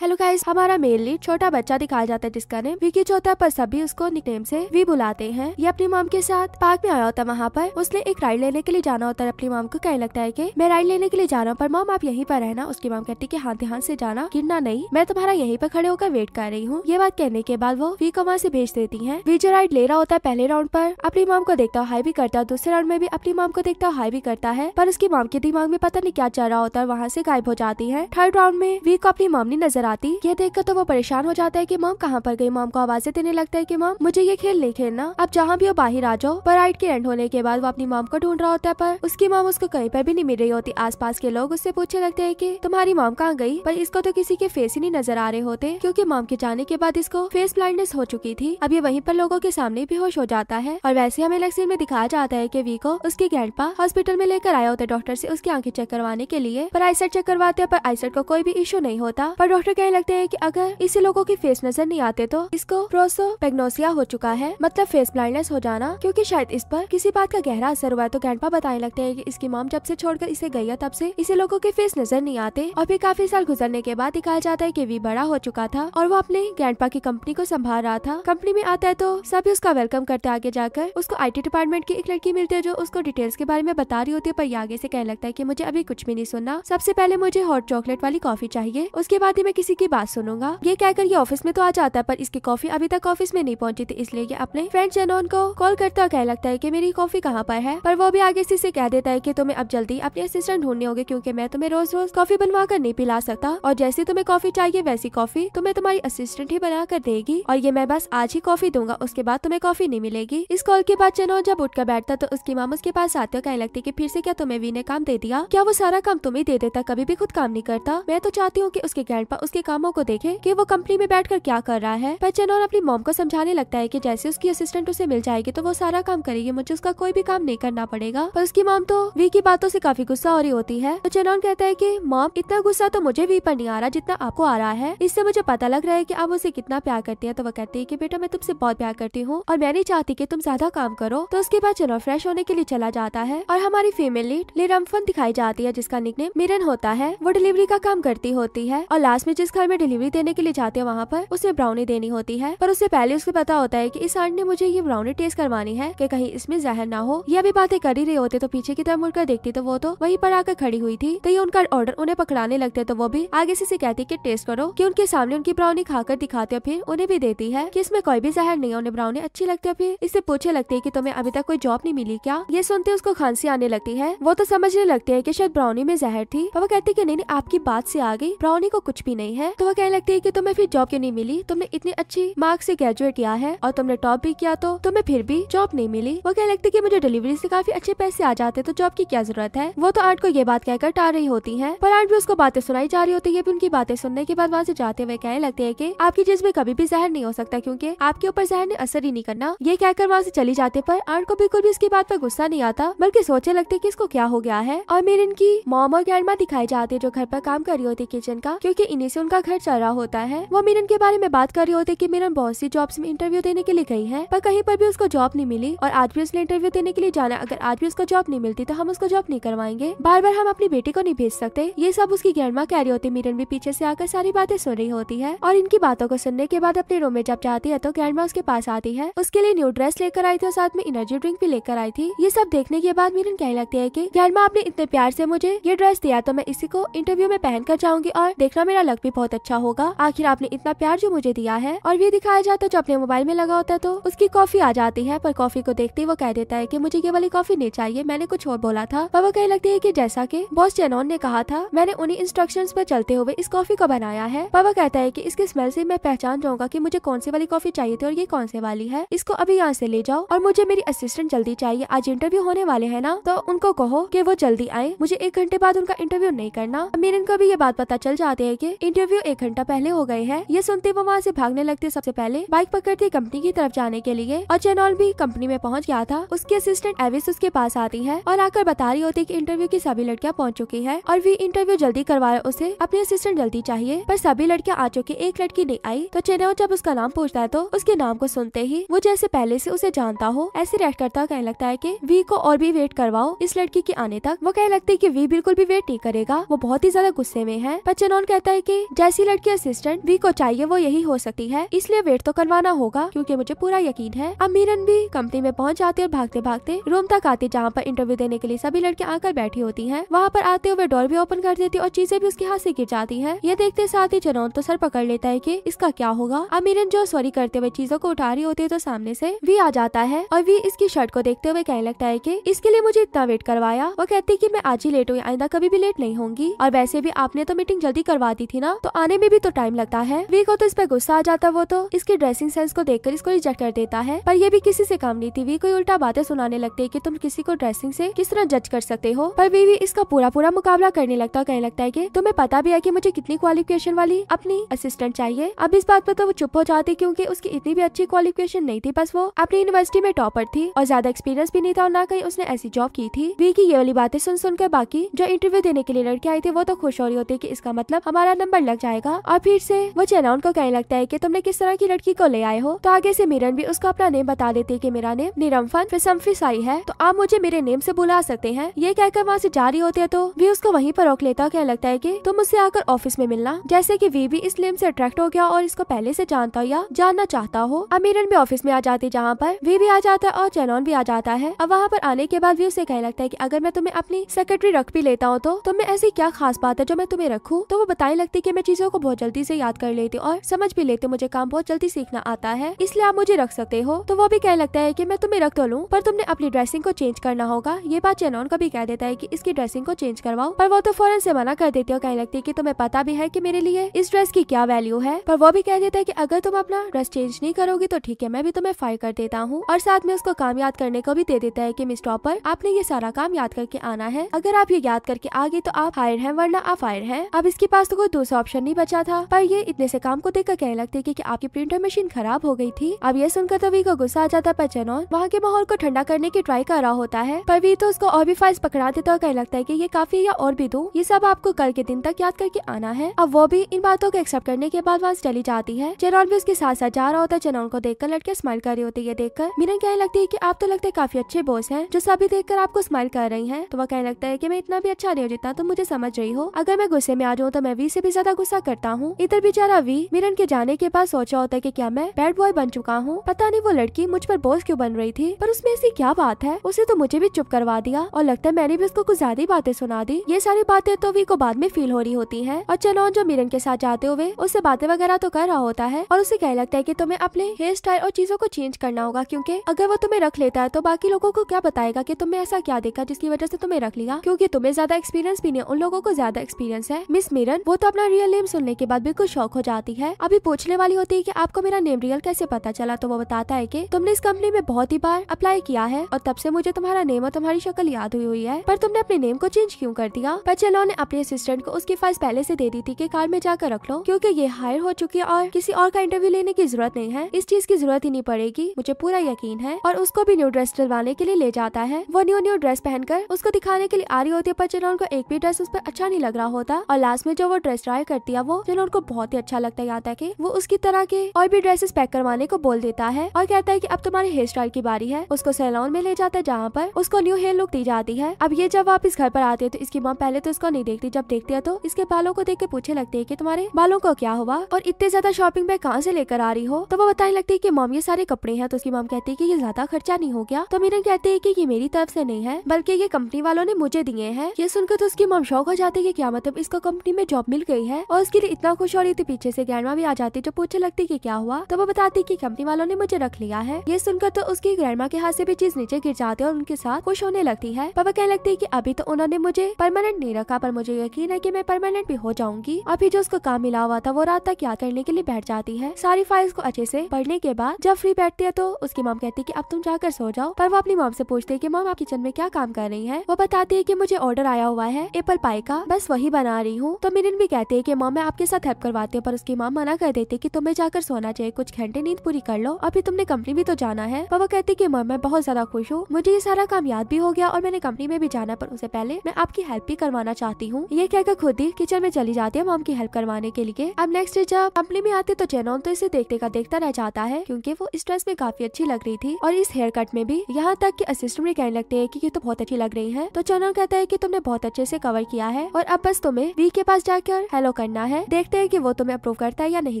Hello guys हमारा mainly छोटा बच्चा दिखाया जाता है जिसका नेम विकी चौथा पर सभी उसको निकनेम से वी बुलाते हैं ये अपनी मॉम के साथ पार्क में आया होता है वहाँ पर उसने एक राइड लेने के लिए जाना होता है अपनी मॉम को कहने लगता है कि मैं राइड लेने के लिए जा रहा हूँ पर मॉम आप यहीं पर रहना उसकी मॉम कहती है हाँ ध्यान से जाना गिरना नहीं मैं तुम्हारा यहीं पर खड़े होकर वेट कर रही हूँ ये बात कहने के बाद वो वी को वहाँ से भेज देती है वी जो राइड ले रहा होता है पहले राउंड पर अपनी मॉम को देखता हाई भी करता है दूसरे राउंड में भी अपनी मॉम को देखता हाई भी करता है पर उसकी मॉम के दिमाग में पता नहीं क्या चल रहा होता है वहाँ से गायब हो जाती है थर्ड राउंड में वी को अपनी मॉम ने नजर आती ये देखकर तो वो परेशान हो जाता है की मॉम कहाँ पर गई मॉम को आवाजें देने लगता है की मॉम मुझे ये खेल नहीं खेलना अब जहाँ भी हो बाहर आ जाओ पर आइट के एंड होने के बाद वो अपनी मॉम को ढूंढ रहा होता है पर उसकी मॉम उसको कहीं पर भी नहीं मिल रही होती आसपास के लोग उससे पूछने लगते है की तुम्हारी मॉम कहाँ गई पर इसको तो किसी के फेस ही नहीं नजर आ रहे होते क्यूँकी मॉम के जाने के बाद इसको फेस ब्लाइंडनेस हो चुकी थी अब ये वहीं पर लोगों के सामने बेहोश हो जाता है और वैसे हमें लक्सीन में दिखाया जाता है की वी को उसके ग्रैंडपा हॉस्पिटल में लेकर आया होता है डॉक्टर ऐसी उसकी आंखें चेक करवाने के लिए पर आईसेट चेक करवाते हैं पर आईसेट को कोई भी इशू नहीं होता पर डॉक्टर कहने लगते है कि अगर इसी लोगों के फेस नजर नहीं आते तो इसको प्रोसोपेग्नोसिया हो चुका है मतलब फेस ब्लाइंडनेस हो जाना क्योंकि शायद इस पर किसी बात का गहरा असर हुआ है तो ग्रैंडपा बताने लगते हैं कि इसकी मॉम जब से छोड़कर इसे गई है तब से इसे लोगों के फेस नजर नहीं आते और फिर काफी साल गुजरने के बाद दिखाया जाता है की वी बड़ा हो चुका था और वो अपने ग्रैंडपा की कंपनी को संभाल रहा था कंपनी में आता है तो सभी उसका वेलकम करते आगे जाकर उसको टी डिपार्टमेंट की एक लड़की मिलती है जो उसको डिटेल्स के बारे में बता रही होती है पर आगे ऐसी कहने लगता है की मुझे अभी कुछ भी नहीं सुनना सबसे पहले मुझे हॉट चॉकलेट वाली कॉफी चाहिए उसके बाद ही मैं किसी किसी की बात सुनूंगा ये कहकर ये ऑफिस में तो आ जाता है पर इसकी कॉफी अभी तक ऑफिस में नहीं पहुंची थी इसलिए ये अपने फ्रेंड जेनोन को कॉल करता है कह लगता है की मेरी कॉफी कहाँ पर है पर वो भी आगे से कह देता है कि तुम्हें अब जल्दी अपने असिस्टेंट ढूंढने होगी क्यूँकी मैं तुम्हें रोज रोज कॉफी बनवा कर नहीं पिला सकता और जैसी तुम्हें कॉफी चाहिए वैसी कॉफी तुम्हें तुम्हारी असिस्टेंट ही बना कर देगी और ये मैं बस आज ही कॉफी दूंगा उसके बाद तुम्हें कॉफी नहीं मिलेगी इस कॉल के बाद जेनोन जब उठकर बैठता तो उसकी माम उसके पास आते हो कहने लगती की फिर से क्या तुम्हें वी ने काम दे दिया क्या वो सारा काम तुम्हें दे देता कभी भी खुद काम नहीं करता मैं तो चाहती हूँ की उसके ग्रैंड उसके उसके कामों को देखे की वो कंपनी में बैठ कर क्या कर रहा है बच्चन और अपनी मोम को समझाने लगता है की जैसे उसकी असिस्टेंट उसे मिल जाएगी तो वो सारा काम करेगी मुझे उसका कोई भी काम नहीं करना पड़ेगा पर उसकी मोम तो वी की बातों से काफी गुस्सा हो रही होती है तो चेनोन कहता है की मॉम इतना गुस्सा तो मुझे वी पर नहीं आ रहा जितना आपको आ रहा है इससे मुझे पता लग रहा है की आप उसे कितना प्यार करती है तो वो कहती है की बेटा मैं तुमसे बहुत प्यार करती हूँ और मैं नहीं चाहती की तुम ज्यादा काम करो तो उसके बाद चेनॉन फ्रेश होने के लिए चला जाता है और हमारी फीमेल लीड लिरम्फन दिखाई जाती है जिसका निकने मिरन होता है वो डिलीवरी का काम करती होती है और लास्ट में जिस घर में डिलीवरी देने के लिए जाते हैं वहाँ पर उसे ब्राउनी देनी होती है पर उससे पहले उसको पता होता है की इस आंट ने मुझे ये ब्राउनी टेस्ट करवानी है की कहीं इसमें जहर ना हो यह भी बातें कर ही रही होती तो पीछे की तरफ मुड़कर देखती तो वो तो वही पर आकर खड़ी हुई थी तो ये उनका ऑर्डर उन्हें पकड़ाने लगते तो वो भी आगे से कहती की टेस्ट करो की उनके सामने उनकी ब्राउनी खाकर दिखाते हो फिर उन्हें भी देती है की इसमें कोई भी जहर नहीं उन्हें ब्राउनी अच्छी लगती है फिर इससे पूछे लगती है की तुम्हें अभी तक कोई जॉब नहीं मिली क्या ये सुनते उसको खांसी आने लगती है वो तो समझने लगते है की शायद ब्राउनी में जहर थी वो कहती की नहीं आपकी बात से आ गई ब्राउनी को कुछ भी नहीं नहीं है तो वो कहने लगती है की तुम्हें फिर जॉब क्यों नहीं मिली तुमने इतनी अच्छी मार्क्स से ग्रेजुएट किया है और तुमने टॉप भी किया तो तुम्हें फिर भी जॉब नहीं मिली वो कहने लगती की मुझे डिलीवरी से काफी अच्छे पैसे आ जाते तो जॉब की क्या जरूरत है वो तो आंट को ये बात कहकर टाल रही होती है पर आंट भी उसको बातें सुनाई जा रही होती है भी उनकी बातें सुनने के बाद वहाँ से जाते हुए कहने लगते है की आपकी जिसमें कभी भी जहर नहीं हो सकता क्यूँकी आपके ऊपर जहर ने असर ही नहीं करना ये कहकर वहाँ से चली जाते पर आंट को बिल्कुल भी इसकी बात पर गुस्सा नहीं आता बल्कि सोचने लगते की इसको क्या हो गया है और मेरे इनकी मोम और ग्रैंड दिखाई जाती है जो घर पर काम कर रही होती है किचन का क्यूँकी इन्हीं से से उनका घर चल रहा होता है वो मिरन के बारे में बात कर रही होती है की मिरन बहुत सी जॉब में इंटरव्यू देने के लिए गई है पर कहीं पर भी उसको जॉब नहीं मिली और आज भी उसने इंटरव्यू देने के लिए जाना अगर आज भी उसको जॉब नहीं मिलती तो हम उसको जॉब नहीं करवाएंगे बार बार हम अपनी बेटी को नहीं भेज सकते ये सब उसकी ग्रैंड माँ कह रही होती मिरन भी पीछे से आकर सारी बातें सुन रही होती है और इनकी बातों को सुनने के बाद अपने रूम में जब जाती है तो ग्रैंड माँ उसके पास आती है उसके लिए न्यू ड्रेस लेकर आई थी और साथ में एनर्जी ड्रिंक भी लेकर आई थी ये सब देखने के बाद मिरन कहने लगती है की ग्रैंड माँ आपने इतने प्यार से मुझे ये ड्रेस दिया तो मैं इसी को इंटरव्यू में पहन कर जाऊंगी और देखना मेरा लक भी बहुत अच्छा होगा आखिर आपने इतना प्यार जो मुझे दिया है और ये दिखाया जाता है जो अपने मोबाइल में लगा होता है तो उसकी कॉफी आ जाती है पर कॉफी को देखते ही वो कह देता है की मुझे ये वाली कॉफी नहीं चाहिए मैंने कुछ और बोला था पापा कहने लगती है की जैसा की बॉस जेनोन ने कहा था मैंने उन्हीं इंस्ट्रक्शन पर चलते हुए इस कॉफी को बनाया है पापा कहता है की इसकी स्मेल ऐसी मैं पहचान जाऊंगा की मुझे कौन सी वाली कॉफी चाहिए थी और ये कौन सी वाली है इसको अभी यहाँ ऐसी ले जाओ और मुझे मेरी असिस्टेंट जल्दी चाहिए आज इंटरव्यू होने वाले है ना तो उनको कहो की वो जल्दी आए मुझे एक घंटे बाद उनका इंटरव्यू नहीं करना मीरन को भी ये बात पता चल जाती है की इंटरव्यू एक घंटा पहले हो गए हैं ये सुनते वो वहाँ से भागने लगते सबसे पहले बाइक पकड़ती कंपनी की तरफ जाने के लिए और चेनॉल भी कंपनी में पहुँच गया था उसकी असिस्टेंट एविस उसके पास आती है और आकर बता रही होती की इंटरव्यू की सभी लड़कियाँ पहुँच चुकी है और वी इंटरव्यू जल्दी करवाए उसे अपनी असिस्टेंट जल्दी चाहिए पर सभी लड़कियाँ आ चुकी एक लड़की नहीं आई तो चेनॉल जब उसका नाम पूछता है तो उसके नाम को सुनते ही वो जैसे पहले ऐसी उसे जानता हो ऐसे रिएक्ट करता कहने लगता है की वी को और भी वेट करवाओ इस लड़की के आने तक वो कहने लगती है की वी बिल्कुल भी वेट नहीं करेगा वो बहुत ही ज्यादा गुस्से में है पर चेनॉल कहता है की जैसी लड़की असिस्टेंट वी को चाहिए वो यही हो सकती है इसलिए वेट तो करवाना होगा क्योंकि मुझे पूरा यकीन है अब मीरन भी कंपनी में पहुंच जाती और भागते भागते रूम तक आती जहाँ पर इंटरव्यू देने के लिए सभी लड़के आकर बैठी होती है वहाँ पर आते हुए डोर भी ओपन कर देती और चीजें भी उसके हाथ से गिर जाती है ये देखते साथ ही जनौन तो सर पकड़ लेता है की इसका क्या होगा अब मीरन जो सॉरी करते हुए चीजों को उठा रही होती है तो सामने ऐसी वी आ जाता है और वी इसकी शर्ट को देखते हुए कहने लगता है की इसके लिए मुझे इतना वेट करवाया वो कहती है की मैं आज ही लेट हुई आईदा कभी भी लेट नहीं होंगी और वैसे भी आपने तो मीटिंग जल्दी करवा दी थी ना तो आने में भी तो टाइम लगता है वी को तो इस पर गुस्सा आ जाता वो तो इसकी ड्रेसिंग सेंस को देखकर इसको रिजेक्ट कर देता है पर ये भी किसी से काम नहीं थी वी को उल्टा बातें सुनाने लगती है की तुम किसी को ड्रेसिंग से किस तरह जज कर सकते हो पर वी भी इसका पूरा पूरा मुकाबला करने लगता है कहने लगता है की तुम्हें पता भी है की मुझे कितनी क्वालिफिकेशन वाली अपनी असिस्टेंट चाहिए अब इस बात पर तो वो चुप हो जाती क्यूँकी उसकी इतनी भी अच्छी क्वालिफिकेशन नहीं थी बस वो अपनी यूनिवर्सिटी में टॉपर थी और ज्यादा एक्सपीरियंस भी नहीं था और ना कहीं उसने ऐसी जॉब की थी वी की ये वाली बातें सुन सुनकर बाकी जो इंटरव्यू देने के लिए लड़के आई थी वो तो खुश हो रही होती की इसका मतलब हमारा नंबर लग जाएगा और फिर से वो चेनाउन को कहने लगता है की तुमने किस तरह की लड़की को ले आए हो तो आगे से मिरन भी उसका अपना नेम बता देती है की मेरा नेम निरम्फन आई है तो आप मुझे मेरे नेम से बुला सकते हैं ये कहकर वहाँ से जारी होते हैं तो वी उसको वहीं पर रोक लेता कहने लगता है की तुम मुझसे आकर ऑफिस में मिलना जैसे की वी भी इस नेम से अट्रैक्ट हो गया और इसको पहले से जानता हो या जानना चाहता हो अब मिरन भी ऑफिस में आ जाती जहाँ पर वी भी आ जाता है और चेनौन भी आ जाता है अब वहाँ पर आने के बाद भी उसे कहने लगता है की अगर मैं तुम्हें अपनी सेक्रेटरी रख भी लेता हूँ तो तुम्हें ऐसी क्या खास बात है जो मैं तुम्हें रखूँ तो वो बताने लगती की मैं चीजों को बहुत जल्दी से याद कर लेती और समझ भी लेती मुझे काम बहुत जल्दी सीखना आता है इसलिए आप मुझे रख सकते हो तो वो भी कह लगता है की मैं तुम्हें रख तो लूँ पर तुमने अपनी ड्रेसिंग को चेंज करना होगा ये बात को भी कह देता है की इसकी ड्रेसिंग को चेंज करवाओ पर वो तो फौरन से मना कर देती है कहने लगती है की तुम्हें पता भी है की मेरे लिए इस ड्रेस की क्या वैल्यू है पर वो भी कह देता है की अगर तुम अपना ड्रेस चेंज नहीं करोगी तो ठीक है मैं भी तुम्हें फायर कर देता हूँ और साथ में उसको काम याद करने को भी दे देता है की मिस आपने ये सारा काम याद करके आना है अगर आप ये याद करके आगे तो आप फायर है वरना आप फायर है अब इसके पास तो कोई दूसरा ऑप्शन नहीं बचा था पर ये इतने से काम को देखकर कहने लगते कि, कि आपकी प्रिंटर मशीन खराब हो गई थी अब ये सुनकर तो वी को गुस्सा आ जाता पर चेनोन वहाँ के माहौल को ठंडा करने की ट्राई कर रहा होता है पर वी तो उसको और भी फाइल्स पकड़ा देता तो और कहने लगता है की ये काफी या और भी दो ये सब आपको कल के दिन तक याद करके आना है अब वो भी इन बातों को एक्सेप्ट करने के बाद वहाँ चली जाती है चेनोन भी उसके साथ साथ जा रहा होता है चेनोन को देखकर लड़के स्माइल कर रही होती है देखकर मिरन कहने लगती है की आप तो लगते काफी अच्छे बॉस है जो सभी कर आपको स्माइल कर रही है तो वह कहने लगता है की मैं इतना भी अच्छा नहीं हो जितना तुम मुझे समझ रही हो अगर मैं गुस्से में आ जाऊँ तो मैं वी से भी ज्यादा ज्यादा गुस्सा करता हूँ इधर बेचारा वी मिरन के जाने के बाद सोचा होता है की क्या मैं बैड बॉय बन चुका हूँ पता नहीं वो लड़की मुझ पर बोझ क्यों बन रही थी पर उसमें ऐसी क्या बात है उसे तो मुझे भी चुप करवा दिया और लगता है मैंने भी उसको कुछ ज्यादा बातें सुना दी ये सारी बातें तो वी को बाद में फील हो रही होती है और चनौन जो मिरन के साथ जाते हुए उससे बातें वगैरह तो कर रहा होता है और उसे कह लगता है की तुम्हें अपने हेयर स्टाइल और चीजों को चेंज करना होगा क्यूँकी अगर वो तुम्हें रख लेता है तो बाकी लोगों को क्या बताएगा की तुमने ऐसा क्या देखा जिसकी वजह से तुम्हें रख लिया क्यूँकी तुम्हें ज्यादा एक्सपीरियंस भी नहीं उन लोगों को ज्यादा एक्सपीरियंस है मिस मिरन वो तो अपना रियल नेम सुनने के बाद बिल्कुल शौक हो जाती है अभी पूछने वाली होती है की आपको मेरा नेम रियल कैसे पता चला तो वो बताता है की तुमने इस कंपनी में बहुत ही बार अप्लाई किया है और तब से मुझे तुम्हारा नेम और तुम्हारी शक्ल याद हुई हुई है पर तुमने अपने नेम को चेंज क्यूँ कर दिया बचेलो ने अपने असिस्टेंट को उसकी फाइल पहले ऐसी दे दी थी की कार में जाकर रख लो क्यूँकी ये हायर हो चुकी है और किसी और का इंटरव्यू लेने की जरूरत नहीं है इस चीज की जरूरत ही नहीं पड़ेगी मुझे पूरा यकीन है और उसको भी न्यू ड्रेस दिलवाने के लिए ले जाता है वो न्यू न्यू ड्रेस पहनकर उसको दिखाने के लिए आ रही होती है पर चेलोन को एक भी ड्रेस उस पर अच्छा नहीं लग रहा होता और लास्ट में जो वो ड्रेस ट्राई करती है वो जिन्हें उनको बहुत ही अच्छा लगता है यहाँ तक वो उसकी तरह के और भी ड्रेसेस पैक करवाने को बोल देता है और कहता है की अब तुम्हारे हेयर स्टाइल की बारी है उसको सैलोन में ले जाता है जहाँ पर उसको न्यू हेयर लुक दी जाती है अब ये जब आप इस घर पर आती है तो इसकी माँ पहले तो उसको नहीं देखती जब देखती है तो इसके बालों को देख के पूछे लगते है की तुम्हारे बालों को क्या हुआ और इतने ज्यादा शॉपिंग बैग कहाँ से लेकर आ रही हो तो वो बताने लगती है की मॉम ये सारे कपड़े हैं तो उसकी मॉम कहती है की ये ज्यादा खर्चा नहीं हो गया तो मीरा कहती है की ये मेरी तरफ से नहीं है बल्कि ये कंपनी वालों ने मुझे दिए हैं ये सुनकर तो उसकी मॉम शौक हो जाती है क्या मतलब इसको कंपनी में जॉब मिल गई है है और उसके लिए इतना खुश हो रही थी पीछे से ग्रैंडमा भी आ जाती जो तो पूछने लगती की क्या हुआ तो वो बताती की कंपनी वालों ने मुझे रख लिया है ये सुनकर तो उसकी ग्रैंडमा के हाथ से भी चीज नीचे गिर जाती है और उनके साथ खुश होने लगती है पापा कहने लगती है की अभी तो उन्होंने मुझे परमानेंट नहीं रखा पर मुझे यकीन है की मैं परमानेंट भी हो जाऊंगी अभी जो उसको काम मिला हुआ था वो रात तक याद करने के लिए बैठ जाती है सारी फाइल्स को अच्छे से पढ़ने के बाद जब फ्री बैठती है तो उसकी मॉम कहती है कि अब तुम जाकर सो जाओ पर वो अपनी मॉम से पूछती है कि मॉम आप किचन में क्या काम कर रही है वो बताती है कि मुझे ऑर्डर आया हुआ है एप्पल पाई का बस वही बना रही हूँ तो मिरिन भी कहते है उसके माँ मैं आपके साथ हेल्प करवाते पर उसकी माँ मना कर देती की तुम्हें जाकर सोना चाहिए कुछ घंटे नींद पूरी कर लो अभी तुमने कंपनी भी तो जाना है वो कहती की माँ मैं बहुत ज्यादा खुश हूँ मुझे ये सारा काम याद भी हो गया और मैंने कंपनी में भी जाना पर उसे पहले मैं आपकी हेल्प भी करवाना चाहती हूँ ये कहकर खुद ही किचन में चली जाती है मॉम की हेल्प करवाने के लिए अब नेक्स्ट डे जब कंपनी में आती तो चेनोन तो इसे देखते का देखता रह जाता है क्योंकि वो स्ट्रेस में काफी अच्छी लग रही थी और इस हेयर कट में भी यहाँ तक कि असिस्टेंट भी कहने लगते हैं कि ये तो बहुत अच्छी लग रही है तो चेनोन कहता है कि तुमने बहुत अच्छे से कवर किया है और अब बस तुम्हें वी के पास जाकर हेलो करना है देखते हैं कि वो तुम्हें अप्रूव करता है या नहीं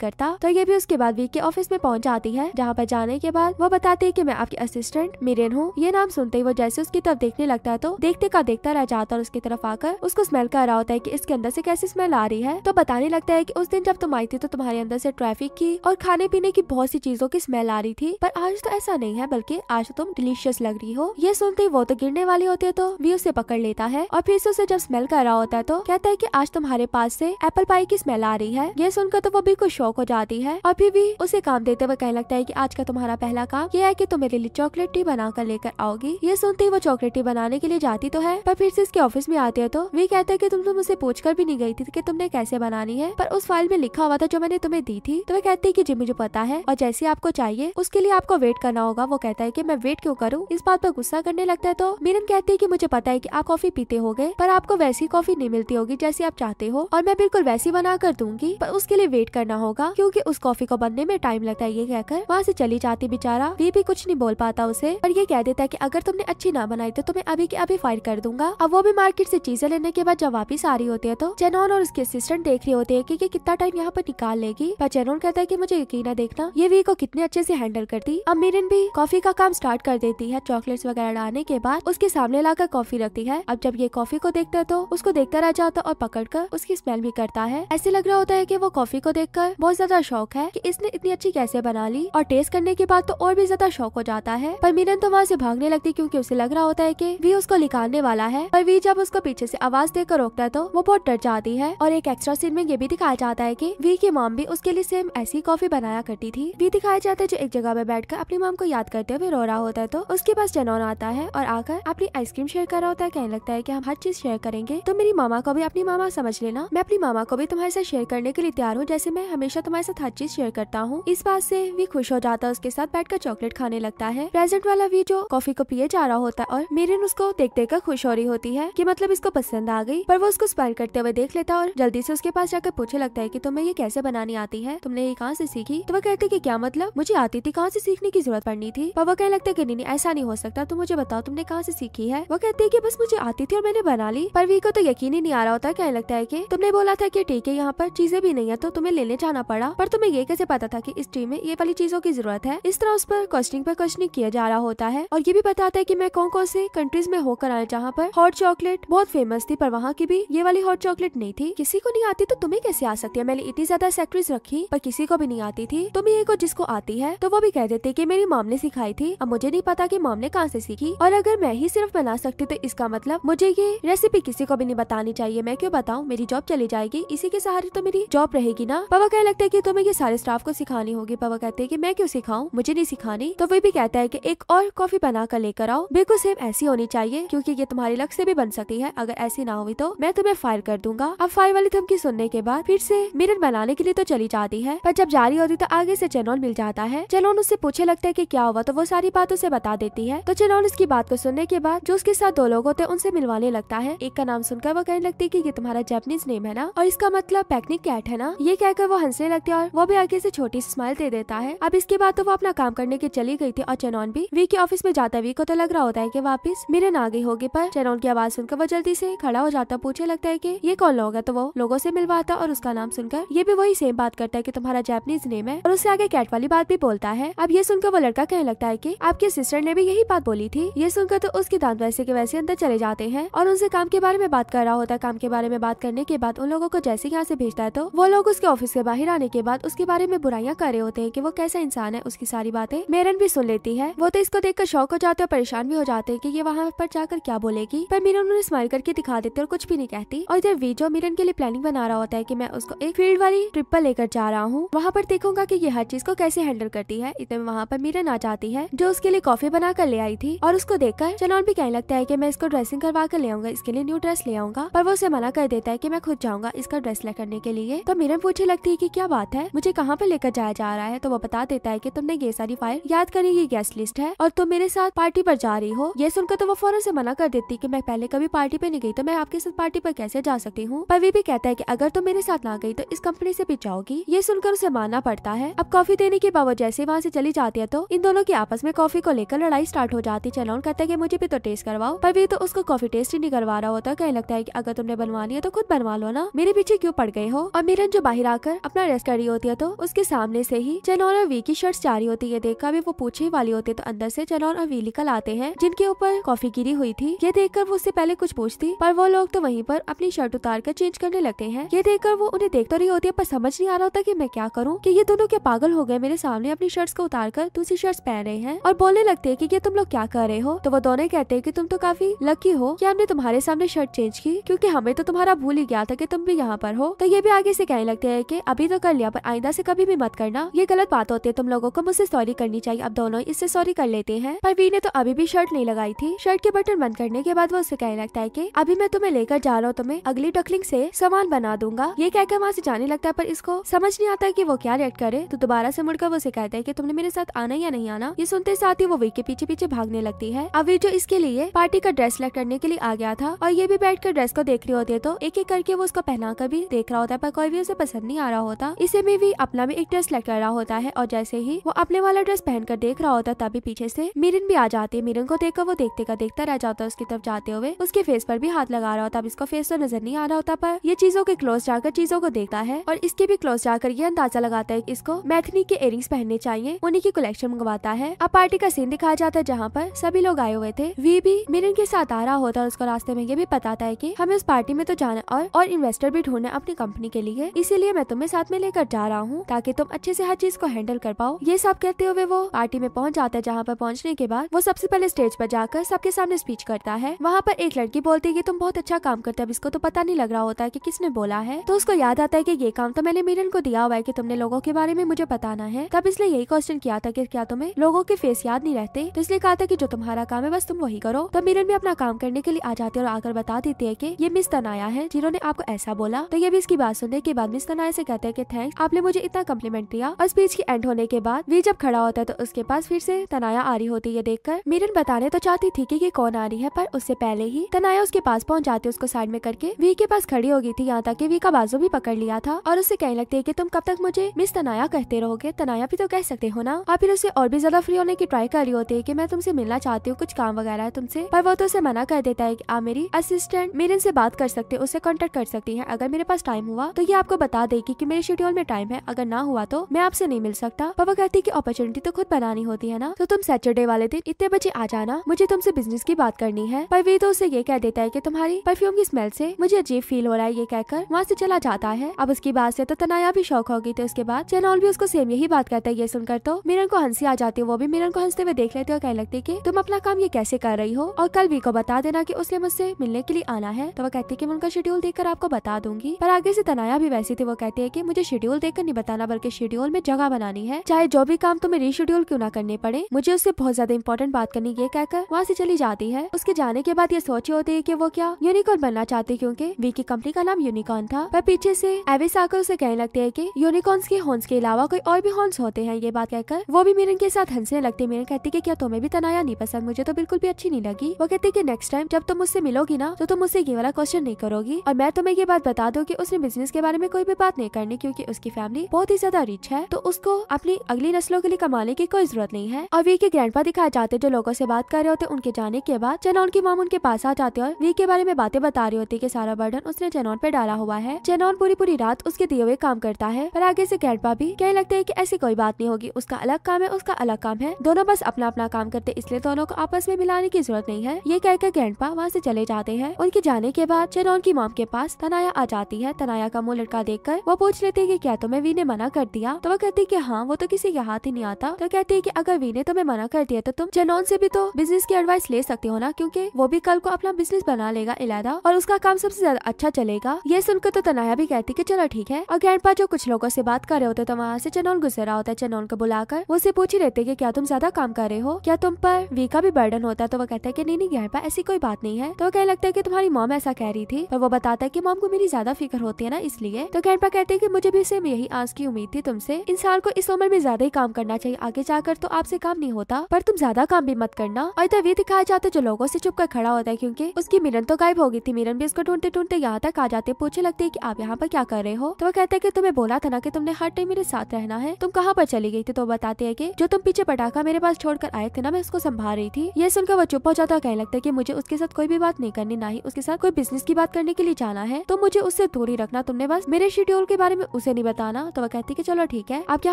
करता तो ये भी उसके बाद वीक के ऑफिस में पहुंच जाती है जहाँ पर जाने के बाद वो बताती है की मैं आपकी असिस्टेंट मिरेन हूँ ये नाम सुनते ही वो जैसे उसकी तरफ देखने लगता है तो देखते का देखता रह जाता और उसकी तरफ आकर उसको स्मेल कर रहा होता है की इसके अंदर ऐसी कैसी स्मेल आ रही है तो बताने लगता है की उस दिन जब तुम आई थी तो तुम्हारे अंदर ऐसी ट्रैफिक की और खाने पीने की बहुत सी चीजों की स्मेल आ रही थी पर आज तो ऐसा नहीं है बल्कि आज तो तुम डिलीशियस लग रही हो ये सुनते ही वो तो गिरने वाली होती है तो वी उसे पकड़ लेता है और फिर से उसे जब स्मेल कर रहा होता है तो कहता है की आज तुम्हारे पास से एप्पल एप्पल पाई की स्मेल आ रही है ये सुनकर तो वो बिल्कुल शौक हो जाती है अभी भी उसे काम देते हुए कहने लगता है कि आज का तुम्हारा पहला काम ये है की तुम मेरे लिए चॉकलेट टी बना कर लेकर आओगी ये सुनते ही वो चॉकलेट टी बनाने के लिए जाती तो है पर फिर से इसके ऑफिस में आते है तो वे कहते हैं कि तुम तो मुझसे पूछ भी नहीं गई थी कि तुमने कैसे बनानी है पर उस फाइल में लिखा हुआ था जो मैंने तुम्हें दी थी तो वे कहते हैं की जी मुझे पता है और जैसी आपको चाहिए उसके लिए आपको वेट करना होगा वो कहता है की मैं वेट क्यों करूँ इस बात पर गुस्सा करने लगता है तो मीरन कहती है की मुझे पता है की आप कॉफी पीते हो पर आपको वैसी कॉफी नहीं मिलती होगी जैसी आप चाहते हो और मैं बिल्कुल बिल्कुल वैसी बना कर दूंगी पर उसके लिए वेट करना होगा क्योंकि उस कॉफी को बनने में टाइम लगता है ये कहकर वहाँ से चली जाती बेचारा भी कुछ नहीं बोल पाता उसे और ये कह देता है कि अगर तुमने अच्छी ना बनाई तो तुम्हें अभी के अभी फायर कर दूंगा अब वो भी मार्केट से चीजें लेने के बाद जब वापिस आ रही होती है तो चेनोन और उसके असिस्टेंट देख रही होते है की कितना टाइम यहाँ पर निकाल लेगी पर चेनोन कहता है की मुझे यकीन देखना ये वी को कितने अच्छे से हैंडल करती अब मीरन भी कॉफी का काम स्टार्ट कर देती है चॉकलेट्स वगैरह डालने के बाद उसके सामने लाकर कॉफी रखती है अब जब ये कॉफी को देखता है तो उसको देखता रह जाता और पकड़ कर उसकी स्मेल भी करता करता है ऐसे लग रहा होता है की वो कॉफी को देखकर बहुत ज्यादा शौक है की इसने इतनी अच्छी कैसे बना ली और टेस्ट करने के बाद तो और भी ज्यादा शौक हो जाता है पर मीनन तो वहाँ से भागने लगती क्योंकि उसे लग रहा होता है की वी उसको निकालने वाला है पर वी जब उसको पीछे से आवाज देकर रोकता है तो वो बहुत डर जाती है और एक एक्स्ट्रा सीन में ये भी दिखाया जाता है की वी की मॉम भी उसके लिए सेम ऐसी कॉफी बनाया करती थी वी दिखाया जाता है जो एक जगह पे बैठकर अपनी मॉम को याद करते हुए रो रहा होता है तो उसके पास जनौन आता है और आकर अपनी आइसक्रीम शेयर कर रहा होता है कहने लगता है की हम हर चीज शेयर करेंगे तो मेरी मामा को भी अपनी मामा समझ लेना मैं अपनी मामा अम्मा को भी तुम्हारे साथ शेयर करने के लिए तैयार हूँ जैसे मैं हमेशा तुम्हारे साथ हर चीज शेयर करता हूँ इस बात से वी खुश हो जाता है उसके साथ बैठकर चॉकलेट खाने लगता है प्रेजेंट वाला वी जो कॉफी को पिए जा रहा होता है और मेरिन उसको देख कर खुश हो रही होती है की मतलब इसको पसंद आ गई पर वो उसको स्पाइल करते हुए देख लेता और जल्दी से उसके पास जाकर पूछे लगता है की तुम्हें ये कैसे बनानी आती है तुमने ये कहाँ से सीखी तो वो कहते की क्या मतलब मुझे आती थी कहाँ से सीखने की जरूरत पड़नी थी पर वो कहने लगता है की नहीं ऐसा नहीं हो सकता तुम तो मुझे बताओ तुमने कहाँ से सीखी है वो कहती है की बस मुझे आती थी और मैंने बना ली पर वी को तो यकीन ही नहीं आ रहा होता कहने लगता है की तुमने बोला था कि ठीक है यहाँ पर चीजें भी नहीं है तो तुम्हें लेने जाना पड़ा पर तुम्हें ये कैसे पता था की इस टीम में ये वाली चीजों की जरूरत है इस तरह उस पर क्वेश्चनिंग पर क्वेश्चनिंग किया जा रहा होता है और ये भी बताता है की मैं कौन कौन से कंट्रीज में होकर आया जहाँ पर हॉट चॉकलेट बहुत फेमस थी पर वहाँ की भी ये वाली हॉट चॉकलेट नहीं थी किसी को नहीं आती तो तुम्हें कैसे आ सकती है मैंने इतनी ज्यादा सेक्ट्रीज रखी पर किसी को भी नहीं आती थी तुम ये को जिसको आती है तो वो भी कह देती की मेरी माम ने सिखाई थी अब मुझे नहीं पता की मॉम ने कहाँ से सीखी और अगर मैं ही सिर्फ बना सकती तो इसका मतलब मुझे ये रेसिपी किसी को भी नहीं बतानी चाहिए मैं क्यों बताऊँ मेरी जॉब चली जाएगी गई इसी के सहारे तो मेरी जॉब रहेगी ना पापा कहने लगता है की तुम्हें ये सारे स्टाफ को सिखानी होगी पापा कहते हैं की मैं क्यों सिखाऊं मुझे नहीं सिखानी तो वे भी कहता है की एक और कॉफी बना कर लेकर आओ बिल्कुल सेम ऐसी होनी चाहिए क्यूँकी ये तुम्हारे लक्ष्य से भी बन सकती है अगर ऐसी ना हुई तो मैं तुम्हें फायर कर दूंगा अब फायर वाली धमकी सुनने के बाद फिर से मिरन बनाने के लिए तो चली जाती है पर जब जा रही होती तो आगे से चेनोन मिल जाता है चेनोन उससे पूछे लगता है की क्या हुआ तो वो सारी बात उसे बता देती है तो चेनोन उसकी बात को सुनने के बाद जो उसके साथ दो लोग होते उनसे मिलवाने लगता है एक का नाम सुनकर वो कहने लगती है की ये तुम्हारा जैपनीज नेम है ना और इसका मतलब पैकनिक कैट है ना ये कहकर वो हंसने लगती है और वो भी आगे से छोटी स्माइल दे देता है अब इसके बाद तो वो अपना काम करने के चली गई थी और चेनॉन भी वी के ऑफिस में जाता वी को तो लग रहा होता है की वापिस मेरे ना गई होगी पर चेनॉन की आवाज सुनकर वो जल्दी से खड़ा हो जाता पूछे लगता है की ये कौन लोग है तो वो लोगों से मिलवाता और उसका नाम सुनकर ये भी वही सेम बात करता है की तुम्हारा जैपनीज नेम है और उससे आगे कैट वाली बात भी बोलता है अब ये सुनकर वो लड़का कहने लगता है की आपके सिस्टर ने भी यही बात बोली थी ये सुनकर तो उसके दांत वैसे के वैसे अंदर चले जाते हैं और उनसे काम के बारे में बात कर रहा होता है काम के बारे में बात करने के बाद उन लोगों को जैसे यहाँ से भेजता है तो वो लोग उसके ऑफिस के बाहर आने के बाद उसके बारे में बुराइयां कर रहे होते हैं कि वो कैसा इंसान है उसकी सारी बातें मेरन भी सुन लेती है वो तो इसको देखकर शौक हो जाते और परेशान भी हो जाते हैं कि ये वहाँ पर जाकर क्या बोलेगी पर मीरन उन्हें स्माइल करके दिखा देते और कुछ भी नहीं कहती और इधर वीजो मीरन के लिए प्लानिंग बना रहा होता है की मैं उसको एक फील्ड वाली ट्रिप पर लेकर जा रहा हूँ वहाँ पर देखूंगा की ये हर चीज को कैसे हैंडल करती है इतने वहाँ पर मीरन आ जाती है जो उसके लिए कॉफी बना कर ले आई थी और उसको देखकर चनौन भी कहने लगता है की मैं इसको ड्रेसिंग करवा कर ले आऊंगा इसके लिए न्यू ड्रेस ले आऊंगा पर वो उसे मना कर देता है की मैं खुद जाऊंगा उसका ड्रेस करने के लिए तो मीरन पूछे लगती है की क्या बात है मुझे कहाँ पे लेकर जाया जा रहा है तो वो बता देता है की तुमने ये सारी फाइल याद करी ये गेस्ट लिस्ट है और तुम मेरे साथ पार्टी पर जा रही हो ये सुनकर तो वो फौरन से मना कर देती की मैं पहले कभी पार्टी पे नहीं गई तो मैं आपके साथ पार्टी पर कैसे जा सकती हूँ पवी भी कहता है की अगर तुम मेरे साथ ना गई तो इस कंपनी ऐसी भी जाओगी ये सुनकर उसे मानना पड़ता है अब कॉफी देने के बाबा जैसे वहाँ ऐसी चली जाती है तो इन दोनों की आपस में कॉफी को लेकर लड़ाई स्टार्ट हो जाती है चलौन कहता है की मुझे भी तो टेस्ट करवाओ पवी तो उसको कॉफी टेस्ट ही नहीं करवा रहा होता कहने लगता है की अगर तुमने बनवानी है तो खुद बनवा लो ना मेरे मेरे पीछे क्यों पड़ गए हो और मिरन जो बाहर आकर अपना रेस्ट कर रही होती है तो उसके सामने से ही चनौन और वी की शर्ट जा रही होती है देखकर अभी वो पूछे वाली होती है तो अंदर से चनौन और वी निकल आते हैं जिनके ऊपर कॉफी गिरी हुई थी ये देखकर वो उससे पहले कुछ पूछती पर वो लोग तो वहीं पर अपनी शर्ट उतार कर चेंज करने लगते हैं ये देखकर वो उन्हें देख तो रही होती है पर समझ नहीं आ रहा होता की मैं क्या करूँ की ये दोनों क्या पागल हो गए मेरे सामने अपनी शर्ट को उतार कर दूसरी शर्ट पहन रहे हैं और बोलने लगते है की ये तुम लोग क्या कर रहे हो तो वो दोनों कहते हैं की तुम तो काफी लकी हो की हमने तुम्हारे सामने शर्ट चेंज की क्यूँकी हमें तो तुम्हारा भूल ही गया था की तुम भी यहाँ पर हो तो ये भी आगे से कहने लगते है की अभी तो कर लिया पर आईंदा से कभी भी मत करना ये गलत बात होती है तुम लोगों को मुझसे सॉरी करनी चाहिए अब दोनों इससे सॉरी कर लेते हैं पर वी ने तो अभी भी शर्ट नहीं लगाई थी शर्ट के बटन बंद करने के बाद वो उसे कहने लगता है की अभी मैं तुम्हें लेकर जा रहा हूँ तुम्हें अगली टकलिंग से सामान बना दूंगा ये कहकर वहाँ से जाने लगता है पर इसको समझ नहीं आता की वो क्या रेक्ट करे तो दोबारा से मुड़कर वो उसे कहता है की तुमने मेरे साथ आना या नहीं आना ये सुनते साथ ही वो वी के पीछे पीछे भागने लगती है अभी जो इसके लिए पार्टी का ड्रेस सेलेक्ट करने के लिए आ गया था और ये भी बैठ ड्रेस को देख रही होती है तो एक एक करके वो उसको पहना ना कभी भी देख रहा होता है पर कोई भी उसे पसंद नहीं आ रहा होता इसे में भी अपना भी एक ड्रेस सेलेक्ट कर रहा होता है और जैसे ही वो अपने वाला ड्रेस पहनकर देख रहा होता तभी पीछे से मिरन भी आ जाती है मिरन को देखकर वो देखते का देखता रह जाता उसकी तरफ जाते हुए उसके फेस पर भी हाथ लगा रहा होता अब इसको फेस तो नजर नहीं आ रहा होता पर ये चीजों के क्लोज जाकर चीजों को देखता है और इसके भी क्लोज जाकर ये अंदाजा लगाता है इसको मैथनी के इयरिंग्स पहनने चाहिए उन्हीं की कलेक्शन मंगवाता है अब पार्टी का सीन दिखाया जाता है जहाँ पर सभी लोग आए हुए थे वी भी मिरन के साथ आ रहा होता है उसको रास्ते में ये भी बताता है की हमें उस पार्टी में तो जाना और, और इन्वेस्टर भी भी ढूंढना अपनी कंपनी के लिए इसीलिए मैं तुम्हें साथ में लेकर जा रहा हूँ ताकि तुम अच्छे से हर चीज को हैंडल कर पाओ ये सब कहते हुए वो पार्टी में पहुँच जाता है जहाँ पर पहुँचने के बाद वो सबसे पहले स्टेज पर जाकर सबके सामने स्पीच करता है वहाँ पर एक लड़की बोलती है तुम बहुत अच्छा काम करते हो इसको तो पता नहीं लग रहा होता है की किसने बोला है तो उसको याद आता है की ये काम तो मैंने मीरन को दिया हुआ है की तुमने लोगों के बारे में मुझे बताना है तब इसलिए यही क्वेश्चन किया था की क्या तुम्हें लोगों के फेस याद नहीं रहते तो इसलिए कहा था की जो तुम्हारा काम है बस तुम वही करो तो मीरन भी अपना काम करने के लिए आ जाती है और आकर बता देती है की ये मिस तनाया है जिन्होंने आपको ऐसा बोला बोला तो ये भी इसकी बात सुनने के बाद मिस तनाया से कहते हैं कि थैंक्स आपने मुझे इतना कम्प्लीमेंट दिया और स्पीच की एंड होने के बाद वी जब खड़ा होता है तो उसके पास फिर से तनाया आ रही होती है देखकर मीरन बताने तो चाहती थी कि ये कौन आ रही है पर उससे पहले ही तनाया उसके पास पहुंच जाती उसको साइड में करके वी के पास खड़ी हो गई थी यहाँ तक कि वी का बाजू भी पकड़ लिया था और उससे कहने लगती है की तुम कब तक मुझे मिस तनाया कहते रहोगे तनाया भी तो कह सकते हो ना और फिर उसे और भी ज्यादा फ्री होने की ट्राई कर रही होती है की मैं तुमसे मिलना चाहती हूँ कुछ काम वगैरह है तुमसे पर वो तो उसे मना कर देता है की आप मेरी असिस्टेंट मीरन से बात कर सकते उसे कॉन्टेक्ट कर सकती है अगर मेरे पास टाइम हुआ तो ये आपको बता देगी की मेरे शेड्यूल में टाइम है अगर ना हुआ तो मैं आपसे नहीं मिल सकता पापा कहती की अपॉर्चुनिटी तो खुद बनानी होती है ना तो तुम सैटरडे वाले दिन इतने बजे आ जाना मुझे तुमसे बिजनेस की बात करनी है पर वे तो उसे ये कह देता है की तुम्हारी परफ्यूम की स्मेल ऐसी मुझे अजीब फील हो रहा है ये कहकर वहाँ ऐसी चला जाता है अब उसकी बात से तो तनाया भी शौक होगी तो उसके बाद चैनल भी उसको सेम यही बात करता है ये सुनकर तो मिरन को हंसी आ जाती है वो भी मिरन को हंसते हुए देख लेते और कहने लगती है की तुम अपना काम ये कैसे कर रही हो और कल वी को बता देना की उसने मुझसे मिलने के लिए आना है तो वो कहती है की मैं उनका शेड्यूल देख आपको बता दूँ दूंगी पर आगे से तनाया भी वैसी थी वो कहती है की मुझे शेड्यूल देखकर नहीं बताना बल्कि शेड्यूल में जगह बनानी है चाहे जो भी काम तुम्हें रीशेड्यूल क्यों ना करने पड़े मुझे उससे बहुत ज्यादा इंपॉर्टेंट बात करनी ये कहकर वहाँ से चली जाती है उसके जाने के बाद ये सोची होती है की वो क्या यूनिकॉर्न बनना चाहती क्यूँकी वी की कंपनी का नाम यूनिकॉर्न था पर पीछे से एविस आकर उसे कहने लगते है की यूनिकॉर्स के हॉन्स के अलावा कोई और भी हॉन्स होते हैं ये बात कहकर वो भी मेरे के साथ हंसने लगती मिरन कहती है क्या तुम्हें भी तनाया नहीं पसंद मुझे तो बिल्कुल भी अच्छी नहीं लगी वो कहती है की नेक्स्ट टाइम जब तुम मुझसे मिलोगी ना तो तुम मुझसे ये वाला क्वेश्चन नहीं करोगी और मैं तुम्हें ये बात बता बता दो कि उसने बिजनेस के बारे में कोई भी बात नहीं करनी क्योंकि उसकी फैमिली बहुत ही ज्यादा रिच है तो उसको अपनी अगली नस्लों के लिए कमाने की कोई जरूरत नहीं है और वी के ग्रैंड दिखाए जाते जो लोगों से बात कर रहे होते उनके जाने के बाद चेनौन की माम उनके पास आ जाते और वी के बारे में बातें बता रही होती की सारा बर्डन उसने चेनौन पे डाला हुआ है चेनौन पूरी पूरी रात उसके दिए हुए काम करता है पर आगे ऐसी ग्रैंड भी कहने लगते है की ऐसी कोई बात नहीं होगी उसका अलग काम है उसका अलग काम है दोनों बस अपना अपना काम करते इसलिए दोनों को आपस में मिलाने की जरूरत नहीं है ये कहकर ग्रैंड वहाँ से चले जाते हैं उनके जाने के बाद चेनौन की माम के पास तनाया आ जाती है तनाया का मुंह लटका देखकर वो पूछ लेती है कि क्या तुम्हें वी ने मना कर दिया तो वो कहती है कि हाँ वो तो किसी के हाथ ही नहीं आता तो कहती है कि अगर वी ने तुम्हें मना कर दिया तो तुम जनौन से भी तो बिजनेस की एडवाइस ले सकते हो ना क्योंकि वो भी कल को अपना बिजनेस बना लेगा इलादा और उसका काम सबसे ज्यादा अच्छा चलेगा ये सुनकर तो तनाया भी कहती की चलो ठीक है और ग्रैंड जो कुछ लोगों से बात कर रहे होते तो वहाँ से चनौन गुजर रहा होता है चनौन को बुलाकर वो उसे पूछ ही रहते की क्या तुम ज्यादा काम कर रहे हो क्या तुम पर वी का भी बर्डन होता है तो वो कहता है की नहीं नहीं ग्रैंड ऐसी कोई बात नहीं है तो वो कहने लगता है की तुम्हारी मॉम ऐसा कह रही थी पर वो बताता है की मॉम को मेरी ज्यादा फिक्र होती है ना इसलिए तो कैनपा कहते हैं कि मुझे भी सेम यही आज की उम्मीद थी तुमसे इंसान को इस उम्र में ज्यादा ही काम करना चाहिए आगे जाकर तो आपसे काम नहीं होता पर तुम ज्यादा काम भी मत करना और तभी दिखाया जाता है जो लोगों से चुप कर खड़ा होता है क्योंकि उसकी मिरन तो गायब हो गई थी मिरन भी उसको ढूंढते ढूंढते यहाँ तक आ जाते पूछे लगते है की आप यहाँ पर क्या कर रहे हो तो वो कहते हैं की तुम्हें बोला था ना की तुमने हर टाइम मेरे साथ रहना है तुम कहाँ पर चली गई थी तो बताते है की जो तुम पीछे पटाखा मेरे पास छोड़ आए थे ना मैं उसको संभाल रही थी ये सुनकर वो चुप हो जाता है कहने लगता है की मुझे उसके साथ कोई भी बात नहीं करनी ना ही उसके साथ कोई बिजनेस की बात करने के लिए जाना है तो मुझे उससे ही रखना तुमने बस मेरे शेड्यूल के बारे में उसे नहीं बताना तो वह कहती की चलो ठीक है क्या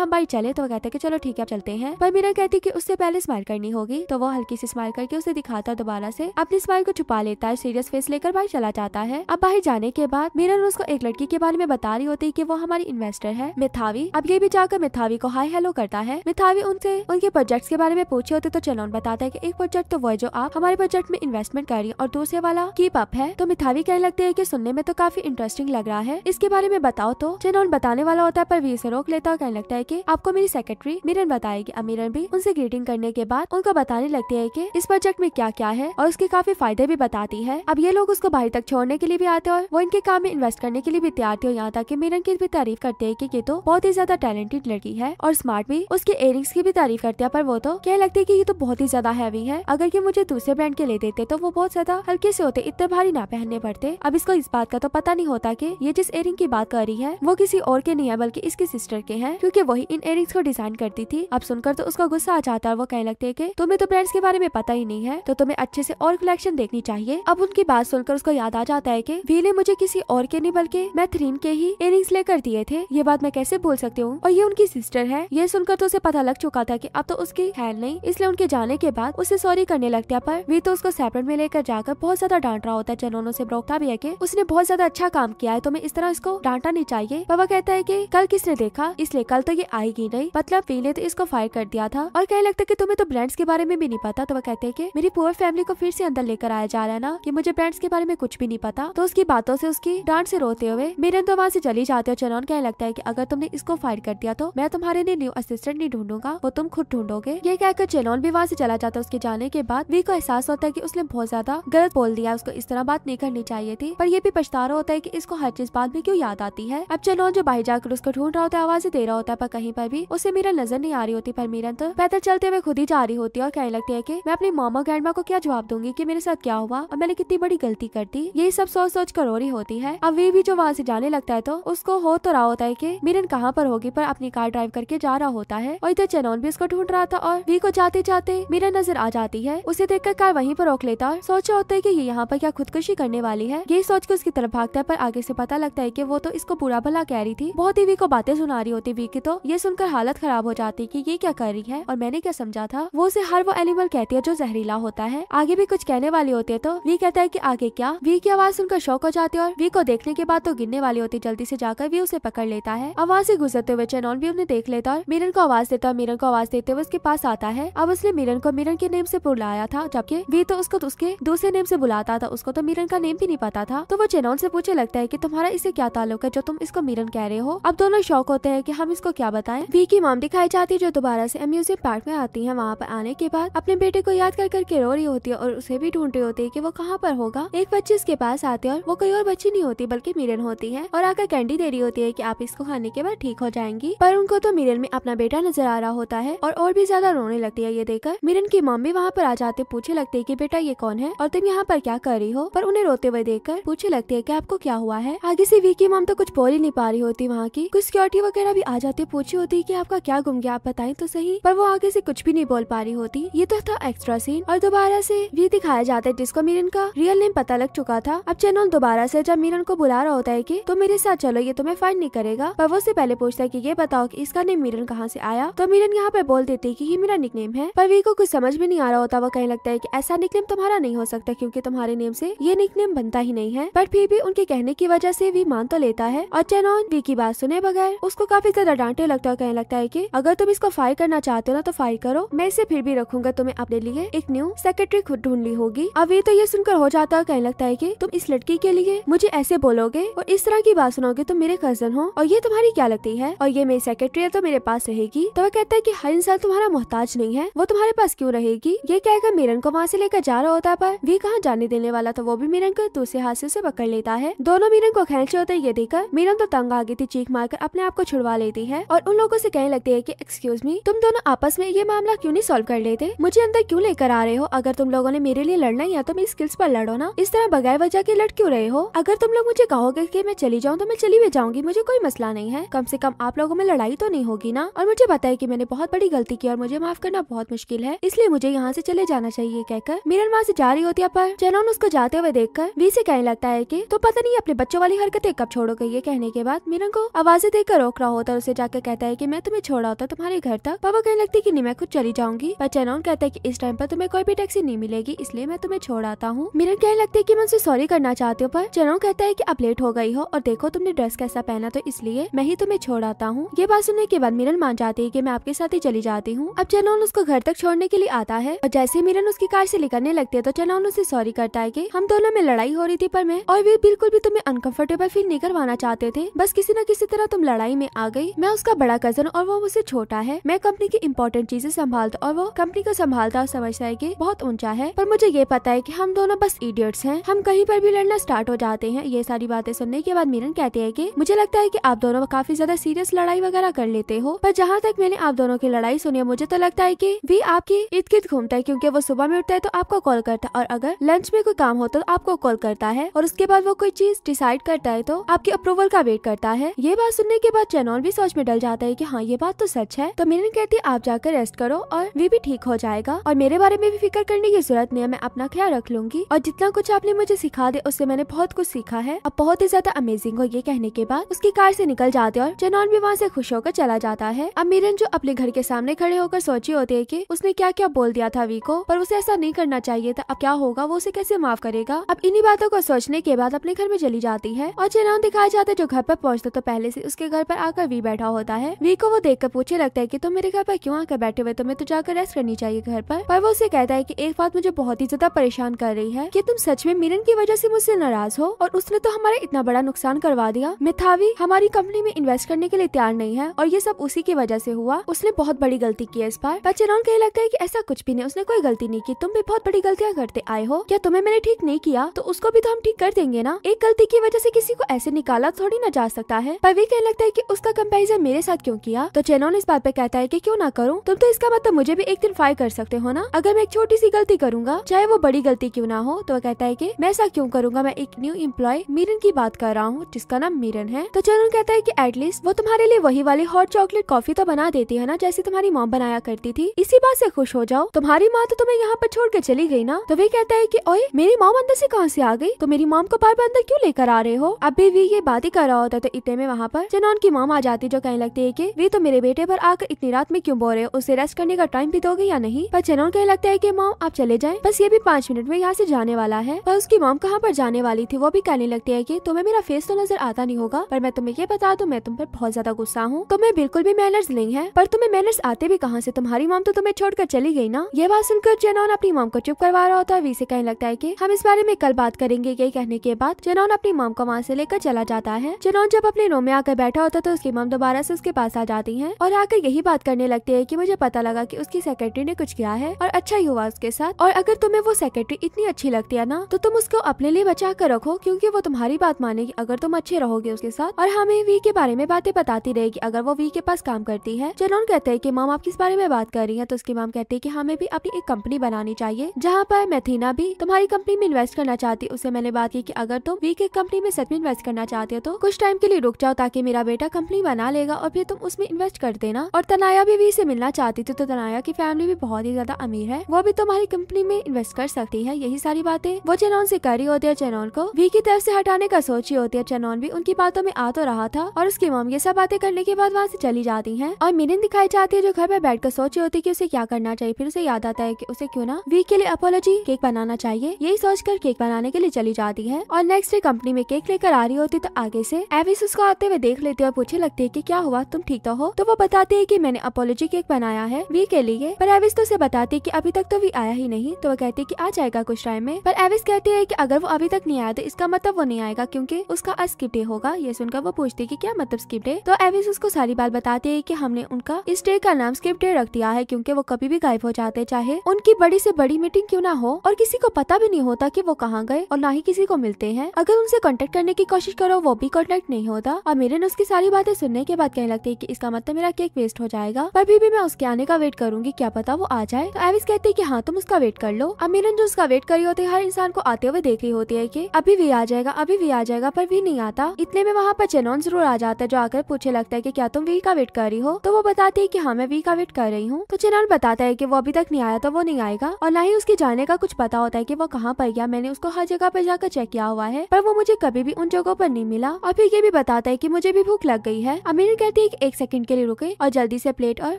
हम बाइक चले तो वह कहते हैं चलो ठीक है चलते हैं पर मीरा कहती की उससे पहले स्माइल करनी होगी तो वो हल्की सी स्माइल करके उसे दिखाता दोबारा से अपनी स्माइल को छुपा लेता है सीरियस फेस लेकर बाइक चला जाता है अब बाहर जाने के बाद रोज को एक लड़की के बारे में बता रही होती है की वो हमारी इन्वेस्टर है मिथावी अब ये भी जाकर मिथावी को हाई हेलो करता है मिथावी उनसे उनके प्रोजेक्ट के बारे में पूछे होते तो चलोन बताता है की एक प्रोजेक्ट तो वो जो आप हमारे प्रोजेक्ट में इन्वेस्टमेंट कर रही है और दूसरे वाला कीप अप है तो मिथावी कहने लगती है की सुनने में तो काफी इंटरेस्टिंग लग रहा है इसके बारे में बताओ तो जेनॉन बताने वाला होता है पर वी से रोक लेता और कहने लगता है की आपको मेरी सेक्रेटरी मिरन बताएगी अमीरन भी उनसे ग्रीटिंग करने के बाद उनको बताने लगती है की इस प्रोजेक्ट में क्या क्या है और उसके काफी फायदे भी बताती है अब ये लोग उसको बाहर तक छोड़ने के लिए भी आते हैं और वो इनके काम में इन्वेस्ट करने के लिए भी तैयार थे और यहाँ तक की मिरन की भी तारीफ करते है की ये तो बहुत ही ज्यादा टैलेंटेड लड़की है और स्मार्ट भी उसके इयरिंग्स की भी तारीफ करते हैं पर वो तो कहने लगती है की ये तो बहुत ही ज्यादा हैवी है अगर ये मुझे दूसरे ब्रांड के ले देते तो वो बहुत ज्यादा हल्के से होते इतने भारी ना पहनने पड़ते अब इसको इस बात का तो पता नहीं होता कि ये जिस एयरिंग की बात कर रही है वो किसी और के नहीं है बल्कि इसकी सिस्टर के हैं क्योंकि वही इन एयरिंग्स को डिजाइन करती थी अब सुनकर तो उसका गुस्सा आ जाता है वो कहने लगते है की तुम्हें तो ब्रांड्स के बारे में पता ही नहीं है तो तुम्हें अच्छे से और कलेक्शन देखनी चाहिए अब उनकी बात सुनकर उसको याद आ जाता है की वी ने मुझे किसी और के नहीं बल्कि मैं थ्रीन के ही एयरिंग्स लेकर दिए थे ये बात मैं कैसे बोल सकती हूँ और ये उनकी सिस्टर है ये सुनकर तो उसे पता लग चुका था की अब तो उसकी हैल नहीं इसलिए उनके जाने के बाद उसे सॉरी करने लगता है पर वी तो उसको सेपरेट में लेकर जाकर बहुत ज्यादा डांट रहा होता है चनोन उसे रोकता भी है की उसने बहुत ज्यादा अच्छा काम किया है तो तो इस तरह इसको डांटा नहीं चाहिए बाबा कहता है की कल किसने देखा इसलिए कल तो ये आएगी नहीं मतलब वी ने तो इसको फायर कर दिया था और कहने लगता की तुम्हें तो ब्रांड्स के बारे में भी नहीं पता तो वह कहते हैं की मेरी पुअर फैमिली को फिर से अंदर लेकर आया जा रहा है ना की मुझे ब्रांड्स के बारे में कुछ भी नहीं पता तो उसकी बातों से उसकी डांट से रोते हुए मेरे तो वहाँ से चली जाते हैं चनौन कहने लगता है की अगर तुमने इसको फायर कर दिया तो मैं तुम्हारे लिए न्यू असिस्टेंट नहीं ढूंढूंगा वो तुम खुद ढूंढोगे ये कहकर चेनौन भी वहाँ से चला जाता है उसके जाने के बाद वी को एहसास होता है की उसने बहुत ज्यादा गलत बोल दिया उसको इस तरह बात नहीं करनी चाहिए थी पर ये भी पछता रहा होता है की कि इसको हर चीज बाद में क्यों याद आती है अब चलो जो बाहर जाकर उसको ढूंढ रहा होता है आवाजें दे रहा होता है पर कहीं पर भी उसे मीरा नजर नहीं आ रही होती पर मीरा तो पैदल चलते हुए खुद ही जा रही होती है और कहने लगती है की मैं अपनी मामा ग्रैंडमा को क्या जवाब दूंगी की मेरे साथ क्या हुआ और मैंने कितनी बड़ी गलती कर दी यही सब सोच सोच कर रही होती है अब वे भी जो वहाँ से जाने लगता है तो उसको हो तो रहा होता है की मीरन कहाँ पर होगी पर अपनी कार ड्राइव करके जा रहा होता है और इधर चनौन भी उसको ढूंढ रहा था और वी को जाते जाते मीरन नजर आ जाती है उसे देखकर कार वहीं पर रोक लेता और सोचा होता है की ये यहाँ पर क्या खुदकुशी करने वाली है यही सोच के उसकी तरफ भागता है पर आगे से पता लगता है कि वो तो इसको बुरा भला कह रही थी बहुत ही वी को बातें सुना रही होती वी की तो ये सुनकर हालत खराब हो जाती कि ये क्या कर रही है और मैंने क्या समझा था वो उसे हर वो एनिमल कहती है जो जहरीला होता है आगे भी कुछ कहने वाली होती है तो वी कहता है की आगे क्या वी की आवाज सुनकर शौक हो जाती है और वी को देखने के बाद तो गिरने वाली होती जल्दी से जाकर वी उसे पकड़ लेता है आवाज ऐसी से गुजरते हुए चेनॉन भी उन्हें देख लेता और मिरन को आवाज देता है मिरन को आवाज देते हुए उसके पास आता है अब उसने मिरन को मिरन के नेम से बुलाया था जबकि वी तो उसको उसके दूसरे नेम से बुलाता था उसको तो मिरन का नेम भी नहीं पता था तो वो चेनौन से पूछे लग करता है कि तुम्हारा इसे क्या ताल्लुक है जो तुम इसको मिरन कह रहे हो अब दोनों शौक होते हैं कि हम इसको क्या बताएं वी की मॉम दिखाई जाती है जो दोबारा से अम्यूजिंग पार्क में आती है वहाँ पर आने के बाद अपने बेटे को याद कर करके रो रही होती है और उसे भी ढूंढ रही होती है की वो कहाँ पर होगा एक बच्ची इसके पास आती है और वो कोई और बच्ची नहीं होती बल्कि मिरन होती है और आकर कैंडी दे रही होती है की आप इसको खाने के बाद ठीक हो जाएंगी पर उनको तो मीरन में अपना बेटा नजर आ रहा होता है और भी ज्यादा रोने लगती है ये देखकर मिरन की मॉम भी वहाँ पर आ जाते पूछे लगते है की बेटा ये कौन है और तुम यहाँ पर क्या कर रही हो पर उन्हें रोते हुए देखकर पूछे लगती है की आपको क्या क्या हुआ है आगे से वी की माम तो कुछ बोल ही नहीं पा रही होती वहाँ की कुछ सिक्योरिटी वगैरह भी आ जाती पूछी होती की आपका क्या गुम गया आप बताए तो सही पर वो आगे से कुछ भी नहीं बोल पा रही होती ये तो था एक्स्ट्रा सीन और दोबारा से वी दिखाया जाता है जिसको मीरन का रियल नेम पता लग चुका था अब चैनल दोबारा से जब मीरन को बुला रहा होता है की तो मेरे साथ चलो ये तुम्हें फाइन नहीं करेगा पर वो से पहले पूछता है की ये बताओ की इसका नेम मीरन कहाँ से आया तो मीरन यहाँ पर बोल देती की ये मेरा निक है पर वी को कुछ समझ भी नहीं आ रहा होता वो कहने लगता है की ऐसा निक तुम्हारा नहीं हो सकता क्यूँकी तुम्हारे नेम ऐसी ये निक बनता ही नहीं है पर फिर भी उनके कहने की वजह से वी मान तो लेता है और चेनोन वी की बात सुने बगैर उसको काफी ज्यादा डांटे लगता है कहने लगता है की अगर तुम इसको फायर करना चाहते हो ना तो फायर करो मैं इसे फिर भी रखूंगा तुम्हें अपने लिए एक न्यू सेक्रेटरी खुद ढूंढ ली होगी अब वी तो ये सुनकर हो जाता है कहने लगता है की तुम इस लड़की के लिए मुझे ऐसे बोलोगे और इस तरह की बात सुनोगे तुम मेरे कजन हो और ये तुम्हारी क्या लगती है और ये मेरी सेक्रेटरी है तो मेरे पास रहेगी तो वह कहता है की हर इंसान तुम्हारा मोहताज नहीं है वो तुम्हारे पास क्यूँ रहेगी ये कहकर मेरन को वहाँ से लेकर जा रहा होता पर वी कहाँ जाने देने वाला था वो भी मेरन को दूसरे हाथ से पकड़ लेता है दोनों मीरन को खेल होते ये देखकर मीरन तो तंग आ गई थी चीख मारकर अपने आप को छुड़वा लेती है और उन लोगों से कहने लगती है की एक्सक्यूज मी तुम दोनों आपस में ये मामला क्यों नहीं सोल्व कर लेते मुझे अंदर क्यूँ लेकर आ रहे हो अगर तुम लोगों ने मेरे लिए लड़ना ही या तो मेरी स्किल्स पर लड़ो ना इस तरह बगैर वजह के लड़ क्यों रहे हो अगर तुम लोग मुझे कहोगे की मैं चली जाऊँ तो मैं चली भी जाऊंगी मुझे कोई मसला नहीं है कम से कम आप लोगों में लड़ाई तो नहीं होगी ना और मुझे पता है की मैंने बहुत बड़ी गलती की और मुझे माफ करना बहुत मुश्किल है इसलिए मुझे यहाँ ऐसी चले जाना चाहिए कहकर मीरन वहाँ ऐसी जा रही होती है पर जैनोन उसको जाते हुए देखकर वी से कहने लगता है की तो पता नहीं अपने बच्चों वाली हरकतें कब छोड़ोगे ये कहने के बाद मिलन को आवाजें देकर रोक रहा होता है उसे जाकर कहता है की मैं तुम्हें छोड़ा होता तुम्हारे घर तक पापा कहने लगती की नहीं मैं खुद चली जाऊंगी पर कहता है की इस टाइम पर तुम्हें कोई भी टैक्सी नहीं मिलेगी इसलिए मैं तुम्हें छोड़ आता हूँ मिलन कहने लगती है की मैं उसे सॉरी करना चाहती हूँ पर चैनौन कहता है की अब लेट हो गई हो और देखो तुमने ड्रेस कैसा पहना तो इसलिए मैं ही तुम्हें छोड़ आता हूँ ये बात सुनने के बाद मिलन मान जाती है की मैं आपके साथ ही चली जाती हूँ अब चैनौन उसको घर तक छोड़ने के लिए आता है और जैसे मिलन उसकी कार से निकलने लगती है तो चैनौन उसे सॉरी करता है की हम दोनों में लड़ाई हो रही थी पर मैं और भी बिल्कुल भी तुम्हें अनकंफर्टेबल फील नहीं करवाना चाहते थे बस किसी न किसी तरह तुम लड़ाई में आ गई मैं उसका बड़ा कजन और वो मुझसे छोटा है मैं कंपनी की इम्पोर्टेंट चीजें संभालता और वो कंपनी को संभालता और समझता है की बहुत ऊंचा है पर मुझे ये पता है की हम दोनों बस इडियट्स है हम कहीं पर भी लड़ना स्टार्ट हो जाते हैं ये सारी बातें सुनने के बाद मीरन कहते हैं की मुझे लगता है की आप दोनों काफी ज्यादा सीरियस लड़ाई वगैरह कर लेते हो पर जहाँ तक मैंने आप दोनों की लड़ाई सुनी है मुझे तो लगता है की वी आपकी इर्द गिर्द घूमता है क्यूँकी वो सुबह में उठता है तो आपको कॉल करता है और अगर लंच में कोई काम होता तो आपको कॉल करता है और उसके बाद वो कोई चीज डिसाइड करता है तो आपके अप्रूवल का वेट करता है ये बात सुनने के बाद चैनल भी सोच में डल जाता है की हाँ ये बात तो सच है तो मिलन कहती है आप जाकर रेस्ट करो और वे भी ठीक हो जाएगा और मेरे बारे में भी फिक्र करने की जरूरत नहीं है मैं अपना ख्याल रख लूंगी और जितना कुछ आपने मुझे सिखा दे उससे मैंने बहुत कुछ सीखा है अब बहुत ही ज्यादा अमेजिंग हो ये कहने के बाद उसकी कार से निकल जाते और चैनल भी वहाँ से खुश होकर चला जाता है अब मिरन जो अपने घर के सामने खड़े होकर सोची होती है की उसने क्या क्या बोल दिया था वी को पर उसे ऐसा नहीं करना चाहिए था अब क्या होगा वो उसे कैसे माफ करेगा अब इन्हीं बातों को सोचने के बाद अपने घर में चली जाती है और चिराग दिखाया जाता है जो घर पर पहुंचता तो पहले से उसके घर पर आकर वी बैठा होता है वी को वो कर पूछे लगता है की तुम मेरे घर पर क्यों आकर बैठे हुए तुम्हें तो जाकर रेस्ट करनी चाहिए घर पर वो उसे कहता है की एक बात मुझे बहुत ही ज्यादा परेशान कर रही है की तुम सच में मिरन की वजह से मुझसे नाराज हो और उसने तो हमारा इतना बड़ा नुकसान करवा दिया मिथावी हमारी कंपनी में इन्वेस्ट करने के लिए तैयार नहीं है और ये सब उसी की वजह से हुआ उसने बहुत बड़ी गलती की है इस बार पर चिराग कहे लगता है की ऐसा कुछ भी नहीं उसने कोई गलती नहीं की तुम भी बहुत बड़ी गलतियाँ करते आए हो क्या तुम्हें मैंने ठीक नहीं किया तो उसको भी तो हम ठीक कर देंगे ना एक गलती गलती की वजह से किसी को ऐसे निकाला थोड़ी ना जा सकता है पर वी कहने लगता है कि उसका कंपैरिजन मेरे साथ क्यों किया तो चेनोन इस बात पे कहता है कि क्यों ना करूं तुम तो इसका मतलब मुझे भी एक दिन फायर कर सकते हो ना अगर मैं एक छोटी सी गलती करूंगा चाहे वो बड़ी गलती क्यों ना हो तो वह कहता है की मैं ऐसा क्यों करूंगा मैं एक न्यू इम्प्लॉय मीरन की बात कर रहा हूँ जिसका नाम मीरन है तो चेनोन कहता है की एटलीस्ट वो तुम्हारे लिए वही वाली हॉट चॉकलेट कॉफी तो बना देती है ना जैसे तुम्हारी मॉम बनाया करती थी इसी बात ऐसी खुश हो जाओ तुम्हारी माँ तो तुम्हें यहाँ पर छोड़ के चली गयी ना तो वे कहता है की मेरी माँ अंदर से कहाँ से आ गई तो मेरी माम को बार बार अंदर क्यों लेकर आ रहे हो अभी भी ये बात ही कर रहा होता तो इतने में वहाँ पर जनौन की माम आ जाती जो कहने लगती है की वे तो मेरे बेटे पर आकर इतनी रात में क्यूँ बो रहे हो उसे रेस्ट करने का टाइम भी दोगे या नहीं पर जनौन कहने लगता है की माम आप चले जाए बस ये भी पाँच मिनट में यहाँ से जाने वाला है पर उसकी माम कहाँ पर जाने वाली थी वो भी कहने लगती है की तुम्हें मेरा फेस तो नजर आता नहीं होगा पर मैं तुम्हें ये बता दू मैं तुम पर बहुत ज्यादा गुस्सा हूँ तुम्हें बिल्कुल भी मैनर्स नहीं है पर तुम्हें मैनर्स आते भी कहाँ से तुम्हारी माम तो तुम्हें छोड़कर चली गई ना ये बात सुनकर जेनॉन अपनी माम को चुप करवा रहा होता है वी से कहने लगता है की हम इस बारे में कल बात करेंगे यही कहने के बाद जेनॉन जेरॉन अपनी मॉम को वहाँ से लेकर चला जाता है जेरॉन जब अपने रूम में आकर बैठा होता तो उसकी मॉम दोबारा से उसके पास आ जाती है और आकर यही बात करने लगती है की मुझे पता लगा की उसकी सेक्रेटरी ने कुछ किया है और अच्छा ही हुआ उसके साथ और अगर तुम्हें वो सेक्रेटरी इतनी अच्छी लगती है ना तो तुम उसको अपने लिए बचा कर रखो क्यूँकी वो तुम्हारी बात मानेगी अगर तुम अच्छे रहोगे उसके साथ और हमें वी के बारे में बातें बताती रहेगी अगर वो वी के पास काम करती है जेरॉन कहते हैं की माम आप किस बारे में बात कर रही है तो उसकी माम कहती है की हमें भी अपनी एक कंपनी बनानी चाहिए जहाँ पर मैथीना भी तुम्हारी कंपनी में इन्वेस्ट करना चाहती उससे मैंने बात की कि अगर तुम वी एक कंपनी में सच में इन्वेस्ट करना चाहते हो तो कुछ टाइम के लिए रुक जाओ ताकि मेरा बेटा कंपनी बना लेगा और फिर तुम उसमें इन्वेस्ट कर देना और तनाया भी वी से मिलना चाहती थी तो तनाया की फैमिली भी बहुत ही ज्यादा अमीर है वो भी तुम्हारी कंपनी में इन्वेस्ट कर सकती है यही सारी बातें वो चेनौन से कर रही होती है चेनौन को वी की तरफ से हटाने का सोच ही होती है चेनौन भी उनकी बातों में आ तो रहा था और उसकी मम ये सब बातें करने के बाद वहाँ से चली जाती है और मिनिन दिखाई जाती है जो घर पर बैठ कर सोच रही होती है की उसे क्या करना चाहिए फिर उसे याद आता है की उसे क्यों ना वी के लिए अपोलॉजी केक बनाना चाहिए यही सोच कर केक बनाने के लिए चली जाती है और नेक्स्ट डे कंपनी में केक लेकर आ रही होती तो आगे से एविस उसको आते हुए देख लेते और पूछे लगती है की क्या हुआ तुम ठीक तो हो तो वो बताती है की मैंने अपोलोजी केक बनाया है वी के लिए पर एविस तो उसे बताती है की अभी तक तो वी आया ही नहीं तो वो कहती है की आ जाएगा कुछ टाइम में पर एविस कहती है की अगर वो अभी तक नहीं आया तो इसका मतलब वो नहीं आएगा क्यूँकी उसका स्किप डे होगा ये सुनकर वो पूछती है की क्या मतलब स्किप डे तो एविस उसको सारी बात बताती है की हमने उनका इस डे का नाम स्किप डे रख दिया है क्यूँकी वो कभी भी गायब हो जाते चाहे उनकी बड़ी से बड़ी मीटिंग क्यों ना हो और किसी को पता भी नहीं होता कि वो कहाँ गए और ना ही किसी को मिलते हैं अगर उनसे कॉन्टेक्ट करने की कोशिश करो वो भी कॉन्टेक्ट नहीं होता और मेरन उसकी सारी बातें सुनने के बाद कहने लगती है की इसका मतलब मेरा केक वेस्ट हो जाएगा पर भी, भी मैं उसके आने का वेट करूंगी क्या पता वो आ जाए तो एविस कहती है की हाँ तुम उसका वेट कर लो अब जो उसका वेट करी होती है हर इंसान को आते हुए देख रही होती है की अभी भी आ जाएगा अभी भी आ जाएगा पर भी नहीं आता इतने में वहाँ पर चेनोन जरूर आ जाता है जो आकर पूछे लगता है की क्या तुम वी का वेट कर रही हो तो वो बताती है की हाँ मैं वी का वेट कर रही हूँ तो चेनोन बताता है की वो अभी तक नहीं आया तो वो नहीं आएगा और ना ही उसके जाने का कुछ पता होता है की वो कहाँ पर गया मैंने उसको हर जगह पर जाकर चेक किया हुआ है पर वो मुझे कभी भी उन जगहों पर नहीं मिला और फिर ये भी बताता है की मुझे भी भूख लग गई है अमीर कहती है कि एक सेकंड के लिए रुके और जल्दी से प्लेट और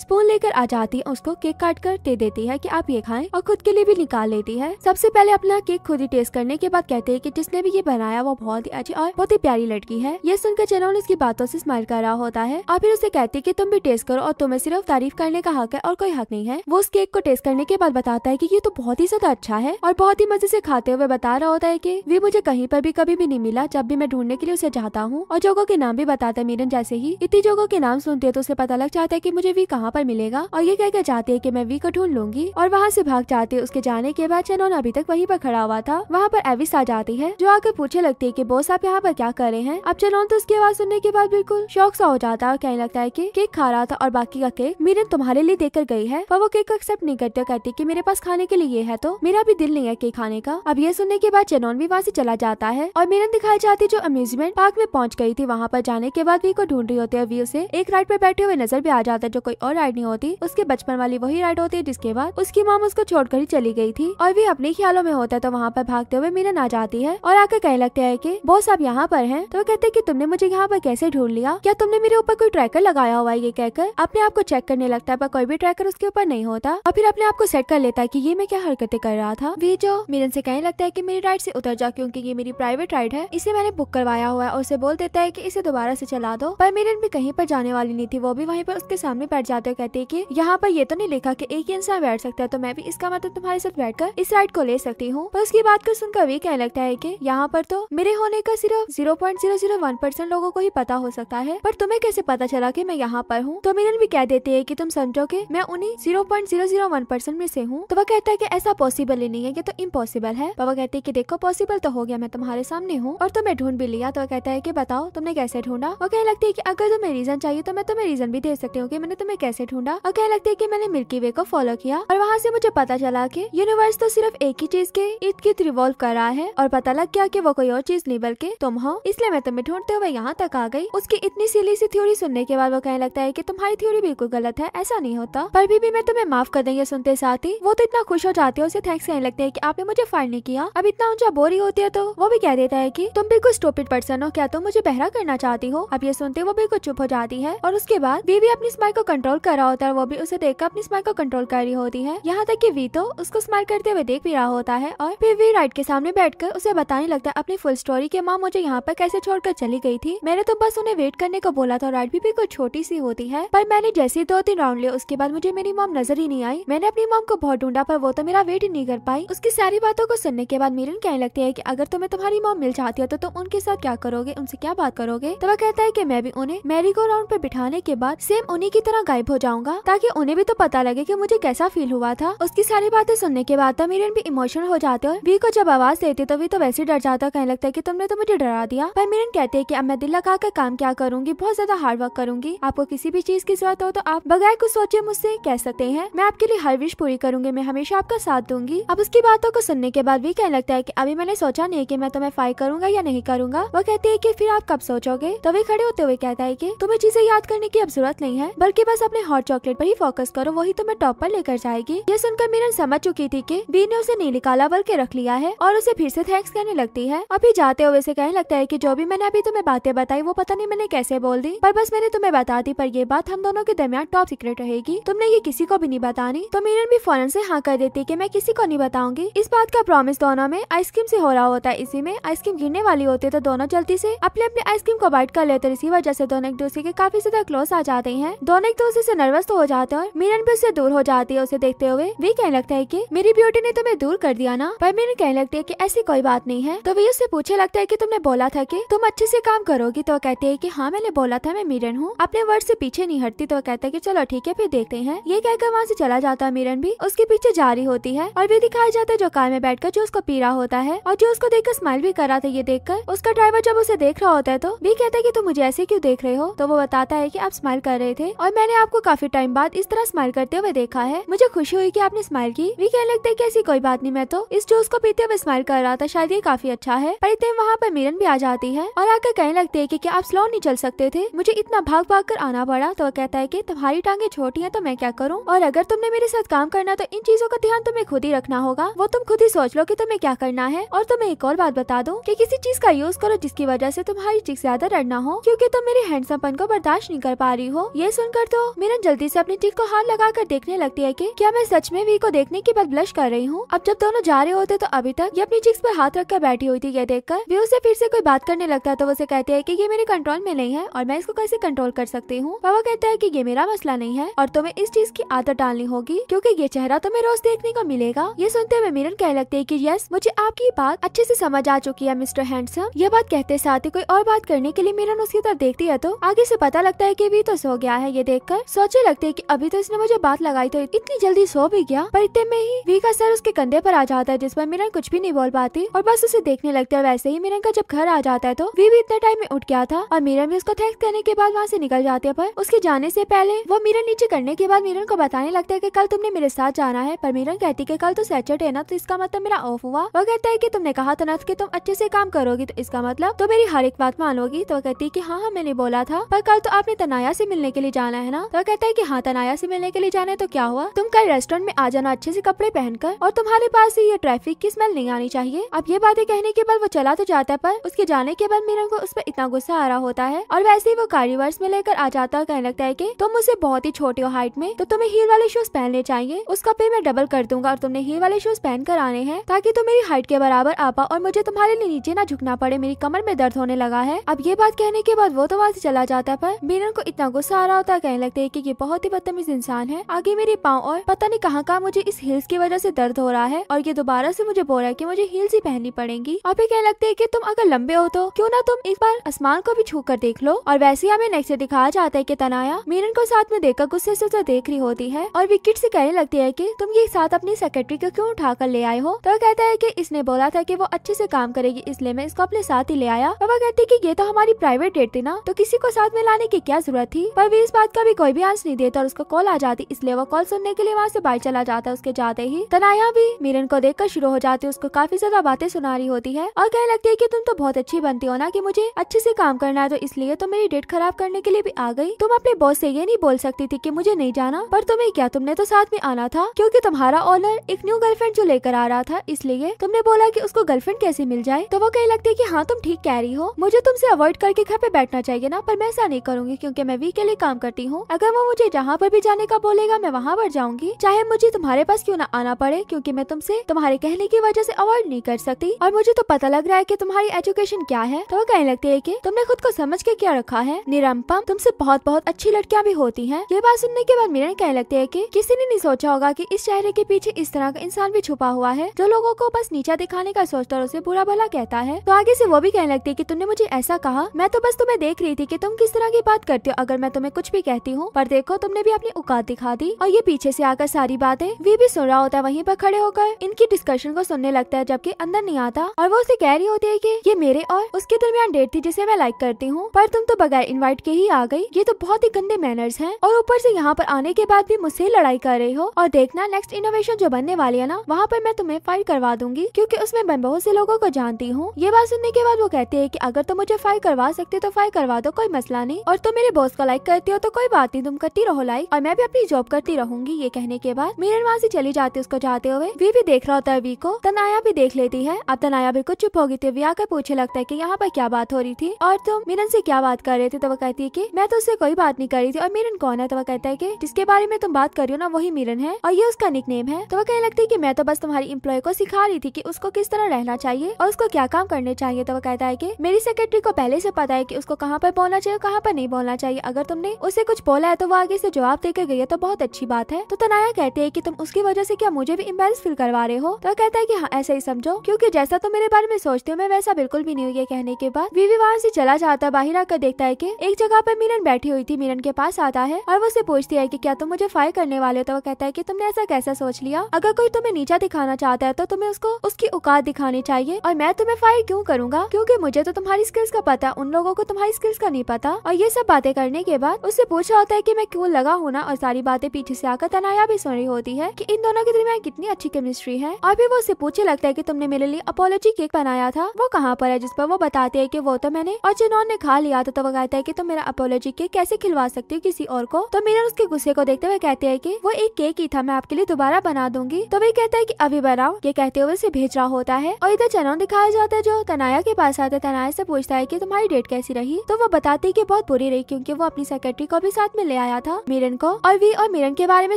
स्पून लेकर आ जाती है उसको केक काट कर दे देती है की आप ये खाएं और खुद के लिए भी निकाल लेती है सबसे पहले अपना केक खुद ही टेस्ट करने के बाद कहते हैं कि जिसने भी ये बनाया वो बहुत ही अच्छी और बहुत ही प्यारी लड़की है ये सुनकर चेनोन उसकी बातों से स्माइल कर रहा होता है और फिर उसे कहती है कि तुम भी टेस्ट करो और तुम्हें सिर्फ तारीफ करने का हक है और कोई हक नहीं है वो उस केक को टेस्ट करने के बाद बताता है की ये तो बहुत ही ज्यादा अच्छा है और बहुत ही मजे से खाते हुए बता रहा होता है की वे मुझे कहीं पर भी कभी भी नहीं मिला जब भी मैं ढूंढने के लिए उसे चाहता हूँ और जोगो के नाम भी बताता है मीरन जैसे ही इतनी जोगो के नाम सुनते है तो उसे पता लग जाता है की मुझे वी कहाँ पर मिलेगा और ये कहकर चाहते है की मैं वी को ढूंढ लूंगी और वहाँ से भाग जाते उसके जाने के बाद चनोन अभी तक वही पर खड़ा हुआ था वहाँ पर एविस आ जाती है जो आकर पूछे लगती है की बोस आप यहाँ पर क्या कर रहे हैं अब चनोन तो उसकी आवाज सुनने के बाद बिल्कुल शौक सा हो जाता है और कहने लगता है की केक खा रहा था और बाकी का केक मीरन तुम्हारे लिए देकर गई है पर वो केक एक्सेप्ट नहीं करते कहती की मेरे पास खाने के लिए ये है तो मेरा भी दिल नहीं है केक खाने का अब ये सुनने के बाद चेनोन भी वहाँ से चला जाता है और अब दिखाई जाती जो अम्यूजमेंट पार्क में पहुंच गई थी वहां पर जाने के बाद वी को ढूंढ रही होती है वी उसे एक राइड पर बैठे हुए नजर भी आ जाता है जो कोई और राइड नहीं होती उसके बचपन वाली वही राइड होती है जिसके बाद उसकी माम उसको छोड़कर ही चली गई थी और वी अपने ख्यालों में होता है तो वहाँ पर भागते हुए मीरन आ जाती है और आकर कहने लगते है की बॉस आप यहाँ पर है तो वो कहते की तुमने मुझे यहाँ पर कैसे ढूंढ लिया क्या तुमने मेरे ऊपर कोई ट्रैकर लगाया हुआ है ये कहकर अपने आप को चेक करने लगता है पर कोई भी ट्रैकर उसके ऊपर नहीं होता और फिर अपने आप को सेट कर लेता है की ये मैं क्या हरकते कर रहा था वी जो मीरन से कहने लगता है की मेरी राइड से उतर जाओ क्यूँकी ये मेरी प्राइवेट राइड है इसे मैंने बुक करवाया हुआ है और उसे बोल देता है की इसे दोबारा से चला दो पर मेरिन भी कहीं पर जाने वाली नहीं थी वो भी वहीं पर उसके सामने बैठ जाते हैं कहते हैं की यहाँ पर ये तो नहीं लिखा की एक ही इंसान बैठ सकता है तो मैं भी इसका मतलब तुम्हारे साथ बैठकर इस राइड को ले सकती हूँ पर उसकी बात को सुनकर भी कहने लगता है की यहाँ पर तो मेरे होने का सिर्फ zero point zero zero one percent लोगों को ही पता हो सकता है पर तुम्हें कैसे पता चला की मैं यहाँ पर हूँ तो मिलन भी कह देती है की तुम समझो की मैं उन्हीं zero point zero zero one percent में से हूँ तो वह कहता है की ऐसा पॉसिबल ही नहीं है ये तो इम्पोसिबल है पापा कहती है की देखो पॉसिबल तो हो गया मैं तुम्हारे साथ सामने हूँ और तुम्हें तो ढूंढ भी लिया तो कहता है की बताओ तुमने कैसे ढूंढा और कहने लगती है की अगर तुम्हें रीजन चाहिए तो मैं तुम्हें रीजन भी दे सकती हूँ की मैंने तुम्हें कैसे ढूंढा और कहने लगती है की मैंने मिल्की वे को फॉलो किया और वहाँ से मुझे पता चला की यूनिवर्स तो सिर्फ एक ही चीज के इर्द गिर्द रिवॉल्व कर रहा है और पता लग गया की वो कोई और चीज नहीं बल्कि तुम हो इसलिए मैं तुम्हें ढूंढते हुए यहाँ तक आ गई उसकी इतनी सीली सी थ्योरी सुनने के बाद वो कहने लगता है की तुम्हारी थ्योरी बिल्कुल गलत है ऐसा नहीं होता पर भी, भी मैं तुम्हें माफ कर देंगे सुनते साथ ही वो तो इतना खुश हो जाती है उसे थैंक्स कहने लगते हैं कि आपने मुझे फाइन नहीं किया अब इतना ऊंचा बोरी होती है तो वो भी कह देती देता है कि तुम बिल्कुल स्टोपिड पर्सन हो क्या तुम मुझे बहरा करना चाहती हो अब ये सुनते वो बिल्कुल चुप हो जाती है और उसके बाद भी अपनी स्माइल को कंट्रोल कर रहा होता है वो भी उसे देख अपनी स्माइल को कंट्रोल कर रही होती है यहाँ तक की वी तो उसको स्माइल करते हुए देख भी रहा होता है और फिर वी राइट के सामने बैठकर उसे बताने लगता है अपनी फुल स्टोरी की माँ मुझे यहाँ पर कैसे छोड़कर चली गई थी मैंने तो बस उन्हें वेट करने को बोला था राइट भी बिल्कुल छोटी सी होती है पर मैंने जैसे दो तीन राउंड लिया उसके बाद मुझे मेरी मॉम नजर ही नहीं आई मैंने अपनी मॉम को बहुत ढूंढा पर वो तो मेरा वेट ही नहीं कर पाई उसकी सारी बातों को सुनने के बाद मीरन कहने लगती है कि अगर तुम्हें तुम्हारी मॉम मिल जाती है तो तुम उनके साथ क्या करोगे उनसे क्या बात करोगे तो वह कहता है की मैं भी उन्हें मेरी गो राउंड पे बिठाने के बाद सेम उन्हीं की तरह गायब हो जाऊंगा ताकि उन्हें भी तो पता लगे की मुझे कैसा फील हुआ था उसकी सारी बातें सुनने के बाद तमीरन तो भी इमोशनल हो जाते और वी को जब आवाज देती तो वी तो वैसे डर जाता कहने लगता है की तुमने तो मुझे डरा दिया पर मीरन कहते हैं की अब मैं दिल लगा कर काम क्या करूंगी बहुत ज्यादा हार्ड वर्क करूंगी आपको किसी भी चीज की जरूरत हो तो आप बगैर कुछ सोचे मुझसे कह सकते हैं मैं आपके लिए हर विश पूरी करूंगी मैं हमेशा आपका साथ दूंगी अब उसकी बातों को सुनने के बाद वी कहने लगता है की अभी मैंने सोचा नहीं की मैं तुम्हें ट्राई करूंगा या नहीं करूंगा वह कहती है की फिर आप कब सोचोगे तो वे खड़े होते हुए कहता है की तुम्हें चीजें याद करने की अब जरूरत नहीं है बल्कि बस अपने हॉट चॉकलेट पर ही फोकस करो वही तुम्हें तो टॉप पर लेकर जाएगी ये सुनकर मीरन समझ चुकी थी की वीर ने उसे नहीं निकाला बल्कि रख लिया है और उसे फिर से थैंक्स कहने लगती है अभी जाते हुए उसे कहने लगता है की जो भी मैंने अभी तुम्हें बातें बताई वो पता नहीं मैंने कैसे बोल दी पर बस मैंने तुम्हें बता दी पर ये बात हम दोनों के दरमियान टॉप सीक्रेट रहेगी तुमने ये किसी को भी नहीं बतानी तो मीरन भी फौरन से हाँ कर देती कि मैं किसी को नहीं बताऊंगी इस बात का प्रॉमिस दोनों में आइसक्रीम से हो रहा होता है इसी में आइसक्रीम गिरने वाली होती है तो दोनों जल्दी से अपने अपने आइसक्रीम को बाइट कर लेते हैं इसी वजह से दोनों एक दूसरे के काफी ज्यादा क्लोज आ जाते हैं दोनों एक दूसरे से नर्वस तो हो जाते हैं मीरन भी उससे दूर हो जाती है उसे देखते हुए वे कहने लगता है की मेरी ब्यूटी ने तुम्हें दूर कर दिया ना पर मीरन कहने लगती है की ऐसी कोई बात नहीं है तो वे उससे पूछे लगता है की तुमने बोला था की तुम अच्छे से काम करोगी तो कहते है की हाँ मैंने बोला था मैं मिरन हूँ अपने वर्ड ऐसी पीछे नहीं हटती तो कहता हैं की चलो ठीक है फिर देखते हैं ये कहकर वहाँ ऐसी चला जाता है मीरन भी उसके पीछे जारी होती है और वे दिखाया जाता है जो कार में बैठकर जो उसको पीरा होता है और जो उसको देखकर स्माइल भी कर रहा था ये देखकर उसका ड्राइवर जब उसे देख रहा होता है तो भी कहता है की तुम मुझे ऐसे क्यूँ देख रहे हो तो वो बताता है की आप स्माइल कर रहे थे और मैंने आपको काफी टाइम बाद इस तरह स्माइल करते हुए देखा है मुझे खुशी हुई की आपने स्माइल की वी कहने लगता है की ऐसी कोई बात नहीं मैं तो इस जूस को पीते हुए स्माइल कर रहा था शायद ये काफी अच्छा है पर इतने वहाँ पर मिरन भी आ जाती है और आकर कहने लगती है की क्या आप स्लो नहीं चल सकते थे मुझे इतना भाग भाग कर आना पड़ा तो कहता है की तुम्हारी टांगे छोटी है तो मैं क्या करूँ और अगर तुमने मेरे साथ काम करना तो इन चीजों का ध्यान तुम्हें खुद ही रखना होगा वो तुम खुद ही सोच लो की तुम्हें क्या करना है और तुम्हें एक और बात बता दो कि किसी चीज का यूज करो जिसकी वजह से तुम्हारी चिक ज्यादा रड़ना हो क्योंकि तुम मेरे हैंडसमपन को बर्दाश्त नहीं कर पा रही हो ये सुनकर तो मिरन जल्दी से अपनी चिक को हाथ लगा कर देखने लगती है की क्या मैं सच में वी को देखने के बाद ब्लश कर रही हूँ अब जब दोनों जा रहे होते तो अभी तक ये अपनी चिक्स पर हाथ रखकर बैठी हुई थी देख देखकर वी उसे फिर से कोई बात करने लगता है तो उसे कहते हैं कि ये मेरे कंट्रोल में नहीं है और मैं इसको कैसे कंट्रोल कर सकती हूँ बाबा कहता है कि ये मेरा मसला नहीं है और तुम्हें इस चीज की आदत डालनी होगी क्योंकि ये चेहरा तुम्हें रोज देखने को मिलेगा ये सुनते हुए मिरन कह लगते है की यस मुझे आपकी बात अच्छे ऐसी समझ आ चुकी है किया मिस्टर हैंडसम यह बात कहते साथ ही कोई और बात करने के लिए मीरन उसकी तरफ देखती है तो आगे से पता लगता है की अभी तो सो गया है ये देखकर सोचे लगते है की अभी तो इसने मुझे बात लगाई तो इतनी जल्दी सो भी गया पर इतने में ही वी का सर उसके कंधे पर आ जाता है जिस पर मीरन कुछ भी नहीं बोल पाती और बस उसे देखने लगते है वैसे ही मीरन का जब घर आ जाता है तो वी भी इतने टाइम में उठ गया था और मीरन भी उसको थैंक्स करने के बाद वहाँ से निकल जाते हैं पर उसके जाने से पहले वो मीरन नीचे करने के बाद मीरन को बताने लगता है कि कल तुमने मेरे साथ जाना है पर मीरन कहती है कि कल तो सैटरडे है ना तो इसका मतलब मेरा ऑफ हुआ वो कहता है कि तुमने कहा था ना कि तुम अच्छे से काम करोगी तो इसका मतलब तो मेरी हर एक बात मानोगी तो कहती है की हाँ हाँ मैंने बोला था पर कल तो आपने तनाया से मिलने के लिए जाना है ना तो कहता है की हाँ तनाया से मिलने के लिए जाना है तो क्या हुआ तुम कल रेस्टोरेंट में आ जाना अच्छे से कपड़े पहनकर और तुम्हारे पास ये ट्रैफिक की स्मेल नहीं आनी चाहिए अब ये बातें कहने के बाद वो चला तो जाता है पर उसके जाने के बाद मीरन को उस पर इतना गुस्सा आ रहा होता है और वैसे ही वो कार्यवर्स में लेकर आ जाता है और कहने लगता है की तुम मुझसे बहुत ही छोटे हो हाइट में तो तुम्हें हील वाले शूज पहनने चाहिए उसका पे मैं डबल कर दूंगा और तुमने हील वाले शूज पहन कर आने हैं ताकि तुम मेरी हाइट के बराबर आ पाओ और मुझे तुम्हारे लिए नीचे ना झुकना पड़े मेरी कमर में दर्द होने लगा है अब ये बात कहने के बाद वो तो वहाँ से चला जाता है पर मीरन को इतना गुस्सा आ रहा होता है कहने लगता है की ये बहुत ही बदतमीज इंसान है आगे मेरे पाँव और पता नहीं कहाँ कहाँ मुझे इस हिल्स की वजह ऐसी दर्द हो रहा है और ये दोबारा ऐसी मुझे बोल रहा है की मुझे हिल्स ही पहननी पड़ेगी आप ये कहने लगते है की तुम अगर लंबे हो तो क्यों ना तुम एक बार आसमान को भी छू कर देख लो और वैसे ही हमें नेक्स्ट दिखाया जाता है की तनाया मीरन को साथ में देखकर गुस्से से उसे देख रही होती है और विकेट से कहने लगती है की तुम ये साथ अपनी सेक्रेटरी को क्यों उठा कर ले आए हो तो कहता है की इसने बोला था कि वो अच्छे से काम करे करेगी इसलिए मैं इसको अपने साथ ही ले आया पापा कहते की ये तो हमारी प्राइवेट डेट थी ना तो किसी को साथ में लाने की क्या जरूरत थी पर भी इस बात का भी कोई भी आंस नहीं देता और उसको कॉल आ जाती इसलिए वो कॉल सुनने के लिए वहाँ ऐसी बाइक चला जाता है उसके जाते ही तनाया भी मीरन को देख शुरू हो जाती है उसको काफी ज्यादा बातें सुना रही होती है और कहने लगती है की तुम तो बहुत अच्छी बनती हो ना की मुझे अच्छे ऐसी काम करना है तो इसलिए तो मेरी डेट खराब करने के लिए भी आ गई तुम अपने बॉस ऐसी ये नहीं बोल सकती थी की मुझे नहीं जाना पर तुम्हें क्या तुमने तो साथ में आना था क्यूँकी तुम्हारा ऑनर एक न्यू गर्लफ्रेंड जो लेकर आ रहा था इसलिए तुमने बोला की उसको गर्लफ्रेंड कैसे मिल जाए जाए तो वो कहने लगती है की हाँ तुम ठीक कह रही हो मुझे तुमसे अवॉइड करके घर पे बैठना चाहिए ना पर मैं ऐसा नहीं करूंगी क्यूँकी मैं वी के लिए काम करती हूँ अगर वो मुझे जहाँ पर भी जाने का बोलेगा मैं वहाँ पर जाऊंगी चाहे मुझे तुम्हारे पास क्यों ना आना पड़े क्यूँकी मैं तुमसे तुम्हारे कहने की वजह से अवॉइड नहीं कर सकती और मुझे तो पता लग रहा है की तुम्हारी एजुकेशन क्या है तो वो कहने लगती है की तुमने खुद को समझ के क्या रखा है निरम्पम तुमसे बहुत बहुत अच्छी लड़कियाँ भी होती है ये बात सुनने के बाद मीरा कहने लगती है की किसी ने नहीं सोचा होगा की इस चेहरे के पीछे इस तरह का इंसान भी छुपा हुआ है जो लोगो को बस नीचा दिखाने का सोचता और उसे बुरा भला कहता है तो आगे से वो भी कहने लगती है कि तुमने मुझे ऐसा कहा मैं तो बस तुम्हें देख रही थी कि तुम किस तरह की बात करती हो अगर मैं तुम्हें कुछ भी कहती हूँ पर देखो तुमने भी अपनी औकात दिखा दी और ये पीछे से आकर सारी बातें वी भी सुन रहा होता है वहीं पर खड़े होकर इनकी डिस्कशन को सुनने लगता है जबकि अंदर नहीं आता और वो उसे कह रही होती है की ये मेरे और उसके दरमियान डेट थी जिसे मैं लाइक करती हूँ पर तुम तो बगैर इन्वाइट के ही आ गई ये तो बहुत ही गंदे मैनर्स है और ऊपर से यहाँ पर आने के बाद भी मुझसे लड़ाई कर रही हो और देखना नेक्स्ट इनोवेशन जो बनने वाली है ना वहाँ पर मैं तुम्हें फाइट करवा दूंगी क्यूँकी उसमें मैं बहुत से लोगों को जानती जानती हूँ ये बात सुनने के बाद वो कहती है की अगर तुम तो मुझे फाइल करवा सकते तो फाइल करवा दो कोई मसला नहीं और तुम मेरे बॉस को लाइक करती हो तो कोई बात नहीं तुम करती रहो लाइक और मैं भी अपनी जॉब करती रहूंगी ये कहने के बाद मीरन वहाँ ऐसी चली जाती उसको जाते हुए वी भी देख रहा होता है वी को तनाया भी देख लेती है अब तनाया बिल्कुल चुप हो गई थी वी आकर पूछे लगता है की यहाँ पर क्या बात हो रही थी और तुम मीरन से क्या बात कर रहे थे तो वो कहती है की मैं तो उससे कोई बात नहीं कर रही थी और मीरन कौन है तो वो कहता है की जिसके बारे में तुम बात कर रही हो ना वही मीरन है और ये उसका निक है तो वो कहने लगती है की मैं तो बस तुम्हारी इम्प्लॉय को सिखा रही थी की उसको किस तरह रहना चाहिए और उसको क्या काम करने चाहिए तो वो कहता है की मेरी सेक्रेटरी को पहले से पता है की उसको कहाँ पर बोलना चाहिए कहाँ पर नहीं बोलना चाहिए अगर तुमने उसे कुछ बोला है तो वो आगे से जवाब देकर गई है तो बहुत अच्छी बात है तो तनाया कहते हैं की तुम उसकी वजह से क्या मुझे भी इम्बेस फील करवा रहे हो तो कहता है की हाँ ऐसा ही समझो क्यूँकी जैसा तुम मेरे बारे में सोचते हो मैं वैसा बिल्कुल भी नहीं हुई कहने के बाद वीवी वहाँ से चला जाता है बाहर आकर देखता है की एक जगह पर मिलन बैठी हुई थी मिलन के पास आता है और वो उसे पूछती है की क्या तुम मुझे फायर करने वाले हो तो वो कहता है की तुमने ऐसा कैसा सोच लिया अगर कोई तुम्हें नीचा दिखाना चाहता है तो तुम्हें उसको उसकी औकात दिखानी चाहिए और मैं तुम्हें तो फायर क्यों करूंगा क्योंकि मुझे तो तुम्हारी स्किल्स का पता उन लोगों को तुम्हारी स्किल्स का नहीं पता और ये सब बातें करने के बाद उससे पूछा होता है की मैं क्यूँ लगा होना और सारी बातें पीछे से आकर तनाया भी सुन रही होती है की इन दोनों के दरमियान कितनी अच्छी केमिस्ट्री है और फिर वो उससे पूछे लगता है की तुमने मेरे लिए अपोलोजी केक बनाया था वो कहाँ पर है जिस पर वो बताते हैं की वो तो मैंने और ने खा लिया था तो वो कहता है की तुम मेरा अपोलोजी केक कैसे खिलवा सकती हो किसी और को तो मेरा उसके गुस्से को देखते हुए कहते हैं की वो एक केक ही था मैं आपके लिए दोबारा बना दूंगी तो वे कहता है की अभी बनाओ ये कहते हुए उसे भेज रहा होता है और इधर चनौन दिखा दिखाया जाता है जो तनाया के पास आता है तनाया से पूछता है की तुम्हारी डेट कैसी रही तो वो बताती की बहुत बुरी रही क्यूँकी वो अपनी सेक्रेटरी को भी साथ में ले आया था मीरन को और वी और मिरन के बारे में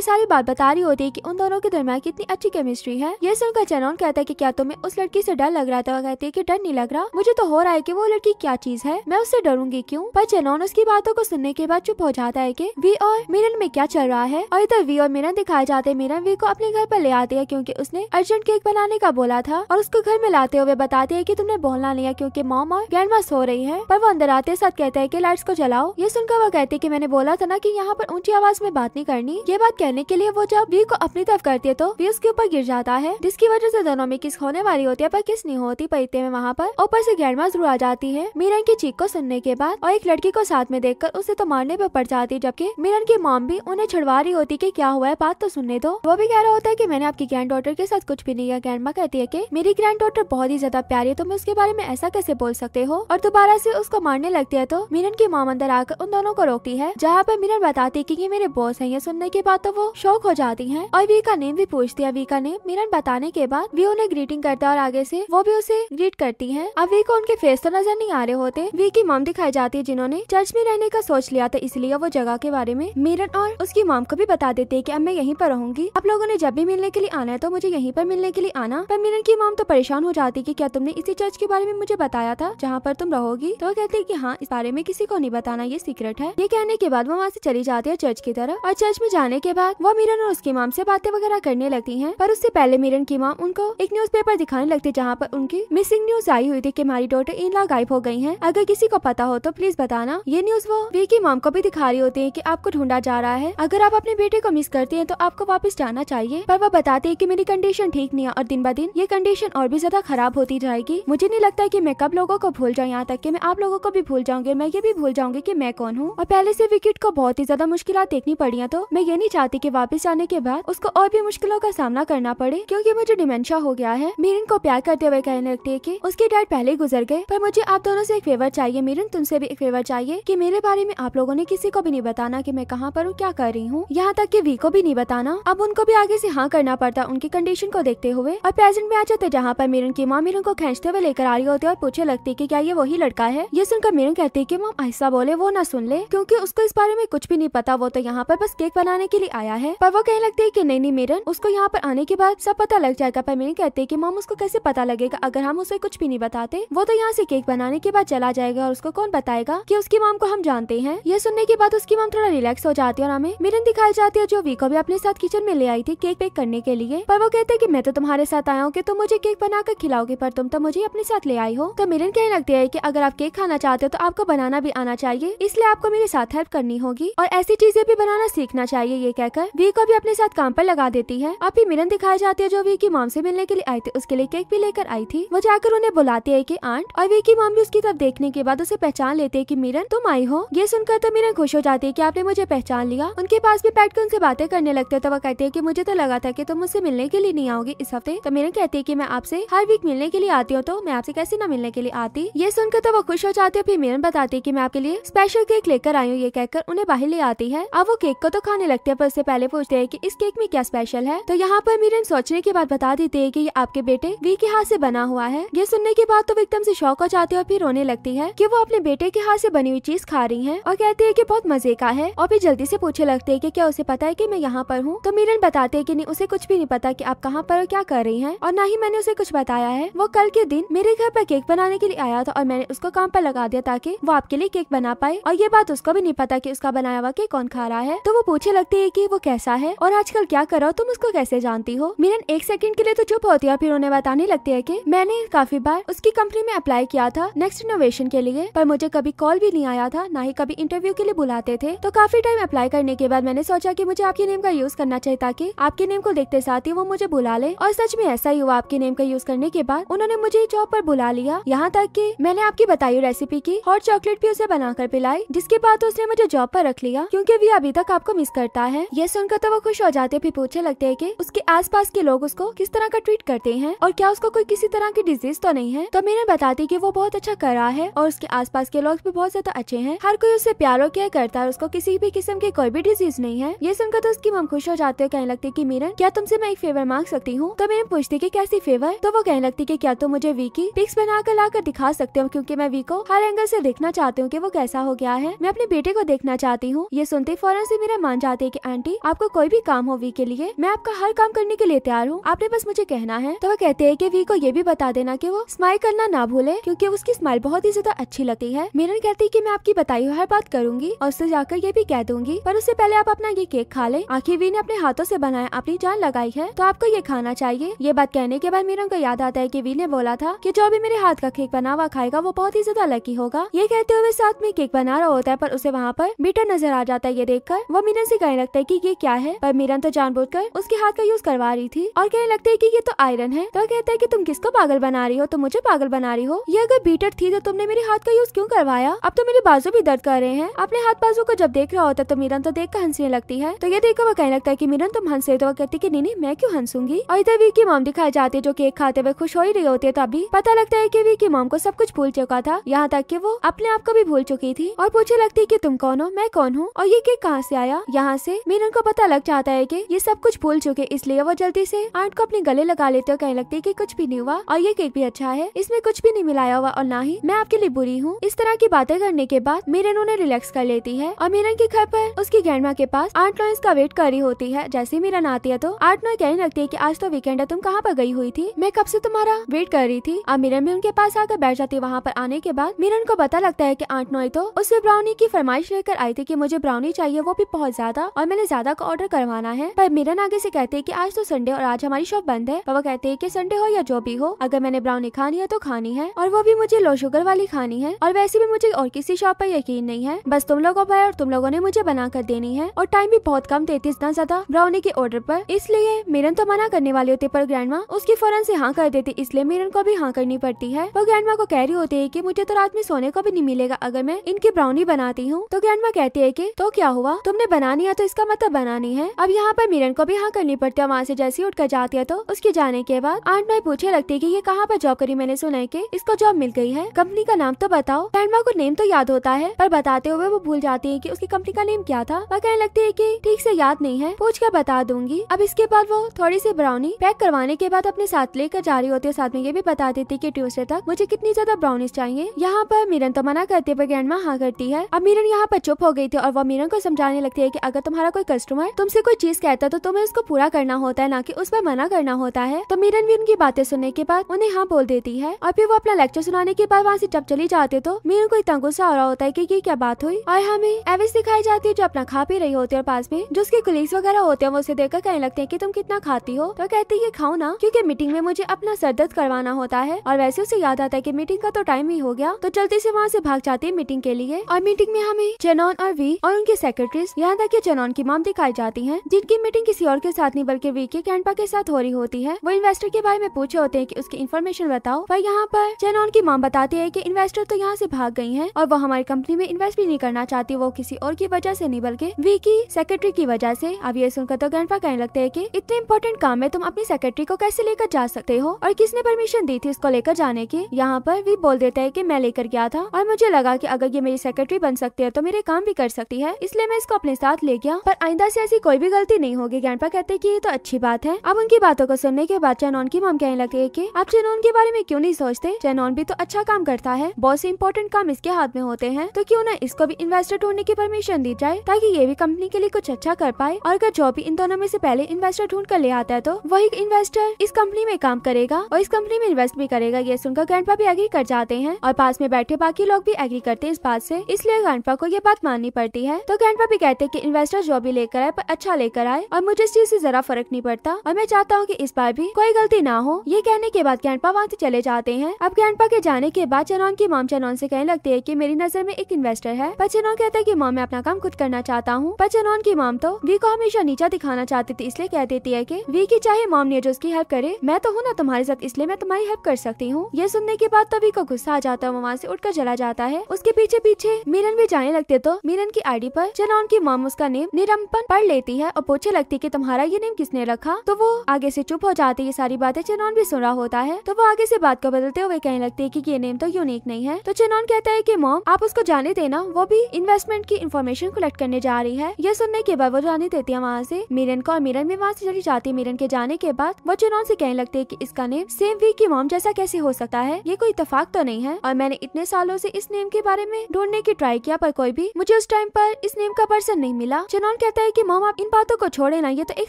सारी बात बता रही होती है की उन दोनों के दरमियान कितनी अच्छी केमिस्ट्री है ये सुनकर चनौन कहता है की क्या तुम्हें उस लड़की ऐसी डर लग रहा था कहती है की डर नहीं लग रहा मुझे तो हो रहा है की वो लड़की क्या चीज है मैं उससे डरूंगी क्यूँ पर चनौन उसकी बातों को सुनने के बाद चुप हो जाता है की वी और मिरन में क्या चल रहा है और इधर वी और मिरन दिखाए जाते हैं वी को अपने घर पर ले आती है क्यूँकी उसने अर्जेंट केक बनाने का बोला था और उसको घर में लाते हुए बताती है कि तुमने बोलना नहीं है क्योंकि मॉम और ग्रैंड सो रही है पर वो अंदर आते साथ कहते है की लाइट्स को जलाओ ये सुनकर वो कहती है की मैंने बोला था ना की यहाँ पर ऊंची आवाज में बात नहीं करनी ये बात कहने के लिए वो जब वी को अपनी तरफ करती है तो वी उसके ऊपर गिर जाता है जिसकी वजह से दोनों में किस होने वाली होती है पर किस नहीं होती पर इतने में वहाँ पर ऊपर से ग्रैंड जरूर आ जाती है मीरन की चीख को सुनने के बाद और एक लड़की को साथ में देखकर उसे तो मारने पर पड़ जाती है जबकि मीरन की मॉम भी उन्हें छुड़वा रही होती की क्या हुआ है बात तो सुनने दो वो भी कह रहा होता है की मैंने आपकी ग्रैंड के साथ कुछ भी नहीं किया ग्रैंड कहती है की मेरी ग्रैंड बहुत ही ज्यादा प्यारी है तुम तो उसके बारे में ऐसा कैसे बोल सकते हो और दोबारा ऐसी उसको मारने लगती है तो मीरन की माम अंदर आकर उन दोनों को रोकती है जहाँ पर मिरन बताती की मेरे बॉस है ये सुनने के बाद तो वो शौक हो जाती है और वी का नेम भी पूछती है वी का नेम मिरन बताने के बाद वी उन्हें ग्रीटिंग करता है और आगे से वो भी उसे ग्रीट करती है अब वी को उनके फेस तो नजर नहीं आ रहे होते वी की माम दिखाई जाती है जिन्होंने चर्च में रहने का सोच लिया था इसलिए वो जगह के बारे में मिरन और उसकी माम को भी बता देते है की अब मैं यहीं पर रहूंगी आप लोगों ने जब भी मिलने के लिए आना है तो मुझे यहीं पर मिलने के लिए आना पर मिरन की माम तो परेशान हो जाती की क्या तुमने इसी चर्च के बारे में मुझे बताया था जहाँ पर तुम रहोगी तो कहती की हाँ इस बारे में किसी को नहीं बताना ये सीक्रेट है ये कहने के बाद वो वहाँ से चली जाती है चर्च की तरफ और चर्च में जाने के बाद वो मिरन और उसकी माम से बातें वगैरह करने लगती है पर उससे पहले मिरन की माँ उनको एक पेपर दिखाने लगती जहाँ पर उनकी मिसिंग न्यूज आई हुई थी की हमारी डॉटर इनला गायब हो गई है अगर किसी को पता हो तो प्लीज बताना ये न्यूज वो वी की माम को भी दिखा रही होती है की आपको ढूंढा जा रहा है अगर आप अपने बेटे को मिस करती है तो आपको वापस जाना चाहिए पर वो बताते है की मेरी कंडीशन ठीक नहीं है और दिन ब दिन ये कंडीशन और भी ज्यादा खराब होती जाएगी मुझे नहीं लगता कि मैं कब लोगों को भूल जाऊँ यहाँ तक कि मैं आप लोगों को भी भूल जाऊंगी मैं ये भी भूल जाऊंगी कि मैं कौन हूँ और पहले से विकेट को बहुत ही ज्यादा मुश्किल देखनी पड़ी तो मैं ये नहीं चाहती की वापिस जाने के बाद उसको और भी मुश्किलों का सामना करना पड़े क्यूँकी मुझे डिमेंशिया हो गया है मीरन को प्यार करते हुए कहने लगती है की उसके डैड पहले गुजर गए पर मुझे आप दोनों ऐसी एक फेवर चाहिए मीरन तुमसे भी एक फेवर चाहिए की मेरे बारे में आप लोगों ने किसी को भी नहीं बताना की मैं कहाँ पर हूँ क्या कर रही हूँ यहाँ तक की वी को भी नहीं बताना अब उनको भी आगे ऐसी हाँ करना पड़ता उनकी कंडीशन को देखते हुए और प्रेजेंट में आ जाते जहाँ पर मीरन की माँ मीरन को को खींचते हुए लेकर आ रही होती है और पूछे लगती की क्या ये वही लड़का है ये सुनकर मीनू कहती है की मोम ऐसा बोले वो ना सुन ले क्यूँकी उसको इस बारे में कुछ भी नहीं पता वो तो यहाँ पर बस केक बनाने के लिए आया है पर वो कहने लगती है की नहीं नहीं मीरन उसको यहाँ पर आने के बाद सब पता लग जाएगा पर मीनू कहती है की मोम उसको कैसे पता लगेगा अगर हम उसे कुछ भी नहीं बताते वो तो यहाँ से केक बनाने के बाद चला जाएगा और उसको कौन बताएगा की उसकी माम को हम जानते हैं ये सुनने के बाद उसकी माम थोड़ा रिलैक्स हो जाती है और हमें मिरन दिखाई जाती है जो वीको भी अपने साथ किचन में ले आई थी केक पेक करने के लिए पर वो कहते हैं कि मैं तो तुम्हारे साथ आया हूँ कि तुम मुझे केक बनाकर खिलाओगे पर तुम तो मुझे अपने साथ ले आई हो तो मिलन कहने लगती है की अगर आप केक खाना चाहते हो तो आपको बनाना भी आना चाहिए इसलिए आपको मेरे साथ हेल्प करनी होगी और ऐसी चीजें भी बनाना सीखना चाहिए ये कहकर वी को भी अपने साथ काम पर लगा देती है और फिर मिलन दिखाई जाती है जो वी की माम से मिलने के लिए आई थी उसके लिए केक भी लेकर आई थी वो जाकर उन्हें बुलाती है की आंट और वी की माम भी उसकी तरफ देखने के बाद उसे पहचान लेते है की मिरन तुम आई हो ये सुनकर तो मिरन खुश हो जाती है की आपने मुझे पहचान लिया उनके पास भी बैठ कर उनसे बातें करने लगते तो वो कहते हैं की मुझे तो लगा था की तुम मुझसे मिलने के लिए नहीं आओगी इस हफ्ते तो मिरन कहती है की मैं आपसे हर वीक मिलने के लिए आती हो तो मैं आपसे कैसे न मिलने के लिए आती ये सुनकर तो वो खुश हो जाती है फिर मीरन बताती है की मैं आपके लिए स्पेशल केक लेकर आई हूँ ये कहकर उन्हें बाहर ले आती है अब वो केक को तो खाने लगते है पर उससे पहले पूछते है की इस केक में क्या स्पेशल है तो यहाँ पर मीरन सोचने के बाद बता देती है की ये आपके बेटे वी के हाथ ऐसी बना हुआ है ये सुनने के बाद तो एकदम से शौक हो जाती है और फिर रोने लगती है की वो अपने बेटे के हाथ ऐसी बनी हुई चीज खा रही है और कहती है की बहुत मजे का है और फिर जल्दी ऐसी पूछे लगते है की क्या उसे पता है की मैं यहाँ पर हूँ तो मीरन बताते है की नहीं उसे कुछ भी नहीं पता की आप कहाँ पर क्या कर रही है और न ही मैंने उसे कुछ बताया है वो कल के दिन मेरे घर पर केक बनाने के लिए आया था और मैंने उसको काम पर लगा दिया ताकि वो आपके लिए केक बना पाए और ये बात उसको भी नहीं पता कि उसका बनाया हुआ केक कौन खा रहा है तो वो पूछे लगती है कि वो कैसा है और आजकल क्या कर रहा हो तुम उसको कैसे जानती हो मिलन एक सेकंड के लिए तो चुप होती है फिर उन्हें बताने लगती है की मैंने काफी बार उसकी कंपनी में अप्लाई किया था नेक्स्ट इनोवेशन के लिए पर मुझे कभी कॉल भी नहीं आया था ना ही कभी इंटरव्यू के लिए बुलाते थे तो काफी टाइम अप्लाई करने के बाद मैंने सोचा की मुझे आपके नेम का यूज करना चाहिए ताकि आपके नेम को देखते साथ ही वो मुझे बुला ले और सच में ऐसा ही हुआ आपके नेम का यूज करने के बाद उन्होंने मुझे जॉब पर बुला लिया यहाँ तक कि मैंने आपकी बताई रेसिपी की हॉट चॉकलेट भी उसे बनाकर पिलाई जिसके बाद उसने मुझे जॉब पर रख लिया क्योंकि वी अभी तक आपको मिस करता है ये सुनकर तो वो खुश हो जाते फिर पूछने लगते है की उसके आसपास के लोग उसको किस तरह का ट्रीट करते हैं और क्या उसको कोई किसी तरह की डिजीज तो नहीं है तो मैंने बताती की वो बहुत अच्छा कर रहा है और उसके आस के लोग भी बहुत ज्यादा अच्छे है हर कोई उससे प्यारो और करता है उसको किसी भी किस्म की कोई भी डिजीज नहीं है ये सुनकर तो उसकी मम खुश हो जाते है कहने लगती की मीरन क्या तुमसे मैं एक फेवर मांग सकती हूँ तो मैंने पूछती की कैसी फेवर तो वो कहने लगती की क्या या तो मुझे वी की पिक्स बना कर ला कर दिखा सकते हो क्यूँकी मैं वी को हर एंगल ऐसी देखना चाहती हूँ की वो कैसा हो गया है मैं अपने बेटे को देखना चाहती हूँ ये सुनते फौरन ऐसी मेरा मान जाते है की आंटी आपको कोई भी काम हो वी के लिए मैं आपका हर काम करने के लिए तैयार हूँ आपने बस मुझे कहना है तो वो कहते हैं की वी को ये भी बता देना की वो स्माइल करना ना भूले क्यूँकी उसकी स्माइल बहुत ही ज्यादा अच्छी लगती है मेरन कहती है की मैं आपकी बताई हर बात करूंगी और उससे जाकर ये भी कह दूंगी पर उससे पहले आप अपना ये केक खा ले आखिर वी ने अपने हाथों से बनाया अपनी जान लगाई है तो आपको ये खाना चाहिए ये बात कहने के बाद मीरन को याद आता है की वी ने बोला था कि जो भी मेरे हाथ का केक बना हुआ खाएगा वो बहुत ही ज्यादा लकी होगा ये कहते हुए साथ में केक बना रहा होता है पर उसे वहाँ पर बीटर नजर आ जाता है ये देख वो मीरन से कहने लगता है की ये क्या है पर मीरन तो जान उसके हाथ का यूज करवा रही थी और कहने लगते है की ये तो आयरन है तो कहता है की तुम किसको पागल बना रही हो तुम मुझे पागल बना रही हो ये अगर बीटर थी तो तुमने मेरे हाथ का यूज क्यूँ करवाया अब तो मेरे बाजू भी दर्द कर रहे हैं अपने हाथ बाजू को जब देख रहा होता है तो मीरन तो देख कर हंसने लगती है तो ये देखकर वो कहने लगता है की मीरन तुम हंस रहे तो वो कहती की नीनी मैं क्यों हंसूंगी और इधर वीर की मोम दिखाई जाती है जो केक खाते हुए खुश हो ही रही होते तो अभी पता लगता है की वी की मॉम को सब कुछ भूल चुका था यहाँ तक की वो अपने आप को भी भूल चुकी थी और पूछे लगती की तुम कौन हो मैं कौन हूँ और ये केक कहाँ से आया यहाँ से मीरन को पता लग जाता है की ये सब कुछ भूल चुके इसलिए वो जल्दी से आंट को अपने गले लगा लेते हो कहने लगती है की कुछ भी नहीं हुआ और ये केक भी अच्छा है इसमें कुछ भी नहीं मिलाया हुआ और ना ही मैं आपके लिए बुरी हूँ इस तरह की बातें करने के बाद मीरन उन्हें रिलैक्स कर लेती है और मीरन के घर पर उसकी ग्रैंड के पास आंट नॉय का वेट कर रही होती है जैसे मीरन आती है तो आंट नॉय कहने लगती है की आज तो वीकेंड है तुम कहाँ पर गई हुई थी मैं कब से तुम्हारा वेट वेट कर रही थी अब मिरन भी उनके पास आकर बैठ जाती है वहाँ पर आने के बाद मिरन को पता लगता है की आंट नोए तो उससे ब्राउनी की फरमाइश लेकर आई थी कि मुझे ब्राउनी चाहिए वो भी बहुत ज्यादा और मैंने ज्यादा का ऑर्डर करवाना है पर मिरन आगे से कहते हैं की आज तो संडे और आज हमारी शॉप बंद है वो कहते हैं की संडे हो या जो भी हो अगर मैंने ब्राउनी खानी है तो खानी है और वो भी मुझे लो शुगर वाली खानी है और वैसे भी मुझे और किसी शॉप पर यकीन नहीं है बस तुम लोगों पर और तुम लोगों ने मुझे बना कर देनी है और टाइम भी बहुत कम देती इतना ज्यादा ब्राउनी के ऑर्डर पर इसलिए मिरन तो मना करने वाली होती पर ग्रैंड उसकी फौरन से हाँ कर देती इसलिए मिरन को भी हाँ करनी पड़ती है वो ग्रैंड माँ को कह रही होती है की मुझे तो रात में सोने को भी नहीं मिलेगा अगर मैं इनकी ब्राउनी बनाती हूँ तो ग्रैंड माँ कहती है की तो क्या हुआ तुमने बनानी है तो इसका मतलब बनानी है अब यहाँ पर मीरन को भी हाँ करनी पड़ती है वहाँ ऐसी जैसी कर जाती है तो उसके जाने के बाद आंट माई पूछे लगती है की ये कहाँ पर जॉब करी मैंने सुना है की इसको जॉब मिल गई है कंपनी का नाम तो बताओ ग्रैंड माँ को नेम तो याद होता है पर बताते हुए वो भूल जाती है की उसकी कंपनी का नेम क्या था वह कहने लगती है की ठीक ऐसी याद नहीं है पूछ कर बता दूंगी अब इसके बाद वो थोड़ी सी ब्राउनी पैक करवाने के बाद अपने साथ लेकर जा रही होती है साथ में ये भी बता देती की ट्यूसडे तक मुझे कितनी ज्यादा ब्राउनीज चाहिए यहाँ पर मीरन तो मना करती है ग्रैंड हाँ करती है अब मीरन यहाँ पर चुप हो गई थी और वो मीरन को समझाने लगती है की अगर तुम्हारा कोई कस्टमर तुमसे कोई चीज कहता तो तुम्हें उसको पूरा करना होता है ना की उस पर मना करना होता है तो मीरन भी उनकी बातें सुनने के बाद उन्हें हाँ बोल देती है और फिर वो अपना लेक्चर सुनाने के बाद वहाँ से जब चली जाती है तो मीरन को इतना गुस्सा हो रहा होता है की ये क्या बात हुई और हमें एवेज दिखाई जाती है जो अपना खा पी रही होती है और पास में जो उसके कुलीग्स वगैरह होते हैं वो उसे देखकर कहने लगते हैं की तुम कितना खाती हो तो कहती है खाओ ना क्यूँकी मीटिंग में मुझे अपना सर दर्द करवा करवाना होता है और वैसे उसे याद आता है की मीटिंग का तो टाइम ही हो गया तो जल्दी से वहाँ से भाग जाती है मीटिंग के लिए और मीटिंग में हमें चेनौन और वी और उनकी सेक्रेटरी यहाँ तक की चेनौन की माम दिखाई जाती है जिनकी मीटिंग किसी और के साथ नहीं बल्कि वी के कैंपा के साथ हो रही होती है वो इन्वेस्टर के बारे में पूछे होते हैं की उसकी इन्फॉर्मेशन बताओ पर यहाँ पर जेनॉन की माम बताती है की इन्वेस्टर तो यहाँ ऐसी भाग गई है और वो हमारी कंपनी में इन्वेस्ट भी नहीं करना चाहती वो किसी और की वजह ऐसी नहीं बल्कि वी की सेक्रेटरी की वजह ऐसी अब ये सुनकर तो ग्रैंडपा कहने लगते है की इतने इम्पोर्टेंट काम में तुम अपनी सेक्रेटरी को कैसे लेकर जा सकते हो और किसने परमिशन दी थी उसको लेकर जाने की यहाँ पर भी बोल देता है की मैं लेकर गया था और मुझे लगा की अगर ये मेरी सेक्रेटरी बन सकती है तो मेरे काम भी कर सकती है इसलिए मैं इसको अपने साथ ले गया पर आइंदा से ऐसी कोई भी गलती नहीं होगी ज्ञानपा कहते की ये तो अच्छी बात है अब उनकी बातों को सुनने के बाद चैनोन की मम कहने लगे की आप चैनोन के बारे में क्यूँ नहीं सोचते चैनोन भी तो अच्छा काम करता है बहुत से इम्पोर्टेंट काम इसके हाथ में होते हैं तो क्यों ना इसको भी इन्वेस्टर ढूंढने की परमिशन दी जाए ताकि ये भी कंपनी के लिए कुछ अच्छा कर पाए और अगर जो भी इन दोनों में से पहले इन्वेस्टर ढूंढ कर ले आता है तो वही इन्वेस्टर इस कंपनी में काम करेगा और इस कंपनी में इन्वेस्ट भी करेगा ये सुनकर पा भी एग्री कर जाते हैं और पास में बैठे बाकी लोग भी एग्री करते हैं इस बात से इसलिए ग्रैंडपा को ये बात माननी पड़ती है तो ग्रैंडपा भी कहते हैं कि इन्वेस्टर जो भी लेकर आए पर अच्छा लेकर आए और मुझे इस चीज ऐसी जरा फर्क नहीं पड़ता और मैं चाहता हूँ की इस बार भी कोई गलती ना हो ये कहने के बाद ग्रैंडपा वहाँ से चले जाते हैं अब ग्रैंडपा के जाने के बाद चनौन की माम चनौन ऐसी कहने लगती है की मेरी नजर में एक इन्वेस्टर है पर चनौन कहते है की मॉम मैं अपना काम खुद करना चाहता हूँ पर चनौन की माम तो वी को हमेशा नीचा दिखाना चाहती थी इसलिए कह देती है की वी की चाहे मॉम ने जो उसकी हेल्प करे मैं तो हूँ ना तुम्हारे साथ इसलिए मैं तुम्हारी हेल्प कर सकती हूँ ये सुनने के बाद तभी को गुस्सा आ जाता है वो वहाँ से उठकर चला जाता है उसके पीछे पीछे मीरन भी जाने लगते तो मीरन की आईडी पर चनौन की मोम उसका नेम निरंपन पढ़ लेती है और पूछे लगती है की तुम्हारा ये नेम किसने रखा तो वो आगे ऐसी चुप हो जाती है सारी बातें चनौन भी सुन रहा होता है तो वो आगे ऐसी बात को बदलते हुए कहने लगती है की ये नेम तो यूनिक नहीं है तो चनौन कहता है की मोम आप उसको जाने देना वो भी इन्वेस्टमेंट की इन्फॉर्मेशन कलेक्ट करने जा रही है ये सुनने के बाद वो जाने देती है वहाँ ऐसी मीरन को और मीरन भी वहाँ ऐसी चली जाती है मीरन के जाने के बाद वो चुनौन से कहने लगते हैं की इसका नेम सेम भी की मॉम जैसा कैसे हो सकता है ये कोई इतफाक तो नहीं है और मैंने इतने सालों से इस नेम के बारे में ढूंढने की ट्राई किया पर कोई भी मुझे उस टाइम पर इस नेम का पर्सन नहीं मिला चनौन कहता है कि मॉम आप इन बातों को छोड़े ना ये तो एक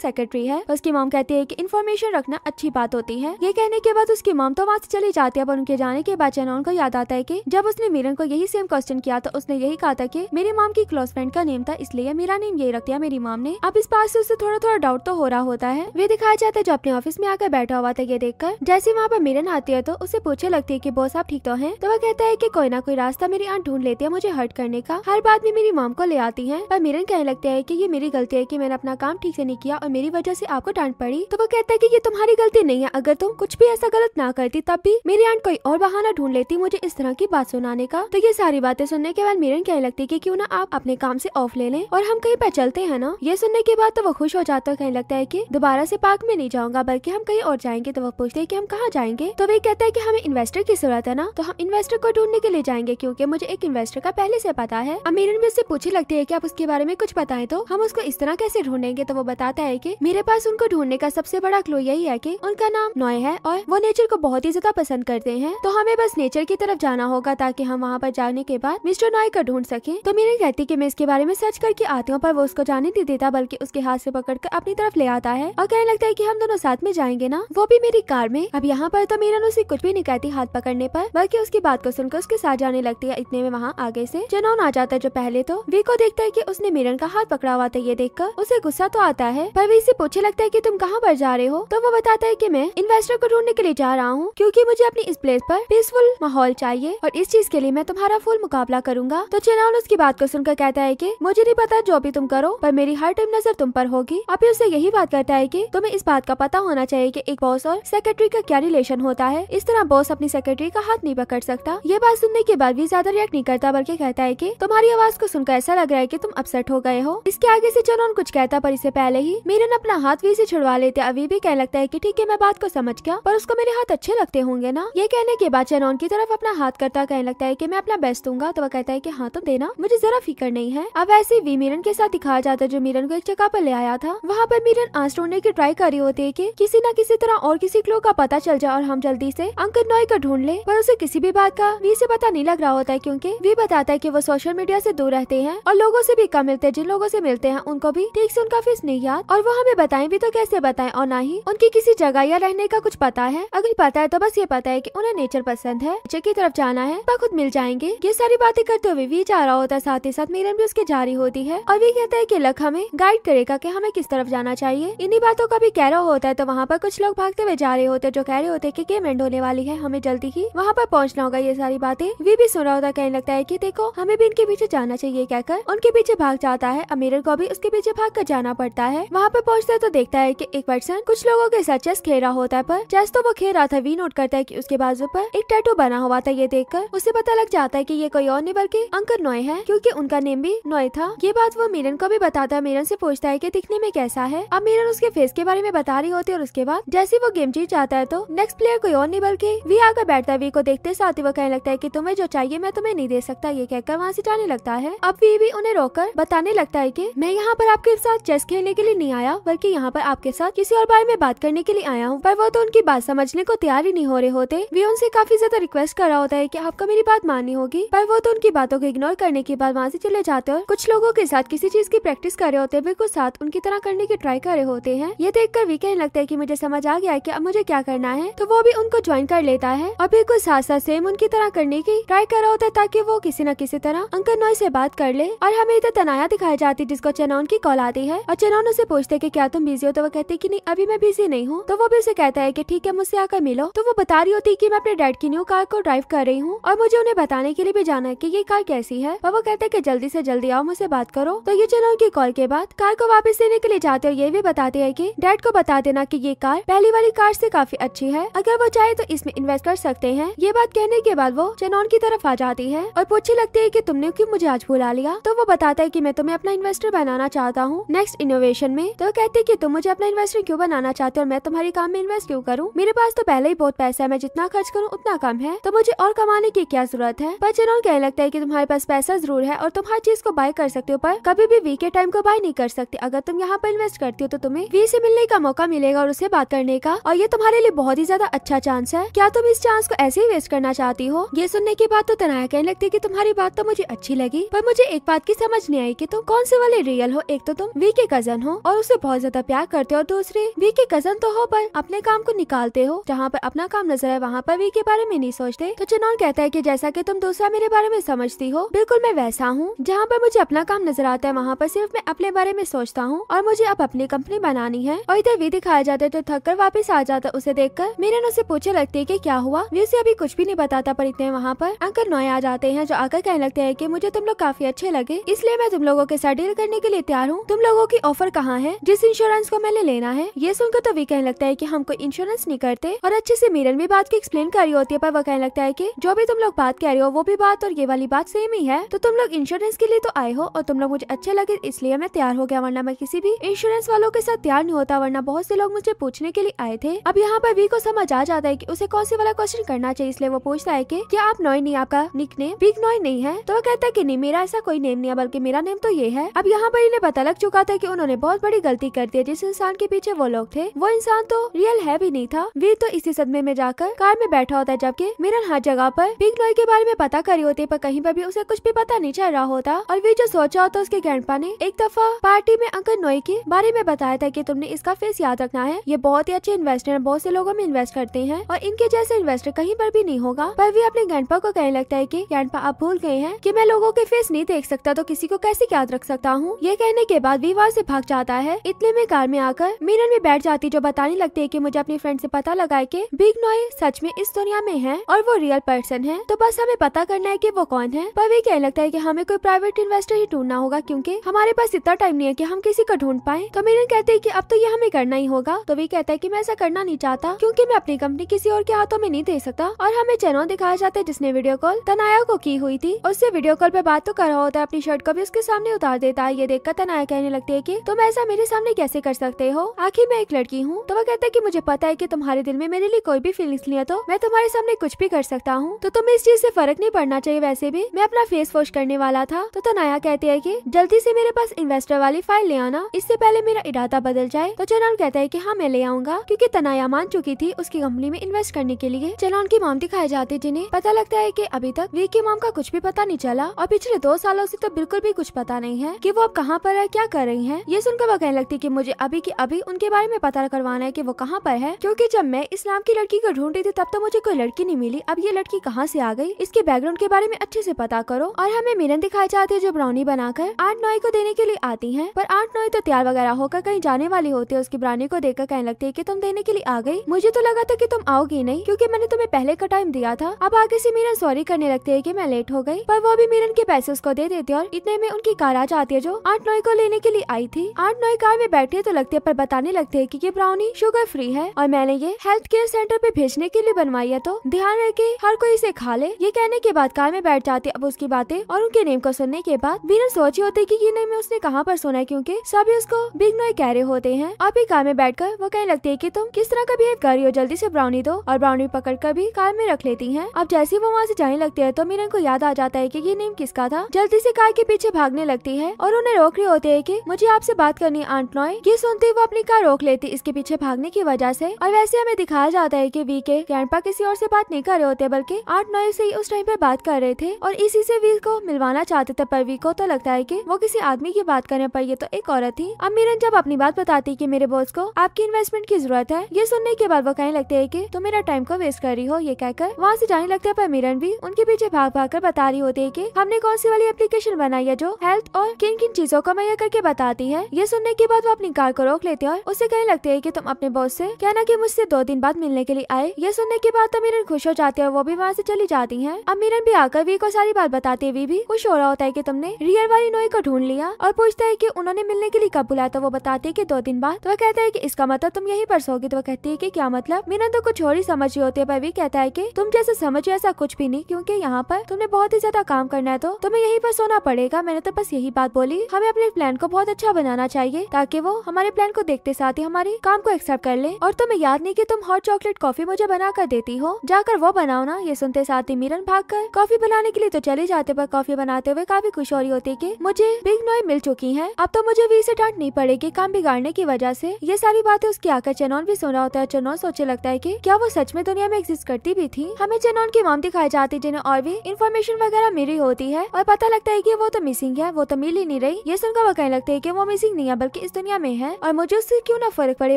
सेक्रेटरी है उसकी मॉम कहती है कि इन्फॉर्मेशन रखना अच्छी बात होती है ये कहने के बाद उसकी मॉम तो वहाँ ऐसी चली जाती है पर उनके जाने के बाद चनौन को याद आता है की जब उसने मीरन को यही सेम क्वेश्चन किया तो उसने यही कहा था की मेरी मॉम की क्लोज फ्रेंड का नेम था इसलिए मेरा नेम यही रख दिया मेरी मॉम ने अब इस बात से उसे थोड़ा थोड़ा डाउट तो हो रहा होता है वे दिखाया जाता है जो अपने ऑफिस में आकर बैठा हुआ था ये देखकर जैसे वहाँ वहाँ पर मिरन आती है तो उसे पूछे लगती है की बॉस आप ठीक तो है तो वह कहता है की कोई ना कोई रास्ता मेरी आंट ढूंढ लेती है मुझे हर्ट करने का हर बात में मेरी मॉम को ले आती है पर मिरन कहने लगते है की ये मेरी गलती है की मैंने अपना काम ठीक से नहीं किया और मेरी वजह से आपको डांट पड़ी तो वो कहता है की ये तुम्हारी गलती नहीं है अगर तुम कुछ भी ऐसा गलत ना करती तब भी मेरी आंट कोई और बहाना ढूंढ लेती मुझे इस तरह की बात सुनाने का तो ये सारी बातें सुनने के बाद मिरन कहने लगती है की क्यूँ ना आप अपने काम ऐसी ऑफ ले लें और हम कहीं पर चलते हैं ना ये सुनने के बाद तो वो खुश हो जाता है कहने लगता है की दोबारा से पार्क में नहीं जाऊंगा बल्कि हम कहीं और जाएंगे तो वो पूछते है की हम कहाँ जाएंगे तो वे कहता है कि हमें इन्वेस्टर की जरूरत है ना तो हम इन्वेस्टर को ढूंढने के लिए जाएंगे क्यूँकी मुझे एक इन्वेस्टर का पहले से पता है अमीरन भी उससे पूछी लगती है की आप उसके बारे में कुछ बताए तो हम उसको इस तरह कैसे ढूंढेंगे तो वो बताता है की मेरे पास उनको ढूंढने का सबसे बड़ा क्लो यही है की उनका नाम नोए है और वो नेचर को बहुत ही ज्यादा पसंद करते हैं तो हमें बस नेचर की तरफ जाना होगा ताकि हम वहाँ पर जाने के बाद मिस्टर नोए का ढूंढ सके तो मीरन कहती है की मैं इसके बारे में सर्च करके आती हूँ पर वो उसको जाने नहीं देता बल्कि उसके हाथ से कर अपनी तरफ ले आता है और कहने लगता है की हम दोनों साथ में जाएंगे ना वो भी मेरी कार में अब यहाँ यहाँ पर तो मीरन उसे कुछ भी नहीं कहती हाथ पकड़ने पर बल्कि उसकी बात को सुनकर उसके साथ जाने लगती है इतने में वहाँ आगे से जनौन आ जाता है जो पहले तो वी को देखता है कि उसने मीरन का हाथ पकड़ा हुआ था ये देखकर उसे गुस्सा तो आता है पर वी से पूछे लगता है कि तुम कहाँ पर जा रहे हो तो वो बताता है कि मैं इन्वेस्टर को ढूंढने के लिए जा रहा हूँ क्योंकि मुझे अपनी इस प्लेस पर पीसफुल माहौल चाहिए और इस चीज के लिए मैं तुम्हारा फुल मुकाबला करूंगा तो चेनौन उसकी बात को सुनकर कहता है की मुझे नहीं पता जो भी तुम करो पर मेरी हर टाइम नजर तुम पर होगी अभी उससे यही बात करता है की तुम्हें इस बात का पता होना चाहिए की एक बॉस और सेक्रेटरी का क्या रिलेशन होता है इस तरह बॉस अपनी सेक्रेटरी का हाथ नहीं पकड़ सकता ये बात सुनने के बाद भी ज्यादा रिएक्ट नहीं करता बल्कि कहता है की तुम्हारी आवाज को सुनकर ऐसा लग रहा है की तुम अपसेट हो गए हो इसके आगे ऐसी चनोन कुछ कहता पर इससे पहले ही मीरन अपना हाथ भी इसे छुड़वा लेते अभी भी कहने लगता है की ठीक है मैं बात को समझ गया पर उसको मेरे हाथ अच्छे लगते होंगे ना ये कहने के बाद चनोन की तरफ अपना हाथ करता कहने लगता है की मैं अपना बेस्ट दूंगा तो वह कहता है की हाँ तो देना मुझे जरा फिक्र नहीं है अब ऐसे वी मीरन के साथ दिखाया जाता है जो मीरन को एक जगह पर ले आया था वहाँ पर मीरन आंच ढूंढने की ट्राई कर रही होती है की कि किसी न किसी तरह और किसी क्लो का पता चल चल जा और हम जल्दी से अंकित नॉय को ढूंढ ले पर उसे किसी भी बात का वी से पता नहीं लग रहा होता है क्योंकि वी बताता है कि वो सोशल मीडिया से दूर रहते हैं और लोगों से भी कम मिलते हैं जिन लोगों से मिलते हैं उनको भी ठीक से उनका फीस नहीं याद और वो हमें बताए भी तो कैसे बताए और ना ही उनकी किसी जगह या रहने का कुछ पता है अगर पता है तो बस ये पता है की उन्हें नेचर पसंद है नेचर की तरफ जाना है खुद मिल जाएंगे ये सारी बातें करते हुए वी जा रहा होता है साथ ही साथ मीरन भी उसके जारी होती है और वे कहता है की लक हमें गाइड करेगा की हमें किस तरफ जाना चाहिए इन्हीं बातों का भी कह रहा होता है तो वहाँ पर कुछ लोग भागते हुए जा रहे होते जो कह होते कि गेम एंड होने वाली है हमें जल्दी ही वहाँ पर पहुँचना होगा ये सारी बातें वी भी सुन रहा होता कहने लगता है की देखो हमें भी इनके पीछे जाना चाहिए कहकर उनके पीछे भाग जाता है अमीर को भी उसके पीछे भाग कर जाना पड़ता है वहाँ पर पहुँचता तो देखता है की एक पर्सन कुछ लोगों के साथ चेस खेल रहा होता है पर चेस तो वो खेल रहा था वी नोट करता है की उसके बाजू पर एक टैटू बना हुआ था ये कर उसे पता लग जाता है की ये कोई और नहीं बल्कि अंकल नोए है क्यूँकी उनका नेम भी नोए था ये बात वो मीरन को भी बताता है मीरन से पूछता है की दिखने में कैसा है अब मीरन उसके फेस के बारे में बता रही होती है और उसके बाद जैसे वो गेम जीत जाता है तो नेक्स्ट प्लेयर कोई और नहीं बल्कि वी आकर बैठता है वी को देखते साथ ही वो कहने लगता है की तुम्हें जो चाहिए मैं तुम्हें नहीं दे सकता ये कहकर वहाँ से जाने लगता है अब वी भी उन्हें रोककर बताने लगता है की मैं यहाँ पर आपके साथ चेस खेलने के लिए नहीं आया बल्कि यहाँ पर आपके साथ किसी और बारे में बात करने के लिए आया हूँ पर वो तो उनकी बात समझने को तैयार ही नहीं हो रहे होते वी उनसे काफी ज्यादा रिक्वेस्ट कर रहा होता है की आपका मेरी बात माननी होगी पर वो तो उनकी बातों को इग्नोर करने के बाद वहाँ से चले जाते हैं कुछ लोगों के साथ किसी चीज की प्रैक्टिस कर रहे होते हैं बिल्कुल साथ उनकी तरह करने की ट्राई कर रहे होते हैं ये देख कर वी कहने लगता है की मुझे समझ आ गया है की अब मुझे क्या करना है हैं तो वो भी उनको ज्वाइन कर लेता है और बिल्कुल साथ साथ सेम उनकी तरह करने की ट्राई कर रहा होता है ताकि वो किसी न किसी तरह अंकल नॉय से बात कर ले और हमें इधर तनाया दिखाई जाती जिसको चनौन की कॉल आती है और चनौन उसे पूछते की क्या तुम बिजी हो तो वो कहते की नहीं अभी मैं बिजी नहीं हूँ तो वो भी उसे कहता है की ठीक है मुझसे आकर मिलो तो वो बता रही होती की मैं अपने डैड की न्यू कार को ड्राइव कर रही हूँ और मुझे उन्हें बताने के लिए भी जाना है की ये कार कैसी है और वो कहते हैं की जल्दी ऐसी जल्दी आओ मुझसे बात करो तो ये चनौन की कॉल के बाद कार को वापस लेने के लिए जाते और ये भी बताते हैं की डैड को बता देना की ये कार पहली वाली कार ऐसी काफी अच्छी है है अगर वो चाहे तो इसमें इन्वेस्ट कर सकते हैं ये बात कहने के बाद वो जेनॉन की तरफ आ जाती है और पूछने लगती है की तुमने क्यूँ मुझे आज बुला लिया तो वो बताता है की मैं तुम्हें अपना इन्वेस्टर बनाना चाहता हूँ नेक्स्ट इनोवेशन में तो कहती है की तुम मुझे अपना इन्वेस्टर क्यूँ बनाना चाहते हो और मैं तुम्हारे काम में इन्वेस्ट क्यूँ करूँ मेरे पास तो पहले ही बहुत पैसा है मैं जितना खर्च करूँ उतना कम है तो मुझे और कमाने की क्या जरूरत है पर जेनॉन कहने लगता है की तुम्हारे पास पैसा जरूर है और तुम हर चीज को बाय कर सकते हो पर कभी भी वीके टाइम को बाय नहीं कर सकते अगर तुम यहाँ पर इन्वेस्ट करती हो तो तुम्हें वी से मिलने का मौका मिलेगा और उससे बात करने का और ये तुम्हारे लिए बहुत ही काफी ज्यादा अच्छा चांस है क्या तुम इस चांस को ऐसे ही वेस्ट करना चाहती हो ये सुनने के बाद तो तनाया कहने लगती की तुम्हारी बात तो मुझे अच्छी लगी पर मुझे एक बात की समझ नहीं आई की तुम कौन से वाले रियल हो एक तो तुम वी के कजन हो और उसे बहुत ज्यादा प्यार करते हो और दूसरे वी के कजन तो हो पर अपने काम को निकालते हो जहाँ पर अपना काम नजर है वहाँ पर वी के बारे में नहीं सोचते तो चुनौन कहता है की जैसा की तुम दूसरा मेरे बारे में समझती हो बिल्कुल मैं वैसा हूँ जहाँ पर मुझे अपना काम नजर आता है वहाँ पर सिर्फ मैं अपने बारे में सोचता हूँ और मुझे अब अपनी कंपनी बनानी है और इधर वी दिखाया जाता है तो थक कर वापिस आ जाता है उसे देख कर मेरे उसे पूछे लगते है की क्या हुआ वे उसे अभी कुछ भी नहीं बताता पर इतने वहाँ पर अंकल नोए आ जाते हैं जो आकर कहने लगते हैं की मुझे तुम लोग काफी अच्छे लगे इसलिए मैं तुम लोगों के साथ डील करने के लिए तैयार हूँ तुम लोगों की ऑफर कहाँ है जिस इंश्योरेंस को मैंने लेना है ये सुनकर तो वी कहने लगता है की हमको इंश्योरेंस नहीं करते और अच्छे ऐसी मिरन भी बात की एक्सप्लेन कर रही होती है पर वह कहने लगता है की जो भी तुम लोग बात कह रहे हो वो भी बात और ये वाली बात सेम ही है तो तुम लोग इंश्योरेंस के लिए तो आए हो और तुम लोग मुझे अच्छे लगे इसलिए मैं तैयार हो गया वरना मैं किसी भी इंश्योरेंस वालों के साथ तैयार नहीं होता वरना बहुत से लोग मुझे पूछने के लिए आए थे अब यहाँ पर वी को समझ आ जाता है कि उसे कौन से वाला क्वेश्चन करना चाहिए इसलिए वो पूछता है कि क्या आप नॉय नहीं आपका निक नेम बिग नॉय नहीं है तो वो कहता है कि नहीं मेरा ऐसा कोई नेम नहीं है बल्कि मेरा नेम तो ये है अब यहाँ पर इन्हें पता लग चुका था की उन्होंने बहुत बड़ी गलती कर दी है जिस इंसान के पीछे वो लोग थे वो इंसान तो रियल है भी नहीं था वीर तो इसी सदमे में जाकर कार में बैठा होता है जबकि मिरन हर जगह पर बिग नॉय के बारे में पता करी होती पर कहीं पर भी उसे कुछ भी पता नहीं चल रहा होता और वीर जो सोचा होता उसके ग्रैंडपा ने एक दफा पार्टी में अंकल नॉय के बारे में बताया था की तुमने इसका फेस याद रखना है ये बहुत ही अच्छे इन्वेस्टर है बहुत से लोगों में इन्वेस्ट करते हैं और इनके जैसे इन्वेस्टर कहीं पर भी नहीं होगा पर भी अपने ग्रैंडपा को कहने लगता है की ग्रैंडपा आप भूल गए हैं की मैं लोगों के फेस नहीं देख सकता तो किसी को कैसे याद रख सकता हूँ ये कहने के बाद भी वहाँ ऐसी भाग जाता है इतने में कार में आकर मिरन में बैठ जाती जो बताने लगती है की मुझे अपने फ्रेंड ऐसी पता लगा की बिग नॉय सच में इस दुनिया में है और वो रियल पर्सन है तो बस हमें पता करना है की वो कौन है पर भी कहने लगता है की हमें कोई प्राइवेट इन्वेस्टर ही ढूंढना होगा क्यूँकी हमारे पास इतना टाइम नहीं है की हम किसी को ढूंढ पाए तो मिरन कहते हैं की अब तो ये हमें करना ही होगा तो वे कहता है की मैं ऐसा करना नहीं चाहता क्यूँकी क्योंकि मैं अपनी कंपनी किसी और के हाथों में नहीं दे सकता और हमें चैनल दिखाया जाता है जिसने वीडियो कॉल तनाया को की हुई थी उससे वीडियो कॉल पे बात तो कर रहा होता है अपनी शर्ट को भी उसके सामने उतार देता है ये देखकर तनाया कहने लगती है की तुम ऐसा मेरे सामने कैसे कर सकते हो आखिर मैं एक लड़की हूँ तो वह कहता है की मुझे पता है की तुम्हारे दिल में मेरे लिए कोई भी फीलिंग नहीं है तो मैं तुम्हारे सामने कुछ भी कर सकता हूँ तो तुम्हें इस चीज ऐसी फर्क नहीं पड़ना चाहिए वैसे भी मैं अपना फेस वॉश करने वाला था तो तनाया कहती है की जल्दी ऐसी मेरे पास इन्वेस्टर वाली फाइल ले आना इससे पहले मेरा इरादा बदल जाए तो चैनल कहता है की हाँ मैं ले आऊंगा क्यूँकी तनाया मान चुकी थी थी उसकी कंपनी में इन्वेस्ट करने के लिए चलो उनकी माम दिखाए जाते जिन्हें पता लगता है की अभी तक वी के माम का कुछ भी पता नहीं चला और पिछले दो सालों ऐसी तो बिल्कुल भी कुछ पता नहीं है की वो अब कहाँ पर है क्या कर रही है ये सुनकर वह कहने लगती की मुझे अभी की अभी उनके बारे में पता करवाना है की वो कहाँ पर है क्यूँकी जब मैं इस नाम की लड़की को ढूंढ रही थी तब तो मुझे कोई लड़की नहीं मिली अब ये लड़की कहाँ से आ गई इसके बैकग्राउंड के बारे में अच्छे से पता करो और हमें मिलन दिखाई जाती है जो ब्राउनी बनाकर आठ नौ को देने के लिए आती है पर आठ नौ तो तैयार वगैरह होकर कहीं जाने वाली होती है उसकी ब्राउनी को देखकर कहने लगती है की तुम देने के लिए आ गई मुझे तो लगा था कि तुम आओगे नहीं क्योंकि मैंने तुम्हें पहले का टाइम दिया था अब आगे से मीरन सॉरी करने लगते है कि मैं लेट हो गई पर वो भी मीरन के पैसे उसको दे देते और इतने में उनकी कार आ जाती है जो आठ नोई को लेने के लिए आई थी आठ नोई कार में बैठे तो लगते है पर बताने लगते है की ये ब्राउनी शुगर फ्री है और मैंने ये हेल्थ केयर सेंटर पे भेजने के लिए बनवाई है तो ध्यान रखे हर कोई इसे खा ले ये कहने के बाद कार में बैठ जाती अब उसकी बातें और उनके नेम को सुनने के बाद मीरन सोची होती की ये नेम उसने कहाँ पर सुना है क्यूँकी सभी उसको बिग नोई कह रहे होते हैं अभी कार में बैठ वो कहने लगती है की तुम किस तरह का बिहेव कर ओरियो जल्दी से ब्राउनी दो और ब्राउनी पकड़ कर भी कार में रख लेती है अब जैसे वो वहाँ से जाने लगती है तो मीरन को याद आ जाता है की ये नेम किसका था जल्दी से कार के पीछे भागने लगती है और उन्हें रोक रही होती है की मुझे आपसे बात करनी आंट नॉय ये सुनते वो अपनी कार रोक लेती इसके पीछे भागने की वजह से और वैसे हमें दिखाया जाता है की वी के ग्रैंडपा किसी और से बात नहीं कर रहे होते बल्कि आंट नॉय से ही उस टाइम पर बात कर रहे थे और इसी से वी को मिलवाना चाहते थे पर वी को तो लगता है की वो किसी आदमी की बात करने पर ये तो एक औरत थी अब मीरन जब अपनी बात बताती की मेरे बॉस को आपकी इन्वेस्टमेंट की जरूरत है ये सुनने के बाद वो कहने लगते है की तुम मेरा टाइम को वेस्ट कर रही हो ये कहकर वहाँ ऐसी जाने लगते है पर मिरन भी उनके पीछे भाग भाग कर बता रही होती है की हमने कौन सी वाली एप्लीकेशन बनाई है जो हेल्थ और किन किन चीजों को मुहैया करके बताती है ये सुनने के बाद वो अपनी कार को रोक लेते हैं और उससे कहने लगते है की तुम अपने बॉस ऐसी कहना की मुझसे दो दिन बाद मिलने के लिए आए ये सुनने के बाद तो मिरन खुश हो जाते हैं वो भी वहाँ ऐसी चली जाती है अब मिरन भी आकर वी को सारी बात बताते हुए भी खुश हो रहा होता है की तुमने रियर वाली नोए को ढूंढ लिया और पूछता है की उन्होंने मिलने के लिए कब बुलाया तो वो बताती है की दो दिन बाद तो वह कहता है की इसका मतलब तुम यही पर सोगी तो वह कहती है की क्या मतलब मतलब मीना तो कुछ और ही समझ रही होती है पर भी कहता है की तुम जैसे समझो ऐसा कुछ भी नहीं क्यूँकी यहाँ पर तुमने बहुत ही ज्यादा काम करना है तो तुम्हें यही पर सोना पड़ेगा मैंने तो बस यही बात बोली हमें अपने प्लान को बहुत अच्छा बनाना चाहिए ताकि वो हमारे प्लान को देखते साथ ही हमारे काम को एक्सेप्ट कर ले और तुम्हें याद नहीं की तुम हॉट चॉकलेट कॉफी मुझे बना कर देती हो जाकर वो बनाओ ना ये सुनते साथ ही मीरन भाग कर कॉफी बनाने के लिए तो चले जाते पर कॉफी बनाते हुए काफी खुश हो रही होती की मुझे बिग नॉय मिल चुकी है अब तो मुझे वी से डांट नहीं पड़ेगी काम बिगाड़ने की वजह से ये सारी बातें उसकी आकर चनौन भी सुन रहा होता है चनौन सोच मुझे लगता है की क्या वो सच में दुनिया में एग्जिस्ट करती भी थी हमें जिन्हों की मोम दिखाई जाती जिन्हें और भी इन्फॉर्मेशन वगैरह मिली होती है और पता लगता है की वो तो मिसिंग है वो तो मिल ही नहीं रही ये सुनकर वो कहने लगते है की वो मिसिंग नहीं है बल्कि इस दुनिया में है और मुझे उससे क्यों ना फर्क पड़े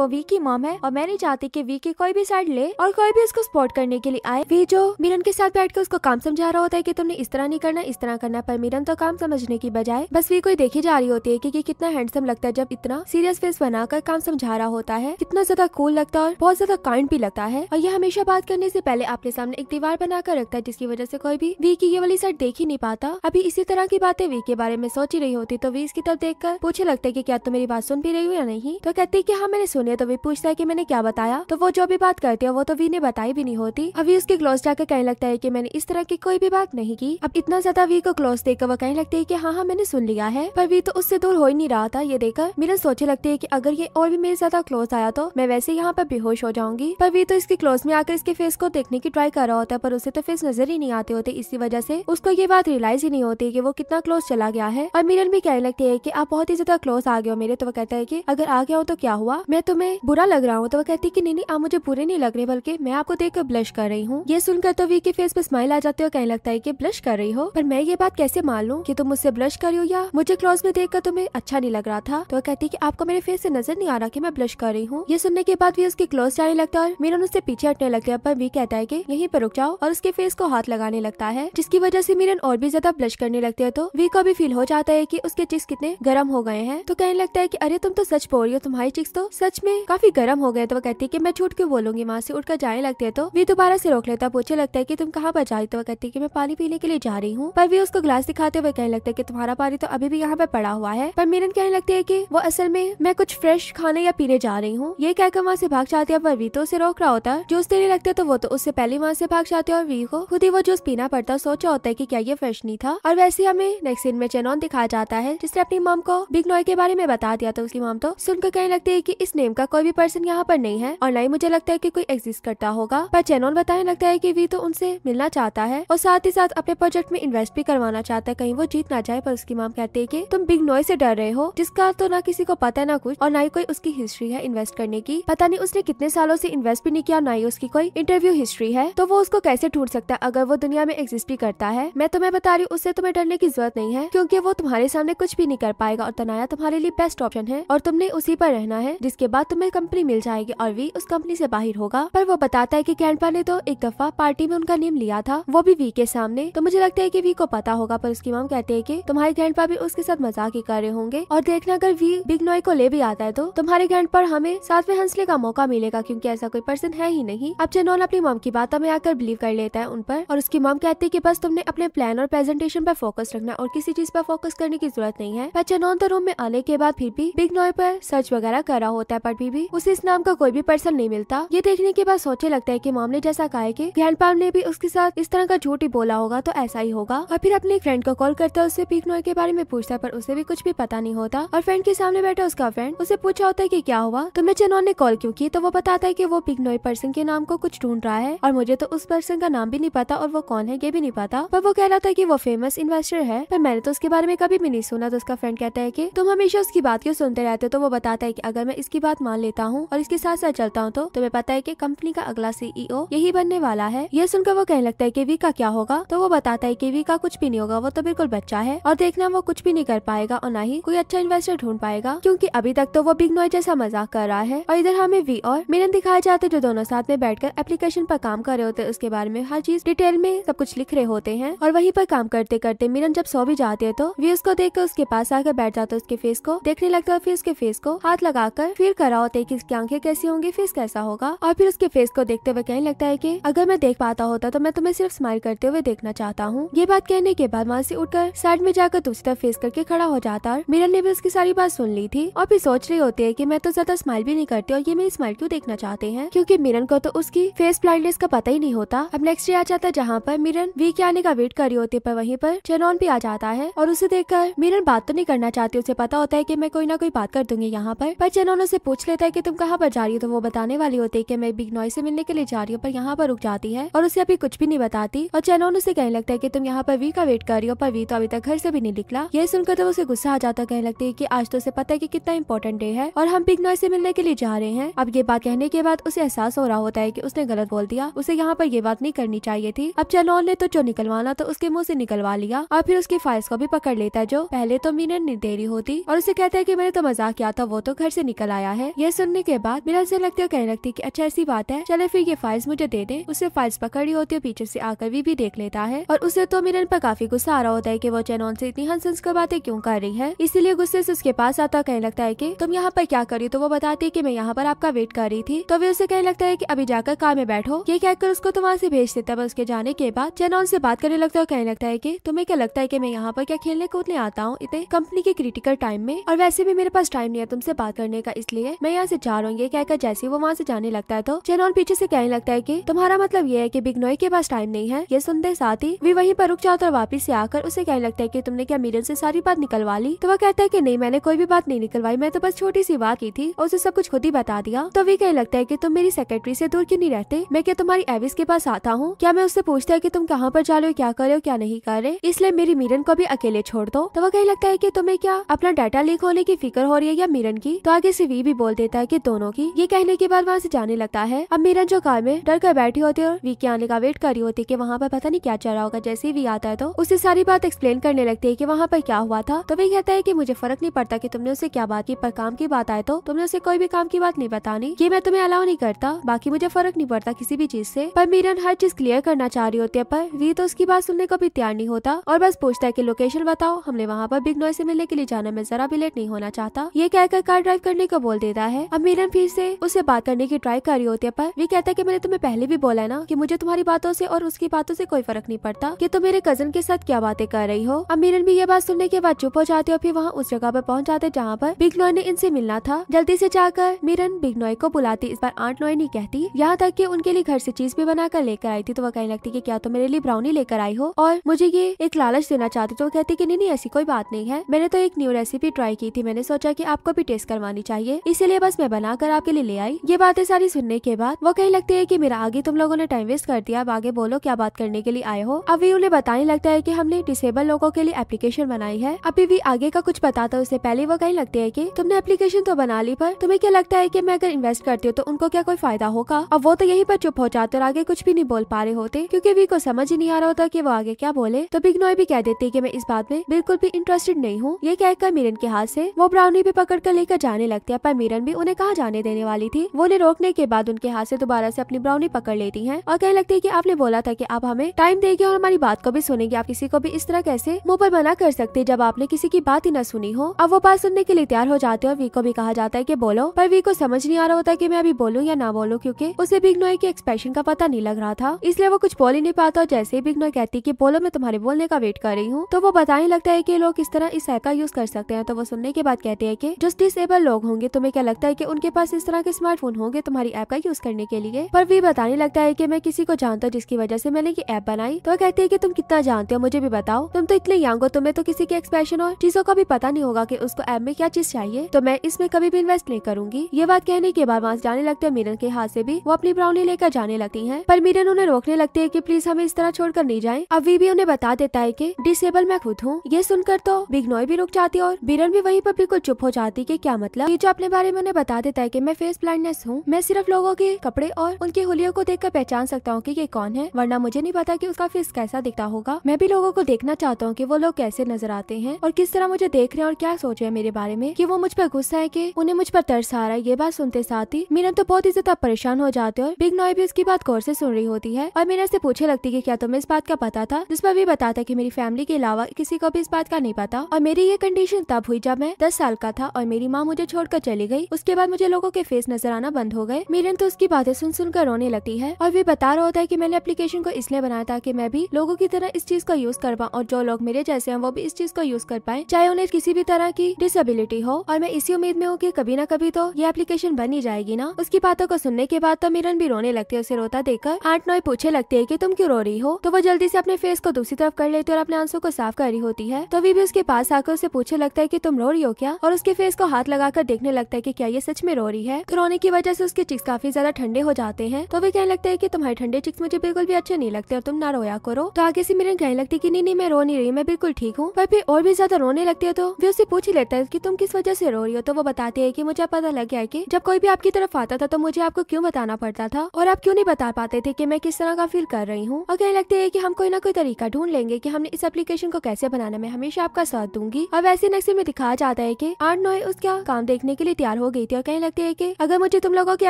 वो वी की मोम है और मैं नहीं चाहती की वी की कोई भी साइड ले और कोई भी उसको सपोर्ट करने के लिए आए वी जो मिरन के साथ बैठ कर उसको काम समझा रहा होता है की तुमने इस तरह नहीं करना इस तरह करना पर मिरन तो काम समझने की बजाय बस वी कोई देखी जा रही होती है की कितना हैंडसम लगता है जब इतना सीरियस फेस बनाकर काम समझा रहा होता है कितना ज्यादा कूल लगता है और बहुत ज्यादा काइंड भी लगता है और यह हमेशा बात करने से पहले अपने सामने एक दीवार बनाकर रखता है जिसकी वजह से कोई भी वी की ये वाली साइड देख ही नहीं पाता अभी इसी तरह की बातें वी के बारे में सोच रही होती तो वी इसकी तरफ देख कर पूछे लगता है की क्या तुम मेरी बात सुन भी रही हो या नहीं तो कहती है की हाँ मैंने सुनी तो वी पूछता है की मैंने क्या बताया तो वो जो भी बात करती है वो तो वी ने बताई भी नहीं होती अभी उसके क्लोज जाकर कहने लगता है की मैंने इस तरह की कोई भी बात नहीं की अब इतना ज्यादा वी को क्लोज देखकर वो कहने लगती है की हाँ हाँ मैंने सुन लिया है पर वी तो उससे दूर हो ही नहीं रहा था ये देखकर मेरा सोचे लगती है की अगर ये और भी मेरे ज्यादा क्लोज आया तो मैं वैसे यहाँ पर बेहोश हो जाऊँ जाऊंगी पर वी तो इसके क्लोज में आकर इसके फेस को देखने की ट्राई कर रहा होता है पर उसे तो फेस नजर ही नहीं आते होते इसी वजह से उसको ये बात रियलाइज ही नहीं होती की वो कितना क्लोज चला गया है और मिरन भी कहने लगती है की आप बहुत ही ज्यादा क्लोज आ गए हो मेरे तो वो कहता है कि अगर आ गया हो तो क्या हुआ मैं तुम्हें बुरा लग रहा हूँ तो वो कहती है की नहीं नहीं आप मुझे बुरे नहीं लग रहे बल्कि मैं आपको देख कर ब्लश कर रही हूँ ये सुनकर तो वी के फेस पे स्माइल आ जाती है और कहने लगता है की ब्लश कर रही हो पर मैं ये बात कैसे मान लूँ की तुम मुझसे ब्लश कर रही हो या मुझे क्लोज में देख तुम्हें अच्छा नहीं लग रहा था तो वो कहती है की आपको मेरे फेस से नजर नहीं आ रहा की मैं ब्लश कर रही हूँ ये सुनने के बाद भी उसके क्लोज ही लगता और मीरन उससे पीछे हटने लगता है पर भी कहता है की यही पर रुक जाओ और उसके फेस को हाथ लगाने लगता है जिसकी वजह से मीरन और भी ज्यादा ब्लश करने लगती है तो वी को भी फील हो जाता है की उसके चिक्स कितने गर्म हो गए हैं तो कहने लगता है की अरे तुम तो सच बोल रही हो तुम्हारी चिक्स तो सच में काफी गर्म हो गए तो वो कहती है की मैं छूट के बोलूंगी वहाँ से उठकर जाने लगते है तो वी दोबारा से रोक लेता है पूछे लगता है की तुम कहाँ पर जा रही तो वो कहती है की मैं पानी पीने के लिए जा रही हूँ पर वी उसको ग्लास दिखाते हुए कहने लगता है की तुम्हारा पानी तो अभी भी यहाँ पर पड़ा हुआ है पर मीरन कहने लगती है की वो असल में मैं कुछ फ्रेश खाने या पीने जा रही हूँ ये कहकर वहाँ से भाग जाती है पर वी तो उसे रोक रहा होता है जूस देने लगते तो वो तो उससे पहले वहाँ से भाग जाते और वी को खुद ही वो जूस पीना पड़ता सोचा होता है की क्या ये फ्रेश नहीं था और वैसे हमें नेक्स्ट सीन में चेनॉन दिखाया जाता है जिसने अपनी मॉम को बिग नॉय के बारे में बता दिया था तो उसकी मॉम तो सुनकर कहने लगती है की इस नेम का कोई भी पर्सन यहाँ पर नहीं है और न ही मुझे लगता है की कोई एग्जिस्ट करता होगा पर चेनॉन बताने लगता है की वी तो उनसे मिलना चाहता है और साथ ही साथ अपने प्रोजेक्ट में इन्वेस्ट भी करवाना चाहता है कहीं वो जीत ना जाए पर उसकी मॉम कहती है की तुम बिग नॉय से डर रहे हो जिसका तो ना किसी को पता है ना कुछ और ना ही कोई उसकी हिस्ट्री है इन्वेस्ट करने की पता नहीं उसने कितने साल सालों से इन्वेस्ट भी नहीं किया ना ही उसकी कोई इंटरव्यू हिस्ट्री है तो वो उसको कैसे ढूंढ सकता है अगर वो दुनिया में एग्जिस्ट भी करता है मैं तुम्हें बता रही हूँ उससे तुम्हें डरने की जरूरत नहीं है क्योंकि वो तुम्हारे सामने कुछ भी नहीं कर पाएगा और तनाया तुम्हारे लिए बेस्ट ऑप्शन है और तुमने उसी पर रहना है जिसके बाद तुम्हें कंपनी मिल जाएगी और वी उस कंपनी से बाहर होगा पर वो बताता है की ग्रैंडपा ने तो एक दफा पार्टी में उनका नेम लिया था वो भी वी के सामने तो मुझे लगता है की वी को पता होगा पर उसकी माम कहते हैं की तुम्हारे ग्रैंडपा भी उसके साथ मजाक ही कर रहे होंगे और देखना अगर वी बिग नॉय को ले भी आता है तो तुम्हारे ग्रैंड पर हमें साथ में हंसने का मौका मिलेगा क्योंकि कि ऐसा कोई पर्सन है ही नहीं अब चनोन अपनी मॉम की बातों में आकर बिलीव कर लेता है उन पर और उसकी मॉम कहती है की बस तुमने अपने प्लान और प्रेजेंटेशन पर फोकस रखना और किसी चीज पर फोकस करने की जरूरत नहीं है पर चनोन तो रूम में आने के बाद फिर भी बिग नॉय पर सर्च वगैरह कर रहा होता है पर भी, भी उसे इस नाम का कोई भी पर्सन नहीं मिलता ये देखने के बाद सोचे लगता है की मॉम ने जैसा कहा की ग्रैंड ने भी उसके साथ इस तरह का झूठ ही बोला होगा तो ऐसा ही होगा और फिर अपने फ्रेंड को कॉल करता है उससे बिग नॉय के बारे में पूछता है पर उसे भी कुछ भी पता नहीं होता और फ्रेंड के सामने बैठा उसका फ्रेंड उसे पूछा होता है की क्या हुआ तुम्हें चनोन ने कॉल क्यूँ की तो वो बताता है है कि वो पिग्नोय पर्सन के नाम को कुछ ढूंढ रहा है और मुझे तो उस पर्सन का नाम भी नहीं पता और वो कौन है ये भी नहीं पता पर वो कह रहा था की वो फेमस इन्वेस्टर है पर मैंने तो उसके बारे में कभी भी नहीं सुना तो उसका फ्रेंड कहता है की तुम हमेशा उसकी बात क्यों सुनते रहते हो तो वो बताता है की अगर मैं इसकी बात मान लेता हूँ और इसके साथ साथ चलता हूँ तो तुम्हें पता है की कंपनी का अगला सीईओ e यही बनने वाला है ये सुनकर वो कहने लगता है की वी का क्या होगा तो वो बताता है की वी का कुछ भी नहीं होगा वो तो बिल्कुल बच्चा है और देखना वो कुछ भी नहीं कर पाएगा और ना ही कोई अच्छा इन्वेस्टर ढूंढ पाएगा क्यूँकी अभी तक तो वो बिग नॉय जैसा मजाक कर रहा है और इधर हमें वी और मिलन दिखाए जाते जो दोनों साथ में बैठकर एप्लीकेशन पर काम कर रहे होते हैं उसके बारे में हर चीज डिटेल में सब कुछ लिख रहे होते हैं और वहीं पर काम करते करते मिरन जब सो भी जाते है तो वे उसको देख कर उसके पास आकर बैठ जाता है उसके फेस को देखने लगता है फिर उसके फेस को हाथ लगाकर फिर करा होते की आंखें कैसी होंगी फेस कैसा होगा और फिर उसके फेस को देखते हुए कहने लगता है की अगर मैं देख पाता होता तो मैं तुम्हें सिर्फ स्माइल करते हुए देखना चाहता हूँ ये बात कहने के बाद वहाँ से उठकर साइड में जाकर दूसरी तरफ फेस करके खड़ा हो जाता है मिरन ने भी उसकी सारी बात सुन ली थी और फिर सोच रही होती है की मैं तो ज्यादा स्माइल भी नहीं करती और ये मेरी स्माइल क्यों देखना चाहता बताते हैं क्योंकि मिरन को तो उसकी फेस ब्लाइंडनेस का पता ही नहीं होता अब नेक्स्ट डे आ जाता है जहाँ पर मिरन वी के आने का वेट कर रही होती है पर वहीं पर जेनॉन भी आ जाता है और उसे देखकर मिरन बात तो नहीं करना चाहती उसे पता होता है की मैं कोई ना कोई बात कर दूंगी यहाँ पर पर जेनॉन उसे पूछ लेता है की तुम कहाँ पर जा रही हो तो वो बताने वाली होती है की मैं बिग नॉय से मिलने के लिए जा रही हूँ पर यहाँ पर रुक जाती है और उसे अभी कुछ भी नहीं बताती और जेनॉन उसे कहने लगता है की तुम यहाँ पर वी का वेट कर रही हो पर वी तो अभी तक घर से भी नहीं निकला ये सुनकर तो उसे गुस्सा आ जाता कहने लगती है की आज तो उसे पता है की कितना इम्पोर्टेंट डे है और हम बिग नॉय से मिलने के लिए जा रहे हैं अब ये बात कहने के बाद उसे एहसास हो रहा होता है की उसने गलत बोल दिया उसे यहाँ पर ये बात नहीं करनी चाहिए थी अब चलोन ने तो जो निकलवाना तो उसके मुँह से निकलवा लिया और फिर उसकी फाइल्स को भी पकड़ लेता है जो पहले तो मीना देरी होती और उसे कहता है की मैंने तो मजाक किया था वो तो घर से निकल आया है यह सुनने के बाद मीना से लगती है कहने लगती की अच्छा ऐसी बात है चले फिर ये फाइल्स मुझे दे दे उसे फाइल्स पकड़ी होती है पीछे ऐसी आकर भी, भी देख लेता है और उसे तो मिरन पर काफी गुस्सा आ रहा होता है की वो चैनोन ऐसी इतनी हंस हंस कर बातें क्यों कर रही है इसीलिए गुस्से ऐसी उसके पास आता कहने लगता है की तुम यहाँ पर क्या करी तो वो बताती है की मैं यहाँ पर आपका वेट कर रही थी थी तो वे उसे कहने लगता है की अभी जाकर कार में बैठो ये कहकर उसको तो वहाँ से भेज देता है उसके जाने के बाद चैना उनसे बात करने लगता है और कहने लगता है की तुम्हें क्या लगता है की मैं यहाँ पर क्या खेलने कूदने आता हूँ इतने कंपनी के क्रिटिकल टाइम में और वैसे भी मेरे पास टाइम नहीं है तुमसे बात करने का इसलिए मैं यहाँ से जा रहा हूँ कहकर जैसे वो वहाँ से जाने लगता है तो चैनल पीछे से कहने लगता है की तुम्हारा मतलब ये है की बिगनोई के पास टाइम नहीं है ये सुनते साथ ही वे वही पर रुक जाता तो और वापिस से आकर उसे कहने लगता है की तुमने क्या मीडियम से सारी बात निकलवा ली तो वह कहता है की नहीं मैंने कोई भी बात नहीं निकलवाई मैं तो बस छोटी सी बात की थी और उसे सब कुछ खुद ही बता दिया तो वे कहने लगता लगता है कि तुम मेरी सेक्रेटरी से दूर क्यों नहीं रहते मैं क्या तुम्हारी एविस के पास आता हूँ क्या मैं उससे पूछता है की तुम कहाँ पर जा रहे हो क्या कर रहे हो क्या नहीं कर रहे इसलिए मेरी मिरन को भी अकेले छोड़ दो तो वो कहीं लगता है की तुम्हें क्या अपना डाटा लीक होने की फिक्र हो रही है या मिरन की तो आगे से वी भी बोल देता है की दोनों की ये कहने के बाद वहाँ से जाने लगता है अब मिरन जो कार में डर कर बैठी होती है और वी के आने का वेट कर रही होती है की वहाँ पर पता नहीं क्या चल रहा होगा जैसे ही वी आता है तो उसे सारी बात एक्सप्लेन करने लगती है की वहाँ पर क्या हुआ था तो वही कहता है की मुझे फर्क नहीं पड़ता की तुमने उसे क्या बात की पर काम की बात आए तो तुमने उसे कोई भी काम की बात नहीं बतानी ये मैं तुम्हें मैं अलाउ नहीं करता बाकी मुझे फर्क नहीं पड़ता किसी भी चीज से पर मीरन हर चीज क्लियर करना चाह रही होती है पर वी तो उसकी बात सुनने को भी तैयार नहीं होता और बस पूछता है की लोकेशन बताओ हमने वहाँ पर बिग नॉय से मिलने के लिए जाना मैं जरा भी लेट नहीं होना चाहता ये कहकर कार ड्राइव करने को बोल देता है अब मीरन फिर से उससे बात करने की ट्राई कर रही होती है पर वी कहता है की मैंने तुम्हें पहले भी बोला है ना की मुझे तुम्हारी बातों से और उसकी बातों से कोई फर्क नहीं पड़ता की तुम मेरे कजन के साथ क्या बातें कर रही हो अब मीरन भी ये बात सुनने के बाद चुप हो जाती और फिर वहाँ उस जगह पर पहुँच जाते जहाँ पर बिग नॉय ने इनसे मिलना था जल्दी से जाकर मीरन बिग नॉय को बुलाती इस बार आंट नोए नहीं कहती यहाँ तक की उनके लिए घर से चीज भी बनाकर लेकर आई थी तो वह कहने लगती की क्या तुम तो मेरे लिए ब्राउनी लेकर आई हो और मुझे ये एक लालच देना चाहती तो कहती की नहीं नहीं ऐसी कोई बात नहीं है मैंने तो एक न्यू रेसिपी ट्राई की थी मैंने सोचा की आपको भी टेस्ट करवानी चाहिए इसीलिए बस मैं बनाकर आपके लिए ले आई ये बातें सारी सुनने के बाद वो कहने लगती है की मेरा आगे तुम लोगों ने टाइम वेस्ट कर दिया अब आगे बोलो क्या बात करने के लिए आए हो अभी उन्हें बताने लगता है की हमने डिसेबल लोगों के लिए एप्लीकेशन बनाई है अभी भी आगे का कुछ बताता उससे पहले वो कहने लगते है की तुमने एप्लीकेशन तो बना ली पर तुम्हें क्या लगता है की मैं अगर इन्वेस्ट करती हूँ तो तो उनको क्या कोई फायदा होगा अब वो तो यही पर चुप हो जाते और आगे कुछ भी नहीं बोल पा रहे होते क्यूँकी वी को समझ ही नहीं आ रहा होता की वो आगे क्या बोले तो बिग नॉय भी कह देती की मैं इस बात में बिल्कुल भी इंटरेस्टेड नहीं हूँ ये कहकर मीरन के हाथ ऐसी वो ब्राउनी भी पकड़ कर लेकर जाने लगती है पर मीरन भी उन्हें कहा जाने देने वाली थी वो उन्हें रोकने के बाद उनके हाथ से दोबारा से अपनी ब्राउनी पकड़ लेती है और कहने लगती है की आपने बोला था की आप हमें टाइम देगी और हमारी बात को भी सुनेगी आप किसी को भी इस तरह कैसे मुंह पर मना कर सकते जब आपने किसी की बात ही न सुनी हो अब वो बात सुनने के लिए तैयार हो जाते और वी को भी कहा जाता है की बोलो पर वी को समझ नहीं आ रहा होता की मैं अभी भी बोलूँ या ना बोलो क्यूँकी उसे बिग्नोई के एक्सप्रेशन का पता नहीं लग रहा था इसलिए वो कुछ बोल ही नहीं पाता और जैसे ही बिग्नोई कहती की बोलो मैं तुम्हारे बोलने का वेट कर रही हूँ तो वो बताने लगता है की लोग इस तरह इस ऐप का यूज कर सकते हैं तो वो सुनने के बाद कहते हैं की जो डिसेबल लोग होंगे तुम्हें क्या लगता है की उनके पास इस तरह के स्मार्टफोन होंगे तुम्हारी ऐप का यूज करने के लिए पर वी बताने लगता है की मैं किसी को जानता हूँ जिसकी वजह से मैंने ये ऐप बनाई तो कहती है कि तुम कितना जानते हो मुझे भी बताओ तुम तो इतने यंग हो तुम्हें तो किसी के एक्सप्रेशन और चीजों का भी पता नहीं होगा कि उसको ऐप में क्या चीज चाहिए तो मैं इसमें कभी भी इन्वेस्ट नहीं करूंगी ये बात कहने के बाद वहाँ जाने जाने लगते हैं मीरन के हाथ से भी वो अपनी ब्राउनी लेकर जाने लगती है पर मीरन उन्हें रोकने लगते है की प्लीज हमें इस तरह छोड़कर नहीं जाए अब वी भी उन्हें बता देता है की डिसेबल मैं खुद हूँ ये सुनकर तो बिगनोई भी रुक जाती और मीरन भी वही पर बिल्कुल चुप हो जाती की क्या मतलब ये जो अपने बारे में उन्हें बता देता है की मैं फेस ब्लाइंडनेस हूँ मैं सिर्फ लोगों के कपड़े और उनके होलियों को देखकर पहचान सकता हूँ की ये कौन है वरना मुझे नहीं पता की उसका फेस कैसा दिखता होगा मैं भी लोगों को देखना चाहता हूँ की वो लोग कैसे नजर आते हैं और किस तरह मुझे देख रहे हैं और क्या सोच रहे हैं मेरे बारे में की वो मुझ पर गुस्सा है की उन्हें मुझ पर तरस आ रहा है ये बात सुनते साथ ही मीरन मीना तो बहुत ही ज्यादा परेशान हो जाते और बिग नॉय भी उसकी बात गौर से सुन रही होती है और मीना से पूछे लगती की क्या तुम्हें इस बात का पता था पर भी बताता की मेरी फैमिली के अलावा किसी को भी इस बात का नहीं पता और मेरी ये कंडीशन तब हुई जब मैं दस साल का था और मेरी माँ मुझे छोड़कर चली गई उसके बाद मुझे लोगों के फेस नजर आना बंद हो गए मीरन तो उसकी बातें सुन सुनकर रोने लगती है और वे बता रहा होता है की मैंने एप्लीकेशन को इसलिए बनाया था की मैं भी लोगों की तरह इस चीज का यूज कर पाऊँ और जो लोग मेरे जैसे हैं वो भी इस चीज को यूज कर पाए चाहे उन्हें किसी भी तरह की डिसेबिलिटी हो और मैं इसी उम्मीद में हूँ की कभी ना कभी तो ये एप्लीकेशन बन ही जाएगी ना हाँ। उसकी बातों को सुनने के बाद तो मिरन भी रोने लगती है उसे रोता देखकर आठ नॉय पूछे लगती है की तुम क्यों रो रही हो तो वो जल्दी से अपने फेस को दूसरी तरफ कर लेती है और अपने आंसू को साफ कर रही होती है तो अभी भी उसके पास आकर उसे पूछे लगता है की तुम रो रही हो क्या और उसके फेस को हाथ लगाकर देखने लगता है की क्या ये सच में रो रही है तो रोने की वजह से उसके चिक्स काफी ज्यादा ठंडे हो जाते हैं तो वे कहने लगता है की तुम्हारे ठंडे चिक्स मुझे बिल्कुल भी अच्छे नहीं लगते और तुम ना रोया करो तो आगे से मिरन कहने लगती की नहीं नहीं मैं रो नहीं रही मैं बिल्कुल ठीक हूँ पर फिर और भी ज्यादा रोने लगती है तो वे उससे पूछ ही लेता है की तुम किस वजह से रो रही हो तो वो बताती है की मुझे पता लग गया है की जब कोई भी आपकी तरफ पाता था तो मुझे आपको क्यों बताना पड़ता था और आप क्यों नहीं बता पाते थे कि मैं किस तरह का फील कर रही हूँ और कहने लगते है कि हम कोई ना कोई तरीका ढूंढ लेंगे कि हमने इस एप्लीकेशन को कैसे बनाना मैं हमेशा आपका साथ दूंगी और वैसे नक्शे में दिखाया जाता है की आठ नोए उसका काम देखने के लिए तैयार हो गई थी और कहने लगते है की अगर मुझे तुम लोगों की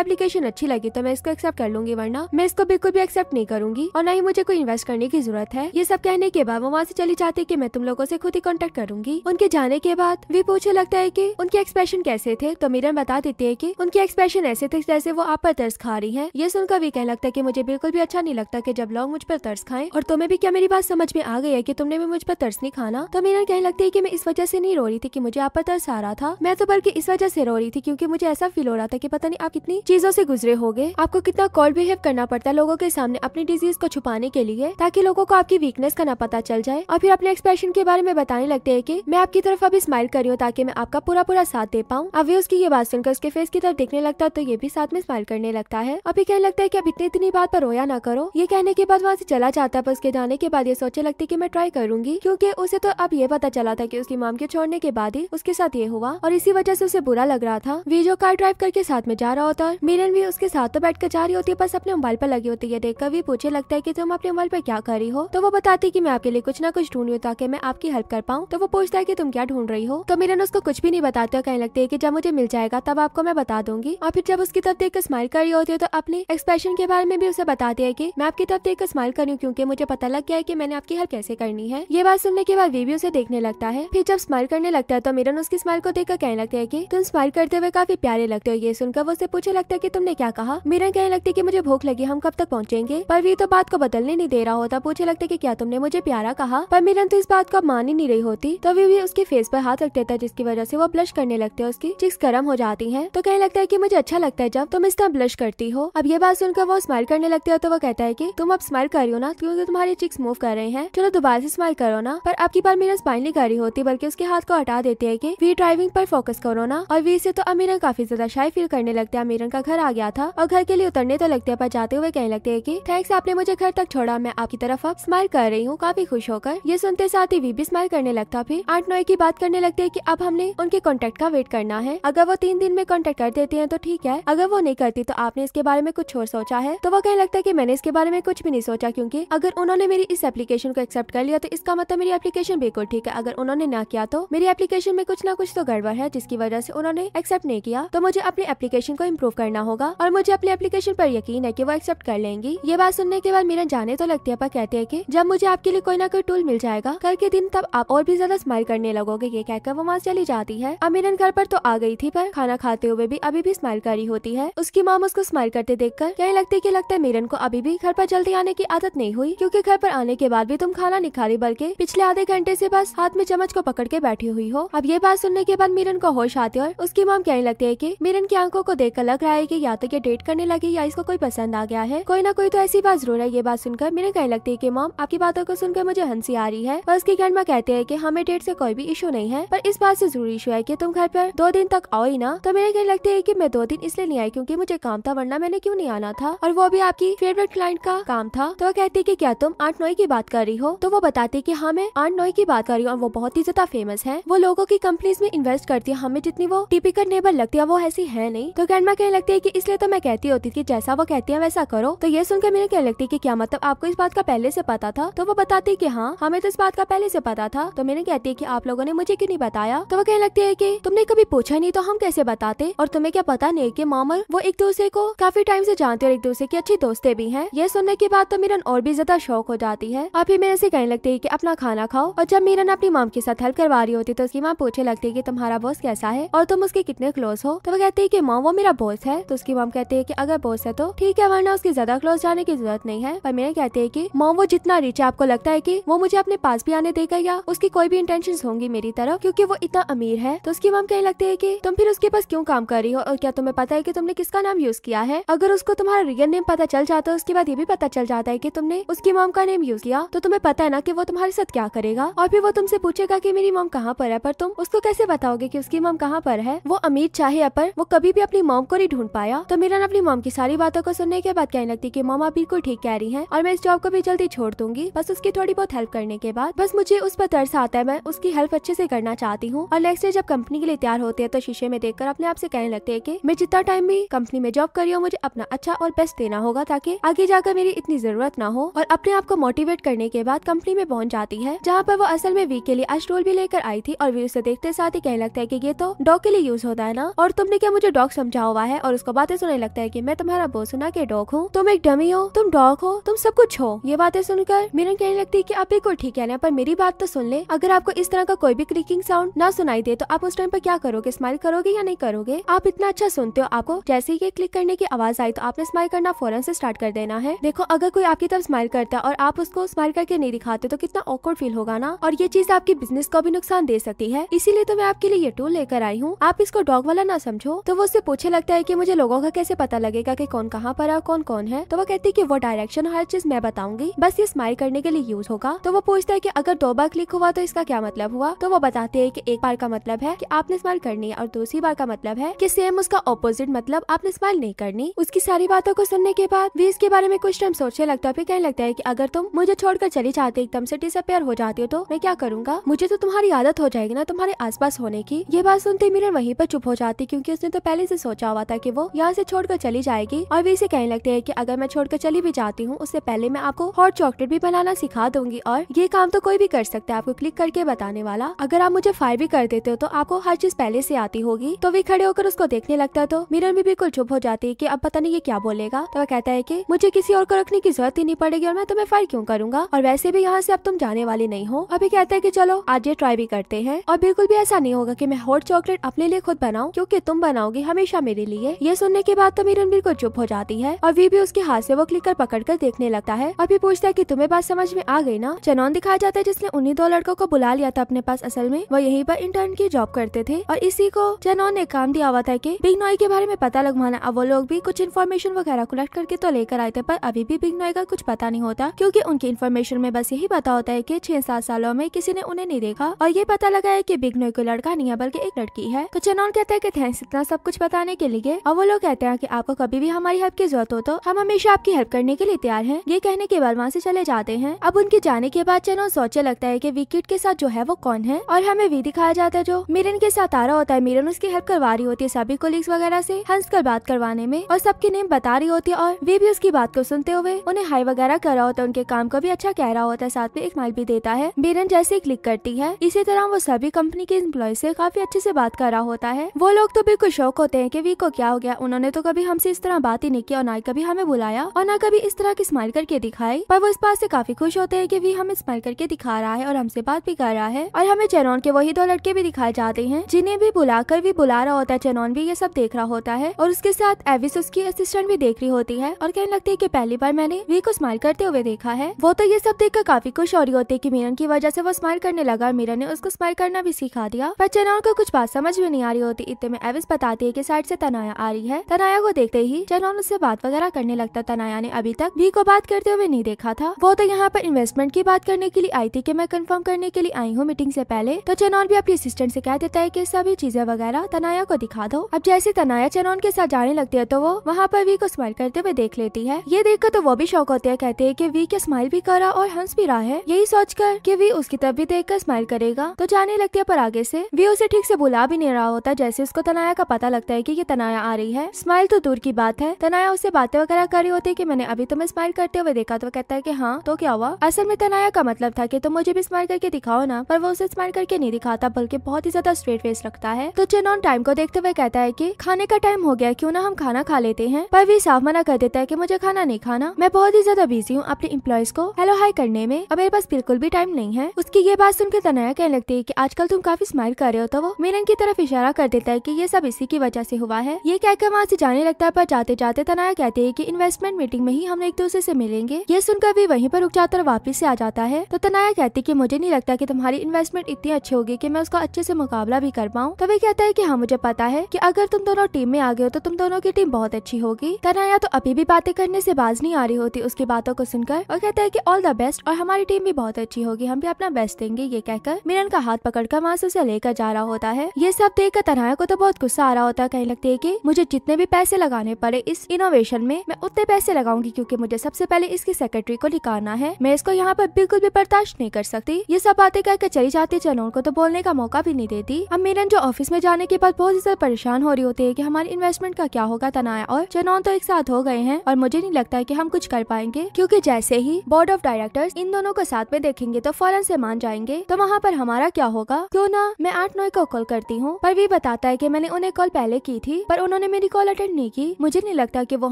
एप्लीकेशन अच्छी लगी तो मैं इसको एक्सेप्ट कर लूंगी वरना मैं इसको बिल्कुल भी एक्सेप्ट नहीं करूंगी और न ही मुझे कोई इन्वेस्ट करने की जरूरत है ये सब कहने के बाद वो वहाँ ऐसी चली जाती की मैं तुम लोगों ऐसी खुद ही कॉन्टेक्ट करूंगी उनके जाने के बाद वे पूछे लगता है की उनके एक्सप्रेशन कैसे थे तो मीरन बता देती है की उनके एक्सप्रेशन ऐसे ऐसे थे जैसे वो आप पर तर्स खा रही है ये सुनकर भी कह लगता है कि मुझे बिल्कुल भी अच्छा नहीं लगता की जब लोग मुझ पर तर्स खाए और तुम्हें भी क्या मेरी बात समझ में आ गई है की तुमने भी मुझ पर तर्स नहीं खाना तो मीना कहने लगती है की मैं इस वजह से नहीं रो रही थी की मुझे आप पर तरस आ रहा था मैं तो बल्कि इस वजह से रो रही थी क्यूँकी मुझे ऐसा फील हो रहा था की पता नहीं आप कितनी चीजों से गुजरे हो आपको कितना कॉल बिहेव करना पड़ता है लोगों के सामने अपनी डिजीज को छुपाने के लिए ताकि लोगों को आपकी वीकनेस का ना पता चल जाए और फिर अपने एक्सप्रेशन के बारे में बताने लगते है की मैं आपकी तरफ अभी स्माइल कर रही हूँ ताकि मैं आपका पूरा पूरा साथ दे पाऊँ अभी उसकी ये बात सुनकर उसके फेस की तरफ देखने लगता तो ये भी साथ में स्माइल करने लगता है अभी कहने लगता है की अब इतनी इतनी बात पर रोया ना करो ये कहने के बाद वहाँ से चला जाता है उसके जाने के बाद ये सोचे लगती की मैं ट्राई करूंगी क्यूँकी उसे तो अब ये पता चला था की उसकी माम के छोड़ने के बाद ही उसके साथ ये हुआ और इसी वजह से उसे बुरा लग रहा था वीजो कार ड्राइव करके साथ में जा रहा होता है मीरन भी उसके साथ तो बैठ जा रही होती है बस अपने मोबाइल पर लगी होती है देखकर भी पूछे लगता है की तुम अपने मोबाइल पर क्या कर रही हो तो वो बताती की मैं आपके लिए कुछ ना कुछ ढूंढ रही हूँ ताकि मैं आपकी हेल्प कर पाऊँ तो वो पूछता है की तुम क्या ढूंढ रही हो तो मिलन उसको कुछ भी नहीं बताते कहने लगते है की जब मुझे मिल जाएगा तब आपको मैं बता दूंगी और फिर जब जब उसकी तरफ देख कर स्माइल कर रही होती है तो अपने एक्सप्रेशन के बारे में भी उसे बताती है की मैं आपकी तरफ देख कर स्माइल कर रही हूँ क्यूँकी मुझे पता लग गया है की मैंने आपकी हेल्प कैसे करनी है ये बात सुनने के बाद वे भी उसे देखने लगता है फिर जब स्माइल करने लगता है तो मिरन उसकी स्माइल को देखकर कहने लगता है की तुम स्माइल करते हुए काफी प्यारे लगते हो ये सुनकर वो उसे पूछे लगता है की तुमने क्या कहा मिरन कहने लगती है की मुझे भूख लगी हम कब तक पहुँचेंगे पर वी तो बात को बदलने नहीं दे रहा होता पूछे लगता है की क्या तुमने मुझे प्यारा कहा पर मिरन तो इस बात को मान ही नहीं रही होती तो वी भी उसके फेस पर हाथ रख देता है जिसकी वजह से वो ब्लश करने लगते है उसकी चिक्स गर्म हो जाती है तो कहने लगता है की मुझे अच्छा लगता है जब तुम इस तरह ब्लश करती हो अब ये बात सुनकर वो स्माइल करने लगती हो तो वो कहता है की तुम अब स्माइल हो ना क्योंकि तुम्हारी चिक्स मूव कर रहे हैं चलो दोबारा से स्माइल करो ना पर आपकी बार मेरा स्माइल नहीं कर रही होती बल्कि उसके हाथ को हटा देती है की वी ड्राइविंग पर फोकस करो ना और वी से तो अमीरन काफी ज्यादा शाय फील करने लगते है अमीरन का घर आ गया था और घर के लिए उतरने तो लगते हैं पर जाते हुए कहने लगते है की थैंक्स आपने मुझे घर तक छोड़ा मैं आपकी तरफ अब स्माइल कर रही हूँ काफी खुश होकर ये सुनते साथ ही वी भी स्माइल करने लगता फिर आठ नोए की बात करने लगते है की अब हमने उनके कॉन्टेक्ट का वेट करना है अगर वो तीन दिन में कॉन्टेक्ट कर देते हैं तो ठीक है है अगर वो नहीं करती तो आपने इसके बारे में कुछ और सोचा है तो वो कहने लगता है की मैंने इसके बारे में कुछ भी नहीं सोचा क्यूँकी अगर उन्होंने मेरी इस एप्लीकेशन को एक्सेप्ट कर लिया तो इसका मतलब मेरी एप्लीकेशन बिल्कुल ठीक है अगर उन्होंने ना किया तो मेरी एप्लीकेशन में कुछ ना कुछ तो गड़बड़ है जिसकी वजह ऐसी उन्होंने एक्सेप्ट नहीं किया तो मुझे अपनी एप्लीकेशन को इम्प्रूव करना होगा और मुझे अपनी एप्लीकेशन आरोप यकीन है की वो एक्सेप्ट कर लेंगी ये बात सुनने के बाद मेरा जाने तो लगती है पर कहते हैं की जब मुझे आपके लिए कोई ना कोई टूल मिल जाएगा कल के दिन तब आप और भी ज्यादा स्माइल करने लगोगे ये कहकर वो वहाँ चली जाती है अमीरन घर पर तो आ गई थी पर खाना खाते हुए भी अभी भी स्माइल करी होती है उसकी माम उसको स्माइल करते देख कर कहने लगती की लगता है मीरन को अभी भी घर आरोप जल्दी आने की आदत नहीं हुई क्यूँकी घर आरोप आने के बाद भी तुम खाना नहीं खा रही बल्कि पिछले आधे घंटे ऐसी बस हाथ में चमच को पकड़ के बैठी हुई हो अब ये बात सुनने के बाद मीरन को होश आते और उसकी माम कहने लगती है की मीरन की आंखों को देख लग रहा है की या तो ये डेट करने लगी या इसको कोई पसंद आ गया है कोई ना कोई तो ऐसी बात जरूर है ये बात सुनकर मीरन कहने लगती है की मॉम आपकी बातों को सुनकर मुझे हंसी आ रही है और उसकी माँ कहते हैं की हमें डेट से कोई भी इशू नहीं है पर इस बात से जरूर इशू है की तुम घर पर दो दिन तक आओ ही ना तो मेरे कहने लगती है की मैं दो दिन इसलिए नहीं आई क्योंकि मुझे काम था वरना मैंने क्यों नहीं आना था और वो भी आपकी फेवरेट क्लाइंट का काम था तो वो कहती की क्या तुम आठ नोई की बात कर रही हो तो वो बताती की हाँ मैं आठ नोई की बात कर रही हूँ और वो बहुत ही ज्यादा फेमस है वो लोगों की कंपनीज में इन्वेस्ट करती है हमें जितनी वो टिपिकल नेबर लगती है वो ऐसी है नहीं तो कैंडमा कहने लगती है की इसलिए तो मैं कहती होती थी जैसा वो कहती है वैसा करो तो ये सुनकर मेरे कहने लगती है की क्या मतलब आपको इस बात का पहले से पता था तो वो बताती की हाँ हमें तो इस बात का पहले से पता था तो मैंने कहती है की आप लोगों ने मुझे क्यों नहीं बताया तो वो कहने लगती है की तुमने कभी पूछा नहीं तो हम कैसे बताते और तुम्हें क्या पता नहीं के मामा वो एक दूसरे को काफी टाइम से जानते और एक दूसरे की अच्छी दोस्तें भी हैं ये सुनने के बाद तो मीरन और भी ज्यादा शौक हो जाती है आप ही मेरे से कहने लगती है की अपना खाना खाओ और जब मीरन अपनी माम के साथ हेल्प करवा रही होती तो उसकी माँ पूछे लगती है की तुम्हारा बॉस कैसा है और तुम उसके कितने क्लोज हो तो वो कहती है की माँ वो मेरा बॉस है तो उसकी माम कहती है की अगर बॉस है तो ठीक है वरना उसके ज्यादा क्लोज जाने की जरूरत नहीं है पर मेरे कहते है की माँ वो जितना रिच है आपको लगता है की वो मुझे अपने पास भी आने देगा या उसकी कोई भी इंटेंशन होंगी मेरी तरफ क्यूँकी वो इतना अमीर है तो उसकी माम कहने लगती है की तुम फिर उसके पास क्यूँ काम कर रही हो और क्या तुम्हें पता जाता है कि तुमने किसका नाम यूज किया है अगर उसको तुम्हारा रियल नेम पता चल जाता है उसके बाद ये भी पता चल जाता है की तुमने उसकी मॉम का नेम यूज किया तो तुम्हें पता है ना की वो तुम्हारे साथ क्या करेगा और फिर वो तुमसे पूछेगा की मेरी मोम कहाँ पर है पर तुम उसको कैसे बताओगे की उसकी मॉम कहाँ पर है वो अमीर चाहे अपर वो कभी भी अपनी मोम को नहीं ढूंढ पाया तो मेरा अपनी मोम की सारी बातों को सुनने के बाद कहने लगती की मोम आप बिल्कुल ठीक कह रही है और मैं इस जॉब को भी जल्दी छोड़ दूंगी बस उसकी थोड़ी बहुत हेल्प करने के बाद बस मुझे उस पर तरस आता है मैं उसकी हेल्प अच्छे से करना चाहती हूँ और नेक्स्ट डे जब कंपनी के लिए तैयार होते हैं तो शीशे में देखकर अपने आप से कहने लगते है की मैं जितना थोड़ा टाइम भी कंपनी में जॉब करी मुझे अपना अच्छा और बेस्ट देना होगा ताकि आगे जाकर मेरी इतनी जरूरत ना हो और अपने आप को मोटिवेट करने के बाद कंपनी में पहुंच जाती है जहाँ पर वो असल में वी के लिए अस्ट्रोल भी लेकर आई थी और वी उसे देखते साथ ही कहने लगता है की ये तो डॉग के लिए यूज होता है ना और तुमने क्या मुझे डॉग समझा हुआ है और उसको बातें सुनने लगता है की मैं तुम्हारा बोस सुना के डॉग हूँ तुम एक डमी हो तुम डॉग हो तुम सब कुछ हो ये बातें सुनकर मीरन कहने लगती है की आप बिल्कुल ठीक है पर मेरी बात तो सुन ले अगर आपको इस तरह का कोई भी क्रिकिंग साउंड ना सुनाई दे तो आप उस टाइम पर क्या करोगे स्माइल करोगे या नहीं करोगे आप इतना अच्छा सुनते हो आपको जैसे ही क्लिक करने की आवाज आई तो आपने स्माइल करना फौरन से स्टार्ट कर देना है देखो अगर कोई आपकी तरफ स्माइल करता है और आप उसको स्माइल करके नहीं दिखाते तो कितना ऑकवर्ड फील होगा ना और ये चीज आपकी बिजनेस को भी नुकसान दे सकती है इसीलिए तो मैं आपके लिए ये टूल लेकर आई हूँ आप इसको डॉग वाला ना समझो तो वो उससे पूछे लगता है की मुझे लोगो का कैसे पता लगेगा की कौन कहाँ पर है कौन कौन है तो वो कहती है की वो डायरेक्शन हर चीज मैं बताऊंगी बस ये स्माइल करने के लिए यूज होगा तो वो पूछता है की अगर दो बार क्लिक हुआ तो इसका क्या मतलब हुआ तो वो बताते है की एक बार का मतलब है की आपने स्माइल करनी है और दूसरी बार का मतलब है की सेम उसका ऑपोजिट अपोजिट मतलब आपने स्माइल नहीं करनी उसकी सारी बातों को सुनने के बाद वी इसके बारे में कुछ टाइम सोचने लगता है फिर कहने लगता है की अगर तुम मुझे छोड़कर चली जाते एकदम से डिसअपेयर हो जाती हो तो मैं क्या करूंगा मुझे तो तुम्हारी आदत हो जाएगी ना तुम्हारे पास होने की ये बात सुनते मिरर वहीं पर चुप हो जाती क्योंकि उसने तो पहले से सोचा हुआ था कि वो यहाँ से छोड़कर चली जाएगी और वे इसे कहने लगते हैं कि अगर मैं छोड़कर चली भी जाती हूँ उससे पहले मैं आपको हॉट चॉकलेट भी बनाना सिखा दूंगी और ये काम तो कोई भी कर सकता है आपको क्लिक करके बताने वाला अगर आप मुझे फायर भी कर देते हो तो आपको हर चीज पहले से आती होगी तो वे खड़े होकर उसको देखने लगता तो मीरन भी बिल्कुल चुप हो जाती है कि अब पता नहीं ये क्या बोलेगा तो वह कहता है कि मुझे किसी और को रखने की जरूरत ही नहीं पड़ेगी और मैं तुम्हें फायर क्यों करूंगा और वैसे भी यहाँ से अब तुम जाने वाली नहीं हो अभी कहता है की चलो आज ये ट्राई भी करते हैं और बिल्कुल भी ऐसा नहीं होगा की मैं हॉट चॉकलेट अपने लिए खुद बनाऊँ क्यूँकी तुम बनाओगी हमेशा मेरे लिए ये सुनने के बाद तो मीरन बिल्कुल चुप हो जाती है और वी भी उसके हाथ से वो क्लिक कर पकड़ कर देखने लगता है और भी पूछता है की तुम्हें बात समझ में आ गई ना चनौन दिखाया जाता है जिसने उन्हीं दो लड़कों को बुला लिया था अपने पास असल में वो यही पर इंटर्न की जॉब करते थे और इसी को चनौन ने काम दिया हुआ था की बिग नॉय के बारे में पता लगवाना अब वो लोग भी कुछ इन्फॉर्मेशन वगैरह कलेक्ट करके तो लेकर आए थे पर अभी भी बिग नोए का कुछ पता नहीं होता क्योंकि उनकी इन्फॉर्मेशन में बस यही पता होता है की छह सात सालों में किसी ने उन्हें नहीं देखा और ये पता लगा है की बिग नोए को लड़का नहीं है बल्कि एक लड़की है तो चेनौन कहता है की थैंक्स इतना सब कुछ बताने के लिए और वो लोग कहते हैं की आपको कभी भी हमारी हेल्प की जरूरत हो तो हम हमेशा आपकी हेल्प करने के लिए तैयार है ये कहने के बाद वहाँ ऐसी चले जाते हैं अब उनके जाने के बाद चेनौन सोचे लगता है की विकेट के साथ जो है वो कौन है और हमें भी दिखाया जाता है जो मिरन के साथ आ रहा होता है मिरन उसकी हेल्प करवा रही होती है सभी कोलिग्स वगैरह मीरा से कर बात करवाने में और सबके नेम बता रही होती है और वे भी उसकी बात को सुनते हुए उन्हें हाई वगैरह कर रहा होता है उनके काम को भी अच्छा कह रहा होता है साथ में एक माइल भी देता है बेरन जैसे क्लिक करती है इसी तरह वो सभी कंपनी के एम्प्लॉय से काफी अच्छे से बात कर रहा होता है वो लोग तो बिल्कुल शौक होते हैं की वी को क्या हो गया उन्होंने तो कभी हमसे इस तरह बात ही नहीं की और ना कभी हमें बुलाया और ना कभी इस तरह की स्माइल करके दिखाई पर वो इस बात से काफी खुश होते हैं की वी हमें स्माइल करके दिखा रहा है और हमसे बात भी कर रहा है और हमें चेनौन के वही दो लड़के भी दिखाए जाते हैं जिन्हें भी बुलाकर भी बुला रहा होता है चेनौन भी ये सब देख रहा होता है और उसके साथ एविस उसकी असिस्टेंट भी देख रही होती है और कहने लगती है की पहली बार मैंने वी को स्माइल करते हुए देखा है वो तो ये सब देखकर काफी खुश हो रही होती है की मीरन की वजह से वो स्माइल करने लगा और मीरन ने उसको स्माइल करना भी सिखा दिया पर चेनौर को कुछ बात समझ में नहीं आ रही होती इतने में एविस बताती है की साइड ऐसी तनाया आ रही है तनाया को देखते ही चेनौर उससे बात वगैरह करने लगता तनाया ने अभी तक वी को बात करते हुए नहीं देखा था वो तो यहाँ पर इन्वेस्टमेंट की बात करने के लिए आई थी की मैं कंफर्म करने के लिए आई हूँ मीटिंग से पहले तो चेनौर भी अपनी असिस्टेंट से कह देता है की सभी चीजें वगैरह तनाया को दिखा दो अब जैसे तनाया माया चनौन के साथ जाने लगती है तो वो वहाँ पर वी को स्माइल करते हुए देख लेती है ये देखकर तो वो भी शौक होते है कहते हैं की वी के स्माइल भी करा और हंस भी रहा है यही सोच कर की वी उसकी तरफ भी देख कर स्माइल करेगा तो जाने लगती है पर आगे से वी उसे ठीक से बुला भी नहीं रहा होता जैसे उसको तनाया का पता लगता है की ये तनाया आ रही है स्माइल तो दूर की बात है तनाया उसे बातें वगैरह करी होती है की मैंने अभी तुम्हें स्माइल करते हुए देखा तो कहता है की हाँ तो क्या हुआ असल में तनाया का मतलब था की तुम मुझे भी स्माइल करके दिखाओ ना पर वो उसे स्माइल करके नहीं दिखाता बल्कि बहुत ही ज्यादा स्ट्रेट फेस रखता है तो चेनोन टाइम को देखते हुए कहता है की खाने का टाइम हो गया क्यों ना हम खाना खा लेते हैं पर वी साफ मना कर देता है कि मुझे खाना नहीं खाना मैं बहुत ही ज्यादा बिजी हूँ अपने इम्प्लॉयज को हेलो हाई करने में और मेरे पास बिल्कुल भी टाइम नहीं है उसकी ये बात सुनकर तनाया कहने लगती है की आजकल तुम काफी स्माइल कर रहे हो तो वो मीरन की तरफ इशारा कर देता है की ये सब इसी की वजह से हुआ है ये कहकर वहाँ से जाने लगता है पर जाते जाते तनाया कहते हैं की इन्वेस्टमेंट मीटिंग में ही हम एक दूसरे ऐसी मिलेंगे ये सुनकर भी वहीं पर रुक जाता और वापस ऐसी आ जाता है तो तनाया कहती की मुझे नहीं लगता की तुम्हारी इन्वेस्टमेंट इतनी अच्छी होगी की मैं उसका अच्छे ऐसी मुकाबला भी कर पाऊँ तो वे कहता है की हाँ मुझे पता है की अगर तुम दोनों टीम में आ गए हो तो तुम दोनों की टीम बहुत अच्छी होगी तनाया तो अभी भी बातें करने से बाज नहीं आ रही होती उसकी बातों को सुनकर और कहता है की ऑल द बेस्ट और हमारी टीम भी बहुत अच्छी होगी हम भी अपना बेस्ट देंगे ये कहकर मिरन का हाथ पकड़ वहाँ से उसे लेकर जा रहा होता है ये सब देख कर तनाया को तो बहुत गुस्सा आ रहा होता है कहने लगती है की मुझे जितने भी पैसे लगाने पड़े इस इनोवेशन में मैं उतने पैसे लगाऊंगी क्यूँकी मुझे सबसे पहले इसकी सेक्रेटरी को निकालना है मैं इसको यहाँ पर बिल्कुल भी बर्दाश्त नहीं कर सकती ये सब बातें करके चली जाती है को तो बोलने का मौका भी नहीं देती अब मिरन जो ऑफिस में जाने के बाद बहुत ही ज्यादा परेशान हो रही होती है की हमारी इन्वेस्टमेंट का क्या होगा तनाया और चनौन तो एक साथ हो गए हैं और मुझे नहीं लगता है कि हम कुछ कर पाएंगे क्योंकि जैसे ही बोर्ड ऑफ डायरेक्टर्स इन दोनों को साथ में देखेंगे तो फौरन से मान जाएंगे तो वहाँ पर हमारा क्या होगा क्यों ना मैं आठ नौ को कॉल करती हूँ पर भी बताता है की मैंने उन्हें कॉल पहले की थी पर उन्होंने मेरी कॉल अटेंड नहीं की मुझे नहीं लगता की वो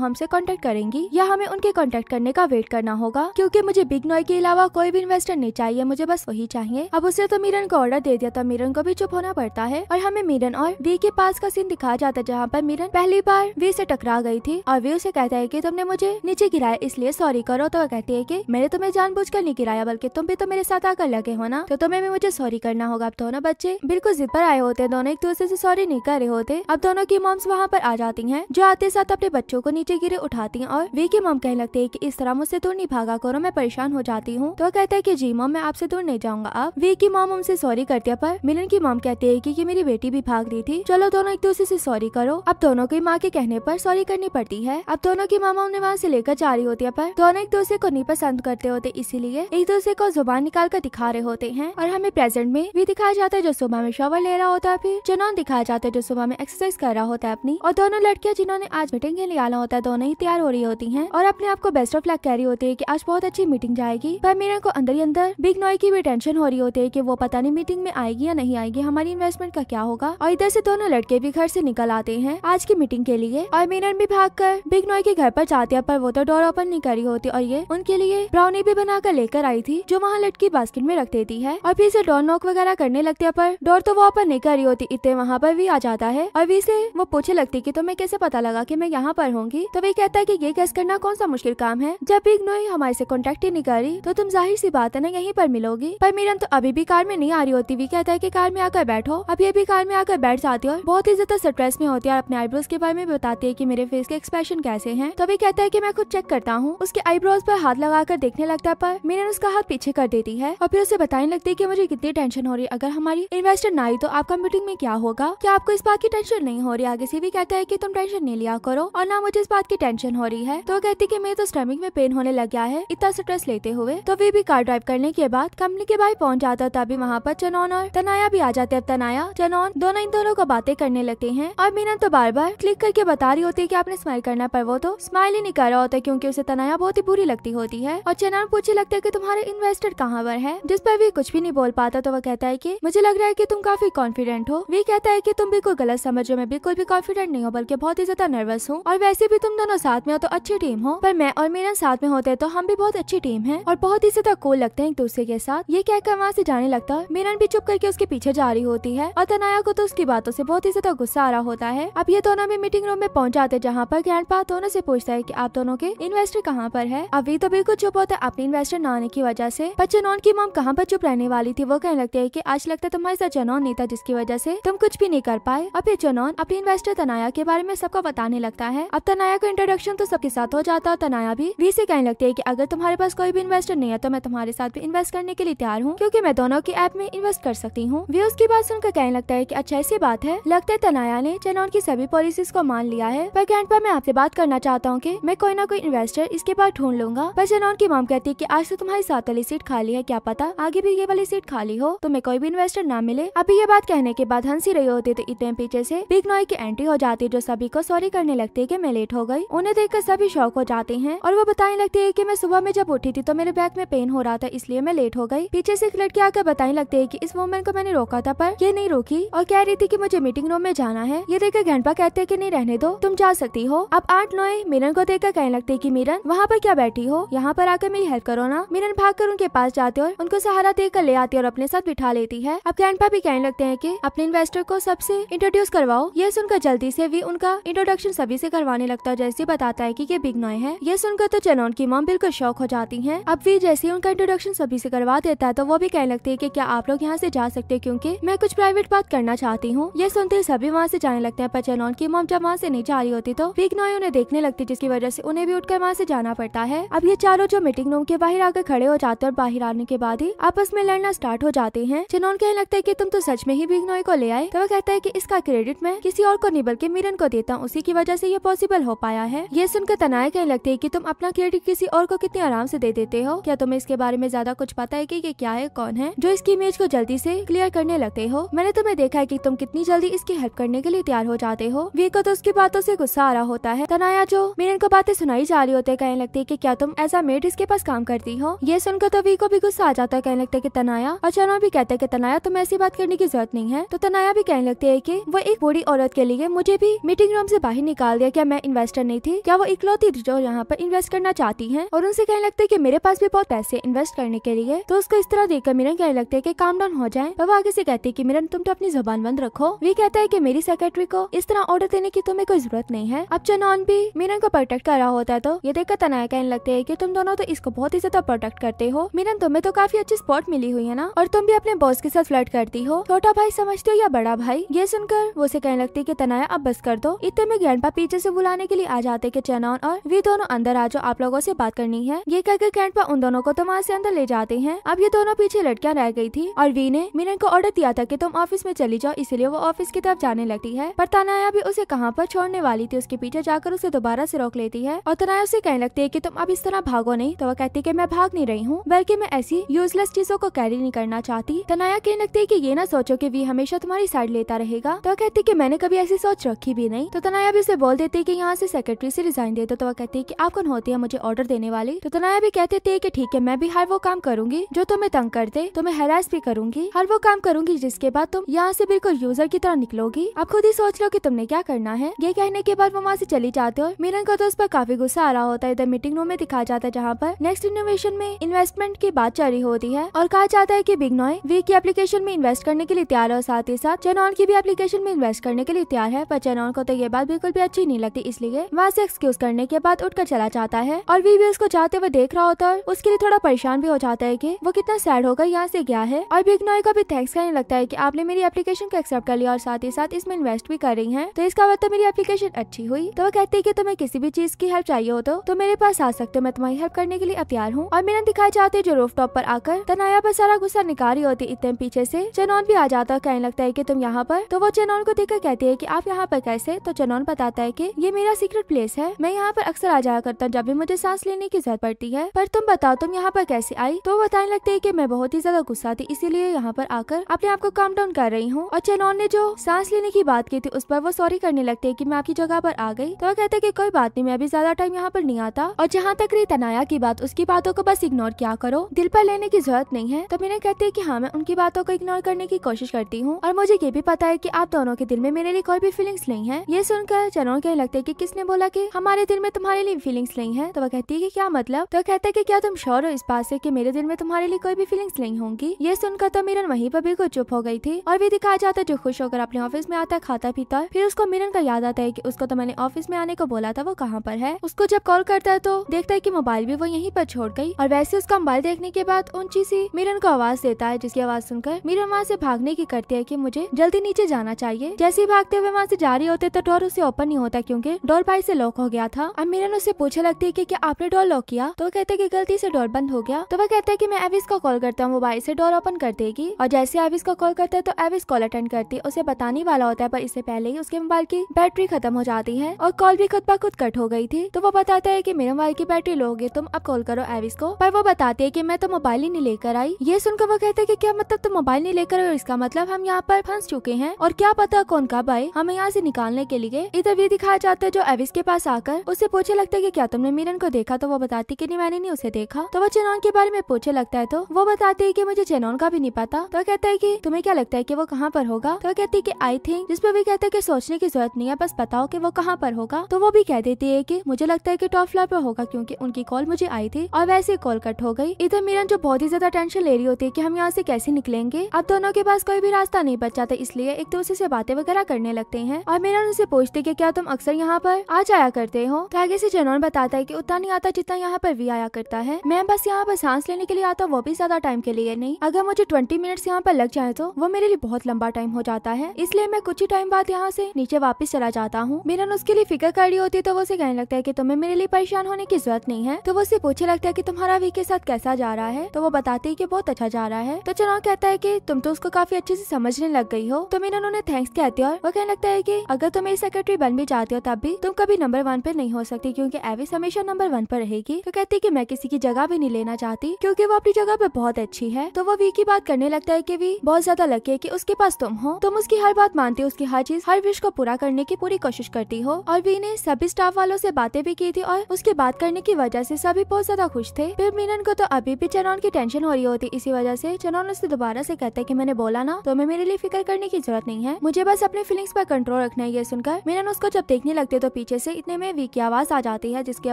हमसे कॉन्टेक्ट करेंगी या हमें उनके कॉन्टेक्ट करने का वेट करना होगा क्यूँकी मुझे बिग नॉय के अलावा कोई भी इन्वेस्टर नहीं चाहिए मुझे बस वही चाहिए अब उसने तो मीरन को ऑर्डर दे दिया था तो मीरन को भी चुप होना पड़ता है और हमें मीरन और वी के पास का सीन दिखा जाता है जहाँ यहाँ पर मिरन पहली बार वी से टकरा गई थी और वी उसे कहता है की तुमने मुझे नीचे गिराया इसलिए सॉरी करो तो वह कहती है की मैंने तुम्हें जानबूझकर नहीं गिराया बल्कि तुम भी तो मेरे साथ आकर लगे हो ना तो तुम्हें भी मुझे सॉरी करना होगा अब दोनों बच्चे बिल्कुल जिद पर आए होते दोनों एक दूसरे से सॉरी नहीं कर रहे होते अब दोनों की मॉम्स वहाँ पर आ जाती है जो आते साथ अपने बच्चों को नीचे गिरे उठाती है और वी की मॉम कहने लगती है की इस तरह मुझसे दूर नहीं भागा करो मैं परेशान हो जाती हूँ तो कहते हैं की जी मॉम मैं आपसे दूर नहीं जाऊंगा अब वी की मॉम उनसे सॉरी करते पर मिलन की मॉम कहती है की मेरी बेटी भी भाग रही थी चलो दोनों एक दूसरे ऐसी सॉरी करो अब दोनों की माँ के कहने पर सॉरी करनी पड़ती है अब दोनों की मामा उन्हें वहाँ से लेकर जा रही होती है पर दोनों एक दूसरे को नहीं पसंद करते होते इसीलिए एक दूसरे को जुबान निकाल कर दिखा रहे होते हैं और हमें प्रेजेंट में भी दिखाया जाता है जो सुबह में शॉवर ले रहा होता है फिर जुनौन दिखाया जाता है जो सुबह में एक्सरसाइज कर रहा होता है अपनी और दोनों लड़कियां जिन्होंने आज मीटिंग के लिए आना होता है दोनों ही तैयार हो रही होती है और अपने आप को बेस्ट ऑफ लक कह रही होती है की आज बहुत अच्छी मीटिंग जाएगी पर मीरा को अंदर ही अंदर बिग नॉय की भी टेंशन हो रही होती है की वो पता नहीं मीटिंग में आएगी या नहीं आएगी हमारी इन्वेस्टमेंट का क्या होगा और इधर से दोनों लड़के भी घर से निकल आते हैं हैं आज की मीटिंग के लिए और मीनन भी भाग कर बिग नॉय के घर पर जाते हैं पर वो तो डोर ओपन नहीं करी होती और ये उनके लिए ब्राउनी भी बनाकर लेकर आई थी जो वहाँ लटकी बास्केट में रख देती है और फिर से डोर नॉक वगैरह करने लगती है पर डोर तो वो ओपन नहीं करी होती इतने वहाँ पर भी आ जाता है और वी से वो पूछे लगती की तुम्हें कैसे पता लगा की मैं यहाँ पर होंगी तो वे कहता है की ये कैस करना कौन सा मुश्किल काम है जब बिग नॉय हमारे ऐसी कॉन्टेक्ट ही नहीं करी तो तुम जाहिर सी बात है ना यही पर मिलोगी पर मीरन तो अभी भी कार में नहीं आ रही होती वी कहता है की कार में आकर बैठो अभी अभी कार में आकर बैठ जाती है और बहुत ही ज्यादा स्ट्रेस में होती आदित्य अपने आईब्रोज के बारे में बताती है की मेरे फेस के एक्सप्रेशन कैसे है तभी तो कहता है कि मैं खुद चेक करता हूँ उसके आईब्रोज पर हाथ लगाकर देखने लगता है पर मीनन उसका हाथ पीछे कर देती है और फिर उसे बताने लगती है की मुझे कितनी टेंशन हो रही है अगर हमारी इन्वेस्टर न आई तो आपका मीटिंग में क्या होगा क्या आपको इस बात की टेंशन नहीं हो रही आगे से भी कहता है की तुम टेंशन नहीं लिया करो और ना मुझे इस बात की टेंशन हो रही है तो कहती की मेरे तो स्टमिक में पेन होने लग गया है इतना स्ट्रेस लेते हुए तो वे भी कार ड्राइव करने के बाद कंपनी के बाहर पहुंच जाता अभी वहाँ पर चनौन और तनाया भी आ जाते अब तनाया चनौन दोनों इन दोनों को बातें करने लगते हैं और मीना तो बार बार क्लिक करके बता रही होती है कि आपने स्माइल करना पर वो तो स्माइल ही नहीं कर रहा होता क्योंकि उसे तनाया बहुत ही बुरी लगती होती है और चेनान पूछे लगता है की तुम्हारे इन्वेस्टर कहाँ पर है जिस पर भी कुछ भी नहीं बोल पाता तो वो कहता है की मुझे लग रहा है की तुम काफी कॉन्फिडेंट हो वे कहता है की तुम बिल्कुल गलत समझो मैं बिल्कुल भी कॉन्फिडेंट नहीं हो बल्कि बहुत ही ज्यादा नर्वस हूँ और वैसे भी तुम दोनों साथ में हो तो अच्छी टीम हो पर मैं और मेरा साथ में होते तो हम भी बहुत अच्छी टीम है और बहुत ही ज्यादा कूल लगते हैं एक दूसरे के साथ ये कहकर वहाँ से जाने लगता है मेरन भी चुप करके उसके पीछे जा रही होती है और तनाया को तो उसकी बातों से बहुत ही ज्यादा गुस्सा आ रहा होता है है अब ये दोनों भी मीटिंग रूम में पहुंच जाते जहाँ पर पा दोनों से पूछता है की आप दोनों के इन्वेस्टर कहाँ पर है अभी तो बिल्कुल चुप होता है अपने इन्वेस्टर न आने की वजह से पर की मोम कहाँ पर चुप रहने वाली थी वो कहने लगते है की आज लगता तुम्हारे साथ चनौन नहीं था जिसकी वजह से तुम कुछ भी नहीं कर पाए अब ये चनौन अपने इन्वेस्टर तनाया के बारे में सबको बताने लगता है अब तनाया का इंट्रोडक्शन तो सबके साथ हो जाता है तनाया भी वी से कहने लगती है की अगर तुम्हारे पास कोई भी इन्वेस्टर नहीं है तो मैं तुम्हारे साथ भी इन्वेस्ट करने के लिए तैयार हूँ क्यूँकी मैं दोनों की ऐप में इन्वेस्ट कर सकती हूँ वी उसकी बात सुनकर कहने लगता है की अच्छा ऐसी बात है लगता है तनाया ने चनौन की की सभी पॉलिसीज को मान लिया है पर पर मैं आपसे बात करना चाहता हूँ की मैं कोई ना कोई इन्वेस्टर इसके पास ढूंढ लूंगा पर जनौन की माम कहती है की आज तो तुम्हारी सात वाली सीट खाली है क्या पता आगे भी ये वाली सीट खाली हो तुम्हें कोई भी इन्वेस्टर ना मिले अभी ये बात कहने के बाद हंसी रही होती तो इतने पीछे ऐसी बिग नॉय की एंट्री हो जाती है जो सभी को सॉरी करने लगती है की मैं लेट हो गई उन्हें देखकर सभी शौक हो जाते हैं और वो बताने लगती है की मैं सुबह में जब उठी थी तो मेरे बैग में पेन हो रहा था इसलिए मैं लेट हो गई पीछे से एक लड़की आकर बताने लगती है की इस वुमेन को मैंने रोका था पर ये नहीं रोकी और कह रही थी की मुझे मीटिंग रूम में जाना है ये देखकर ग्रैंडपा कहते हैं कि नहीं रहने दो तुम जा सकती हो अब आठ नोए मिरन को देखकर कहने लगती कि मिरन वहाँ पर क्या बैठी हो यहाँ पर आकर मेरी हेल्प करो ना मिरन भाग कर उनके पास जाते और उनको सहारा देकर ले आती और अपने साथ बिठा लेती है अब ग्रैंडपा भी कहने लगते हैं कि अपने इन्वेस्टर को सबसे इंट्रोड्यूस करवाओ ये सुनकर जल्दी से भी उनका इंट्रोडक्शन सभी से करवाने लगता है जैसे बताता है की ये बिग नोए है ये सुनकर तो चनौन की माँ बिल्कुल शौक हो जाती है अब भी जैसे उनका इंट्रोडक्शन सभी से करवा देता है तो वो भी कहने लगती है की क्या आप लोग यहाँ से जा सकते हैं क्यूँकी मैं कुछ प्राइवेट बात करना चाहती हूँ ये सुनते सभी वहाँ से जाने लगते हैं पापा चैलोन की मोम जब वहाँ से नहीं जा रही होती तो विग्नोई उन्हें देखने लगती जिसकी वजह से उन्हें भी उठकर वहाँ से जाना पड़ता है अब ये चारों जो मीटिंग रूम के बाहर आकर खड़े हो जाते और बाहर आने के बाद ही आपस में लड़ना स्टार्ट हो जाते हैं चेनोन कहने लगता है की तुम तो सच में ही विग्नोई को ले आए तो वह कहता है की इसका क्रेडिट मैं किसी और को नहीं बल्कि मिरन को देता हूँ उसी की वजह ऐसी ये पॉसिबल हो पाया है ये सुनकर तनाया कहने लगती है की तुम अपना क्रेडिट किसी और को कितने आराम ऐसी दे देते हो क्या तुम्हें इसके बारे में ज्यादा कुछ पता है की ये क्या है कौन है जो इसकी इमेज को जल्दी ऐसी क्लियर करने लगते हो मैंने तुम्हें देखा है की तुम कितनी जल्दी इसकी हेल्प करने के लिए तैयार हो जाते चाहते हो को तो उसकी बातों से गुस्सा आ रहा होता है तनाया जो मीनन को बातें सुनाई जा रही होते कहने लगती है की क्या तुम एज मेड इसके पास काम करती हो ये सुनकर तो को भी गुस्सा आ जाता है कहने लगता है की तनाया और चनो भी कहते हैं की तनाया तुम ऐसी बात करने की जरूरत नहीं है तो तनाया भी कहने लगती है की वो एक बुरी औरत के लिए मुझे भी मीटिंग रूम ऐसी बाहर निकाल दिया क्या मैं इन्वेस्टर नहीं थी क्या वो इकलौती जो यहाँ पर इन्वेस्ट करना चाहती है और उनसे कहने लगते है की मेरे पास भी बहुत पैसे इन्वेस्ट करने के लिए तो उसको इस तरह देखकर मिरन कहने लगते है की काम डाउन हो जाए वो आगे से कहती है की मीरन तुम तो अपनी जबान बंद रखो वी कहता है की मेरी सेक्रेटरी को इस तरह ऑर्डर देने की तुम्हें कोई जरूरत नहीं है अब चनौन भी मीरन को प्रोटेक्ट कर रहा होता है तो ये देखकर तनाया कहने लगते है की तुम दोनों तो इसको बहुत ही ज्यादा प्रोटेक्ट करते हो मीरन तुम्हें तो काफी अच्छी स्पॉट मिली हुई है ना और तुम भी अपने बॉस के साथ फ्लर्ट करती हो छोटा भाई समझते हो या बड़ा भाई ये सुनकर वो उसे कहने लगती है की तनाया अब बस कर दो इतने में ग्रैंडपा पीछे से बुलाने के लिए आ जाते की चनौन और वे दोनों अंदर आ जाओ आप लोगों से बात करनी है ये कहकर ग्रैंडपा उन दोनों को तो वहाँ से अंदर ले जाते हैं अब ये दोनों पीछे लटकिया रह गई थी और वी ने मीरन को ऑर्डर दिया था की तुम ऑफिस में चली जाओ इसीलिए वो ऑफिस की तरफ जाने लगती है पर तनाया भी उसे कहाँ पर छोड़ने वाली थी उसके पीछे जाकर उसे दोबारा से रोक लेती है और तनाया उसे कहने लगती है की तुम अब इस तरह भागो नहीं तो वह कहती है की मैं भाग नहीं रही हूँ बल्कि मैं ऐसी यूजलेस चीजों को कैरी नहीं करना चाहती तनाया कहने लगती है की ये ना सोचो की वी हमेशा तुम्हारी साइड लेता रहेगा तो कहती की मैंने कभी ऐसी सोच रखी भी नहीं तो तनाया भी उसे बोल देती है की यहाँ ऐसी सेक्रेटरी से रिजाइन दे दो तो वह कहती है की आप कौन होती है मुझे ऑर्डर देने वाली तो तनाया भी कहते थे की ठीक है मैं भी हर वो काम करूंगी जो तुम्हें तंग करते तुम्हें तो हैरास भी करूंगी हर वो काम करूंगी जिसके बाद तुम यहाँ से बिल्कुल यूजर की तरह निकलोगी आप खुद ही सोच लो हो कि तुमने क्या करना है ये कहने के बाद वो वहाँ से चली जाती है और मीरन को तो उस पर काफी गुस्सा आ रहा होता है इधर मीटिंग रूम में दिखाया जाता है जहाँ पर नेक्स्ट इनोवेशन में इन्वेस्टमेंट की बात जारी होती है और कहा जाता है की बिग नॉय वी की एप्लीकेशन में इन्वेस्ट करने के लिए तैयार है और साथ ही साथ चेनॉन की भी एप्लीकेशन में इन्वेस्ट करने के लिए तैयार है पर चेनॉन को तो ये बात बिल्कुल भी अच्छी नहीं लगती इसलिए वहाँ से एक्सक्यूज करने के बाद उठकर चला जाता है और वी भी उसको जाते हुए देख रहा होता है उसके लिए थोड़ा परेशान भी हो जाता है की वो कितना सैड होकर यहाँ से गया है और बिग नॉय को भी थैंक्स करने लगता है की आपने मेरी एप्लीकेशन को एक्सेप्ट कर लिया और साथ ही साथ इसमें इन्वेस्ट भी कर रही है तो इसका मतलब मेरी एप्लीकेशन अच्छी हुई तो वो कहती है की तुम्हें किसी भी चीज की हेल्प चाहिए हो तो मेरे पास आ सकते हो मैं तुम्हारी हेल्प करने के लिए तैयार हूँ और मेरा दिखाई चाहते जो रूफ टॉप पर आकर तनाया पर सारा गुस्सा निकाल रही होती इतने पीछे से चनौन भी आ जाता है कहने लगता है की तुम यहाँ पर तो वो चनौन को देखकर कहती है की आप यहाँ पर कैसे तो चनौन बताता है की ये मेरा सीक्रेट प्लेस है मैं यहाँ पर अक्सर आ जाया करता हूँ जब भी मुझे सांस लेने की जरूरत पड़ती है पर तुम बताओ तुम यहाँ पर कैसे आई तो बताने लगते है की मैं बहुत ही ज्यादा गुस्सा थी इसीलिए यहाँ पर आकर अपने आप को काम डाउन कर रही हूँ और चनौन ने जो सांस लेने की बात की थी उस पर वो सॉरी करने लगते है की मैं आपकी जगह पर आ गई तो वह कहते की कोई बात नहीं मैं अभी ज्यादा टाइम यहाँ पर नहीं आता और जहाँ तक रही तनाया की बात उसकी बातों को बस इग्नोर क्या करो दिल पर लेने की जरूरत नहीं है तो मैंने कहते है की हाँ मैं उनकी बातों को इग्नोर करने की कोशिश करती हूँ और मुझे ये भी पता है की आप दोनों के दिल में मेरे लिए कोई भी फीलिंग्स नहीं है ये सुनकर चनोर कहने लगते है की किसने बोला की हमारे दिल में तुम्हारे लिए फीलिंग्स नहीं है तो वह कहती है की क्या मतलब तो कहते है की क्या तुम श्योर हो इस बात से की मेरे दिल में तुम्हारे लिए कोई भी फीलिंग्स नहीं होंगी ये सुनकर तो मीरन वहीं पर बिल्कुल चुप हो गई थी और भी दिखाया जाता जो खुश होकर अपने ऑफिस में आता खाता पीता होता है फिर उसको मिरन का याद आता है की उसको तो मैंने ऑफिस में आने को बोला था वो कहाँ पर है उसको जब कॉल करता है तो देखता है की मोबाइल भी वो यहीं पर छोड़ गई और वैसे उसका मोबाइल देखने के बाद ऊंची सी मिरन को आवाज देता है जिसकी आवाज सुनकर मिरन वहाँ से भागने की करती है की मुझे जल्दी नीचे जाना चाहिए जैसे ही भागते हुए वहाँ से जा रही होते तो डोर उसे ओपन नहीं होता क्यूँकी डोर बाई से लॉक हो गया था अब मिरन उसे पूछे लगती है की क्या आपने डोर लॉक किया तो वो कहते की गलती से डोर बंद हो गया तो वह कहते है की मैं एविस को कॉल करता हूँ मोबाइल से डोर ओपन कर देगी और जैसे एविस को कॉल करता है तो एविस कॉल अटेंड करती है उसे बताने वाला होता है पर इससे पहले पहले ही उसके मोबाइल की बैटरी खत्म हो जाती है और कॉल भी खुद ब खुद कट हो गई थी तो वो बताता है की मेरे मोबाइल की बैटरी लोगे तुम अब कॉल करो एविस को पर वो बताती है की मैं तो मोबाइल ही नहीं लेकर आई ये सुनकर वो कहते हैं कि क्या मतलब तुम मोबाइल नहीं लेकर आयो इसका मतलब हम यहाँ पर फंस चुके हैं और क्या पता कौन का भाई हमें यहाँ से निकालने के लिए इधर ये दिखाया जाता है जो एविस के पास आकर उसे पूछे लगता है की क्या तुमने मीरन को देखा तो वो बताती की नहीं मैंने नहीं उसे देखा तो वो चेनौन के बारे में पूछे लगता है तो वो बताती है की मुझे चेनौन का भी नहीं पता तो कहते है की तुम्हें क्या लगता है की वो कहाँ पर होगा तो कहती है की आई थिंक जिसपे भी कहते के सोचने की जरूरत नहीं है बस बताओ की वो कहाँ पर होगा तो वो भी कह देती है की मुझे लगता है की टॉप फ्लोर पर होगा क्यूँकी उनकी कॉल मुझे आई थी और वैसे ही कॉल कट हो गई इधर मीरन जो बहुत ही ज्यादा टेंशन ले रही होती है की हम यहाँ से कैसे निकलेंगे अब दोनों के पास कोई भी रास्ता नहीं बच जाता इसलिए एक दूसरे तो से बातें वगैरह करने लगते हैं और मीरन उनसे पूछते कि क्या तुम अक्सर यहाँ पर आ जाया करते हो तो आगे से जनोन बताता है कि उतना नहीं आता जितना यहाँ पर भी आया करता है मैं बस यहाँ पर सांस लेने के लिए आता वो भी ज्यादा टाइम के लिए नहीं अगर मुझे ट्वेंटी मिनट यहाँ पर लग जाए तो वो मेरे लिए बहुत लंबा टाइम हो जाता है इसलिए मैं कुछ ही टाइम बाद यहाँ यहाँ से नीचे वापस चला जाता हूँ मिलन उसके लिए फिक्र कर रही होती है तो वो उसे कहने लगता है कि तुम्हें मेरे लिए परेशान होने की जरूरत नहीं है तो वो उसे पूछे लगता है की तुम्हारा वी के साथ कैसा जा रहा है तो वो बताती है की बहुत अच्छा जा रहा है तो चुनाव कहता है की तुम तो उसको काफी अच्छे से समझने लग गई हो तो मिलन उन्हें थैंक्स कहती है और वो कहने लगता है की अगर तुम मेरी सेक्रेटरी बन भी जाती हो तब भी तुम कभी नंबर वन पर नहीं हो सकती क्यूँकी एविस हमेशा नंबर वन पर रहेगी तो कहती है की मैं किसी की जगह भी नहीं लेना चाहती क्यूँकी वो अपनी जगह पर बहुत अच्छी है तो वो वी की बात करने लगता है की वी बहुत ज्यादा लगे की उसके पास तुम हो तुम उसकी हर बात मानती हो उसकी हर चीज हर विश को पूरा करने की पूरी कोशिश करती हो और वी ने सभी स्टाफ वालों से बातें भी की थी और उसके बात करने की वजह से सभी बहुत ज्यादा खुश थे फिर मीनन को तो अभी भी चनौन की टेंशन हो रही होती इसी वजह से चनौन उसे दोबारा से कहते कि मैंने बोला ना तो मेरे लिए फिक्र करने की जरूरत नहीं है मुझे बस अपने फीलिंग्स पर कंट्रोल रखना है ये सुनकर मीनन उसको जब देखने लगते तो पीछे से इतने में वी की आवाज आ जाती है जिसकी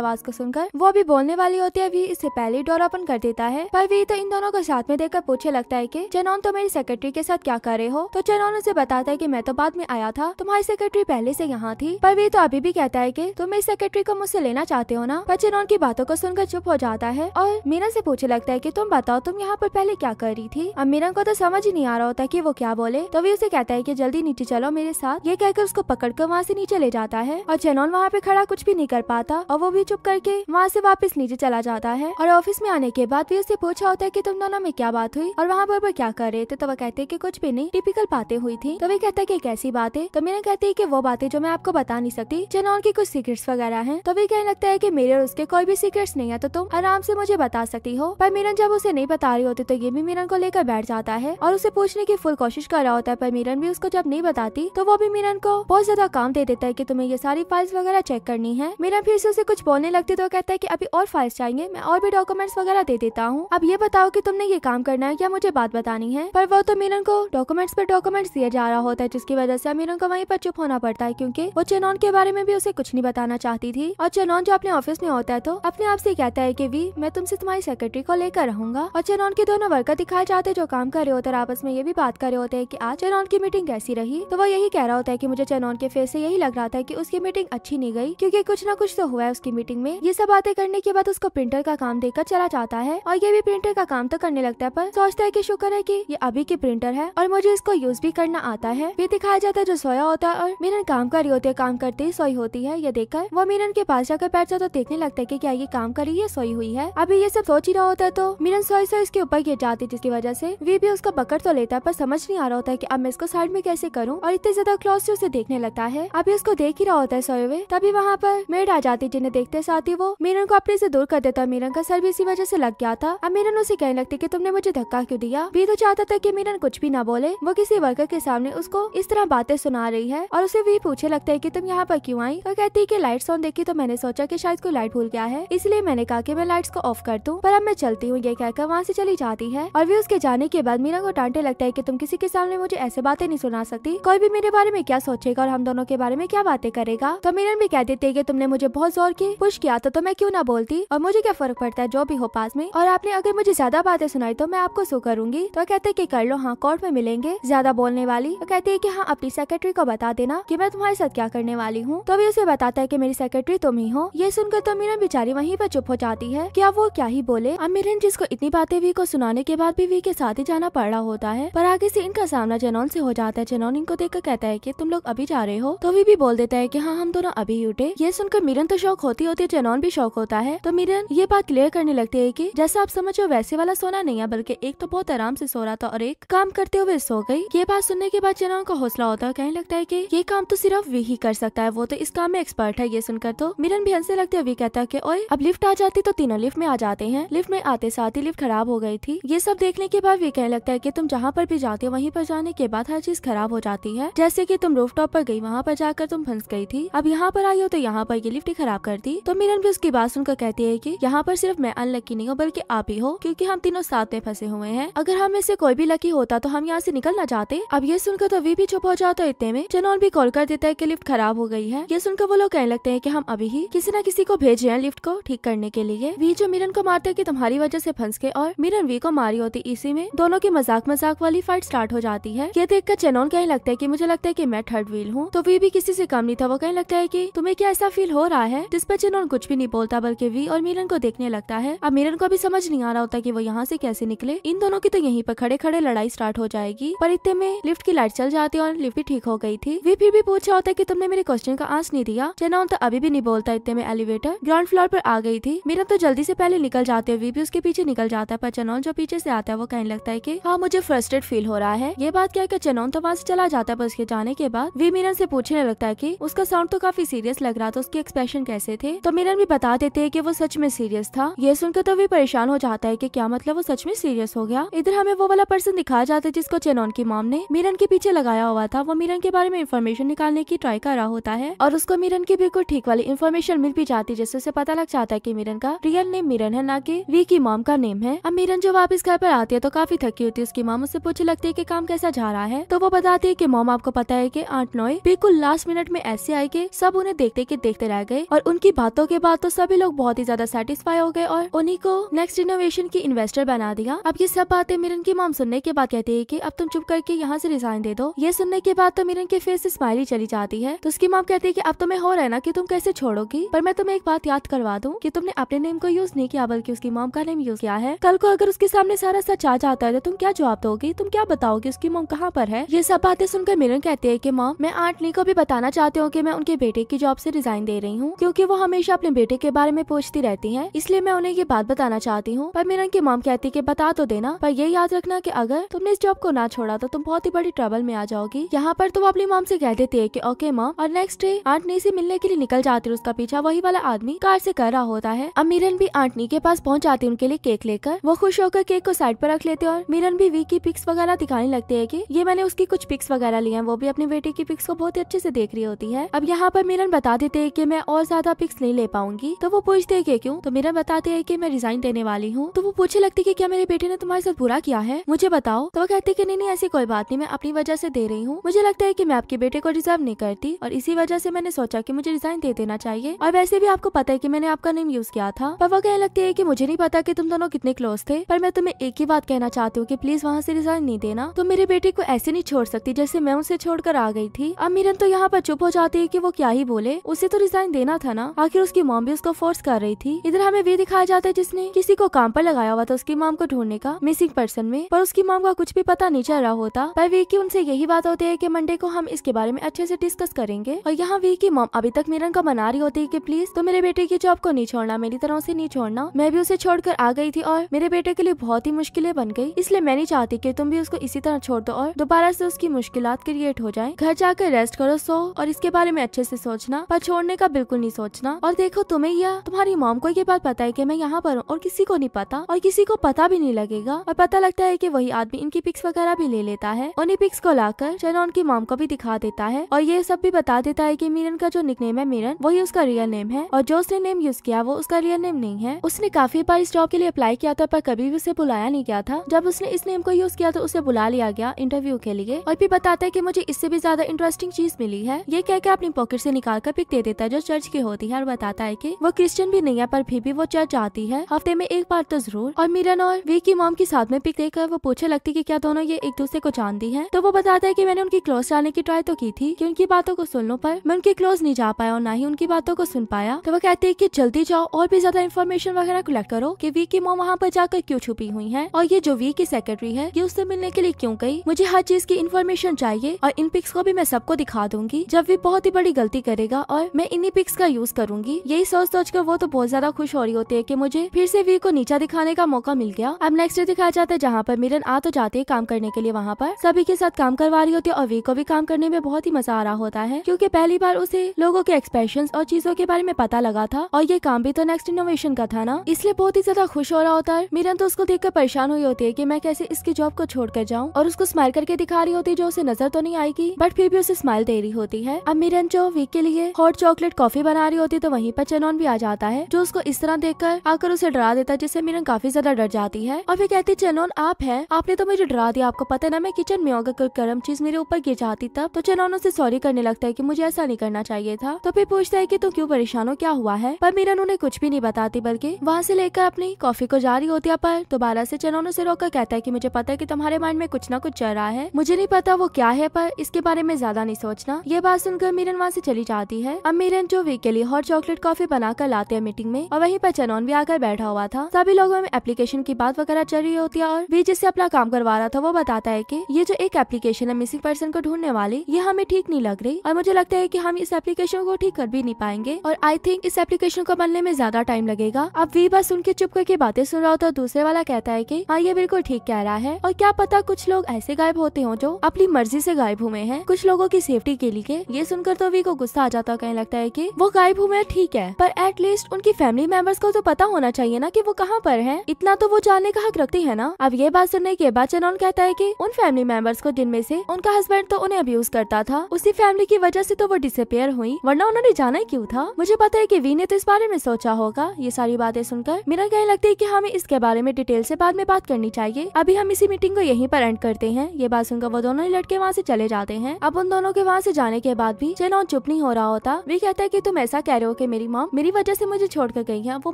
आवाज को सुनकर वो अभी बोलने वाली होती है वी इससे पहले डोर ओपन कर देता है पर वी तो इन दोनों को साथ में देखकर पूछे लगता है की चनौन तो मेरी सेक्रेटरी के साथ क्या कर रहे हो तो चनौन उसे बताता है की मैं तो बाद में आया था था तुम्हारी सेक्रेटरी पहले से यहाँ थी पर वे तो अभी भी कहता है की तुम इस सेक्रेटरी को मुझसे लेना चाहते हो ना बच्चे उनकी बातों को सुनकर चुप हो जाता है और मीना से पूछे लगता है की तुम बताओ तुम यहाँ पर पहले क्या कर रही थी अब मीना को तो समझ ही नहीं आ रहा होता की वो क्या बोले तो वे उसे कहता है की जल्दी नीचे चलो मेरे साथ ये कहकर उसको पकड़ कर वहाँ ऐसी नीचे ले जाता है और चेनोन वहाँ पे खड़ा कुछ भी नहीं कर पाता और वो भी चुप करके वहाँ से वापस नीचे चला जाता है और ऑफिस में आने के बाद भी उससे पूछा होता है कि तुम दोनों में क्या बात हुई और वहाँ पर क्या कर रहे थे तो वह कहते कि कुछ भी नहीं टिपिकल बातें हुई थी तो वे कहता कि कैसी है तो मीना कहती है की वो बातें जो मैं आपको बता नहीं सकती जेनॉन की कुछ सीक्रेट्स वगैरह है तो भी कहने लगता है की मेरे और उसके कोई भी सीक्रेट्स नहीं है तो तुम आराम से मुझे बता सकती हो पर मीरन जब उसे नहीं बता रही होती तो ये भी मीरन को लेकर बैठ जाता है और उसे पूछने की फुल कोशिश कर रहा होता है पर मीरन भी उसको जब नहीं बताती तो वो भी मीरन को बहुत ज्यादा काम दे देता है की तुम्हें ये सारी फाइल्स वगैरह चेक करनी है मीरन फिर से उसे कुछ बोलने लगती तो कहता है की अभी और फाइल्स चाहिए मैं और भी डॉक्यूमेंट्स वगैरह दे देता हूँ अब ये बताओ की तुमने ये काम करना है या मुझे बात बतानी है पर वो तो मीरन को डॉक्यूमेंट्स पर डॉक्यूमेंट्स दिया जा रहा होता है जिसकी वजह से मीरन को को वहीं पर चुप होना पड़ता है क्योंकि वो चेनोन के बारे में भी उसे कुछ नहीं बताना चाहती थी और चेनोन जो अपने ऑफिस में होता है तो अपने आप से कहता है कि वी मैं तुमसे तुम्हारी सेक्रेटरी को लेकर रहूंगा और चेनोन के दोनों वर्कर दिखाए जाते जो काम कर रहे होते हैं आपस में ये भी बात कर रहे होते हैं की आज चेनोन की मीटिंग कैसी रही तो वो यही कह रहा होता है की मुझे चेनोन के फेस ऐसी यही लग रहा था की उसकी मीटिंग अच्छी नहीं गई क्यूँकी कुछ न कुछ तो हुआ है उसकी मीटिंग में ये सब बातें करने के बाद उसको प्रिंटर का काम देकर चला जाता है और ये भी प्रिंटर का काम तो करने लगता है पर सोचता है की शुक्र है की ये अभी की प्रिंटर है और मुझे इसको यूज भी करना आता है ये दिखाया जाता है जो सोया होता है और मीरन काम कर रही होती है काम करते ही सोई होती है ये देखकर वो मीरन के पास जाकर बैठ जाता तो देखने लगता है की क्या ये काम कर रही है सोई हुई है अभी ये सब सोच ही रहा होता है तो मीरन सोई सोई इसके ऊपर गिर जाती जिसकी वजह से वी भी उसका पकड़ तो लेता है पर समझ नहीं आ रहा होता है की अब मैं इसको साइड में कैसे करूँ और इतने ज्यादा क्लोज से उसे देखने लगता है अभी उसको देख ही रहा होता है सोए हुए तभी वहाँ पर मेड आ जाती जिन्हें देखते साथ ही वो मीरन को अपने से दूर कर देता है मीरन का सर भी इसी वजह से लग गया था अब मीरन उसे कहने लगती की तुमने मुझे धक्का क्यों दिया वी तो चाहता था की मीरन कुछ भी ना बोले वो किसी वर्कर के सामने उसको इस तरह बातें सुना आ रही है और उसे वही पूछे लगता है की तुम यहाँ पर क्यूँ आई और कहती है की लाइट्स ऑन देखी तो मैंने सोचा की शायद कोई लाइट भूल गया है इसलिए मैंने कहा की मैं लाइट्स को ऑफ कर दूँ पर अब मैं चलती हूँ ये कहकर वहाँ से चली जाती है और वे उसके जाने के बाद मीना को डांटे लगता है की तुम किसी के सामने मुझे ऐसे बातें नहीं सुना सकती कोई भी मेरे बारे में क्या सोचेगा और हम दोनों के बारे में क्या बातें करेगा तो मीनन भी कह देते की तुमने मुझे बहुत जोर की पुश किया था तो, तो मैं क्यों ना बोलती और मुझे क्या फर्क पड़ता है जो भी हो पास में और आपने अगर मुझे ज्यादा बातें सुनाई तो मैं आपको सो करूंगी तो कहते की कर लो हाँ कोर्ट में मिलेंगे ज्यादा बोलने वाली और कहते है की हाँ अपनी सेक्रेटरी को बता देना कि मैं तुम्हारे साथ क्या करने वाली हूँ तभी उसे बताता है कि मेरी सेक्रेटरी तुम ही हो ये सुनकर तो मीरा बेचारी वहीं पर चुप हो जाती है क्या वो क्या ही बोले अब जिसको इतनी बातें वी को सुनाने के बाद भी वी के साथ ही जाना पड़ रहा होता है पर आगे से इनका सामना जेनॉन से हो जाता है जेनॉन इनको देखकर कहता है की तुम लोग अभी जा रहे हो तो वी भी बोल देता है की हाँ हम दोनों अभी उठे ये सुनकर मीरन तो शौक होती होती है जेनोन भी शौक होता है तो मीरन ये बात क्लियर करने लगती है की जैसा आप समझो वैसे वाला सोना नहीं है बल्कि एक तो बहुत आराम से सो रहा था और एक काम करते हुए सो गई ये बात सुनने के बाद जेनॉन का हौसला होता है कहने लगता लगता है की ये काम तो सिर्फ वे ही कर सकता है वो तो इस काम में एक्सपर्ट है ये सुनकर तो मिरन भी हंसने लगते हुए कहता है की ओए अब लिफ्ट आ जाती तो तीनों लिफ्ट में आ जाते हैं लिफ्ट में आते साथ ही लिफ्ट खराब हो गई थी ये सब देखने के बाद वे कहने लगता है की तुम जहाँ पर भी जाते हो वहीं पर जाने के बाद हर चीज खराब हो जाती है जैसे की तुम रूफ टॉप पर गई वहाँ पर जाकर तुम फंस गई थी अब यहाँ पर आई हो तो यहाँ पर ये लिफ्ट ही खराब कर दी तो मिरन भी उसकी बात सुनकर कहती है की यहाँ पर सिर्फ मैं अनलक्की नहीं हूँ बल्कि आप ही हो क्यूँकी हम तीनों साथ में फंसे हुए हैं अगर हम में से कोई भी लकी होता तो हम यहाँ से निकल ना जाते अब ये सुनकर तो वे भी चुप हो जाता तो इतने में जेनॉन भी कॉल कर देता है की लिफ्ट खराब हो गई है ये सुनकर वो लोग कहने लगते हैं की हम अभी ही किसी न किसी को भेजे हैं लिफ्ट को ठीक करने के लिए वी जो मिरन को मारता है की तुम्हारी वजह ऐसी फंस के और मिरन वी को मारी होती इसी में दोनों की मजाक मजाक वाली फाइट स्टार्ट हो जाती है ये देखकर जेनॉन कहने लगता है की मुझे लगता है की मैं थर्ड व्हील हूँ तो वी भी किसी से कम नहीं था वो कहने लगता है की तुम्हें क्या ऐसा फील हो रहा है जिस पर जेनॉन कुछ भी नहीं बोलता बल्कि वी और मिरन को देखने लगता है अब मिरन को भी समझ नहीं आ रहा होता की वो यहाँ ऐसी कैसे निकले इन दोनों की तो यहीं पर खड़े खड़े लड़ाई स्टार्ट हो जाएगी पर इतने में लिफ्ट की लाइट चल जाती है और लिफ्ट भी ठीक हो गई थी वे फिर भी पूछा होता की तुमने मेरे क्वेश्चन का आंसर नहीं दिया जेनाउन तो अभी भी नहीं बोलता इतने में एलिवेटर ग्राउंड फ्लोर पर आ गई थी मेरा तो जल्दी से पहले निकल जाते हुए भी उसके पीछे निकल जाता है पर चेनौन जो पीछे से आता है वो कहने लगता है की हाँ मुझे फ्रस्ट्रेट फील हो रहा है ये बात क्या कि तो वहाँ से चला जाता है पर उसके जाने के बाद वे मिरन से पूछने लगता है की उसका साउंड तो काफी सीरियस लग रहा था तो उसके एक्सप्रेशन कैसे थे तो मिरन भी बता देते है की वो सच में सीरियस था ये सुनकर तो वे परेशान हो जाता है की क्या मतलब वो सच में सीरियस हो गया इधर हमें वो वाला पर्सन दिखाया जाता है जिसको चेनौन की मॉम ने मिरन के पीछे लगाया हुआ था वो मिरन के बारे में इन्फॉर्मेशन निकालने की ट्राई कर रहा होता है और उसको मिरन की बिल्कुल ठीक वाली इन्फॉर्मेशन मिल भी जाती है जिससे उसे पता लग जाता है की मिरन का रियल नेम मिरन है न की वी की मॉम का नेम है अब मिरन जो वापस घर पर आती है तो काफी थकी होती है उसकी मॉम उससे पूछे लगती है की काम कैसा जा रहा है तो वो बताती है की मॉम आपको पता है की आठ नोए बिल्कुल लास्ट मिनट में ऐसे आए के सब उन्हें देखते के देखते रह गए और उनकी बातों के बाद तो सभी लोग बहुत ही ज्यादा सेटिस्फाई हो गए और उन्हीं को नेक्स्ट इनोवेशन की इन्वेस्टर बना दिया अब ये सब बातें मिरन की मॉम सुनने के बाद कहती है की अब तुम चुप करके यहाँ से रिजाइन दे दो ये सुनने के बाद तो किरण के फेस से स्माइली चली जाती है तो उसकी माँ कहती है की अब तुम्हें तो हो रहा है ना की तुम कैसे छोड़ोगी पर मैं तुम्हें एक बात याद करवा दूँ की तुमने अपने नेम को यूज नहीं किया बल्कि उसकी मॉम का नेम यूज किया है कल को अगर उसके सामने सारा सच आ जाता है तो तुम क्या जवाब दोगी तुम क्या बताओगी उसकी मॉम कहाँ पर है ये सब बातें सुनकर मिलन कहती है की मॉम मैं आंट को भी बताना चाहती हूँ की मैं उनके बेटे की जॉब ऐसी रिजाइन दे रही हूँ क्यूँकी वो हमेशा अपने बेटे के बारे में पूछती रहती है इसलिए मैं उन्हें ये बात बताना चाहती हूँ पर मिरन की माम कहती है की बता तो देना पर ये याद रखना की अगर तुमने इस जॉब को ना छोड़ा तो तुम बहुत ही बड़ी ट्रबल में आ जाओगी यहाँ पर तो वो अपनी माम से कह देती है कि ओके मॉम और नेक्स्ट डे आंटनी से मिलने के लिए निकल जाती है उसका पीछा वही वाला आदमी कार से कर रहा होता है अब मीरन भी आंटनी के पास पहुँच जाती है उनके लिए केक लेकर वो खुश होकर केक को साइड पर रख लेते और मीरन भी वी की पिक्स वगैरह दिखाने लगते है की ये मैंने उसकी कुछ पिक्स वगैरह लिया है वो भी अपने बेटे की पिक्स को बहुत ही अच्छे से देख रही होती है अब यहाँ पर मीरन बता देते है की मैं और ज्यादा पिक्स नहीं ले पाऊंगी तो वो पूछते है क्यूँ तो मिरन बताते है की मैं रिजाइन देने वाली हूँ तो वो पूछे लगती है की क्या मेरे बेटे ने तुम्हारे साथ बुरा किया है मुझे बताओ तो वो कहती है की नहीं नहीं ऐसी कोई बात नहीं मैं अपनी वजह से दे रही हूँ मुझे लगता है कि मैं आपके बेटे को डिजर्व नहीं करती और इसी वजह से मैंने सोचा कि मुझे रिजाइन दे देना चाहिए और वैसे भी आपको पता है कि मैंने आपका नेम यूज किया था पापा कहने लगती है कि मुझे नहीं पता कि तुम दोनों कितने क्लोज थे पर मैं तुम्हें एक ही बात कहना चाहती हूँ कि प्लीज वहाँ से रिजाइन नहीं देना तुम मेरे बेटे को ऐसे नहीं छोड़ सकती जैसे मैं उसे छोड़कर आ गई थी अब मिरन तो यहाँ पर चुप हो जाती है की वो क्या ही बोले उसे तो रिजाइन देना था ना आखिर उसकी मॉम भी उसको फोर्स कर रही थी इधर हमें वे दिखाया जाता है जिसने किसी को काम पर लगाया हुआ था उसकी मॉम को ढूंढने का मिसिंग पर्सन में पर उसकी मॉम का कुछ भी पता नहीं चल रहा होता पर वे की उनसे यही बात होती है की मंडे को को हम इसके बारे में अच्छे से डिस्कस करेंगे और यहाँ वी की मॉम अभी तक मिरन का मना रही होती है की प्लीज तो मेरे बेटे की जॉब को नहीं छोड़ना मेरी तरह से नहीं छोड़ना मैं भी उसे छोड़कर आ गई थी और मेरे बेटे के लिए बहुत ही मुश्किलें बन गई इसलिए मैं नहीं चाहती की तुम भी उसको इसी तरह छोड़ दो और दोबारा ऐसी उसकी मुश्किल क्रिएट हो जाए घर जाकर रेस्ट करो सो और इसके बारे में अच्छे से सोचना पर छोड़ने का बिल्कुल नहीं सोचना और देखो तुम्हें या तुम्हारी मॉम को ये बात पता है की मैं यहाँ पर हूँ और किसी को नहीं पता और किसी को पता भी नहीं लगेगा और पता लगता है की वही आदमी इनकी पिक्स वगैरह भी ले लेता है उन्हीं पिक्स को लाकर चैनोन की मॉम को को भी दिखा देता है और ये सब भी बता देता है की मीरन का जो निकनेम है मीरन वही उसका रियल नेम है और जो उसने नेम यूज किया वो उसका रियल नेम नहीं है उसने काफी बार इस जॉब के लिए अप्लाई किया था पर कभी भी उसे बुलाया नहीं गया था जब उसने इस नेम को यूज किया तो उसे बुला लिया गया इंटरव्यू के लिए और भी बताता है की मुझे इससे भी ज्यादा इंटरेस्टिंग चीज मिली है ये कहकर अपनी पॉकेट से निकाल कर पिक दे देता है जो चर्च की होती है और बताता है की वो क्रिश्चियन भी नहीं है पर फिर भी वो चर्च आती है हफ्ते में एक बार तो जरूर और मीरन और वी की मॉम के साथ में पिक देकर वो पूछे लगती की क्या दोनों ये एक दूसरे को जानती है तो वो बताता है की मैंने उनकी क्लोज जाने की ट्राई तो की थी कि उनकी बातों को सुन लो पर मैं उनके क्लोज नहीं जा पाया और ना ही उनकी बातों को सुन पाया तो वो कहते हैं कि जल्दी जाओ और भी ज्यादा इन्फॉर्मेशन वगैरह कलेक्ट करो कि वी की माँ वहाँ पर जाकर क्यों छुपी हुई है और ये जो वी की सेक्रेटरी है ये उससे मिलने के लिए क्यूँ गई मुझे हर चीज की इन्फॉर्मेशन चाहिए और इन पिक्स को भी मैं सबको दिखा दूंगी जब वे बहुत ही बड़ी गलती करेगा और मैं इन्हीं पिक्स का यूज करूंगी यही सोच सोच कर वो तो बहुत ज्यादा खुश हो रही होती है की मुझे फिर से वी को नीचा दिखाने का मौका मिल गया अब नेक्स्ट डे दिखाया जाता है जहाँ पर मिलन आ तो जाते है काम करने के लिए वहाँ पर सभी के साथ काम करवा रही होती है और वी को भी काम करने में बहुत ही मजा आ रहा होता है क्योंकि पहली बार उसे लोगों के एक्सप्रेशन और चीजों के बारे में पता लगा था और ये काम भी तो नेक्स्ट इनोवेशन का था ना इसलिए बहुत ही ज्यादा खुश हो रहा होता है मीरन तो उसको देख परेशान हुई होती है की मैं कैसे इसकी जॉब को छोड़कर जाऊँ और उसको स्माइल करके दिखा रही होती जो उसे नजर तो नहीं आएगी बट फिर भी उसे स्माइल दे रही होती है अब मीरन जो वीक के लिए हॉट चॉकलेट कॉफी बना रही होती तो वहीं पर चनौन भी आ जाता है जो उसको इस तरह देखकर आकर उसे डरा देता है जिससे मीरन काफी ज्यादा डर जाती है और फिर कहती चनौन आप है आपने तो मुझे डरा दिया आपको पता ना मैं किचन में होगा कोई गर्म चीज मेरे ऊपर गिर जाती आती तब तो चनोन उसे सॉरी करने लगता है की मुझे ऐसा नहीं करना चाहिए था तो फिर पूछता है की तुम क्यूँ परेशान हो क्या हुआ है पर मीरन उन्हें कुछ भी नहीं बताती बल्कि वहाँ से लेकर अपनी कॉफी को जारी होती है पर दोबारा से चनोन उसे रोक कहता है की मुझे पता है की तुम्हारे माइंड में कुछ ना कुछ चल रहा है मुझे नहीं पता वो क्या है पर इसके बारे में ज्यादा नहीं सोचना ये बात सुनकर मीरन वहाँ से चली जाती है अब मीरन जो लिए हॉट चॉकलेट कॉफी बनाकर लाते हैं मीटिंग में और वहीं पर चनौन भी आकर बैठा हुआ था सभी लोगों में एप्लीकेशन की बात वगैरह चल रही होती है और वी जिससे अपना काम करवा रहा था वो बताता है की ये जो एक एप्लीकेशन है मिसिंग पर्सन को ढूंढने करने वाली ये हमें ठीक नहीं लग रही और मुझे लगता है की हम इस एप्लीकेशन को ठीक कर भी नहीं पाएंगे और आई थिंक इस एप्लीकेशन को बनने में ज्यादा टाइम लगेगा अब वी बस उनके चुप करके बातें सुन रहा होता दूसरे वाला कहता है की हाँ ये बिल्कुल ठीक कह रहा है और क्या पता कुछ लोग ऐसे गायब होते हो जो अपनी मर्जी ऐसी गायब हुए हैं कुछ लोगों की सेफ्टी के लिए ये सुनकर तो वी को गुस्सा आ जाता कहने लगता है की वो गायब हुए ठीक है पर एटलीस्ट उनकी फैमिली मेंबर्स को तो पता होना चाहिए ना कि वो कहाँ पर हैं इतना तो वो जानने का हक रखती है ना अब ये बात सुनने के बाद चनौन कहता है कि उन फैमिली मेंबर्स को जिनमें से उनका हस्बैंड तो उन्हें उन्हें अब्यूज करता था उसी फैमिली की वजह से तो वो डिसअपेयर हुई वरना उन्होंने जाना ही क्यों था मुझे पता है कि वी ने तो इस बारे में सोचा होगा ये सारी बातें सुनकर मेरा कहने लगती है की हमें इसके बारे में डिटेल ऐसी बाद में बात करनी चाहिए अभी हम इसी मीटिंग को यही पर एंड करते हैं ये बात सुनकर वो दोनों ही लड़के वहाँ ऐसी चले जाते हैं अब उन दोनों के वहाँ ऐसी जाने के बाद भी जेनॉन चुप नहीं हो रहा होता वे कहता है की तुम ऐसा कह रहे हो की मेरी माँ मेरी वजह ऐसी मुझे छोड़ कर गई है वो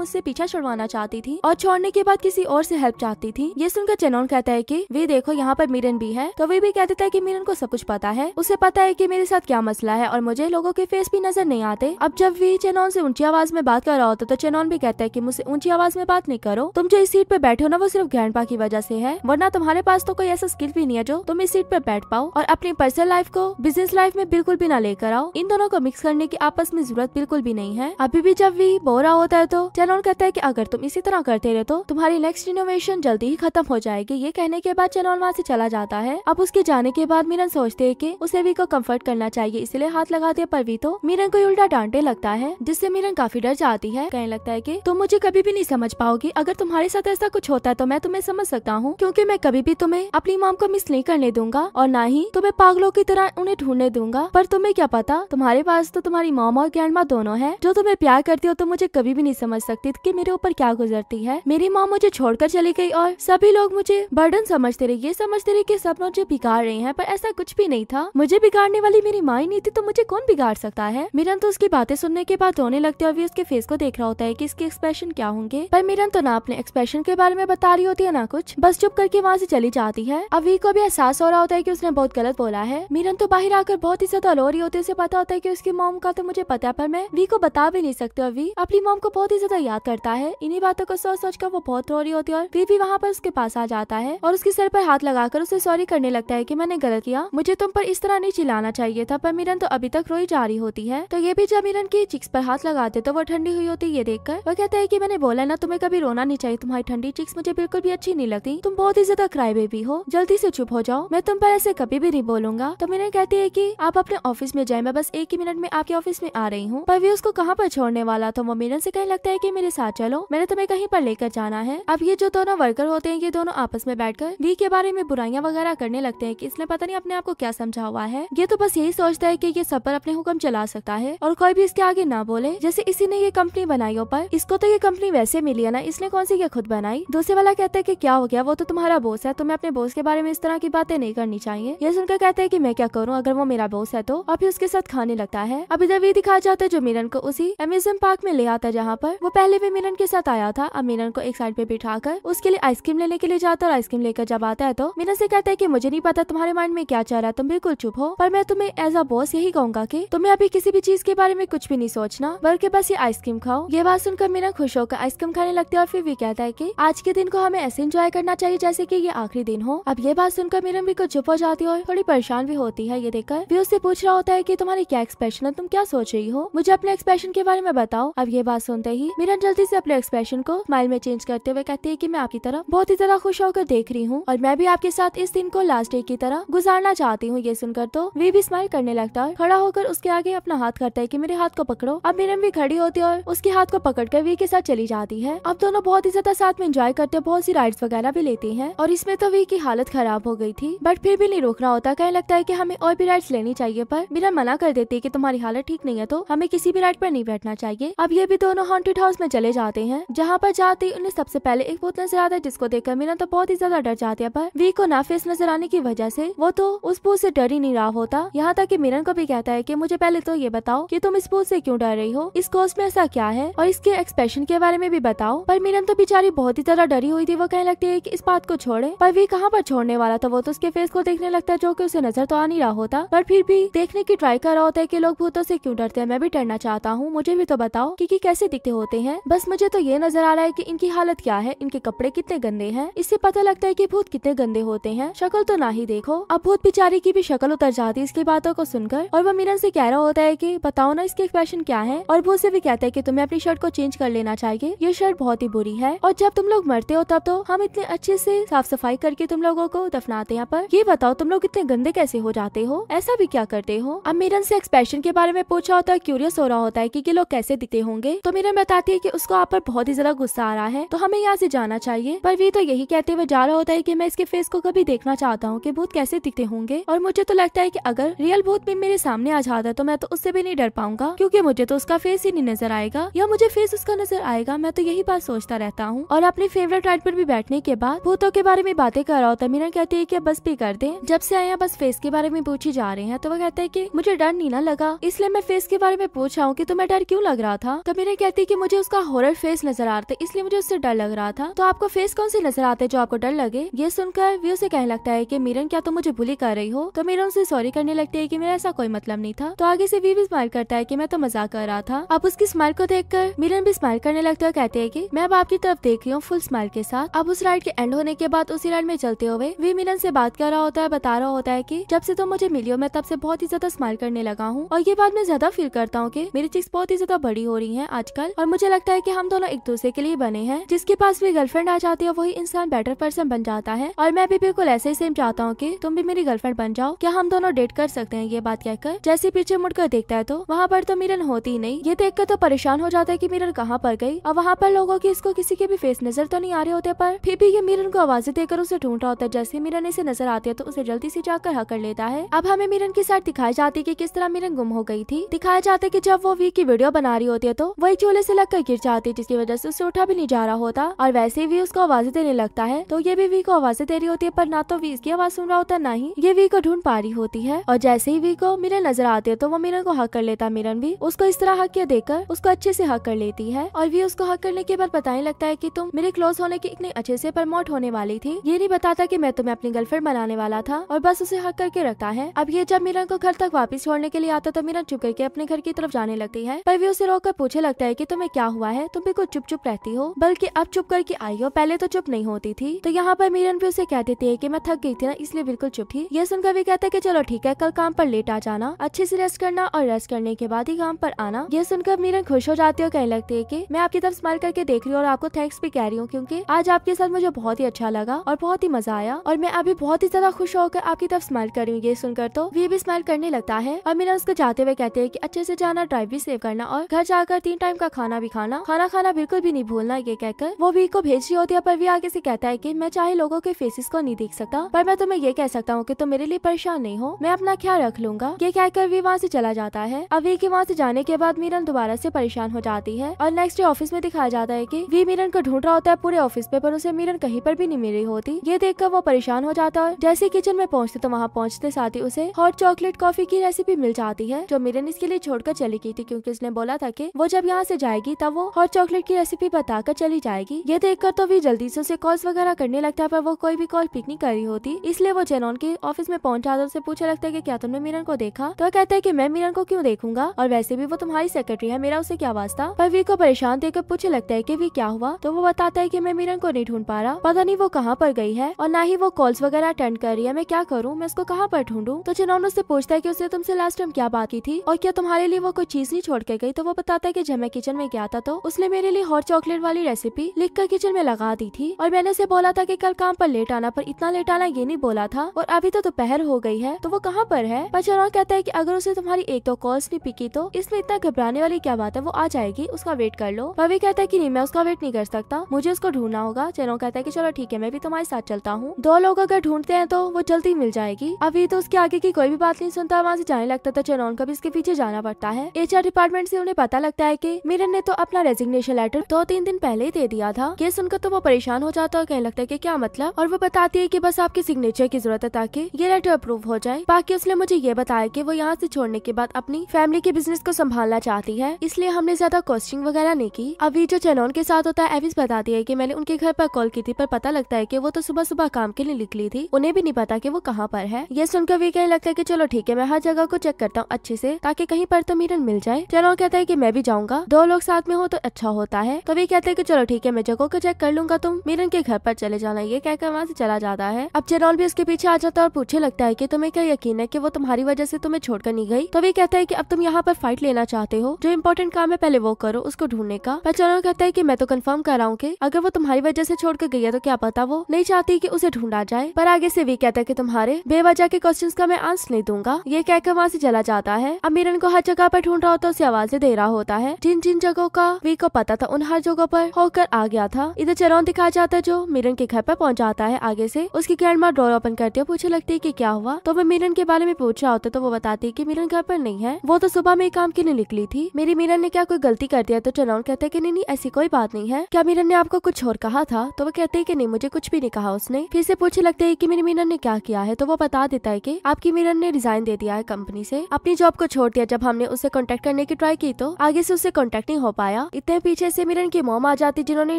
मुझसे पीछा छुड़वाना चाहती थी और छोड़ने के बाद किसी और ऐसी हेल्प चाहती थी ये सुनकर चेनौन कहता है की वे देखो यहाँ पर मिरन भी है तो वे भी कह देता है की मिरन को सब कुछ पता जाता है उसे पता है की मेरे साथ क्या मसला है और मुझे लोगों के फेस भी नजर नहीं आते अब जब वी चेनौन से ऊंची आवाज में बात कर रहा होता तो चेनौन भी कहता है की मुझसे ऊंची आवाज में बात नहीं करो तुम जो इस सीट पर बैठे हो ना वो सिर्फ पा की वजह से है वरना तुम्हारे पास तो कोई ऐसा स्किल भी नहीं है जो तुम इस सीट पर बैठ पाओ और अपनी पर्सनल लाइफ को बिजनेस लाइफ में बिल्कुल भी ना लेकर आओ इन दोनों को मिक्स करने की आपस में जरूरत बिल्कुल भी नहीं है अभी भी जब भी बोरा होता है तो चेनौन कहता है की अगर तुम इसी तरह करते रहे तो तुम्हारी नेक्स्ट इनोवेशन जल्दी ही खत्म हो जाएगी ये कहने के बाद चेनौन वहाँ ऐसी चला जाता है अब उसके जाने के बाद मीरन सोचते है लेके उसे भी को कम्फर्ट करना चाहिए इसलिए हाथ लगाते परवी तो मीरन को उल्टा डांटे लगता है जिससे मीरन काफी डर जाती है कहने लगता है की तुम मुझे कभी भी नहीं समझ पाओगी अगर तुम्हारे साथ ऐसा कुछ होता है तो मैं तुम्हें समझ सकता हूँ क्यूँकी मैं कभी भी तुम्हें अपनी माम को मिस नहीं करने दूंगा और ना ही तुम्हें पागलों की तरह उन्हें ढूंढने दूंगा पर तुम्हें क्या पता तुम्हारे पास तो तुम्हारी माम और ग्रैंड दोनों है जो तुम्हें प्यार करती हो तो मुझे कभी भी नहीं समझ सकती की मेरे ऊपर क्या गुजरती है मेरी माँ मुझे छोड़कर चली गई और सभी लोग मुझे बर्डन समझते रहे ये समझते रहे की सब मुझे बिगाड़ रहे हैं पर ऐसा कुछ भी नहीं था मुझे बिगाड़ने वाली मेरी माँ ही नहीं थी तो मुझे कौन बिगाड़ सकता है मिरन तो उसकी बातें सुनने के बाद रोने लगते हुए उसके फेस को देख रहा होता है की इसके एक्सप्रेशन क्या होंगे पर मिरन तो ना अपने एक्सप्रेशन के बारे में बता रही होती है ना कुछ बस चुप करके वहाँ से चली जाती है अभी को भी एहसास हो रहा होता है की उसने बहुत गलत बोला है मिरन तो बाहर आकर बहुत ही ज्यादा रो रही होती है उसे पता होता है की उसकी मोम का तो मुझे पता है पर मैं वी को बता भी नहीं सकती अभी अपनी मोम को बहुत ही ज्यादा याद करता है इन्हीं बातों को सोच सोच कर वो बहुत रो रही होती है और वी भी वहाँ पर उसके पास आ जाता है और उसके सर पर हाथ लगाकर उसे सॉरी करने लगता है की मैंने गलत किया मुझे तुम पर इस तरह नहीं चिल्लाना चाहिए था पर मिरन तो अभी तक रोई जा रही होती है तो ये भी जब मिरन की चिक्स पर हाथ लगाते तो वो ठंडी हुई होती ये देखकर वो कहता है कि मैंने बोला ना तुम्हें कभी रोना नहीं चाहिए तुम्हारी ठंडी चिक्स मुझे बिल्कुल भी अच्छी नहीं लगती तुम बहुत ही ज्यादा क्राई बेबी हो जल्दी से चुप हो जाओ मैं तुम पर ऐसे कभी भी नहीं बोलूंगा तो मिरन कहती है की आप अपने ऑफिस में जाए मैं बस एक ही मिनट में आपके ऑफिस में आ रही हूँ पर भी उसको कहाँ पर छोड़ने वाला तो वो मिरन से कहने लगता है की मेरे साथ चलो मैंने तुम्हें कहीं पर लेकर जाना है अब ये जो दोनों वर्कर होते हैं ये दोनों आपस में बैठकर वी के बारे में बुराइयां वगैरह करने लगते हैं कि इसने पता नहीं अपने आप को क्या समझा हुआ है ये तो बस यही सोचता है की ये सफर अपने हुक्म चला सकता है और कोई भी इसके आगे ना बोले जैसे इसी ने ये कंपनी बनाई पर इसको तो ये कंपनी वैसे मिली है ना इसने कौन सी ये खुद बनाई दूसरे वाला कहता है की क्या हो गया वो तो तुम्हारा बोस है तुम्हें अपने बोस के बारे में इस तरह की बातें नहीं करनी चाहिए ये सुनकर कहता है की मैं क्या करूँ अगर वो मेरा बोस है तो और उसके साथ खाने लगता है अब इधर भी दिखाया जाता है जो मीरन को उसी अमेजन पार्क में ले आता है जहाँ पर वो पहले भी मीरन के साथ आया था अब मीरन को एक साइड पे बिठा कर उसके लिए आइसक्रीम लेने के लिए जाता है और आइसक्रीम लेकर जब आता है तो मीरन से कहता है कि मुझे नहीं पता तुम्हारे माइंड में क्या चल रहा है तो तुम बिल्कुल चुप हो पर मैं तुम्हें एज अ बॉस यही कहूंगा की तुम्हें अभी किसी भी चीज के बारे में कुछ भी नहीं सोचना बल्कि बस ये आइसक्रीम खाओ ये बात सुनकर मीना खुश होकर आइसक्रीम खाने लगती है और फिर भी कहता है की आज के दिन को हमें ऐसे इंजॉय करना चाहिए जैसे की ये आखिरी दिन हो अब ये बात सुनकर मीना बिल्कुल चुप हो जाती है थोड़ी परेशान भी होती है ये देखकर भी उससे पूछ रहा होता है की तुम्हारी क्या एक्सप्रेशन है तुम क्या सोच रही हो मुझे अपने एक्सप्रेशन के बारे में बताओ अब ये बात सुनते ही मीरा जल्दी से अपने एक्सप्रेशन को स्माइल में चेंज करते हुए कहती है कि मैं आपकी तरह बहुत ही ज्यादा खुश होकर देख रही हूँ और मैं भी आपके साथ इस दिन को लास्ट डे की तरह गुजारना चाहती हूँ हूँ ये सुनकर तो वे भी स्माइल करने लगता है खड़ा होकर उसके आगे अपना हाथ करता है की मेरे हाथ को पकड़ो अब मीरम भी खड़ी होती है और उसके हाथ को पकड़ कर वी के साथ चली जाती है अब दोनों बहुत ही ज्यादा साथ में इंजॉय करते बहुत सी राइड्स वगैरह भी लेती है और इसमें तो वी की हालत खराब हो गई थी बट फिर भी नहीं रोक रहा होता कहने लगता है की हमें और भी राइड्स लेनी चाहिए पर मीरा मना कर देती है की तुम्हारी हालत ठीक नहीं है तो हमें किसी भी राइड पर नहीं बैठना चाहिए अब ये भी दोनों हॉन्टेड हाउस में चले जाते हैं जहाँ पर जाते उन्हें सबसे पहले एक भूत नजर आता है जिसको देखकर मीरा तो बहुत ही ज्यादा डर जाती है पर वी को फेस नजर आने की वजह से वो तो उस बूथ से डर ही नहीं रहा होता यहाँ तक की मिरन को भी कहता है की मुझे पहले तो ये बताओ की तुम इस भूत ऐसी क्यों डर रही हो इस कोर्स में ऐसा क्या है और इसके एक्सप्रेशन के बारे में भी बताओ पर मिरन तो बेचारी बहुत ही ज्यादा डरी हुई थी वो कहने लगती है की इस बात को छोड़े पर वी कहाँ पर छोड़ने वाला था वो तो उसके फेस को देखने लगता है जो की उसे नजर तो आ नहीं रहा होता पर फिर भी देखने की ट्राई कर रहा होता है की लोग भूतों से क्यूँ डरते हैं मैं भी डरना चाहता हूँ मुझे भी तो बताओ की, कैसे दिखते होते हैं बस मुझे तो ये नजर आ रहा है की इनकी हालत क्या है इनके कपड़े कितने गंदे हैं इससे पता लगता है की भूत कितने गंदे होते हैं शक्ल तो ना ही देखो अब भूत बिचारी की भी शक्ल उतर जाती है इसकी बातों को सुनकर और वो मिरन से कह रहा होता है की बताओ ना इसके फैशन क्या है और वो उसे भी कहता है कि तुम्हें अपनी शर्ट को चेंज कर लेना चाहिए ये शर्ट बहुत ही बुरी है और जब तुम लोग मरते हो तब तो हम इतने अच्छे से साफ सफाई करके तुम लोगो को दफनाते यहाँ पर ये बताओ तुम लोग इतने गंदे कैसे हो जाते हो ऐसा भी क्या करते हो अब मिरन से एक्सप्रेशन के बारे में पूछा होता है क्यूरियस हो रहा होता है की ये लोग कैसे दिखते होंगे तो मिरन बताती है की उसको आप पर बहुत ही ज्यादा गुस्सा आ रहा है तो हमें यहाँ से जाना चाहिए पर वी तो यही कहते हुए जा रहा होता है की मैं इसके फेस को कभी देखना चाहता हूँ की बहुत कैसे दिखते होंगे और मुझे तो लगता है की अगर रियल भूत भी मेरे सामने आ जाता है तो मैं तो उससे भी नहीं डर पाऊंगा क्यूँकी मुझे तो उसका फेस ही नहीं नजर आएगा या मुझे फेस उसका नजर आएगा मैं तो यही बात सोचता रहता हूँ और अपनी फेवरेट राइड पर भी बैठने के बाद भूतों के बारे में बातें कर रहा होता है कहती है की बस भी कर दे जब से आया बस फेस के बारे में पूछी जा रहे हैं तो वो कहते हैं की मुझे डर नहीं ना लगा इसलिए मैं फेस के बारे में पूछ रहा हूँ की तुम्हें डर क्यूँ लग रहा था तो मीना कहती है की मुझे उसका हॉरर फेस नजर आता है इसलिए मुझे उससे डर लग रहा था तो आपको फेस कौन से नजर आते जो आपको डर लगे ये सुनकर व्यू से कहने लगता है की मीरन क्या तुम मुझे भूली कर रही हो तो मीरा उनसे सॉरी करने लगती है की मेरा ऐसा कोई मतलब नहीं था तो आगे से वी भी स्माइल करता है की मैं तो मजाक कर रहा था अब उसकी स्माइल को देख कर मीरन भी स्माइल करने लगते है कहते हैं की मैं अब आपकी तरफ देख रही हूँ फुल स्माइल के साथ अब उस राइड के एंड होने के बाद उसी राइड में चलते हुए वी मिलन से बात कर रहा होता है बता रहा होता है की जब से तुम मुझे मिली हो मैं तब से बहुत ही ज्यादा स्माइल करने लगा हूँ और ये बात मैं ज्यादा फील करता हूँ की मेरी चीज बहुत ही ज्यादा बड़ी हो रही है आजकल और मुझे लगता है की हम दोनों एक दूसरे के लिए बने हैं जिसके पास भी गर्लफ्रेंड आ जाती है वही इंसान बेटर पर्सन बन जाता है और मैं भी बिल्कुल ऐसे ही सेम चाहता हूँ की तुम भी मेरी गर्लफ्रेंड बन जाओ जाओ क्या हम दोनों डेट कर सकते हैं ये बात कहकर जैसे पीछे मुड़कर देखता है तो वहाँ पर तो मिरन होती ही नहीं ये देखकर तो परेशान हो जाता है की मिरन कहाँ पर गयी और वहाँ पर लोगों की इसको किसी के भी फेस नजर तो नहीं आ रहे होते पर फिर भी ये मिरन को आवाजें देकर उसे ढूंढ रहा होता है जैसे मिरन इसे नजर आती है तो उसे जल्दी से जाकर हकड़ लेता है अब हमें मिरन के साथ दिखाई जाती है की किस तरह मिरन गुम हो गई थी दिखाया जाता है की जब वो वी की वीडियो बना रही होती है तो वही चूल्हे ऐसी लगकर गिर जाती है जिसकी वजह ऐसी उसे उठा भी नहीं जा रहा होता और वैसे भी उसको आवाजें देने लगता है तो ये भी वी को आवाजें दे रही होती है पर ना तो वी इसकी आवाज सुन रहा होता है ना ही ये वी को ढूंढ ढूंढ पा रही होती है और जैसे ही वी को मिरन नजर आते है तो वो मिरन को हक कर लेता है मिरन भी उसको इस तरह हक किया देकर उसको अच्छे से हक कर लेती है और वी उसको हक करने के बाद पता ही लगता है की तुम मेरे क्लोज होने के इतने अच्छे से प्रमोट होने वाली थी ये नहीं बताता की मैं तुम्हें अपनी गर्लफ्रेंड बनाने वाला था और बस उसे हक करके रखता है अब ये जब मिरन को घर तक वापस छोड़ने के लिए आता तो मिरन चुप करके अपने घर की तरफ जाने लगती है पर वी उसे रोक पूछे लगता है की तुम्हें क्या हुआ है तुम बिल्कुल चुप चुप रहती हो बल्कि अब चुप करके आई हो पहले तो चुप नहीं होती थी तो यहाँ पर मिरन भी उसे कह देती है की मैं थक गई थी ना इसलिए बिल्कुल चुप थी ये सुनकर सभी कहते कि चलो ठीक है कल काम पर लेट आ जाना अच्छे से रेस्ट करना और रेस्ट करने के बाद ही काम पर आना ये सुनकर मीरन खुश हो जाती है और कहने लगती है की मैं आपकी तरफ स्माइल करके देख रही हूँ और आपको थैंक्स भी कह रही हूँ क्यूँकी आज आपके साथ मुझे बहुत ही अच्छा लगा और बहुत ही मजा आया और मैं अभी बहुत ही ज्यादा खुश होकर आपकी तरफ स्माइल कर रही हूँ ये सुनकर तो वी भी स्माइल करने लगता है और मीरन उसको जाते हुए कहते हैं की अच्छे से जाना ड्राइव भी सेव करना और घर जाकर तीन टाइम का खाना भी खाना खाना खाना बिल्कुल भी नहीं भूलना ये कहकर वो वी को भेज रही होती है पर वी आगे से कहता है की मैं चाहे लोगों के फेसेस को नहीं देख सकता पर मैं तुम्हें ये कह सकता हूँ की तुम मेरे लिए परेशान नहीं हो मैं अपना ख्याल रख लूंगा ये कहकर वी वहाँ ऐसी चला जाता है अब वी के वहाँ ऐसी जाने के बाद मीरन दोबारा ऐसी परेशान हो जाती है और नेक्स्ट डे ऑफिस में दिखाया जाता है की वी मीरन को ढूंढ रहा होता है पूरे ऑफिस में पर उसे मीरन कहीं पर भी नहीं मिल रही होती ये देख वो परेशान हो जाता है जैसे किचन में पहुँचते तो वहाँ पहुँचते साथ ही उसे हॉट चॉकलेट कॉफी की रेसिपी मिल जाती है जो मीरन इसके लिए छोड़कर चली गई थी क्यूँकी उसने बोला था की वो जब यहाँ ऐसी जाएगी तब वो हॉट चॉकलेट की रेसिपी बताकर चली जाएगी ये देखकर तो वी जल्दी से उसे कॉल्स वगैरह करने लगता है पर वो कोई भी कॉल पिक नहीं कर रही होती इसलिए वो जेनॉन के ऑफिस में पहुंच फोन यादव से पूछने लगता है कि क्या तुमने मिरन को देखा तो कहता है कि मैं मिरन को क्यों देखूंगा और वैसे भी वो तुम्हारी सेक्रेटरी है मेरा उसे क्या वास्ता पर वी को परेशान देकर पूछे लगता है की वी क्या हुआ तो वो बताता है कि मैं मिरन को नहीं ढूंढ पा रहा पता नहीं वो कहाँ पर गई है और न ही वो कॉल्स वगैरह अटेंड कर रही है मैं क्या करूँ मैं उसको कहाँ पर ढूंढूँ तो चिनौन उससे पूछता है की उसने तुमसे लास्ट टाइम क्या बात की थी और क्या तुम्हारे लिए वो कोई चीज नहीं छोड़ के गई तो वो बताता है की जब मैं किचन में गया था तो उसने मेरे लिए हॉट चॉकलेट वाली रेसिपी लिख कर किचन में लगा दी थी और मैंने उसे बोला था की कल काम पर लेट आना पर इतना लेट आना ये नहीं बोला था और अभी तो दोपहर हो गई है तो वो कहाँ पर है बचरौन कहता है की अगर उसे तुम्हारी एक दो कॉल्स नहीं पिकी तो इसमें इतना घबराने वाली क्या बात है वो आ जाएगी उसका वेट कर लो भवे कहता है की नहीं मैं उसका वेट नहीं कर सकता मुझे उसको ढूंढना होगा चेनो कहता है की चलो ठीक है मैं भी तुम्हारे साथ चलता हूँ दो लोग अगर ढूंढते हैं तो वो जल्दी मिल जाएगी अभी तो उसके आगे की कोई भी बात नहीं सुनता वहाँ से जाने लगता था तो चेनोन का भी इसके पीछे जाना पड़ता है एच डिपार्टमेंट ऐसी उन्हें पता लगता है की मिरन ने तो अपना रेजिग्नेशन लेटर दो तीन दिन पहले ही दे दिया था ये सुनकर तो वो परेशान हो जाता है और कहने लगता है की क्या मतलब और वो बताती है की बस आपके सिग्नेचर की जरूरत है ताकि ये लेटर अप्रूव हो जाए बाकी उसने मुझे ये बताया की वो यहाँ ऐसी छोड़ने के बाद अपनी फैमिली के बिजनेस को संभालना चाहती है इसलिए हमने ज्यादा कोचिंग वगैरह नहीं की अभी जो चेनोन के साथ होता है एविस बताती है की मैंने उनके घर पर कॉल की थी पर पता लगता है की वो तो सुबह सुबह काम के लिए निकली थी उन्हें भी नहीं पता की वो कहाँ पर है ये सुनकर भी कहने लगता है की चलो ठीक है मैं हर जगह को चेक करता हूँ अच्छे से ताकि कहीं पर तो मीरन मिल जाए चेनोन कहता है की मैं भी जाऊंगा दो लोग साथ में हो तो अच्छा होता है तो तभी कहते हैं की चलो ठीक है मैं जगह को चेक कर लूंगा तुम मीरन के घर पर चले जाना ये कहकर वहाँ से चला जाता है अब चेनौल भी उसके पीछे आ जाता है और पूछे लगता है जाए कि तुम्हें क्या यकीन है की वो तुम्हारी वजह से तुम्हें छोड़कर नहीं गई तो भी कहता है की अब तुम यहाँ पर फाइट लेना चाहते हो जो इम्पोर्टेंट काम है पहले वो करो उसको ढूंढने का पहचानो कहता है की मैं तो कन्फर्म कर रहा हूँ की अगर वो तुम्हारी वजह से छोड़कर गई है तो क्या पता वो नहीं चाहती की उसे ढूंढा जाए पर आगे से भी कहता है की तुम्हारे बेवजह के क्वेश्चन का मैं आंसर नहीं दूंगा ये कहकर वहाँ से चला जाता है अब को हर जगह पर ढूंढ रहा होता है उसे आवाजें दे रहा होता है जिन जिन जगहों का वी को पता था उन हर जगहों पर होकर आ गया था इधर चरौन दिखाया जाता है जो मीरन के घर पर पहुंच जाता है आगे से उसकी ग्रैंड माँ डोर ओपन करती है पूछे लगती है की क्या हुआ तो मैं मिलन के बारे में पूछा होता तो वो बताती की मिलन घर पर नहीं है वो तो सुबह में काम के लिए निकली थी मेरी मिलन ने क्या कोई गलती कर दिया तो चनौन कहते है की नहीं नहीं ऐसी कोई बात नहीं है क्या मिलन ने आपको कुछ और कहा था तो वो कहते है की नहीं मुझे कुछ भी नहीं कहा उसने फिर से पूछे लगते है की मेरी मिलन ने क्या किया है तो वो बता देता है की आपकी मिलन ने रिजाइन दे दिया है कंपनी ऐसी अपनी जॉब को छोड़ दिया जब हमने उसे कॉन्टेक्ट करने की ट्राई की तो आगे ऐसी उसे कॉन्टेक्ट नहीं हो पाया इतने पीछे ऐसी मिलन की मोम आ जाती जिन्होंने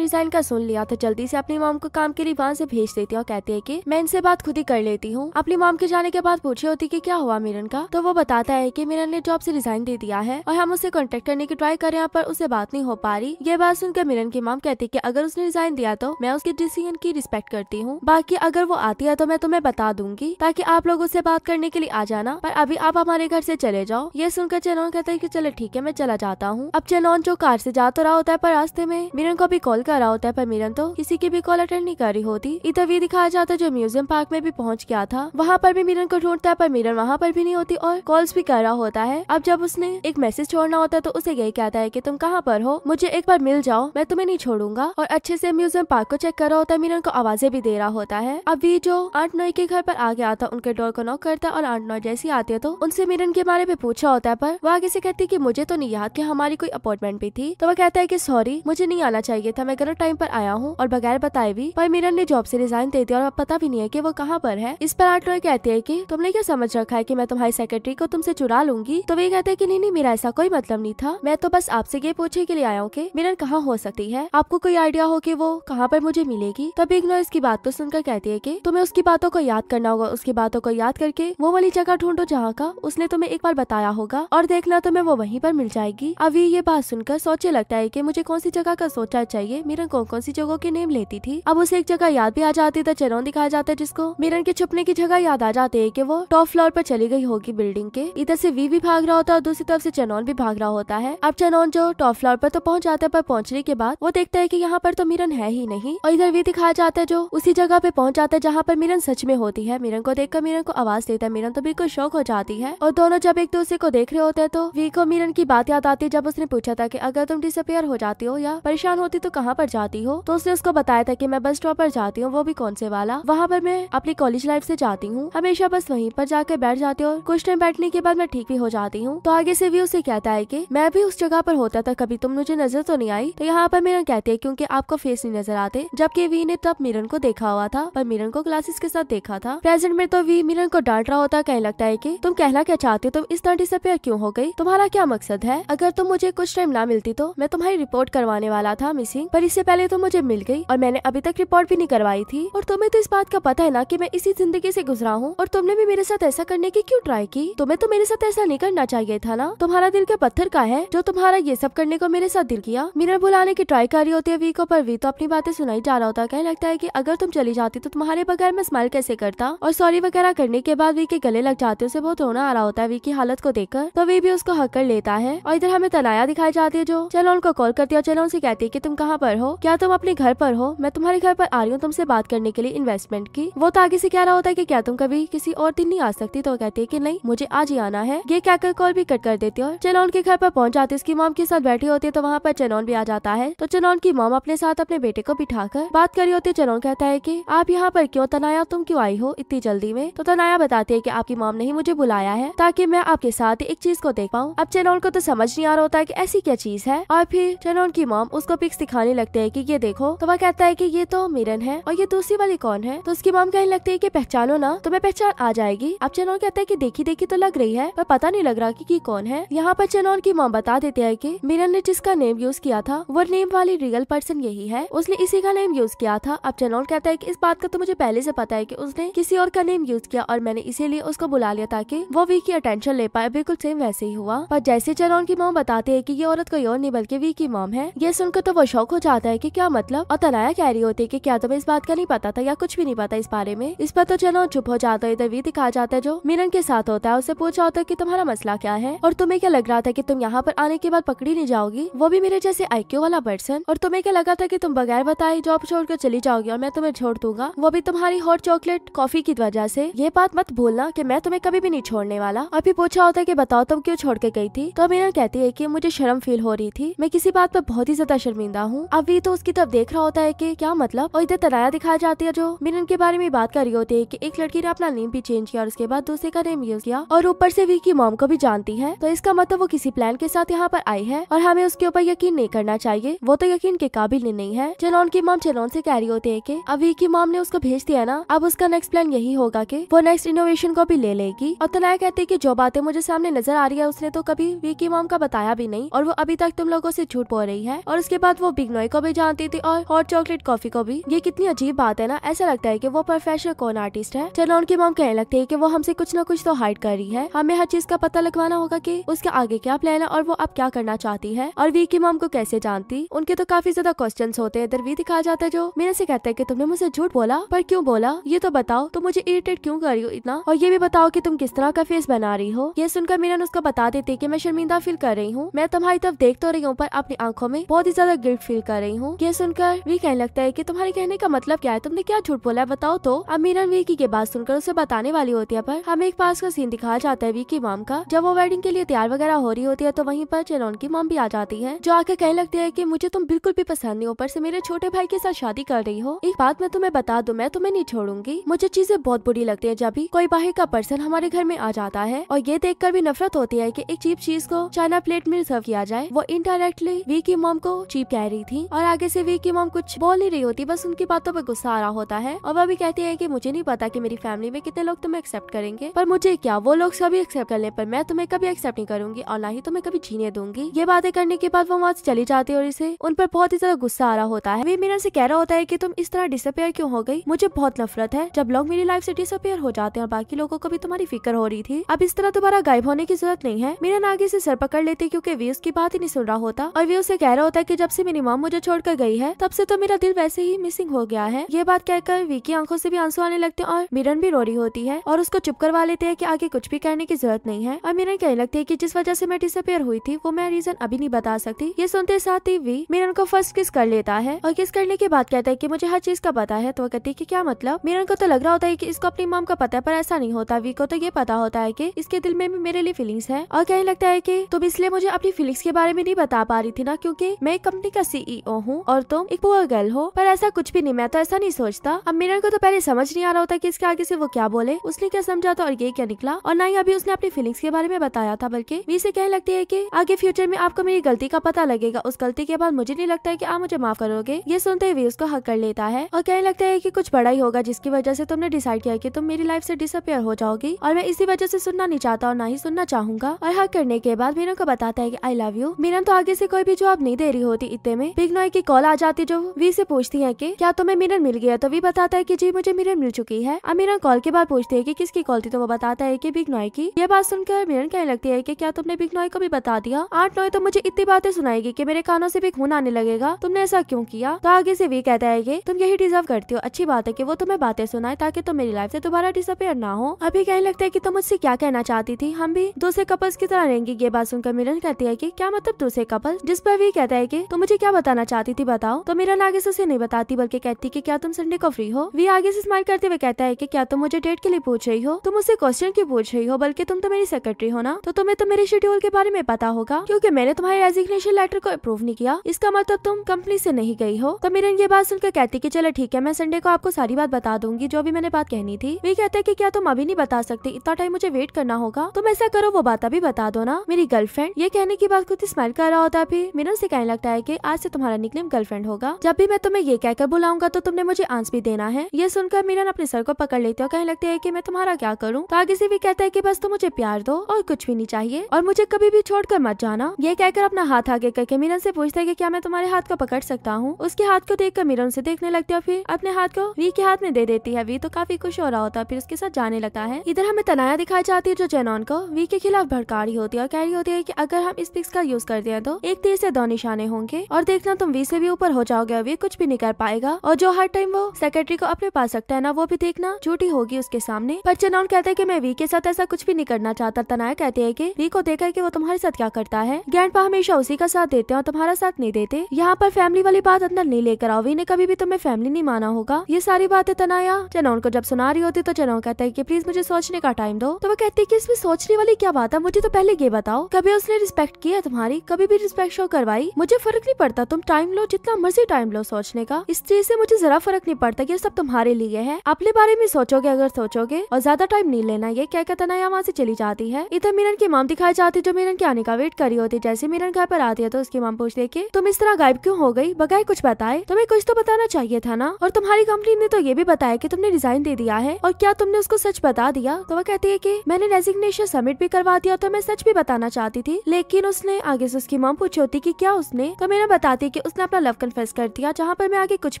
रिजाइन का सुन लिया तो जल्दी ऐसी अपनी मोम को काम के लिए वहाँ ऐसी भेज देती है और कहती है की मैं इनसे बात खुद ही कर लेती हूँ अपनी मोम के जाने के बाद पूछे होती की क्या हुआ मिरन का तो वो बताता है की मिरन ने जॉब ऐसी रिजाइन दे दिया है और हम उसे कॉन्टेक्ट करने की ट्राई कर रहे हैं पर उसे बात नहीं हो पा रही ये बात सुनकर मिरन की माम कहती की अगर उसने रिजाइन दिया तो मैं उसके डिसीजन की रिस्पेक्ट करती हूँ बाकी अगर वो आती है तो मैं तुम्हें बता दूंगी ताकि आप लोग उससे बात करने के लिए आ जाना पर अभी आप हमारे घर ऐसी चले जाओ ये सुनकर चेनौन कहता है की चलो ठीक है मैं चला जाता हूँ अब चेनौन जो कार ऐसी जा तो रहा होता है पर रास्ते में मिरन को भी कॉल कर रहा होता है पर मिरन तो किसी की भी कॉल अटेंड नहीं कर रही होती इधर भी दिखाया जाता जो म्यूजियम पार्क में भी पहुँच गया था वहाँ पर भी मिरन को ढूंढता है पर मिरन वहाँ पर भी नहीं होती और कॉल्स भी कर रहा होता है अब जब उसने एक मैसेज छोड़ना होता है तो उसे यही कहता है की तुम कहाँ पर हो मुझे एक बार मिल जाओ मैं तुम्हें नहीं छोड़ूंगा और अच्छे से म्यूजियम पार्क को चेक कर रहा होता है मिरन को आवाजें भी दे रहा होता है अब वी जो आंट नोई के घर पर आगे आता उनके डोर को नॉक करता और आंट नोई जैसी आती है तो उनसे मिरन के बारे में पूछा होता है पर वो आगे से कहती है की मुझे तो नहीं याद की हमारी कोई अपॉइंटमेंट भी थी तो वह कहता है की सॉरी मुझे नहीं आना चाहिए था मैं गलत टाइम पर आया हूँ और बगैर बताए भी पर मिरन ने जॉब से रिजाइन दे दिया और पता भी नहीं है की वो कहाँ पर है इस पर आंट नोई कहती है की तुमने क्या समझ रखा है की मैं तुम्हारी सेक्रेटरी को तुमसे चुरा लूंगी तो वे कहते हैं की नहीं नहीं मेरा ऐसा कोई मतलब नहीं था मैं तो बस आपसे ये पूछने के लिए आया हूँ की मिरन कहाँ हो सकती है आपको कोई आइडिया हो की वो कहाँ पर मुझे मिलेगी तब इग्नोर इसकी बात को सुनकर कहती है की तुम्हें उसकी बातों को याद करना होगा उसकी बातों को याद करके वो वाली जगह ढूंढो जहाँ का उसने तुम्हें एक बार बताया होगा और देखना तुम्हें वो वहीं पर मिल जाएगी अभी ये बात सुनकर सोचे लगता है कि मुझे कौन सी जगह का सोचा चाहिए मिरन कौन कौन सी जगहों के नेम लेती थी अब उसे एक जगह याद भी आ जाती तो चेरौन दिखाया जाता है जिसको मिरन के छुपने की जगह याद आ आ जाते हैं कि वो टॉप फ्लोर पर चली गई होगी बिल्डिंग के इधर से वी भी भाग रहा होता है और दूसरी तरफ से चनौन भी भाग रहा होता है अब चनौन जो टॉप फ्लोर पर तो पहुंच जाता है पर पहुंचने के बाद वो देखता है की यहाँ पर तो मिरन है ही नहीं और इधर वी दिखाया जाता है जो उसी जगह पे पहुंच जाता है जहाँ पर मिरन सच में होती है मिरन को देखकर मिरन को आवाज देता है मिरन तो बिल्कुल शौक हो जाती है और दोनों जब एक दूसरे को देख रहे होते हैं तो वी को मिरन की बात याद आती है जब उसने पूछा था की अगर तुम डिसअपेयर हो जाती हो या परेशान होती तो कहाँ पर जाती हो तो उसने उसको बताया था की मैं बस स्टॉप पर जाती हूँ वो भी कौन से वाला वहाँ पर मैं अपनी कॉलेज लाइफ से जाती हूँ हमेशा बस वहीं पर जाकर बैठ जाते हो कुछ टाइम बैठने के बाद मैं ठीक भी हो जाती हूँ तो आगे से भी उसे कहता है की मैं भी उस जगह पर होता था कभी तुम मुझे नजर तो नहीं आई तो यहाँ पर मेरा कहते है क्यूँकी आपको फेस नहीं नजर आते जबकि वी ने तब तो मिरन को देखा हुआ था पर मिरन को क्लासेस के साथ देखा था प्रेजेंट में तो वी मिरन को डांट रहा होता कहने लगता है की तुम कहना क्या चाहते हो तुम इस तरह डिसअपेयर क्यूँ हो गई तुम्हारा क्या मकसद है अगर तुम मुझे कुछ टाइम ना मिलती तो मैं तुम्हारी रिपोर्ट करवाने वाला था मिसिंग पर इससे पहले तो मुझे मिल गई और मैंने अभी तक रिपोर्ट भी नहीं करवाई थी और तुम्हें तो इस बात का पता है ना कि मैं इसी जिंदगी से गुजरा हूँ हूँ और तुमने भी मेरे साथ ऐसा करने की क्यों ट्राई की तुम्हें तो मेरे साथ ऐसा नहीं करना चाहिए था ना तुम्हारा दिल का पत्थर का है जो तुम्हारा ये सब करने को मेरे साथ दिल किया मीरा बुलाने की ट्राई कर रही होती है वी को पर वी तो अपनी बातें सुनाई जा रहा होता है लगता है की अगर तुम चली जाती तो तुम्हारे बगैर मैं स्माइल कैसे करता और सॉरी वगैरह करने के बाद वी के गले लग जाते उसे बहुत रोना आ रहा होता है वी की हालत को देखकर तो वी भी उसको हक कर लेता है और इधर हमें तनाया दिखाई जाती है जो चलो उनको कॉल करती है और चलो उनसे कहती है की तुम कहाँ पर हो क्या तुम अपने घर पर हो मैं तुम्हारे घर पर आ रही हूँ तुमसे बात करने के लिए इन्वेस्टमेंट की वो तो आगे से कह रहा होता है की क्या तुम कभी रही किसी और दिन नहीं आ सकती तो कहती है की नहीं मुझे आज ही आना है ये कहकर कॉल भी कट कर देती है और के घर पर पहुंच जाती है उसकी माम के साथ बैठी होती है तो वहाँ पर चनौन भी आ जाता है तो चनौन की माम अपने साथ अपने बेटे को बिठा कर बात करी होती है चेनॉन कहता है की आप यहाँ पर क्यों तनाया तुम क्यों आई हो इतनी जल्दी में तो तनाया बताती है की आपकी माम ने ही मुझे बुलाया है ताकि मैं आपके साथ एक चीज को देख पाऊँ अब चेनौन को तो समझ नहीं आ रहा होता है की ऐसी क्या चीज है और फिर चनौन की मॉम उसको पिक्स दिखाने लगते है की ये देखो तो वह कहता है की ये तो मिरन है और ये दूसरी वाली कौन है तो उसकी माम कहने लगती है की पहचानो ना तो मैं पहचान आ जाएगी अब चेनोन कहता है की देखी देखी तो लग रही है पर पता नहीं लग रहा की, की कौन है यहाँ पर चेनोन की माँ बता देते है की मिरन ने जिसका नेम यूज किया था वो नेम वाली रियल पर्सन यही है उसने इसी का नेम यूज किया था अब चेनोन कहता है की इस बात का तो मुझे पहले ऐसी पता है की उसने किसी और का नेम यूज किया और मैंने इसीलिए उसको बुला लिया ताकि वो वी की अटेंशन ले पाए बिल्कुल सेम वैसे ही हुआ पर जैसे चेनोन की माँ बताते है की ये औरत कोई और नहीं बल्कि वी की मॉम है ये सुनकर तो वो शौक हो जाता है की क्या मतलब और तनाया कह रही होती है की क्या तुम्हें इस बात का नहीं पता था या कुछ भी नहीं पता इस बारे में इस पर तो चेनोन चुप हो जाता इधर भी दिखा जाता है जो मिरन के साथ होता है उसे पूछा होता है की तुम्हारा मसला क्या है और तुम्हें क्या लग रहा था की तुम यहाँ पर आने के बाद पकड़ी नहीं जाओगी वो भी मेरे जैसे आईक्यू वाला पर्सन और तुम्हें क्या लगा था की तुम बगैर बताए जॉब छोड़ चली जाओगी और मैं तुम्हें छोड़ दूंगा वो भी तुम्हारी हॉट चॉकलेट कॉफी की वजह से ये बात मत भूलना की मैं तुम्हें कभी भी नहीं छोड़ने वाला और फिर पूछा होता है की बताओ तुम क्यों छोड़ के गई थी तो मीना कहती है की मुझे शर्म फील हो रही थी मैं किसी बात पर बहुत ही ज्यादा शर्मिंदा हूँ अब तो उसकी तरफ देख रहा होता है की क्या मतलब और इधर तनाया दिखाई जाती है जो मीनन के बारे में बात कर रही होती है की एक लड़की ने अपना नेम भी चेंज किया और उसके बाद दूसरे का नेम यूज किया और ऊपर से वी की मॉम को भी जानती है तो इसका मतलब वो किसी प्लान के साथ यहाँ पर आई है और हमें उसके ऊपर यकीन नहीं करना चाहिए वो तो यकीन के काबिल नहीं है जेनॉन की मॉम जेनॉन से कह रही होती है की अब वी की मॉम ने उसको भेज दिया ना अब उसका नेक्स्ट प्लान यही होगा की वो नेक्स्ट इनोवेशन को भी ले लेगी और तनाया कहती है की जो बातें मुझे सामने नजर आ रही है उसने तो कभी वी की मॉम का बताया भी नहीं और वो अभी तक तुम लोगों से झूठ बोल रही है और उसके बाद वो बिग नॉय को भी जानती थी और हॉट चॉकलेट कॉफी को भी ये कितनी अजीब बात है ना ऐसा लगता है की वो प्रोफेशनल कौन आर्टिस्ट है जेनॉन उनकी मॉम कहने लगते है कि वो हमसे कुछ ना कुछ तो हाइड कर रही है हमें हर चीज का पता लगवाना होगा कि उसके आगे क्या प्लान है और वो अब क्या करना चाहती है और वी की मॉम को कैसे जानती उनके तो काफी ज्यादा क्वेश्चन होते हैं इधर वी दिखाया जाता है जो मेरे से कहता है की तुमने मुझे झूठ बोला पर क्यूँ बोला ये तो बताओ तुम मुझे इरिटेट क्यूँ कर रही हो इतना और ये भी बताओ की तुम किस तरह का फेस बना रही हो ये सुनकर मीरन उसको बता देती है की मैं शर्मिंदा फील कर रही हूँ मैं तुम्हारी तरफ देख तो रही हूँ पर अपनी आंखों में बहुत ही ज्यादा गिल्ट फील कर रही हूँ ये सुनकर वी कहने लगता है की तुम्हारे कहने का मतलब क्या है तुमने क्या झूठ बोला बताओ तो अब मीरन वी की बात सुनकर उसे बताने वाली होती है पर हमें एक पास का सीन दिखाया जाता है वी की माम का जब वो वेडिंग के लिए तैयार वगैरह हो रही होती है तो वहीं पर चेनॉन की माम भी आ जाती है जो आके कहने लगती है की मुझे तुम बिल्कुल भी पसंद नहीं हो पर से मेरे छोटे भाई के साथ शादी कर रही हो एक बात मैं तुम्हें बता दू मैं तुम्हें नहीं छोड़ूंगी मुझे चीजें बहुत बुरी लगती है जब भी कोई बाहर का पर्सन हमारे घर में आ जाता है और ये देख भी नफरत होती है की एक चीप चीज को चाइना प्लेट में सर्व किया जाए वो इनडायरेक्टली वी की मोम को चीप कह रही थी और आगे से वी की मॉम कुछ बोल नहीं रही होती बस उनकी बातों पर गुस्सा आ रहा होता है और वह भी कहती है की मुझे नहीं पता की मेरी फैमिली फैमिली में कितने लोग तुम्हें एक्सेप्ट करेंगे पर मुझे क्या वो लोग सभी एक्सेप्ट कर ले पर मैं तुम्हें कभी एक्सेप्ट नहीं करूंगी और ना ही तुम्हें कभी जीने दूंगी ये बातें करने के बाद वो वहाँ से चली जाती है और इसे उन पर बहुत ही ज्यादा गुस्सा आ रहा होता है वे मेरा से कह रहा होता है की तुम इस तरह डिसअपेयर क्यों हो गई मुझे बहुत नफरत है जब लोग मेरी लाइफ से डिसअपेयर हो जाते हैं और बाकी लोगों को भी तुम्हारी फिक्र हो रही थी अब इस तरह दोबारा गायब होने की जरूरत नहीं है मेरा आगे से सर पकड़ लेती क्यूँकी वे उसकी बात ही नहीं सुन रहा होता और वे उसे कह रहा होता है की जब से मेरी माँ मुझे छोड़कर गई है तब से तो मेरा दिल वैसे ही मिसिंग हो गया है ये बात कहकर वी की आंखों से भी आंसू आने लगते और मिरन भी रो रही होती है और उसको चुप करवा लेते हैं कि आगे कुछ भी करने की जरूरत नहीं है और मीरन कहने लगती है कि जिस वजह से मैं डिसअपेयर हुई थी वो मैं रीजन अभी नहीं बता सकती ये सुनते साथ ही वी मीरन को फर्स्ट किस कर लेता है और किस करने के बाद कहता है की मुझे हर चीज का पता है तो वो कहती है की क्या मतलब मीरन को तो लग रहा होता है की इसको अपनी मॉम का पता है पर ऐसा नहीं होता वी को तो ये पता होता है की इसके दिल में भी मेरे लिए फीलिंग्स है और कहने लगता है की तुम इसलिए मुझे अपनी फीलिंग्स के बारे में नहीं बता पा रही थी ना क्यूँकी मैं एक कंपनी का सीईओ e हूँ और तुम एक पुअर गर्ल हो पर ऐसा कुछ भी नहीं मैं तो ऐसा नहीं सोचता अब मीरन को तो पहले समझ नहीं आ रहा होता की इसके आगे से वो क्या बोले उसने क्या समझा था और ये क्या निकला और ना ही अभी उसने अपनी फीलिंग्स के बारे में बताया था बल्कि वी से कहने लगती है की आगे फ्यूचर में आपको मेरी गलती का पता लगेगा उस गलती के बाद मुझे नहीं लगता है कि आप मुझे माफ करोगे ये सुनते हुए उसको हक कर लेता है और कहने लगता है की कुछ बड़ा ही होगा जिसकी वजह से तुमने डिसाइड किया की तुम मेरी लाइफ से डिसअपेयर हो जाओगी और मैं इसी वजह से सुनना नहीं चाहता और ना ही सुनना चाहूंगा और हक करने के बाद मीरन को बताता है की आई लव यू मीरन तो आगे से कोई भी जवाब नहीं दे रही होती इतने में बिगनोई की कॉल आ जाती जो वी से पूछती है की क्या तुम्हें मीरन मिल गया तो वी बताता है की जी मुझे मीरन मिल चुकी है अब मीरन कॉल सवाल के बाद पूछते है कि किसकी कॉल थी तो वो बताता है कि बिग नॉय की यह बात सुनकर मिरन कहने लगती है कि क्या तुमने बिग नॉय को भी बता दिया आठ नॉय तो मुझे इतनी बातें सुनाएगी कि मेरे कानों से भी खून आने लगेगा तुमने ऐसा क्यों किया तो आगे से वी कहता है की तुम यही डिजर्व करती हो अच्छी बात है की वो तुम्हें बातें सुनाए ताकि तुम मेरी लाइफ ऐसी दोबारा डिसअपेयर ना हो अभी कहने लगता है की तुम मुझसे क्या कहना चाहती थी हम भी दूसरे कपल्स की तरह रहेंगे ये बात सुनकर मिरन कहती है की क्या मतलब दूसरे कपल जिस पर वी कहता है की तुम मुझे क्या बताना चाहती थी बताओ तो मिरन आगे से उसे नहीं बताती बल्कि कहती की क्या तुम संडे को फ्री हो वी आगे से स्माइल करते हुए कहता है की क्या तुम मुझे डेट के लिए पूछ रही हो तुम उसे क्वेश्चन क्यों पूछ रही हो बल्कि तुम तो मेरी सेक्रेटरी हो ना तो तुम्हें तो मेरे शेड्यूल के बारे में पता होगा क्योंकि मैंने तुम्हारे रेजिग्नेशन लेटर को अप्रूव नहीं किया इसका मतलब तुम कंपनी से नहीं गई हो तो ये बात सुनकर कहती की चलो ठीक है मैं संडे को आपको सारी बात बता दूंगी जो भी मैंने बात कहनी थी वही कहते हैं की क्या तुम अभी नहीं बता सकते इतना टाइम मुझे वेट करना होगा तुम ऐसा करो वो बात अभी बता दो ना मेरी गर्लफ्रेंड ये कहने की बात खुद स्माइल कर रहा होता फिर मेरे से कहने लगता है की आज से तुम्हारा निकनेम गर्लफ्रेंड होगा जब भी मैं तुम्हें ये कहकर बुलाऊंगा तो तुमने मुझे आंस भी देना है ये सुनकर मीरन अपने सर को पकड़ लेती है कहने लगते है की मैं तुम्हारा क्या करूँ तो आगे से भी कहता है की बस तुम मुझे प्यार दो और कुछ भी नहीं चाहिए और मुझे कभी भी छोड़ कर मत जाना ये कहकर अपना हाथ आगे करके मिरन से पूछता है की क्या मैं तुम्हारे हाथ को पकड़ सकता हूँ उसके हाथ को देख कर मिरन ऐसी देखने लगती है फिर अपने हाथ को वी के हाथ में दे देती है वी तो काफी खुश हो रहा होता है फिर उसके साथ जाने लगता है इधर हमें तनाया दिखाई जाती है जो जेनॉन को वी के खिलाफ भड़का रही होती है और कह रही होती है की अगर हम इस पिक्स का यूज करते हैं तो एक तीर से दो निशाने होंगे और देखना तुम वी से भी ऊपर हो जाओगे वी कुछ भी नहीं कर पाएगा और जो हर टाइम वो सेक्रेटरी को अपने पास रखता है ना वो भी देखना झूठी होगी उसके सामने पर चनाउन कहते हैं कि मैं वी के साथ ऐसा कुछ भी नहीं करना चाहता तनाया कहते हैं कि वी को देखा है कि वो तुम्हारे साथ क्या करता है ग्रैंडपा हमेशा उसी का साथ देते हैं और तुम्हारा साथ नहीं देते यहाँ पर फैमिली वाली बात अंदर नहीं लेकर आओ वी ने कभी भी तुम्हें फैमिली नहीं माना होगा ये सारी बातें तनाया चनौन को जब सुना रही होती तो चनौन कहता है की प्लीज मुझे सोचने का टाइम दो तो वो कहती है की इसमें सोचने वाली क्या बात है मुझे तो पहले ये बताओ कभी उसने रिस्पेक्ट किया तुम्हारी कभी भी रिस्पेक्ट शो करवाई मुझे फर्क नहीं पड़ता तुम टाइम लो जितना मर्जी टाइम लो सोचने का इस चीज से मुझे जरा फर्क नहीं पड़ता ये सब तुम्हारे लिए है अपने बारे में सोचोगे आगे अगर सोचोगे और ज्यादा टाइम नहीं लेना ये क्या कहता नया वहाँ से चली जाती है इधर मिरन की माम दिखाई जाती जो मिरन के आने का वेट करी होती जैसे मिरन घर पर आती है तो उसकी माम पूछ देखे तुम इस तरह गायब क्यों हो गई बगैर कुछ बताए तुम्हें कुछ तो बताना चाहिए था ना और तुम्हारी कंपनी ने तो ये भी बताया की तुमने रिजाइन दे दिया है और क्या तुमने उसको सच बता दिया तो वह कहती है की मैंने रेजिग्नेशन सबमिट भी करवा दिया तो मैं सच भी बताना चाहती थी लेकिन उसने आगे से उसकी माम पूछी होती की क्या उसने तो मेरा बताती की उसने अपना लव कन्फेस्ट कर दिया जहाँ पर मैं आगे कुछ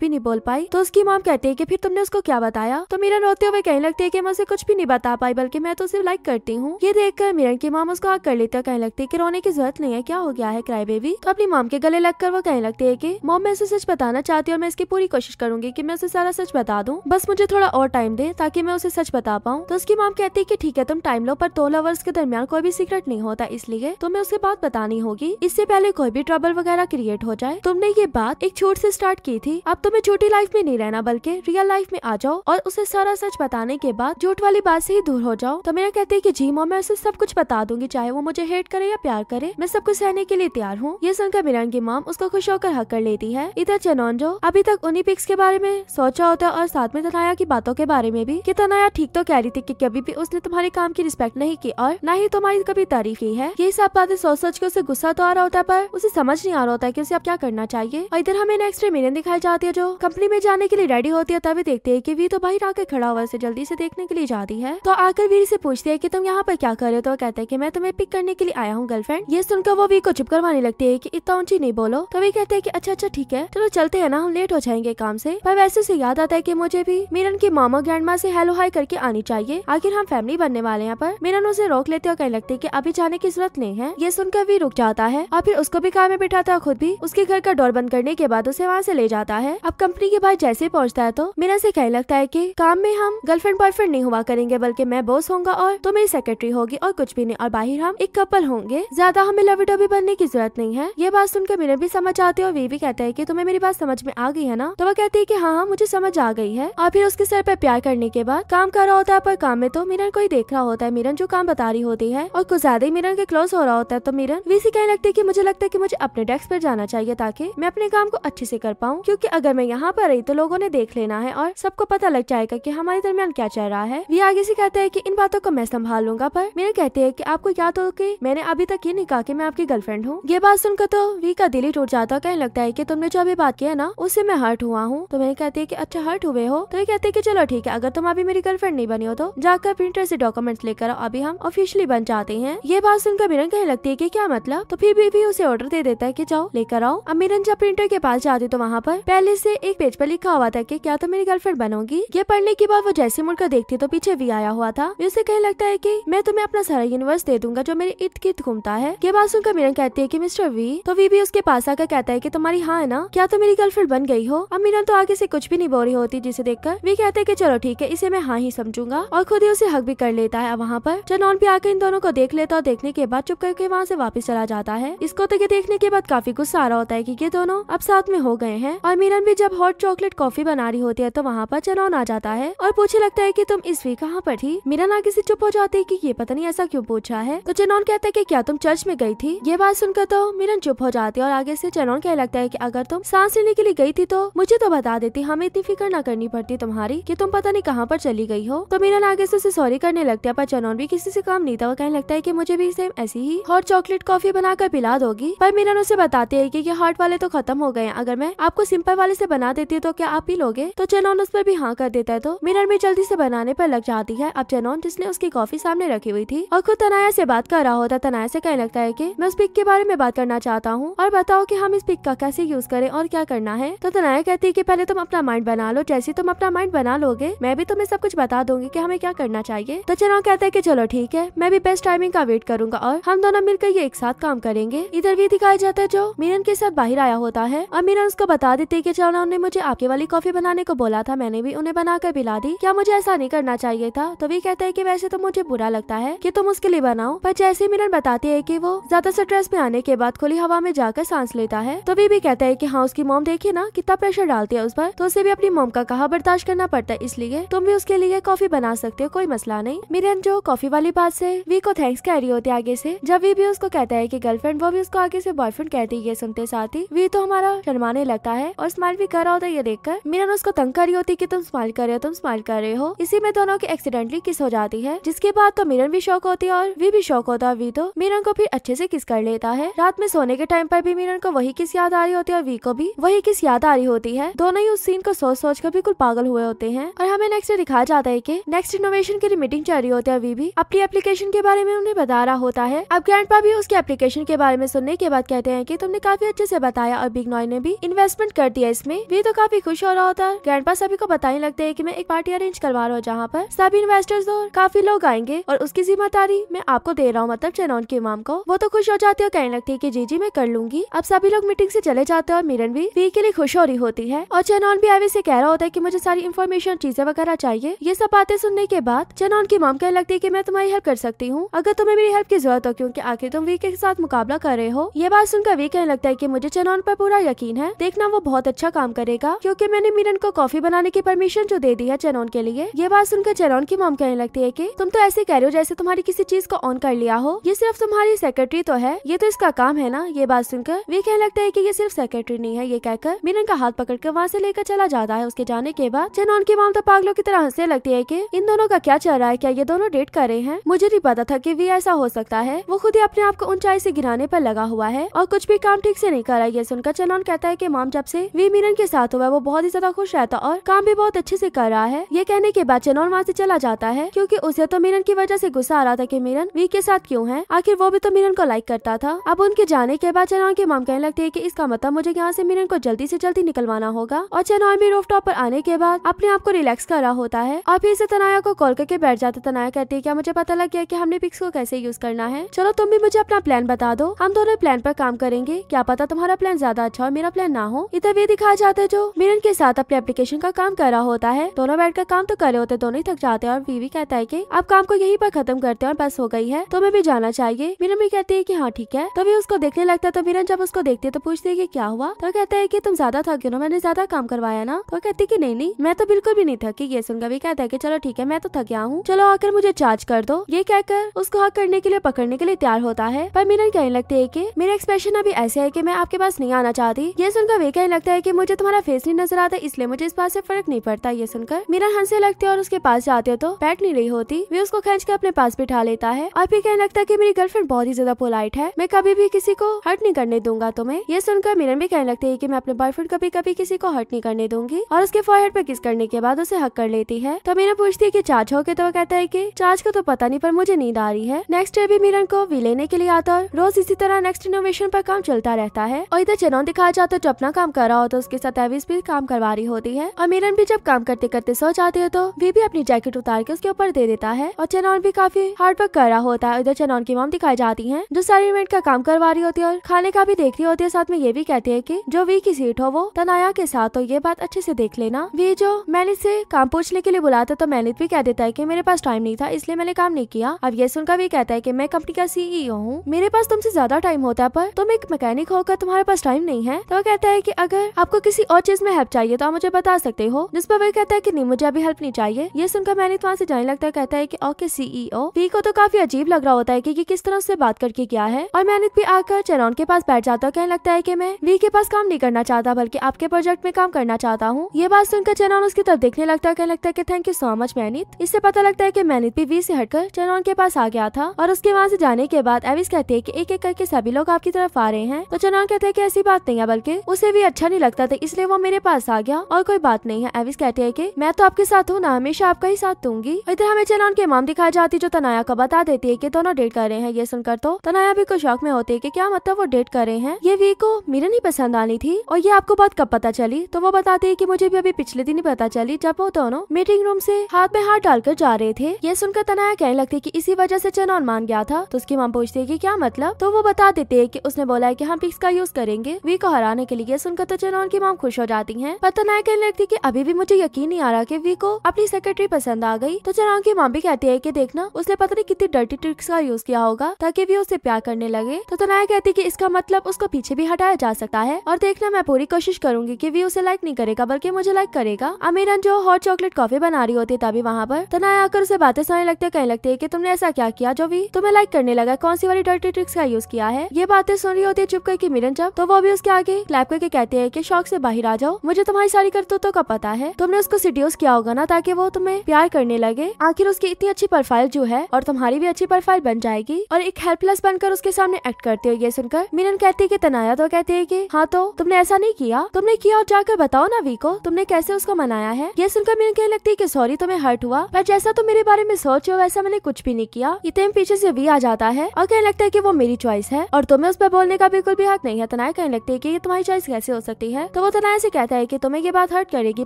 भी नहीं बोल पाई तो उसकी माम कहती है की फिर तुमने उसको क्या बताया तो मिरन रोते हुए वह कहने लगती है कि मैं उसे कुछ भी नहीं बता पाई बल्कि मैं तो उसे लाइक करती हूँ ये देखकर मिरन की माम उसको आग कर लेती है कहने लगती है की रोने की जरूरत नहीं है क्या हो गया है क्राई बेबी तो अपनी माम के गले लगकर वो कहने लगती है की मोम मैं उसे सच बताना चाहती हूँ और मैं इसकी पूरी कोशिश करूंगी की मैं उसे सारा सच बता दूँ बस मुझे थोड़ा और टाइम दे ताकि मैं उसे सच बता पाऊँ तो उसकी माम कहती है की ठीक है तुम टाइम लो पर दो लवर्स के दरमियान कोई भी सीक्रेट नहीं होता इसलिए तुम्हें उसके बाद बतानी होगी इससे पहले कोई भी ट्रबल वगैरह क्रिएट हो जाए तुमने ये बात एक छोट से स्टार्ट की थी अब तुम्हें छोटी लाइफ में नहीं रहना बल्कि रियल लाइफ में आ जाओ और उसे सारा सच बता बताने के बाद झूठ वाली बात से ही दूर हो जाओ तो मेरा कहती है की जी मोम मैं उसे सब कुछ बता दूंगी चाहे वो मुझे हेट करे या प्यार करे मैं सब कुछ सहने के लिए तैयार हूँ ये सुनकर मिरन की माम उसको खुश होकर हक कर लेती है इधर चनौन जो अभी तक उन्हीं पिक्स के बारे में सोचा होता और साथ में तनाया की बातों के बारे में भी की तनाया ठीक तो कह रही थी की कभी भी उसने तुम्हारे काम की रिस्पेक्ट नहीं की और न ही तुम्हारी कभी तारीफ की है ये सब बातें सोच सोच के उसे गुस्सा तो आ रहा होता है पर उसे समझ नहीं आ रहा होता है की उसे अब क्या करना चाहिए और इधर हमें नेक्स्ट डे मिरन दिखाई जाती है जो कंपनी में जाने के लिए रेडी होती है तभी देखते है की वी तो बाहर आके खड़ा हुआ उसे जल्दी से देखने के लिए जाती है तो आकर वीर से पूछती है की तुम यहाँ पर क्या कर रहे हो तो कहते है की मैं तुम्हें पिक करने के लिए आया हूँ गर्लफ्रेंड ये सुनकर वो वीर को चुप करवाने लगती है की इतना ऊंची नहीं बोलो तो वीर कहते हैं की अच्छा अच्छा ठीक है चलो चलते है ना हम लेट हो जाएंगे काम से पर वैसे उसे याद आता है की मुझे भी मीरन की मामा ग्रैंड माँ से हेलो हाई करके आनी चाहिए आखिर हम फैमिली बनने वाले यहाँ पर मीरन उसे रोक लेते और कहने लगते की अभी जाने की जरूरत नहीं है ये सुनकर वीर रुक जाता है और फिर उसको भी कार में बिठाता है खुद भी उसके घर का डोर बंद करने के बाद उसे वहाँ से ले जाता है अब कंपनी के बाहर जैसे पहुँचता है तो मीरन से कहने लगता है की काम में हम गर्लफ्रेंड बॉयफ्रेंड नहीं हुआ करेंगे बल्कि मैं बॉस होगा और तो मेरी सेक्रेटरी होगी और कुछ भी नहीं और बाहर हम एक कपल होंगे ज्यादा हमें लवी डबी बनने की जरूरत नहीं है ये बात सुनकर मेरे भी समझ आती है और वे भी कहते हैं की तुम्हें मेरी बात समझ में आ गई है ना तो वो कहती है की हाँ हाँ मुझे समझ आ गई है और फिर उसके सर पर प्यार करने के बाद काम कर रहा होता है पर काम में तो मिरन ही देख रहा होता है मिरन जो काम बता रही होती है और कुछ ज्यादा ही मिरन के क्लोज हो रहा होता है तो मिरन वीसी कहने लगती है की मुझे लगता है की मुझे अपने डेस्क पर जाना चाहिए ताकि मैं अपने काम को अच्छे से कर पाऊँ क्यूँकी अगर मैं यहाँ पर रही तो लोगों ने देख लेना है और सबको पता लग जाएगा की हमारी तरफ दरमियान क्या चाह रहा है वी आगे से कहता है की इन बातों को मैं संभाल लूंगा पर मेरे कहते हैं की आपको याद हो कि मैंने अभी तक ये नहीं कहा कि मैं आपकी गर्लफ्रेंड हूँ ये बात सुनकर तो वी का दिल ही टूट जाता कहने लगता है की तुमने जो अभी बात किया है ना उससे मैं हर्ट हुआ हूँ तो मेरे कहती है की अच्छा हर्ट हुए हो तो ये कहते हैं की चलो ठीक है अगर तुम अभी मेरी गर्लफ्रेंड नहीं बनी हो तो जाकर प्रिंटर से डॉक्यूमेंट्स लेकर अभी हम ऑफिशियली बन जाते हैं ये बात सुनकर मीरन कहने लगती है की क्या मतलब तो फिर भी, उसे ऑर्डर दे देता है की जाओ लेकर आओ अब मीरन जब प्रिंटर के पास जाती तो वहाँ पर पहले से एक पेज पर लिखा हुआ था की क्या तुम तो मेरी गर्लफ्रेंड बनोगी ये पढ़ने के बाद वो ऐसे मुड़कर देखती तो पीछे भी आया हुआ था उसे कहने लगता है की मैं तुम्हें अपना सारा यूनिवर्स दे दूंगा जो मेरे इर्द गिर्द घूमता है ये बात सुनकर मीरा कहती है की मिस्टर वी तो वी भी उसके पास आकर कहता है की तुम्हारी हाँ है ना क्या तुम मेरी गर्लफ्रेंड बन गई हो अब मीरा तो आगे से कुछ भी नहीं बोरी होती जिसे देखकर वी कहते हैं की चलो ठीक है इसे मैं हाँ ही समझूंगा और खुद ही उसे हक भी कर लेता है वहाँ पर जनौन भी आकर इन दोनों को देख लेता और देखने के बाद चुप करके वहाँ से वापस चला जाता है इसको तो ये देखने के बाद काफी गुस्सा आ रहा होता है कि ये दोनों अब साथ में हो गए हैं और मीरन भी जब हॉट चॉकलेट कॉफी बना रही होती है तो वहाँ पर जनौन आ जाता है और मुझे लगता है कि तुम इस वी कहाँ पर थी मीरा ना ऐसी चुप हो जाती कि ये पता नहीं ऐसा क्यों पूछा है तो चेनोन कहता है कि क्या तुम चर्च में गई थी ये बात सुनकर तो मिरन चुप हो जाती है और आगे से चेनोन कह लगता है की अगर तुम सांस लेने के लिए गई थी तो मुझे तो बता देती हमें इतनी फिक्र न करनी पड़ती तुम्हारी की तुम पता नहीं कहाँ पर चली गयी हो तो मीरन आगे से उसे सॉरी करने लगते है पर चेनोन भी किसी से काम नहीं था वो कहने लगता है की मुझे भी सेम ऐसी ही हॉट चॉकलेट कॉफी बनाकर पिला दोगी पर मिरन उसे बताते है की हॉट वाले तो खत्म हो गए अगर मैं आपको सिंपल वाले ऐसी बना देती हूँ तो क्या आप ही लोगे तो चेनोन उस पर भी हाँ कर देता है तो मिरन में कॉफी जल्दी से बनाने पर लग जाती है अब जेनोन जिसने उसकी कॉफी सामने रखी हुई थी और खुद तनाया से बात कर रहा होता तनाया से कहने लगता है की मैं उस पिक के बारे में बात करना चाहता हूँ और बताओ की हम इस पिक का कैसे यूज करें और क्या करना है तो तनाया कहती है की पहले तुम अपना माइंड बना लो जैसे तुम अपना माइंड बना लोगे मैं भी तुम्हें सब कुछ बता दूंगी की हमें क्या करना चाहिए तो जेनोन कहता है की चलो ठीक है मैं भी बेस्ट टाइमिंग का वेट करूंगा और हम दोनों मिलकर ये एक साथ काम करेंगे इधर भी दिखाया जाता है जो मीरन के साथ बाहर आया होता है और मीरन उसको बता देती है की जेनोन ने मुझे आपके वाली कॉफी बनाने को बोला था मैंने भी उन्हें बनाकर पिला दी क्या मुझे ऐसा नहीं करना चाहिए था तो भी कहता है की वैसे तो मुझे बुरा लगता है की तुम उसके लिए बनाओ पर जैसे मिलन बताती है की वो ज्यादा स्ट्रेस में आने के बाद खुली हवा में जाकर सांस लेता है तो भी, भी कहता है की हाँ उसकी मोम देखिए ना कितना प्रेशर डालती है उस पर तो उसे भी अपनी मोम का कहा बर्दाश्त करना पड़ता है इसलिए तुम भी उसके लिए कॉफी बना सकते हो कोई मसला नहीं मिलन जो कॉफी वाली बात से वी को थैंक्स कह रही होती है आगे से जब वी भी उसको कहता है की गर्लफ्रेंड वो भी उसको आगे से बॉयफ्रेंड कहती है ये सुनते साथ ही वी तो हमारा शर्माने लगता है और स्माइल भी कर रहा होता है ये देखकर मिलन उसको तंग कर रही होती की तुम स्माइल कर रहे हो तुम स्माइल कर कर रहे हो इसी में दोनों की एक्सीडेंटली किस हो जाती है जिसके बाद तो मिरन भी शौक होती है और वी भी शौक होता है वी तो मिरन को फिर अच्छे से किस कर लेता है रात में सोने के टाइम पर भी मिरन को वही किस याद आ रही होती है और वी को भी वही किस याद आ रही होती है दोनों ही उस सीन को सोच सोच कर बिल्कुल पागल हुए होते हैं और हमें नेक्स्ट दिखाया जाता है की नेक्स्ट इनोवेशन के लिए मीटिंग चल रही होती है वी भी अपनी एप्लीकेशन के बारे में उन्हें बता रहा होता है अब ग्रैंड भी उसके एप्लीकेशन के बारे में सुनने के बाद कहते हैं की तुमने काफी अच्छे से बताया और बिग नॉय ने भी इन्वेस्टमेंट कर दिया इसमें वी तो काफी खुश हो रहा होता है ग्रैंड सभी को बताने लगते है की मैं एक पार्टी अरेंज करवा रहा हूँ जहाँ पर सभी इन्वेस्टर्स और काफी लोग आएंगे और उसकी जिम्मेदारी मैं आपको दे रहा हूँ मतलब चेनौन के इमाम को वो तो खुश हो जाती है कहने लगती है की जी जी मैं कर लूंगी अब सभी लोग मीटिंग ऐसी चले जाते हैं और मिरन भी वी के लिए खुश हो रही होती है और चेनौन भी अभी ऐसी कह रहा होता है की मुझे सारी इन्फॉर्मेशन चीजें वगैरह चाहिए ये सब बातें सुनने के बाद चेनौन की माम कहने लगती है की मैं तुम्हारी हेल्प कर सकती हूँ अगर तुम्हें मेरी हेल्प की जरूरत हो क्यूँकी आखिर तुम वी के साथ मुकाबला कर रहे हो ये बात सुनकर वी कहने लगता है की मुझे चेनौन पर पूरा यकीन है देखना वो बहुत अच्छा काम करेगा क्यूँकी मैंने मिरन को कॉफी बनाने की परमिशन जो दे दी है चेनौन के के लिए ये बात सुनकर चेरोन की मॉम कहने लगती है की तुम तो ऐसे कह रहे हो जैसे तुम्हारी किसी चीज को ऑन कर लिया हो ये सिर्फ तुम्हारी सेक्रेटरी तो है ये तो इसका काम है ना ये बात सुनकर वे कहने लगता है की ये सिर्फ सेक्रेटरी नहीं है ये कहकर मीरन का हाथ पकड़ कर वहाँ लेकर चला जाता है उसके जाने के बाद जेनॉन की मॉम तो पागलों की तरह हंसने लगती है की इन दोनों का क्या चल रहा है क्या ये दोनों डेट कर रहे हैं मुझे नहीं पता था की वी ऐसा हो सकता है वो खुद ही अपने आप को ऊंचाई से गिराने पर लगा हुआ है और कुछ भी काम ठीक से नहीं कर रहा ये सुनकर चेनॉन कहता है की मॉम जब से वी मिलन के साथ हुआ वो बहुत ही ज्यादा खुश रहता और काम भी बहुत अच्छे से कर रहा है ये कहने के बाद चेनोन वहाँ ऐसी चला जाता है क्यूँकी उसे तो मिरन की वजह ऐसी गुस्सा आ रहा था की मिरन वी के साथ क्यूँ है आखिर वो भी तो मिरन को लाइक करता था अब उनके जाने के बाद चेनोन की माम कहने लगती है की इसका मतलब मुझे यहाँ ऐसी मिरन को जल्दी ऐसी जल्दी निकलवाना होगा और चेनोन भी रूफ आरोप आने के बाद अपने आप को रिलैक्स कर रहा होता है और फिर ऐसी तनाया को कॉल करके बैठ जाता तनाया कहती है क्या मुझे पता लग गया की हमने पिक्स को कैसे यूज करना है चलो तुम भी मुझे अपना प्लान बता दो हम दोनों प्लान पर काम करेंगे क्या पता तुम्हारा प्लान ज्यादा अच्छा और मेरा प्लान ना हो इधर वे दिखाया जाता है जो मिरन के साथ अपने एप्लीकेशन का काम कर रहा होता है दोनों बैठ कर काम काम तो करे होते दोनों ही थक जाते हैं और वीवी कहता है की अब काम को यही पर खत्म करते हैं और बस हो गई है तुम्हें भी जाना चाहिए मीरन भी कहती है की हाँ ठीक है तभी उसको देखने लगता है तो मीरन जब उसको देखती है तो पूछती है कि क्या हुआ तो कहता है की तुम ज्यादा थक गए ना मैंने ज्यादा काम करवाया ना तो कहती है की नहीं नहीं मैं तो बिल्कुल भी नहीं थकी ये सुनकर भी कहता है की चलो ठीक है मैं तो थक गया हूँ चलो आकर मुझे चार्ज कर दो ये कहकर उसको हक करने के लिए पकड़ने के लिए तैयार होता है पर मीरन कहने लगती है की मेरा एक्सप्रेशन अभी ऐसे है की मैं आपके पास नहीं आना चाहती ये सुनकर वे कहने लगता है की मुझे तुम्हारा फेस नहीं नजर आता इसलिए मुझे इस बात ऐसी फर्क नहीं पड़ता ये सुनकर मीरन हंसने लगती है और उसके पास जाते तो बैठ नहीं रही होती वे उसको खेच के अपने पास बिठा लेता है और फिर कहने लगता है की मेरी गर्लफ्रेंड बहुत ही ज्यादा पोलाइट है मैं कभी भी किसी को हर्ट नहीं करने दूंगा तुम्हें ये सुनकर मिरन भी कहने लगती है की मैं अपने बॉयफ्रेंड कभी कभी किसी को हर्ट नहीं करने दूंगी और उसके फॉरहेड पे किस करने के बाद उसे हक कर लेती है तो मीना पूछती है की चार्ज हो के तो वो कहता है की चार्ज का तो पता नहीं पर मुझे नींद आ रही है नेक्स्ट डे भी मिरन को वी लेने के लिए आता और रोज इसी तरह नेक्स्ट इनोवेशन पर काम चलता रहता है और इधर चेनौन दिखाया जाता है जो तो अपना काम कर रहा होता है उसके साथ एविस भी काम करवा रही होती है और मिरन भी जब काम करते करते सोच चाहते हो तो वे भी अपनी जैकेट उतार के उसके ऊपर दे देता है और चेनॉन भी काफी हार्ड वर्क कर रहा होता है इधर चेनॉन की मॉम दिखाई जाती है जो सारी मेट का काम करवा रही होती है और खाने का भी देख रही होती है साथ में ये भी कहती है की जो वी की सीट हो वो तनाया के साथ हो ये बात अच्छे से देख लेना वे जो मैंने से काम पूछने के लिए बुलाता तो मैनित भी कह देता है की मेरे पास टाइम नहीं था इसलिए मैंने काम नहीं किया अब ये सुनकर भी कहता है की मैं कंपनी का सीईओ हूँ मेरे पास तुमसे ज्यादा टाइम होता है पर तुम एक मैकेनिक होकर तुम्हारे पास टाइम नहीं है तो वो कहता है की अगर आपको किसी और चीज में हेल्प चाहिए तो आप मुझे बता सकते हो जिस पर वह कहता है की नहीं मुझे भी हेल्प नहीं चाहिए ये सुनकर मैनित तो वहाँ से जाने लगता है कहता है की ओके सीईओ पी e को तो काफी अजीब लग रहा होता है की ये किस तरह से बात करके क्या है और मैनित भी आकर चेरोन के पास बैठ जाता है कहने लगता है की मैं वी के पास काम नहीं करना चाहता बल्कि आपके प्रोजेक्ट में काम करना चाहता हूँ ये बात सुनकर चेरोन उसकी तरफ देखने लगता है कहने लगता है की थैंक यू सो मच मैनित इससे पता लगता है की मैनित भी वी से हटकर चेरोन के पास आ गया था और उसके वहाँ से जाने के बाद एविस कहते हैं की एक एक करके सभी लोग आपकी तरफ आ रहे हैं तो चेरोन कहते हैं की ऐसी बात नहीं है बल्कि उसे भी अच्छा नहीं लगता था इसलिए वो मेरे पास आ गया और कोई बात नहीं है एविस कहते हैं की मैं तो आपके साथ हूँ ना हमेशा आपका ही साथ दूंगी इधर हमें चलान के इमाम दिखाई जाती है जो तनाया को बता देती है की दोनों डेट कर रहे हैं ये सुनकर तो तनाया भी कुछ शौक में होती है की क्या मतलब वो डेट कर रहे हैं ये वी को मेरे नहीं पसंद आनी थी और ये आपको बात कब पता चली तो वो बताती है की मुझे भी अभी पिछले दिन ही पता चली जब वो दोनों मीटिंग रूम से हाथ में हाथ डालकर जा रहे थे ये सुनकर तनाया कहने लगती की इसी वजह से चनौन मान गया था तो उसकी माँ पूछती है की क्या मतलब तो वो बता देती है की उसने बोला है की हम पिक्स का यूज करेंगे वी को हराने के लिए सुनकर तो चनौन की माँ खुश हो जाती है पर तनाया कहने लगती की अभी भी मुझे यकीन नहीं आ रहा की वी को अपनी सेक्रेटरी पसंद आ गई तो चनांग की माँ भी कहती है कि देखना उसने पता नहीं कितनी डर्टी ट्रिक्स का यूज किया होगा ताकि भी उसे प्यार करने लगे तो तनाया कहती कि इसका मतलब उसको पीछे भी हटाया जा सकता है और देखना मैं पूरी कोशिश करूंगी कि वी उसे लाइक नहीं करेगा बल्कि मुझे लाइक करेगा अमीरन जो हॉट चॉकलेट कॉफी बना रही होती है तभी वहाँ पर तनाया तो आकर उसे बातें सुनने लगते कहने लगते है की तुमने ऐसा क्या किया जो भी तुम्हें लाइक करने लगा कौन सी वाली डर्टी ट्रिक्स का यूज किया है ये बातें सुन रही होती है चुप करके मिरन जब तो वो भी उसके आगे क्लैप करके कहते हैं की शौक से बाहर आ जाओ मुझे तुम्हारी सारी करतूतों का पता है तुमने उसको सिड्यूस किया होगा होगा ना ताकि वो तुम्हें प्यार करने लगे आखिर उसकी इतनी अच्छी प्रोफाइल जो है और तुम्हारी भी अच्छी प्रोफाइल बन जाएगी और एक हेल्पलेस बनकर उसके सामने एक्ट करते हो ये सुनकर मीनन कहती है की तनाया तो कहती है की हाँ तो तुमने ऐसा नहीं किया तुमने किया और जाकर बताओ ना वी को तुमने कैसे उसको मनाया है ये सुनकर मीनन कहने लगती है की सॉरी तुम्हें हर्ट हुआ पर जैसा तुम मेरे बारे में सोच हो वैसा मैंने कुछ भी नहीं किया इतने पीछे से वी आ जाता है और कहने लगता है की वो मेरी चॉइस है और तुम्हें उस पर बोलने का बिल्कुल भी हक नहीं है तनाया कहने लगती है की तुम्हारी चॉइस कैसे हो सकती है तो वो तनाया से कहता है की तुम्हें ये बात हर्ट करेगी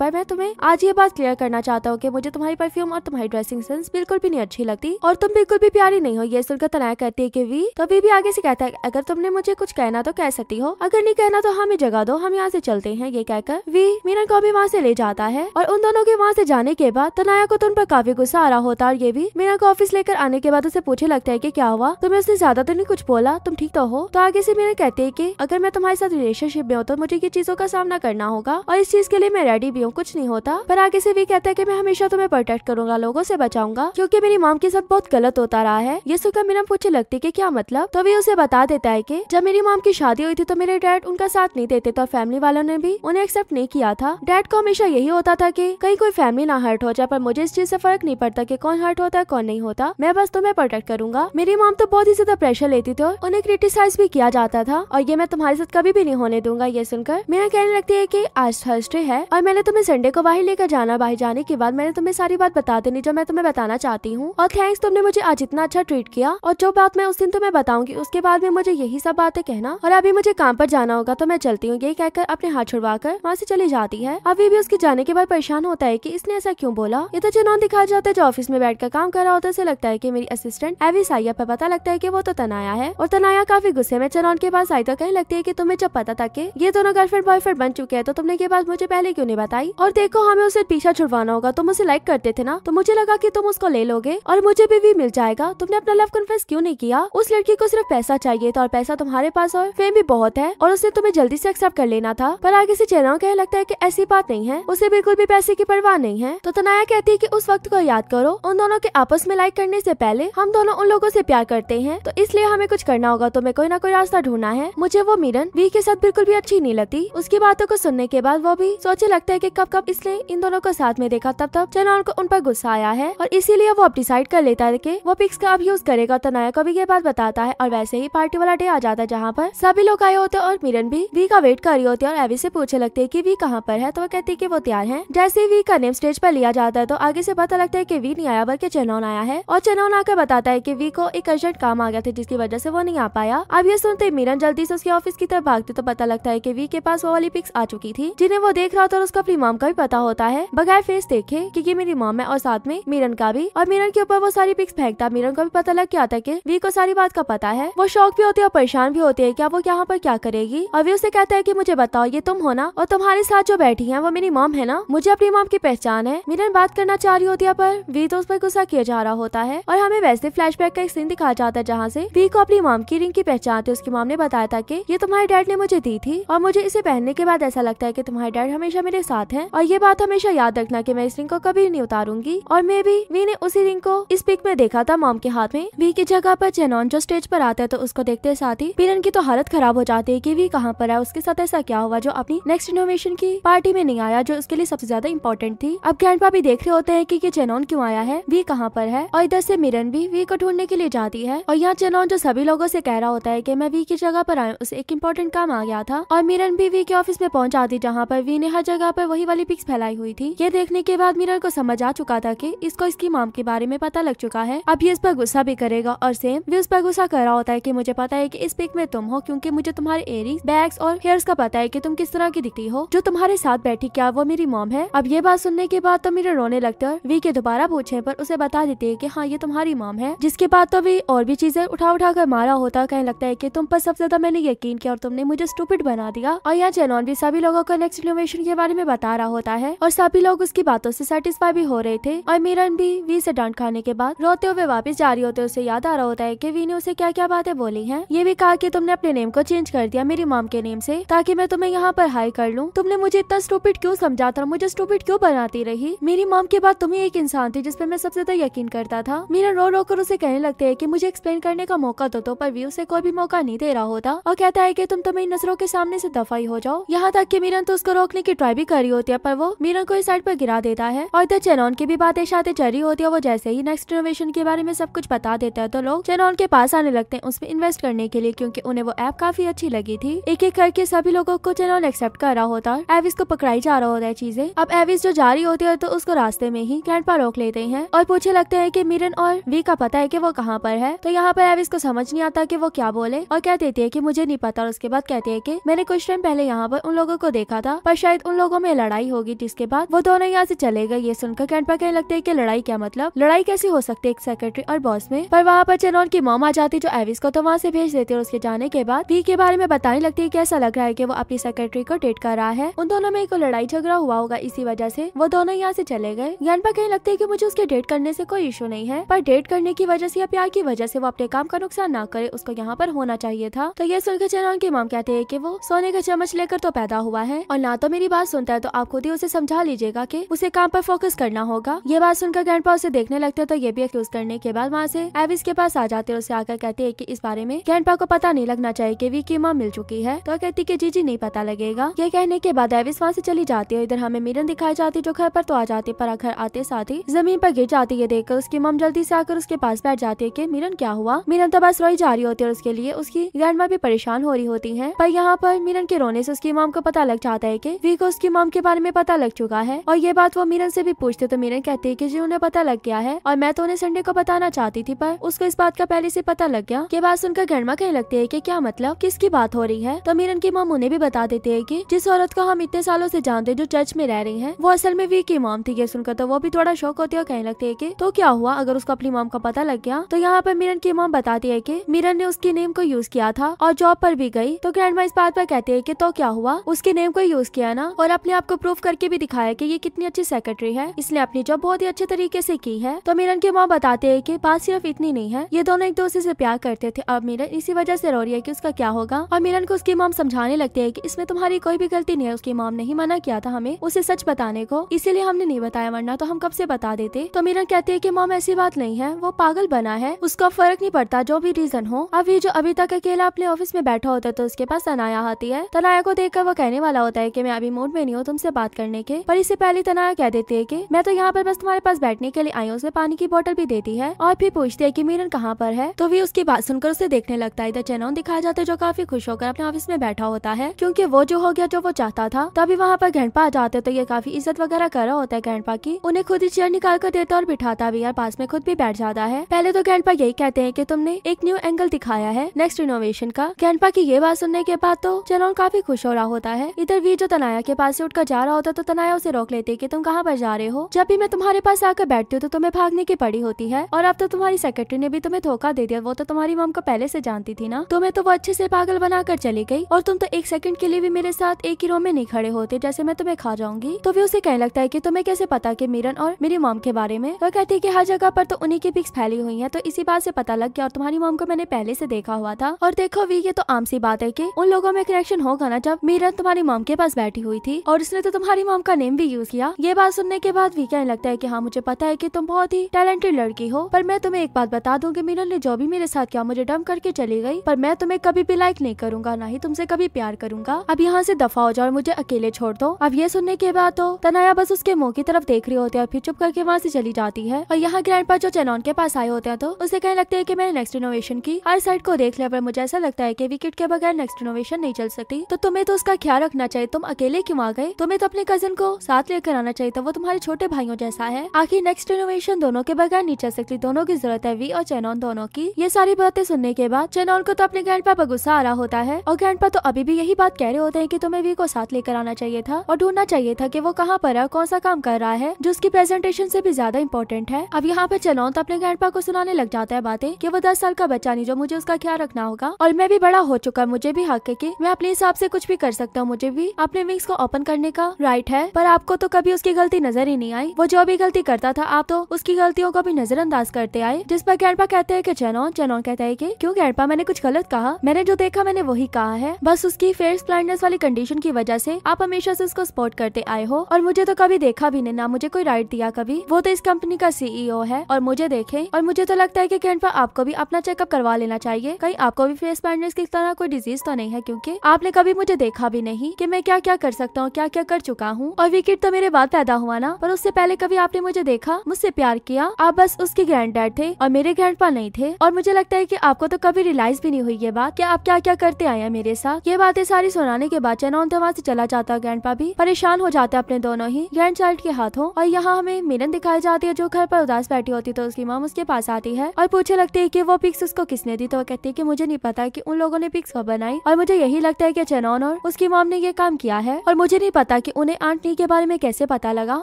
पर मैं तुम्हें आज ये बात क्लियर कर करना चाहता हूँ कि मुझे तुम्हारी परफ्यूम और तुम्हारी ड्रेसिंग सेंस बिल्कुल भी नहीं अच्छी लगती और तुम बिल्कुल भी प्यारी नहीं हो ये सुनकर तनाया कहती है की वी कभी भी आगे से कहता है अगर तुमने मुझे कुछ कहना तो कह सकती हो अगर नहीं कहना तो हमें जगह दो हम यहाँ से चलते हैं ये कहकर वी मीना को भी वहाँ से ले जाता है और उन दोनों के वहाँ से जाने के बाद तनाया को तो उन पर काफी गुस्सा आ रहा होता है और ये भी मीना को ऑफिस लेकर आने के बाद उसे पूछे लगता है की क्या हुआ तुम्हें उसने ज्यादा तो नहीं कुछ बोला तुम ठीक तो हो तो आगे से मीना कहती है की अगर मैं तुम्हारे साथ रिलेशनशिप में हो तो मुझे ये चीजों का सामना करना होगा और इस चीज के लिए मैं रेडी भी हूँ कुछ नहीं होता पर आगे से वी कहता है कि मैं हमेशा तुम्हें प्रोटेक्ट करूंगा लोगों से बचाऊंगा क्योंकि मेरी मॉम के साथ बहुत गलत होता रहा है ये सुखा मीनम पूछे लगती की क्या मतलब तो भी उसे बता देता है कि जब मेरी मॉम की शादी हुई थी तो मेरे डैड उनका साथ नहीं देते तो फैमिली वालों ने भी उन्हें एक्सेप्ट नहीं किया था डैड को हमेशा यही होता था की कहीं कोई फैमिली ना हर्ट हो जाए पर मुझे इस चीज ऐसी फर्क नहीं पड़ता की कौन हर्ट होता है कौन नहीं होता मैं बस तुम्हें प्रोटेक्ट करूंगा मेरी मॉम तो बहुत ही ज्यादा प्रेशर लेती थी और उन्हें क्रिटिसाइज भी किया जाता था और ये मैं तुम्हारे साथ कभी भी नहीं होने दूंगा ये सुनकर मेरा कहने लगती है की आज थर्सडे है और मैंने तुम्हें संडे को बाहर लेकर जाना बाहर जाने के बाद मैंने तुम्हें सारी बात बता देनी जो मैं तुम्हें बताना चाहती हूँ और थैंक्स तुमने मुझे आज इतना अच्छा ट्रीट किया और जो बात मैं उस दिन तुम्हें बताऊंगी उसके बाद में मुझे यही सब बातें कहना और अभी मुझे काम पर जाना होगा तो मैं चलती हूँ यही कहकर अपने हाथ छुड़वा कर वहाँ से चली जाती है अभी भी उसके जाने के बाद परेशान होता है की इसने ऐसा क्यूँ बोला ये तो चुनाव दिखाया जाता है जो ऑफिस में बैठ काम कर रहा होता है उसे लगता है की मेरी असिस्टेंट एवी साइया पर पता लगता है की वो तो तनाया है और तनाया काफी गुस्से में चनौन के पास आई तो कहने लगती है की तुम्हें जब पता था की ये दोनों गर्लफ्रेंड बॉयफ्रेंड बन चुके हैं तो तुमने ये बात मुझे पहले क्यों नहीं बताई और देखो हमें उसे पीछा करवाना होगा तुम उसे लाइक करते थे ना तो मुझे लगा की तुम उसको ले लोगे और मुझे भी, भी मिल जाएगा तुमने अपना लव कन्फ्रेंस क्यूँ नहीं किया उस लड़की को सिर्फ पैसा चाहिए था और पैसा तुम्हारे पास और फेम भी बहुत है और उसने तुम्हें जल्दी ऐसी एक्सेप्ट कर लेना था पर आगे ऐसी चेहरा कह लगता है की ऐसी बात नहीं है उसे बिल्कुल भी पैसे की परवाह नहीं है तो तनाया कहती है की उस वक्त को याद करो उन दोनों के आपस में लाइक करने से पहले हम दोनों उन लोगों से प्यार करते हैं तो इसलिए हमें कुछ करना होगा तुम्हें कोई ना कोई रास्ता ढूंढना है मुझे वो मिरन वी के साथ बिल्कुल भी अच्छी नहीं लगती उसकी बातों को सुनने के बाद वो भी सोचे लगता है की कब कब इसलिए इन दोनों को साथ में देखा तब तब चनान को उन पर गुस्सा आया है और इसीलिए वो अब डिसाइड कर लेता है की वो पिक्स का अब यूज करेगा तो नायक को भी ये बात बताता है और वैसे ही पार्टी वाला डे आ जाता है जहाँ पर सभी लोग आए होते और मिरन भी वी का वेट कर रही होती है और एवी से पूछे लगते है की वी कहाँ पर है तो वो कहती है की वो तैयार है जैसे वी का नेम स्टेज पर लिया जाता है तो आगे से पता लगता है की वी नहीं आया बल्कि चनौन आया है और चनौन आकर बताता है की वी को एक अर्जेंट काम आ गया था जिसकी वजह से वो नहीं आ पाया अब ये सुनते मिरन जल्दी से उसके ऑफिस की तरफ भागते तो पता लगता है की वी के पास वो वाली पिक्स आ चुकी थी जिन्हें वो देख रहा था और उसका अपनी माम का भी पता होता है बगैर फेस देखे की ये मेरी मॉम है और साथ में मीरन का भी और मीरन के ऊपर वो सारी पिक्स फेंकता मीरन को भी पता लग गया था की वी को सारी बात का पता है वो शौक भी होती है और परेशान भी होती है क्या वो यहाँ पर क्या करेगी और वी उसे कहता है की मुझे बताओ ये तुम हो ना और तुम्हारे साथ जो बैठी है वो मेरी मॉम है ना मुझे अपनी मॉम की पहचान है मीरन बात करना चाह रही होती है पर वी तो उस पर गुस्सा किया जा रहा होता है और हमें वैसे बैक का एक सीन दिखाया जाता है जहाँ से वी को अपनी मॉम की रिंग की पहचान थी उसकी मॉम ने बताया था की ये तुम्हारे डैड ने मुझे दी थी और मुझे इसे पहनने के बाद ऐसा लगता है की तुम्हारे डैड हमेशा मेरे साथ है और ये बात हमेशा याद रखना रखना कि मैं इस रिंग को कभी नहीं उतारूंगी और मे भी वी ने उसी रिंग को इस पिक में देखा था मॉम के हाथ में वी की जगह पर जेनॉन जो स्टेज पर आता है तो उसको देखते साथ ही पीरन की तो हालत खराब हो जाती है की वी कहाँ पर है उसके साथ ऐसा क्या हुआ जो अपनी नेक्स्ट इनोवेशन की पार्टी में नहीं आया जो उसके लिए सबसे ज्यादा इम्पोर्टेंट थी अब ग्रैंड भी देख रहे होते हैं की ये क्यूँ आया है वी कहाँ पर है और इधर से मिरन भी वी को ढूंढने के लिए जाती है और यहाँ जेनॉन जो सभी लोगों से कह रहा होता है की मैं वी की जगह पर आयु उसे एक इम्पोर्टेंट काम आ गया था और मिरन भी वी के ऑफिस में पहुंच जहाँ पर वी ने हर जगह पर वही वाली पिक्स फैलाई हुई थी ये देख देखने के बाद मिरर को समझ आ चुका था कि इसको इसकी माम के बारे में पता लग चुका है अब ये इस पर गुस्सा भी करेगा और सेम भी उस पर गुस्सा कर रहा होता है की मुझे पता है की इस पिक में तुम हो क्यूँकी मुझे तुम्हारे एयरिंग बैग्स और हेयर्स का पता है की तुम किस तरह की दिखती हो जो तुम्हारे साथ बैठी क्या वो मेरी मोम है अब ये बात सुनने के बाद तो मिरर रोने लगता है वी के दोबारा पूछे पर उसे बता देती है की हाँ ये तुम्हारी मोम है जिसके बाद तो वी और भी चीजें उठा उठा कर मारा होता कहने लगता है की तुम पर सबसे ज्यादा मैंने यकीन किया और तुमने मुझे स्टूपिट बना दिया और यहाँ जेनॉन भी सभी लोगों को नेक्स्ट इनोवेशन के बारे में बता रहा होता है और सभी लोग उसके उसकी बातों से सेटिस्फाई भी हो रहे थे और मीरन भी वी से डांट खाने के बाद रोते हुए वापस जा रही होते उसे याद आ रहा होता है की वी ने उसे क्या क्या बातें बोली है ये भी कहा की तुमने अपने नेम को चेंज कर दिया मेरी मॉम के नेम से ताकि मैं तुम्हें यहाँ पर हाई कर लूँ तुमने मुझे इतना स्टूपिट क्यों समझाता मुझे स्टूपिट क्यों बनाती रही मेरी मॉम के बाद तुम्हें एक इंसान थी जिसपे मैं सबसे ज्यादा यकीन करता था मीरन रो रो कर उसे कहने लगते है की मुझे एक्सप्लेन करने का मौका तो दो तो पर वी उसे कोई भी मौका नहीं दे रहा होता और कहता है की तुम तुम्हें तो नजरों के सामने ऐसी दफाई हो जाओ यहाँ तक की मीरन तो उसको रोकने की ट्राई भी कर रही होती है पर वो मीरन को इस साइड पर गिरा देता है और इधर चेनोन की भी बातें शातें जारी होती है वो जैसे ही नेक्स्ट इनोवेशन के बारे में सब कुछ बता देता है तो लोग चेनोन के पास आने लगते हैं उसमें इन्वेस्ट करने के लिए क्यूँकी उन्हें वो ऐप काफी अच्छी लगी थी एक एक करके सभी लोगों को चेनोन एक्सेप्ट कर रहा होता है एविस को पकड़ाई जा रहा होता है चीजें अब एविस जो जारी होती है तो उसको रास्ते में ही पर रोक लेते हैं और पूछे लगते हैं की मिरन और वी का पता है की वो कहाँ पर है तो यहाँ पर एविस को समझ नहीं आता की वो क्या बोले और कह देती है की मुझे नहीं पता और उसके बाद कहती है की मैंने कुछ टाइम पहले यहाँ पर उन लोगों को देखा था पर शायद उन लोगों में लड़ाई होगी जिसके बाद वो दोनों यहाँ से चले गए ये सुनकर कैंटपा कहने लगते है की लड़ाई क्या मतलब लड़ाई कैसे हो सकती है एक सेक्रेटरी और बॉस में पर वहाँ पर चेनोन की मोम आ जाती जो एविस को तो वहाँ से भेज देती है और उसके जाने के बाद वी के बारे में बताने लगती है कैसा लग रहा है की वो अपनी सेक्रेटरी को डेट कर रहा है उन दोनों में एक लड़ाई झगड़ा हुआ होगा इसी वजह से वो दोनों यहाँ से चले गए ज्ञानपा कहने लगते है की मुझे उसके डेट करने से कोई इशू नहीं है पर डेट करने की वजह से या प्यार की वजह से वो अपने काम का नुकसान न करे उसको यहाँ पर होना चाहिए था तो ये सुनकर चेनोन की मोम कहते हैं की वो सोने का चम्मच लेकर तो पैदा हुआ है और ना तो मेरी बात सुनता है तो आप खुद ही उसे समझा लीजिएगा कि के उसे काम पर फोकस करना होगा ये बात सुनकर ग्रैंडपा उसे देखने लगते तो ये भी अक्यूज करने के बाद वहाँ से एविस के पास आ जाते और उसे आकर कहते है की इस बारे में ग्रैंडपा को पता नहीं लगना चाहिए की वी की माँ मिल चुकी है तो कहती की जी नहीं पता लगेगा ये कहने के बाद एविस वहाँ से चली जाती है इधर हमें मिरन दिखाई जाती जो घर पर तो आ जाती पर घर आते साथ ही जमीन पर गिर जाती है देखकर उसकी मम जल्दी से आकर उसके पास बैठ जाती है की मिरन क्या हुआ मिरन तो बस रोई जा रही होती है और उसके लिए उसकी ग्रैंड भी परेशान हो रही होती है पर यहाँ पर मिरन के रोने से उसकी मम को पता लग जाता है की वी को उसकी मम के बारे में पता लग चुका है और ये ये बात वो मीरन से भी पूछते तो मीरन कहते कि जी उन्हें पता लग गया है और मैं तो उन्हें संडे को बताना चाहती थी पर उसको इस बात का पहले से पता लग गया ये बात सुनकर गर्मा कहने लगती है की क्या मतलब किसकी बात हो रही है तो मीरन की मोम उन्हें भी बता देते है की जिस औरत को हम इतने सालों ऐसी जानते जो चर्च में रह रही है वो असल में वी की मोम थी ये सुनकर तो वो भी थोड़ा शौक होती है और कहने लगते है की तो क्या हुआ अगर उसको अपनी मोम का पता लग गया तो यहाँ पर मीरन की मोम बताती है की मीरन ने उसकी नेम को यूज किया था और जॉब पर भी गई तो ग्रैंड इस बात पर कहते है की तो क्या हुआ उसके नेम को यूज किया ना और अपने आप को प्रूफ करके भी दिखाया की ये कितनी इतनी अच्छी सेक्रेटरी है इसने अपनी जॉब बहुत ही अच्छे तरीके से की है तो मीरन की माँ बताते हैं कि बात सिर्फ इतनी नहीं है ये दोनों एक दूसरे से प्यार करते थे अब मीरन इसी वजह से रो रही है कि उसका क्या होगा और मीरन को उसकी माम समझाने लगते है की इसमें तुम्हारी कोई भी गलती नहीं है उसकी माम ने ही मना किया था हमें उसे सच बताने को इसीलिए हमने नहीं बताया वरना तो हम कब से बता देते तो मीरन कहती है की माम ऐसी बात नहीं है वो पागल बना है उसका फर्क नहीं पड़ता जो भी रीजन हो अभी जो अभी तक अकेला अपने ऑफिस में बैठा होता है तो उसके पास तनाया आती है तनाया को देखकर वो कहने वाला होता है की मैं अभी मूड में नहीं हूँ तुमसे बात करने के पर इससे पहले तनाया कह देती है की मैं तो यहाँ पर बस तुम्हारे पास बैठने के लिए आई हूँ उसमें पानी की बोतल भी देती है और फिर पूछती है की मीरन कहाँ पर है तो भी उसकी बात सुनकर उसे देखने लगता है इधर चैनौन दिखाया जाता है जो काफी खुश होकर अपने ऑफिस में बैठा होता है क्योंकि वो जो हो गया जो वो चाहता था तभी वहाँ पर घंटपा आ जाते तो ये काफी इज्जत वगैरह कर रहा होता है घंटपा की उन्हें खुद ही चेयर निकाल कर देता और बिठाता भी और पास में खुद भी बैठ जाता है पहले तो घंटपा यही कहते हैं की तुमने एक न्यू एंगल दिखाया है नेक्स्ट इनोवेशन का घंटपा की ये बात सुनने के बाद तो चैनौन काफी खुश हो रहा होता है इधर वी जो तनाया के पास से उठकर जा रहा होता तो तनाया उसे रोक लेते कि तुम कहाँ पर जा रहे हो जब भी मैं तुम्हारे पास आकर बैठती हूँ तो तुम्हें भागने की पड़ी होती है और अब तो तुम्हारी सेक्रेटरी ने भी तुम्हें धोखा दे दिया वो तो तुम्हारी मम को पहले से जानती थी ना तुम्हें तो वो अच्छे से पागल बनाकर चली गई और तुम तो एक सेकंड के लिए भी मेरे साथ एक ही रो में नहीं खड़े होते जैसे मैं तुम्हें खा जाऊंगी तो भी उसे कहने लगता है की तुम्हें कैसे पता की मीरन और मेरी मोम के बारे में वह कहती है की हर जगह पर तो उन्हीं की पिक्स फैली हुई है तो इसी बात से पता लग गया और तुम्हारी मॉम को मैंने पहले से देखा हुआ था और देखो भी ये तो आम सी बात है की उन लोगों में कनेक्शन होगा ना जब मीरन तुम्हारी मॉम के पास बैठी हुई थी और उसने तो तुम्हारी मॉम का नेम भी यूज किया दिया ये बात सुनने के बाद भी ने लगता है की हाँ मुझे पता है की तुम बहुत ही टैलेंटेड लड़की हो पर मैं तुम्हें एक बात बता दूँ की मीनल ने जो भी मेरे साथ क्या मुझे डम करके चली गई पर मैं तुम्हें कभी भी लाइक नहीं करूंगा ना ही तुमसे कभी प्यार करूंगा अब यहाँ से दफा हो जाओ और मुझे अकेले छोड़ दो अब ये सुनने के बाद तो तनाया बस उसके मुंह की तरफ देख रही होती है और फिर चुप करके वहाँ से चली जाती है और यहाँ ग्रैंड जो चेनॉन के पास आए होते हैं तो उसे कहने लगते हैं की मैंने नेक्स्ट इनोवेशन की हर साइड को देख लिया पर मुझे ऐसा लगता है की विकेट के बगैर नेक्स्ट इनोवेशन नहीं चल सकती तो तुम्हें तो उसका ख्याल रखना चाहिए तुम अकेले क्यों आ गए तुम्हें तो अपने कजन को साथ लेकर चलाना चाहिए था तो वो तुम्हारे छोटे भाइयों जैसा है आखिर नेक्स्ट इनोवेशन दोनों के बगैर नहीं चल सकती दोनों की जरूरत है वी और चैनॉन दोनों की ये सारी बातें सुनने के बाद चैनॉन को तो अपने ग्रैंड पर गुस्सा आ रहा होता है और ग्रैंड तो अभी भी यही बात कह रहे होते हैं की तुम्हें वी को साथ लेकर आना चाहिए था और ढूंढना चाहिए था की वो कहाँ पर है कौन सा काम कर रहा है जो उसकी प्रेजेंटेशन ऐसी भी ज्यादा इम्पोर्टेंट है अब यहाँ पे चैनॉन तो अपने ग्रैंड को सुनाने लग जाता है बातें की वो दस साल का बच्चा नहीं जो मुझे उसका ख्याल रखना होगा और मैं भी बड़ा हो चुका मुझे भी हक है की मैं अपने हिसाब से कुछ भी कर सकता हूँ मुझे भी अपने विंग्स को ओपन करने का राइट है पर आपको तो कभी कभी उसकी गलती नजर ही नहीं आई वो जो भी गलती करता था आप तो उसकी गलतियों को भी नजरअंदाज करते आए जिस पर गैरपा कहते हैं कि चेनोन चेनोन कहते हैं कि क्यों गैरपा मैंने कुछ गलत कहा मैंने जो देखा मैंने वही कहा है बस उसकी फेस ब्लाइंडनेस वाली कंडीशन की वजह से आप हमेशा से उसको सपोर्ट करते आए हो और मुझे तो कभी देखा भी नहीं ना मुझे कोई राइट दिया कभी वो तो इस कंपनी का सीईओ e है और मुझे देखे और मुझे तो लगता है की गैरपा आपको भी अपना चेकअप करवा लेना चाहिए कहीं आपको भी फेस ब्लाइंडनेस की तरह कोई डिजीज तो नहीं है क्यूँकी आपने कभी मुझे देखा भी नहीं की मैं क्या क्या कर सकता हूँ क्या क्या कर चुका हूँ और विकेट तो मेरे मेरे बाद पैदा हुआ ना पर उससे पहले कभी आपने मुझे देखा मुझसे प्यार किया आप बस उसके ग्रैंड डैड थे और मेरे ग्रैंड नहीं थे और मुझे लगता है की आपको तो कभी रियलाइज भी नहीं हुई ये बात की आप क्या क्या करते आए हैं मेरे साथ ये बातें सारी सुनाने के बाद चनौन तो वहाँ से चला जाता ग्रैंड भी परेशान हो जाते अपने दोनों ही ग्रैंड चाइल्ड के हाथों और यहाँ हमें मिलन दिखाई जाती है जो घर पर उदास बैठी होती तो उसकी माम उसके पास आती है और पूछे लगती है की वो पिक्स उसको किसने दी तो वो कहती है की मुझे नहीं पता की उन लोगों ने पिक्स को बनाई और मुझे यही लगता है की चनौन और उसकी माम ने ये काम किया है और मुझे नहीं पता की उन्हें आंटनी के बारे में कैसे कैसे पता लगा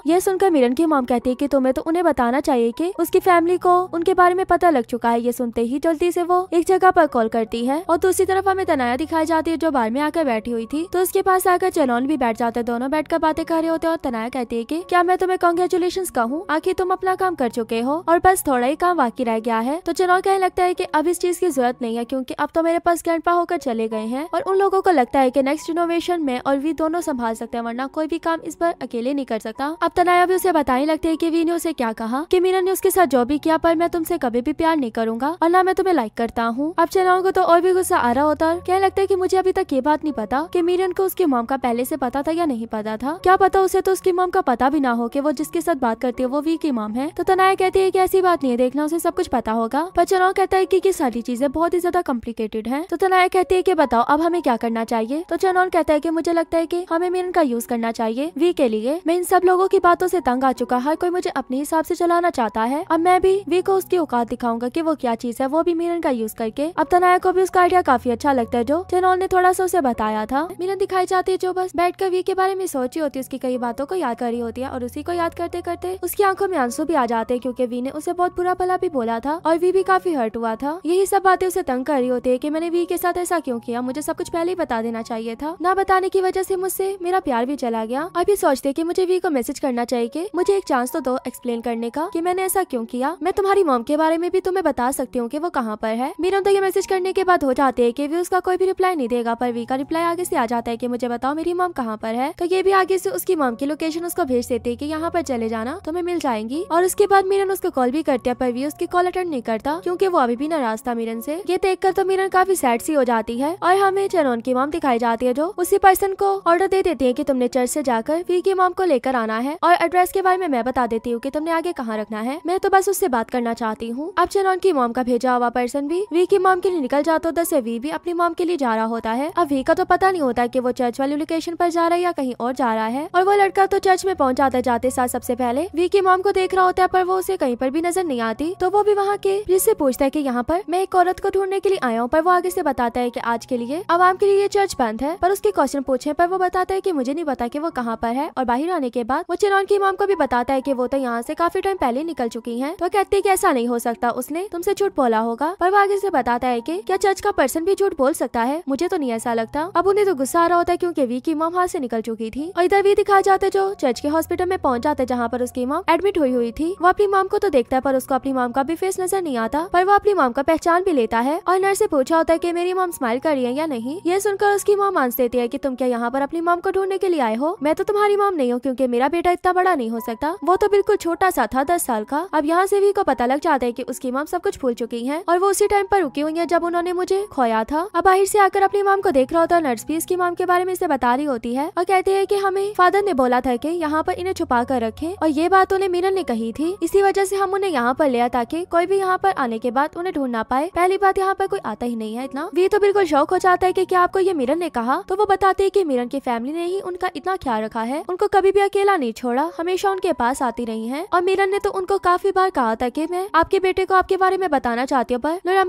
यह सुनकर मिरन की मोम कहती है की तुम्हें तो उन्हें बताना चाहिए की उसकी फैमिली को उनके बारे में पता लग चुका है ये सुनते ही जल्दी से वो एक जगह पर कॉल करती है और दूसरी तरफ हमें तनाया दिखाई जाती है जो बार में आकर बैठी हुई थी तो उसके पास आकर चनौन भी बैठ जाते दोनों कर बातें कर रहे होते और तनाया कहती है की क्या मैं तुम्हें कॉन्ग्रेचुलेशन कहूँ आखिर तुम अपना काम कर चुके हो और बस थोड़ा ही काम बाकी रह गया है तो चनौन कहने लगता है की अब इस चीज की जरूरत नहीं है क्यूँकी अब तो मेरे पास ग्रैंड होकर चले गए हैं और उन लोगों को लगता है की नेक्स्ट इनोवेशन में और भी दोनों संभाल सकते हैं वरना कोई भी काम इस पर अकेले नहीं नहीं कर सकता अब तनाया भी उसे बताने लगते है की वी ने उसे क्या कहा की मीना ने उसके साथ जो भी किया पर मैं तुमसे कभी भी प्यार नहीं करूंगा और ना मैं तुम्हें लाइक करता हूँ अब चनाओं को तो और भी गुस्सा आ रहा होता है कहने लगता है की मुझे अभी तक ये बात नहीं पता की मीरन को उसकी मॉम का पहले ऐसी पता था या नहीं पता था क्या पता उसे तो उसकी मॉम का पता भी ना हो की वो जिसके साथ बात करती है वो वी की मॉम है तो तनाया कहती है की ऐसी बात नहीं है देखना उसे सब कुछ पता होगा पर चनाओ कहता है की सारी चीजें बहुत ही ज्यादा कॉम्प्लिकेटेड है तो तनाया कहती है की बताओ अब हमें क्या करना चाहिए तो चनौन कहता है की मुझे लगता है की हमें मीरन का यूज करना चाहिए वी के लिए मैं मैं इन सब लोगों की बातों से तंग आ चुका हर कोई मुझे अपने हिसाब से चलाना चाहता है अब मैं भी वी को उसकी औकात दिखाऊंगा कि वो क्या चीज है वो भी मिरन का यूज करके अब तनाया को भी उसका आइडिया काफी अच्छा लगता है जो चेनोल ने थोड़ा सा उसे बताया था मिरन दिखाई जाती है जो बस बैठ कर वी के बारे में सोची होती है उसकी कई बातों को याद करी होती है और उसी को याद करते करते उसकी आंखों में आंसू भी आ जाते हैं क्यूँकी वी ने उसे बहुत बुरा भला भी बोला था और वी भी काफी हर्ट हुआ था यही सब बातें उसे तंग कर रही होती है की मैंने वी के साथ ऐसा क्यों किया मुझे सब कुछ पहले ही बता देना चाहिए था न बताने की वजह से मुझसे मेरा प्यार भी चला गया अभी सोचते की मुझे देवी को मैसेज करना चाहिए कि मुझे एक चांस तो दो एक्सप्लेन करने का कि मैंने ऐसा क्यों किया मैं तुम्हारी मॉम के बारे में भी तुम्हें बता सकती हूँ कि वो कहाँ पर है मीनम तो ये मैसेज करने के बाद हो जाते हैं की वी उसका कोई भी रिप्लाई नहीं देगा पर वी का रिप्लाई आगे से आ जाता है की मुझे बताओ मेरी मॉम कहाँ पर है तो ये भी आगे से उसकी मॉम की लोकेशन उसको भेज देती है की यहाँ पर चले जाना तो मिल जाएंगी और उसके बाद मीरन उसको कॉल भी करते हैं पर वी उसकी कॉल अटेंड नहीं करता क्यूँकी वो अभी भी नाराज था मीरन से ये देख तो मीरन काफी सैड सी हो जाती है और हमें चरोन की मॉम दिखाई जाती है जो उसी पर्सन को ऑर्डर दे देती है की तुमने चर्च ऐसी जाकर वी की मॉम को ले लेकर आना है और एड्रेस के बारे में मैं बता देती हूँ की तुमने आगे कहाँ रखना है मैं तो बस उससे बात करना चाहती हूँ अब चेनॉन की मोम का भेजा हुआ पर्सन भी वी की मोम के लिए निकल जाता होता तो से वी भी अपनी मोम के लिए जा रहा होता है अब वी का तो पता नहीं होता की वो चर्च वाली लोकेशन पर जा रहा है या कहीं और जा रहा है और वो लड़का तो चर्च में पहुँच जाते जाते साथ सबसे पहले वी की मोम को देख रहा होता है पर वो उसे कहीं पर भी नजर नहीं आती तो वो भी वहाँ के जिससे पूछता है की यहाँ पर मैं एक औरत को ढूंढने के लिए आया हूँ पर वो आगे से बताता है की आज के लिए आवाम के लिए चर्च बंद है पर उसके क्वेश्चन पूछे पर वो बताता है की मुझे नहीं पता की वो कहाँ पर है और बाहर आने आने के बाद वो चिरान की माम को भी बताता है की वो तो यहाँ ऐसी काफी टाइम पहले निकल चुकी है तो कहती है की ऐसा नहीं हो सकता उसने तुमसे झूठ बोला होगा पर वो आगे बताता है की क्या चर्च का पर्सन भी झूठ बोल सकता है मुझे तो नहीं ऐसा लगता अब उन्हें तो गुस्सा आ रहा होता है क्यूँकी वी की माम वहाँ ऐसी निकल चुकी थी और इधर वी दिखाया जाता जो चर्च के हॉस्पिटल में पहुँच जाते जहाँ पर उसकी माम एडमिट हुई हुई थी वो अपनी माम को तो देखता है पर उसको अपनी माम का भी फेस नजर नहीं आता पर वो अपनी माम का पहचान भी लेता है और नर्स से पूछा होता है की मेरी माम स्माइल कर रही है या नहीं ये सुनकर उसकी माँ आंस देती है की तुम क्या यहाँ पर अपनी माम को ढूंढने के लिए आए हो मैं तो तुम्हारी माम नहीं हूँ क्योंकि मेरा बेटा इतना बड़ा नहीं हो सकता वो तो बिल्कुल छोटा सा था दस साल का अब यहाँ से भी को पता लग जाता है की उसकी माम सब कुछ भूल चुकी है और वो उसी टाइम पर रुकी हुई है जब उन्होंने मुझे खोया था अब बाहर से आकर अपनी माम को देख रहा होता है नर्स भी इसकी माम के बारे में इसे बता रही होती है और कहते हैं की हमें फादर ने बोला था की यहाँ पर इन्हें छुपा कर रखे और ये बात उन्हें मीरन ने कही थी इसी वजह से हम उन्हें यहाँ पर लिया ताकि कोई भी यहाँ पर आने के बाद उन्हें ढूंढ ना पाए पहली बात यहाँ पर कोई आता ही नहीं है इतना वी तो बिल्कुल शौक हो जाता है की क्या आपको ये मिरन ने कहा तो वो बताते है की मिरन की फैमिली ने ही उनका इतना ख्याल रखा है उनको कभी भी अकेला नहीं छोड़ा हमेशा उनके पास आती रही है और मीरन ने तो उनको काफी बार कहा था की मैं आपके बेटे को आपके बारे में बताना चाहती हूँ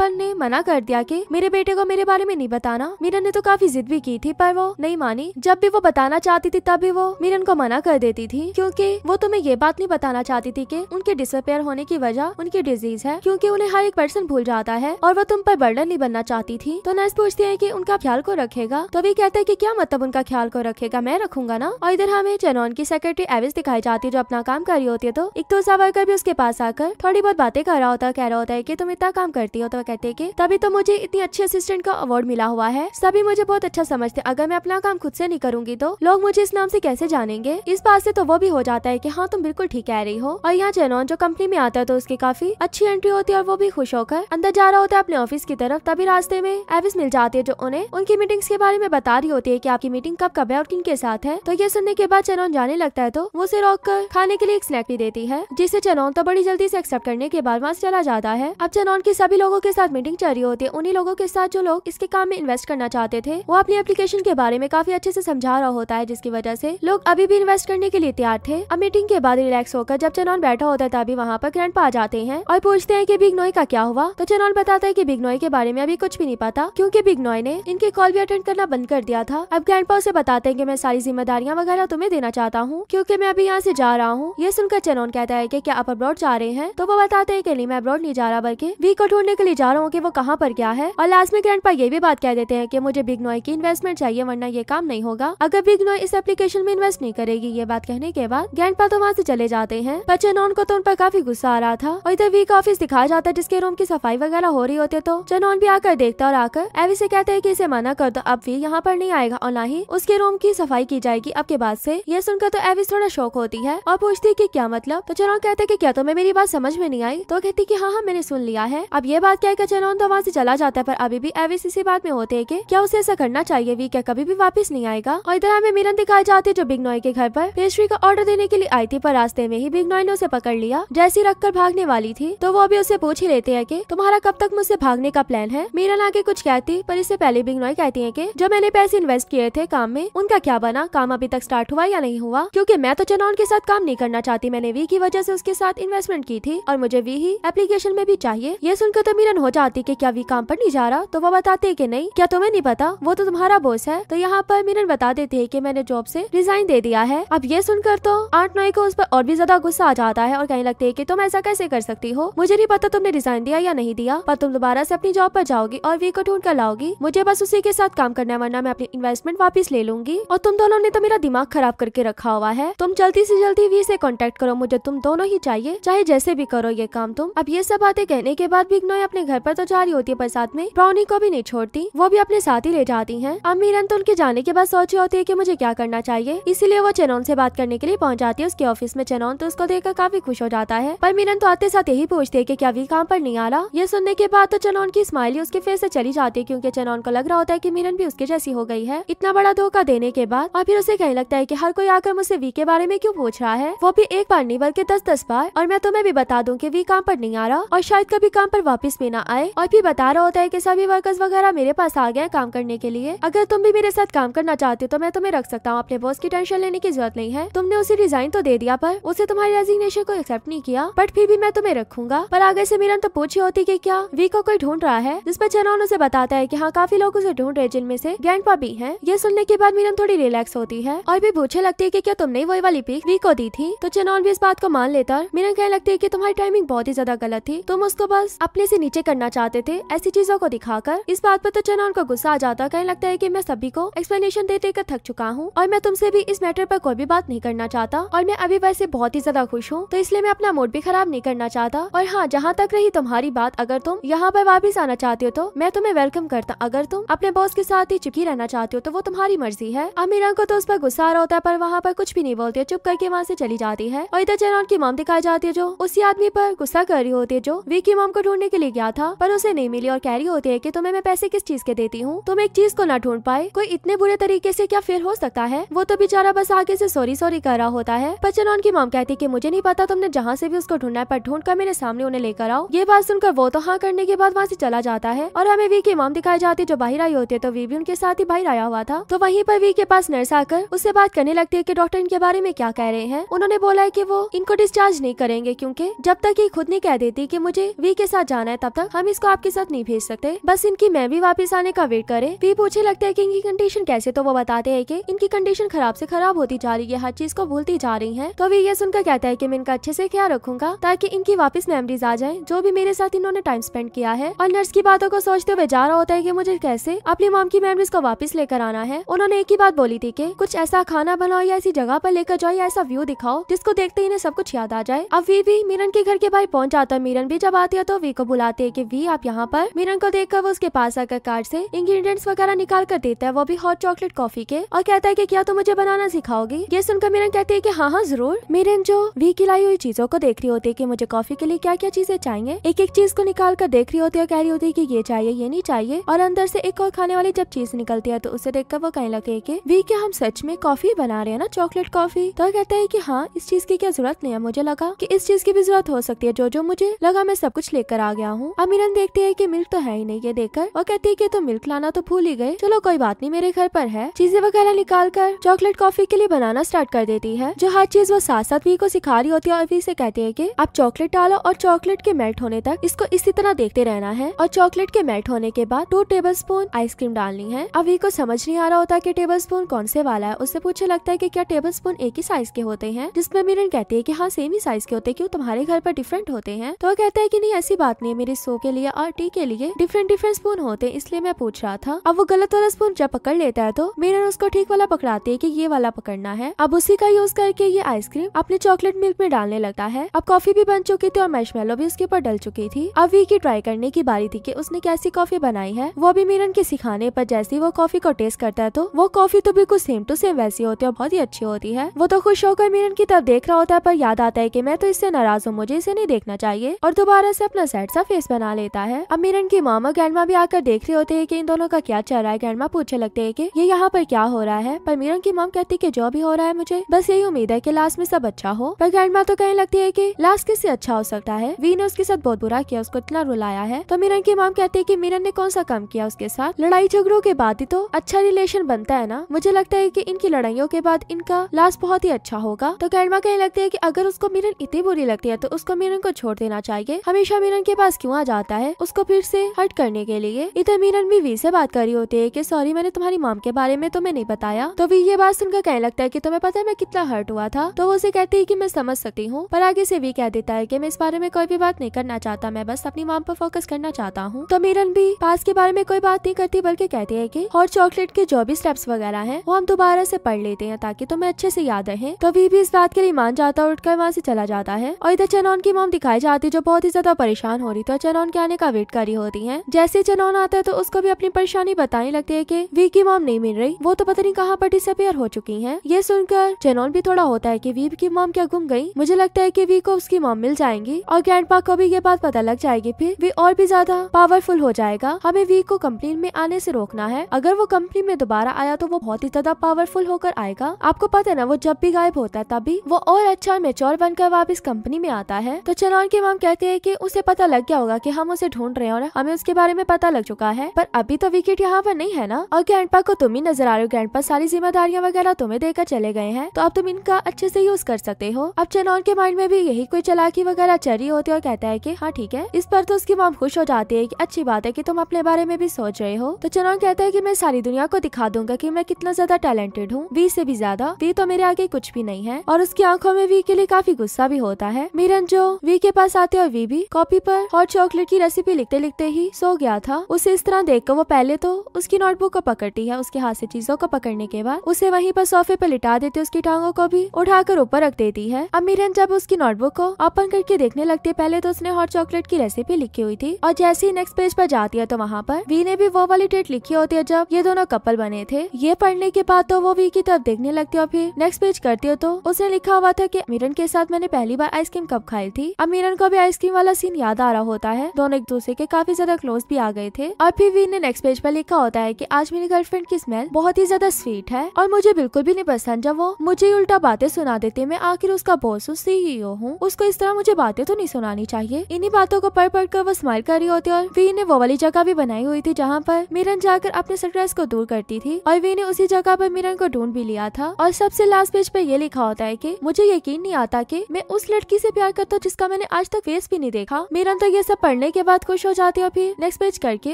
पर ने मना कर दिया की मेरे बेटे को मेरे बारे में नहीं बताना मीरन ने तो काफी जिद भी की थी पर वो नहीं मानी जब भी वो बताना चाहती थी तब भी वो मीरन को मना कर देती थी क्योंकि वो तुम्हें ये बात नहीं बताना चाहती थी कि उनके डिसअपेयर होने की वजह उनकी डिजीज है क्योंकि उन्हें हर एक पर्सन भूल जाता है और वो तुम पर बर्डन नहीं बनना चाहती थी तो नर्स पूछती है की उनका ख्याल को रखेगा तो भी कहते हैं की क्या मतलब उनका ख्याल को रखेगा मैं रखूंगा ना और इधर हमें चेनोन खान की सेक्रेटरी एविस दिखाई जाती है जो अपना काम कर रही होती है तो इकतुल तो सावरकर भी उसके पास आकर थोड़ी बहुत बातें कर रहा होता है कह रहा होता है की तुम इतना काम करती हो तो वह कहते की तभी तो मुझे इतनी अच्छी असिस्टेंट का अवार्ड मिला हुआ है सभी मुझे बहुत अच्छा समझते अगर मैं अपना काम खुद से नहीं करूंगी तो लोग मुझे इस नाम से कैसे जानेंगे इस बात से तो वो भी हो जाता है की हाँ तुम बिल्कुल ठीक कह रही हो और यहाँ जेनॉन जो कंपनी में आता है तो उसकी काफी अच्छी एंट्री होती है और वो भी खुश होकर अंदर जा रहा होता है अपने ऑफिस की तरफ तभी रास्ते में एविस मिल जाती है जो उन्हें उनकी मीटिंग्स के बारे में बता रही होती है की आपकी मीटिंग कब कब है और किन के साथ है तो ये सुनने के बाद जेनॉन जाने लगता है तो वो उसे रोक कर खाने के लिए एक स्नैक भी देती है जिसे चनौन तो बड़ी जल्दी से एक्सेप्ट करने के बाद वहाँ चला जाता है अब चनौन के सभी लोगों के साथ मीटिंग चल रही होती है उन्हीं लोगों के साथ जो लोग इसके काम में इन्वेस्ट करना चाहते थे वो अपनी एप्लीकेशन के बारे में काफी अच्छे से समझा रहा होता है जिसकी वजह से लोग अभी भी इन्वेस्ट करने के लिए तैयार थे अब मीटिंग के बाद रिलैक्स होकर जब चनौन बैठा होता है तभी वहाँ पर ग्रैंड पा जाते हैं और पूछते हैं की बिग नोई का क्या हुआ तो चनौन बताता है की बिग नोई के बारे में अभी कुछ भी नहीं पता क्यूँकी बिग नोई ने इनके कॉल भी अटेंड करना बंद कर दिया था अब ग्रैंड उसे बताते हैं की मैं सारी जिम्मेदारियाँ वगैरह तुम्हें देना चाहता चाहता हूँ क्योंकि मैं अभी यहाँ से जा रहा हूँ ये सुनकर चनौन कहता है कि क्या आप अब्रॉड जा रहे हैं तो वो बताते हैं की नहीं मैं अब्रॉड नहीं जा रहा बल्कि वी को ढूंढने के लिए जा रहा हूँ की वो कहाँ पर क्या है और लास्ट में ग्रैंड पा ये भी बात कह देते हैं की मुझे बिग नॉय की इन्वेस्टमेंट चाहिए वरना ये काम नहीं होगा अगर बिग नॉय इस एप्लीकेशन में इन्वेस्ट नहीं करेगी ये बात कहने के बाद ग्रैंड पा तो वहाँ से चले जाते हैं पर चेनोन को तो उन पर काफी गुस्सा आ रहा था और इधर वी का ऑफिस दिखाया जाता है जिसके रूम की सफाई वगैरह हो रही होती तो चेनोन भी आकर देखता और आकर एवी से कहते हैं की इसे मना कर दो अब वी यहाँ पर नहीं आएगा और ना ही उसके रूम की सफाई की जाएगी अब के बाद ऐसी ये सुन का तो एविस थोड़ा शौक होती है और पूछती है की क्या मतलब तो चरौन कहते की क्या तुम्हें मेरी बात समझ में नहीं आई तो कहती की हाँ हाँ मैंने सुन लिया है अब ये बात कहकर चरौन तो वहाँ से चला जाता है पर अभी भी एविस इसी बात में होते है की क्या उसे ऐसा करना चाहिए वी क्या कभी भी वापस नहीं आएगा और इधर हमें मिरन दिखाई जाती है जो बिग नॉय के घर पर पेस्ट्री का ऑर्डर देने के लिए आई थी पर रास्ते में ही बिग नॉय ने उसे पकड़ लिया जैसी रखकर भागने वाली थी तो वो अभी उसे पूछ ही लेते हैं कि तुम्हारा कब तक मुझसे भागने का प्लान है मीरन आगे कुछ कहती पर इससे पहले बिग नॉय कहती है कि जो मैंने पैसे इन्वेस्ट किए थे काम में उनका क्या बना काम अभी तक स्टार्ट हुआ या नहीं हुआ हुआ क्योंकि मैं तो चनौन के साथ काम नहीं करना चाहती मैंने वी की वजह से उसके साथ इन्वेस्टमेंट की थी और मुझे वी ही एप्लीकेशन में भी चाहिए ये सुनकर तो तमीरन हो जाती की क्या वी काम पर नहीं जा रहा तो वो बताते की नहीं क्या तुम्हें नहीं पता वो तो तुम्हारा बोस है तो यहाँ पर मीरन बता देते है की मैंने जॉब ऐसी रिजाइन दे दिया है अब ये सुनकर तो आठ नौ को उस पर और भी ज्यादा गुस्सा आ जाता है और कहने लगते है की तुम ऐसा कैसे कर सकती हो मुझे नहीं पता तुमने रिजाइन दिया या नहीं दिया पर तुम दोबारा ऐसी अपनी जॉब आरोप जाओगी और वी को ढूंढ कर लाओगी मुझे बस उसी के साथ काम करना वरना मैं अपनी इन्वेस्टमेंट वापस ले लूंगी और तुम दोनों ने तो मेरा दिमाग खराब करके रखा रखा हुआ है तुम जल्दी से जल्दी वी से कांटेक्ट करो मुझे तुम दोनों ही चाहिए चाहे जैसे भी करो ये काम तुम अब ये सब बातें कहने के बाद इग्नोई अपने घर पर तो जा रही होती है पर साथ में ब्राउनी को भी नहीं छोड़ती वो भी अपने साथ ही ले जाती है अब मीरन तो उनके जाने के बाद सोच रही होती है की मुझे क्या करना चाहिए इसीलिए वो चेनौन ऐसी बात करने के लिए पहुँच जाती है उसके ऑफिस में चेनौन तो उसको देखकर काफी खुश हो जाता है पर मीरन तो आते साथ यही पूछती है की क्या वी काम पर नहीं आ रहा ये सुनने के बाद तो चेनौन की स्माइली उसके फेस ऐसी चली जाती है क्यूँकी चेनौन को लग रहा होता है की मीरन भी उसके जैसी हो गई है इतना बड़ा धोखा देने के बाद और फिर उसे कहने लगता है की हर कोई आकर तुम उसे वी के बारे में क्यों पूछ रहा है वो भी एक बार नहीं बल्कि दस दस बार और मैं तुम्हें भी बता दूं कि वी काम पर नहीं आ रहा और शायद कभी काम पर वापस भी ना आए और भी बता रहा होता है कि सभी वर्कर्स वगैरह मेरे पास आ गए काम करने के लिए अगर तुम भी मेरे साथ काम करना चाहते हो तो मैं तुम्हें रख सकता हूँ अपने बॉस की टेंशन लेने की जरूरत नहीं है तुमने उसे रिजाइन तो दे दिया पर उसे तुम्हारी रेजिग्नेशन को एक्सेप्ट नहीं किया बट फिर भी मैं तुम्हें रखूंगा पर आगे से मिलन तो पूछी होती की क्या वी को कोई ढूंढ रहा है पर चनौन उसे बताता है की हाँ काफी लोग उसे ढूंढ रहे जिनमें से ग्रैंड भी है ये सुनने के बाद मिलन थोड़ी रिलैक्स होती है और भी पूछे लगती है कि क्या तुमने वही वाली पिक वी को दी थी तो चेनॉन भी इस बात को मान लेता मीना कहने लगती है की तुम्हारी टाइमिंग बहुत ही ज्यादा गलत थी तुम उसको बस अपने से नीचे करना चाहते थे ऐसी चीजों को दिखाकर इस बात पर तो चेनॉन को गुस्सा आ जाता कहने लगता है की मैं सभी को एक्सप्लेनेशन दे देकर थक चुका हूँ और मैं तुमसे भी इस मैटर पर कोई भी बात नहीं करना चाहता और मैं अभी वैसे बहुत ही ज्यादा खुश हूँ तो इसलिए मैं अपना मूड भी खराब नहीं करना चाहता और हाँ जहाँ तक रही तुम्हारी बात अगर तुम यहाँ पर वापस आना चाहते हो तो मैं तुम्हें वेलकम करता अगर तुम अपने बॉस के साथ ही चुकी रहना चाहते हो तो वो तुम्हारी मर्जी है अमीरा को तो उस पर गुस्सा आ रहा होता है पर वहाँ वहाँ पर कुछ भी नहीं बोलती चुप करके वहाँ से चली जाती है और इधर जैन की मॉम दिखाई जाती है जो उसी आदमी पर गुस्सा कर रही होती है जो वी की मॉम को ढूंढने के लिए गया था पर उसे नहीं मिली और कह रही होती है की तुम्हें मैं पैसे किस चीज के देती हूँ तुम एक चीज को न ढूंढ पाए कोई इतने बुरे तरीके ऐसी क्या फिर हो सकता है वो तो बेचारा बस आगे ऐसी सॉरी सॉरी कर रहा होता है पर जैन की मॉम कहती की मुझे नहीं पता तुमने जहाँ ऐसी भी उसको ढूंढना है पर ढूंढ कर मेरे सामने उन्हें लेकर आओ ये बात सुनकर वो तो हाँ करने के बाद वहाँ ऐसी चला जाता है और हमें वी की मॉम दिखाई जाती है जो बाहर आई होती है तो वी भी उनके साथ ही बाहर आया हुआ था तो वहीं पर वी के पास नर्स आकर उससे बात करने लगती है के डॉक्टर इनके बारे में क्या कह रहे हैं उन्होंने बोला है की वो इनको डिस्चार्ज नहीं करेंगे क्यूँकी जब तक ये खुद नहीं कह देती की मुझे वी के साथ जाना है तब तक हम इसको आपके साथ नहीं भेज सकते बस इनकी मैं भी वापस आने का वेट करे वी पूछे लगता है की इनकी कंडीशन कैसे तो वो बताते हैं की इनकी कंडीशन खराब ऐसी खराब होती जा रही है हर चीज को भूलती जा रही है तो वी ये सुनकर कहता है की मैं इनका अच्छे ऐसी ख्याल रखूंगा ताकि इनकी वापस मेमरीज आ जाए जो भी मेरे साथ इन्होंने टाइम स्पेंड किया है और नर्स की बातों को सोचते हुए जा रहा होता है की मुझे कैसे अपनी मॉम की मेमरीज को वापस लेकर आना है उन्होंने एक ही बात बोली थी की कुछ ऐसा खाना बनाओ या ऐसी जगह पर लेकर जाओ या ऐसा व्यू दिखाओ जिसको देखते ही सब कुछ याद आ जाए अब वी भी मीरन के घर के बाहर पहुंच जाता है तो मीरन भी जब आती है तो वी को बुलाते है की वी आप यहाँ पर मीरन को देख वो उसके पास आकर कार से इंग्रेडिएंट्स वगैरह निकाल कर देता है वो भी हॉट चॉकलेट कॉफी के और कहता है की क्या तुम मुझे बनाना सिखाओगी ये सुनकर मीरन कहती है की हाँ हाँ जरूर मीरन जो वी की लाई हुई चीजों को देख रही होती है की मुझे कॉफी के लिए क्या क्या चीजें चाहिए एक एक चीज को निकाल कर देख रही होती है कह रही होती है की ये चाहिए ये नहीं चाहिए और अंदर से एक और खाने वाली जब चीज निकलती है तो उसे देखकर वो कहने लगे की वी क्या हम सच में कॉफी बना रहे हैं ना चॉकलेट कॉफी तो कहते हैं की हाँ इस चीज की क्या जरूरत नहीं है मुझे लगा की इस चीज की भी जरूरत हो सकती है जो जो मुझे लगा मैं सब कुछ लेकर आ गया हूँ अमीरन देखते है की मिल्क तो है ही नहीं ये देखकर और कहती है की तो मिल्क लाना तो भूल ही गए चलो कोई बात नहीं मेरे घर पर है चीजें वगैरह निकाल कर चॉकलेट कॉफी के लिए बनाना स्टार्ट कर देती है जो हर चीज वो साथ साथ वी को सिखा रही होती है और वी इसे कहती है की आप चॉकलेट डालो और चॉकलेट के मेल्ट होने तक इसको इसी तरह देखते रहना है और चॉकलेट के मेल्ट होने के बाद टू टेबल स्पून आइसक्रीम डालनी है अभी को समझ नहीं आ रहा होता की टेबल स्पून कौन से वाला है उससे पूछे लगता है की क्या टेबल स्पून एक ही साइज के होते हैं जिसमें मिरन कहती है की हाँ सेम ही साइज के होते क्यों तुम्हारे घर पर डिफरेंट होते हैं तो वो कहता है की नहीं ऐसी बात नहीं है मेरे सो के लिए और टी के लिए डिफरेंट डिफरेंट स्पून होते हैं इसलिए मैं पूछ रहा था अब वो गलत वाला स्पून जब पकड़ लेता है तो मिरन उसको ठीक वाला पकड़ाती है की ये वाला पकड़ना है अब उसी का यूज करके ये आइसक्रीम अपने चॉकलेट मिल्क में डालने लगता है अब कॉफी भी बन चुकी थी और मैश भी उसके ऊपर डल चुकी थी अब वी की ट्राई करने की बारी थी की उसने कैसी कॉफी बनाई है वो भी मिरन के सिखाने पर जैसे वो कॉफी को टेस्ट करता है तो वो कॉफी तो बिल्कुल सेम टू सेम वैसी होती है और बहुत ही अच्छी होती है वो तो खुश होकर मीरन की तरफ देख रहा होता है पर याद आता है की मैं तो इससे नाराज हूँ मुझे इसे नहीं देखना चाहिए और दोबारा से अपना सैड सा फेस बना लेता है अब मीरन की मामा गैंडमा भी आकर देख रहे होते है की इन दोनों का क्या चल रहा है गैंडमा पूछे लगते है की ये यहाँ पर क्या हो रहा है पर मीरन की माम कहती की जो भी हो रहा है मुझे बस यही उम्मीद है की लास्ट में सब अच्छा हो पर गैंडमा तो कहने लगती है की लास्ट किससे अच्छा हो सकता है वी ने उसके साथ बहुत बुरा किया उसको इतना रुलाया है तो मीरन की माम कहती है की मीरन ने कौन सा काम किया उसके साथ लड़ाई झगड़ों के बाद ही तो अच्छा रिलेशन बनता है ना मुझे लगता है की इनकी लड़ाइयों के बाद इन का लास्ट बहुत ही अच्छा होगा तो कैडमा कहने लगती है की अगर उसको मिरन इतनी बुरी लगती है तो उसको मिरन को छोड़ देना चाहिए हमेशा मिरन के पास क्यों आ जाता है उसको फिर से हट करने के लिए इधर मिरन भी वी से बात करी होती है की सॉरी मैंने तुम्हारी माम के बारे में तुम्हें नहीं बताया तो वी ये बात सुनकर कहने लगता है की तुम्हें पता है मैं कितना हर्ट हुआ था तो वो उसे कहती है की मैं समझ सकती हूँ पर आगे से वी कह देता है की मैं इस बारे में कोई भी बात नहीं करना चाहता मैं बस अपनी माम पर फोकस करना चाहता हूँ तो मिरन भी पास के बारे में कोई बात नहीं करती बल्कि कहती है की हॉट चॉकलेट के जो भी स्टेप्स वगैरह है वो हम दोबारा ऐसी पढ़ लेते हैं ताकि तो मैं अच्छे से याद है तो वी भी इस बात के लिए मान जाता और उठकर वहाँ से चला जाता है और इधर चनौन की मोम दिखाई जाती जो बहुत ही ज्यादा परेशान हो रही तो चनौन के आने का वेट कर रही होती है जैसे चनौन आता है तो उसको भी अपनी परेशानी बताने लगती है की वी की मोम नहीं मिल रही वो तो पता नहीं कहाँ पर डिसअपेयर हो चुकी है ये सुनकर चनौन भी थोड़ा होता है की वीब की मोम क्या गुम गयी मुझे लगता है की वी को उसकी मोम मिल जाएंगी और ग्रैंड को भी ये बात पता लग जाएगी फिर वी और भी ज्यादा पावरफुल हो जाएगा हमें वी को कंपनी में आने से रोकना है अगर वो कंपनी में दोबारा आया तो वो बहुत ही ज्यादा पावरफुल होकर आएगा आपको पता है ना वो जब भी गायब होता है तभी वो और अच्छा मेच्योर बनकर वापस कंपनी में आता है तो चनौन के माम कहते हैं की उसे पता लग गया होगा कि हम उसे ढूंढ रहे हैं और हमें उसके बारे में पता लग चुका है पर अभी तो विकेट यहाँ पर नहीं है ना और ग्रैंडपा को तुम ही नजर आ रहे हो ग्रैंडपा सारी जिम्मेदारियाँ वगैरह तुम्हें देकर चले गए हैं तो अब तुम इनका अच्छे से यूज कर सकते हो अब चनौन के माइंड में भी यही कोई चलाकी वगैरह चरी होती है और कहता है की हाँ ठीक है इस पर तो उसकी माम खुश हो जाती है की अच्छी बात है की तुम अपने बारे में भी सोच रहे हो तो चनौन कहता है की मैं सारी दुनिया को दिखा दूंगा की मैं कितना ज्यादा टैलेंटेड हूँ बीस से भी ज्यादा ज्यादा वी तो मेरे आगे कुछ भी नहीं है और उसकी आंखों में वी के लिए काफी गुस्सा भी होता है मिरन जो वी के पास आते और वी भी कॉपी पर हॉट चॉकलेट की रेसिपी लिखते लिखते ही सो गया था उसे इस तरह देख कर वो पहले तो उसकी नोटबुक को पकड़ती है उसके हाथ से चीजों को पकड़ने के बाद उसे वहीं पर सोफे पर लिटा देती उसकी टांगों को भी उठाकर ऊपर रख देती है अब मिरन जब उसकी नोटबुक को ओपन करके देखने लगती है पहले तो उसने हॉट चॉकलेट की रेसिपी लिखी हुई थी और जैसे ही नेक्स्ट पेज पर जाती है तो वहाँ पर वी ने भी वो वाली डेट लिखी होती है जब ये दोनों कपल बने थे ये पढ़ने के बाद तो वो वी की तरफ देखने लगती सकते हो फिर नेक्स्ट पेज करते हो तो उसने लिखा हुआ था की मिरन के साथ मैंने पहली बार आइसक्रीम कब खाई थी अब मिरन को भी आइसक्रीम वाला सीन याद आ रहा होता है दोनों एक दूसरे के काफी ज्यादा क्लोज भी आ गए थे और फिर वीर ने नेक्स्ट पेज पर लिखा होता है की आज मेरी गर्लफ्रेंड की स्मेल बहुत ही ज्यादा स्वीट है और मुझे बिल्कुल भी नहीं पसंद जब वो मुझे उल्टा बातें सुना देती मैं आखिर उसका बॉस हूँ सीईओ हूँ उसको इस तरह मुझे बातें तो नहीं सुनानी चाहिए इन्हीं बातों को पढ़ पढ़ कर वो स्माइल कर रही होती और वी ने वो वाली जगह भी बनाई हुई थी जहाँ पर मिरन जाकर अपने स्ट्रेस को दूर करती थी और वी ने उसी जगह पर मिरन को ढूंढ भी लिया था और सबसे लास्ट पेज पे ये लिखा होता है कि मुझे यकीन नहीं आता कि मैं उस लड़की से प्यार करता हूँ जिसका मैंने आज तक फेस भी नहीं देखा मेरा तो ये सब पढ़ने के बाद खुश हो जाती है फिर नेक्स्ट पेज करके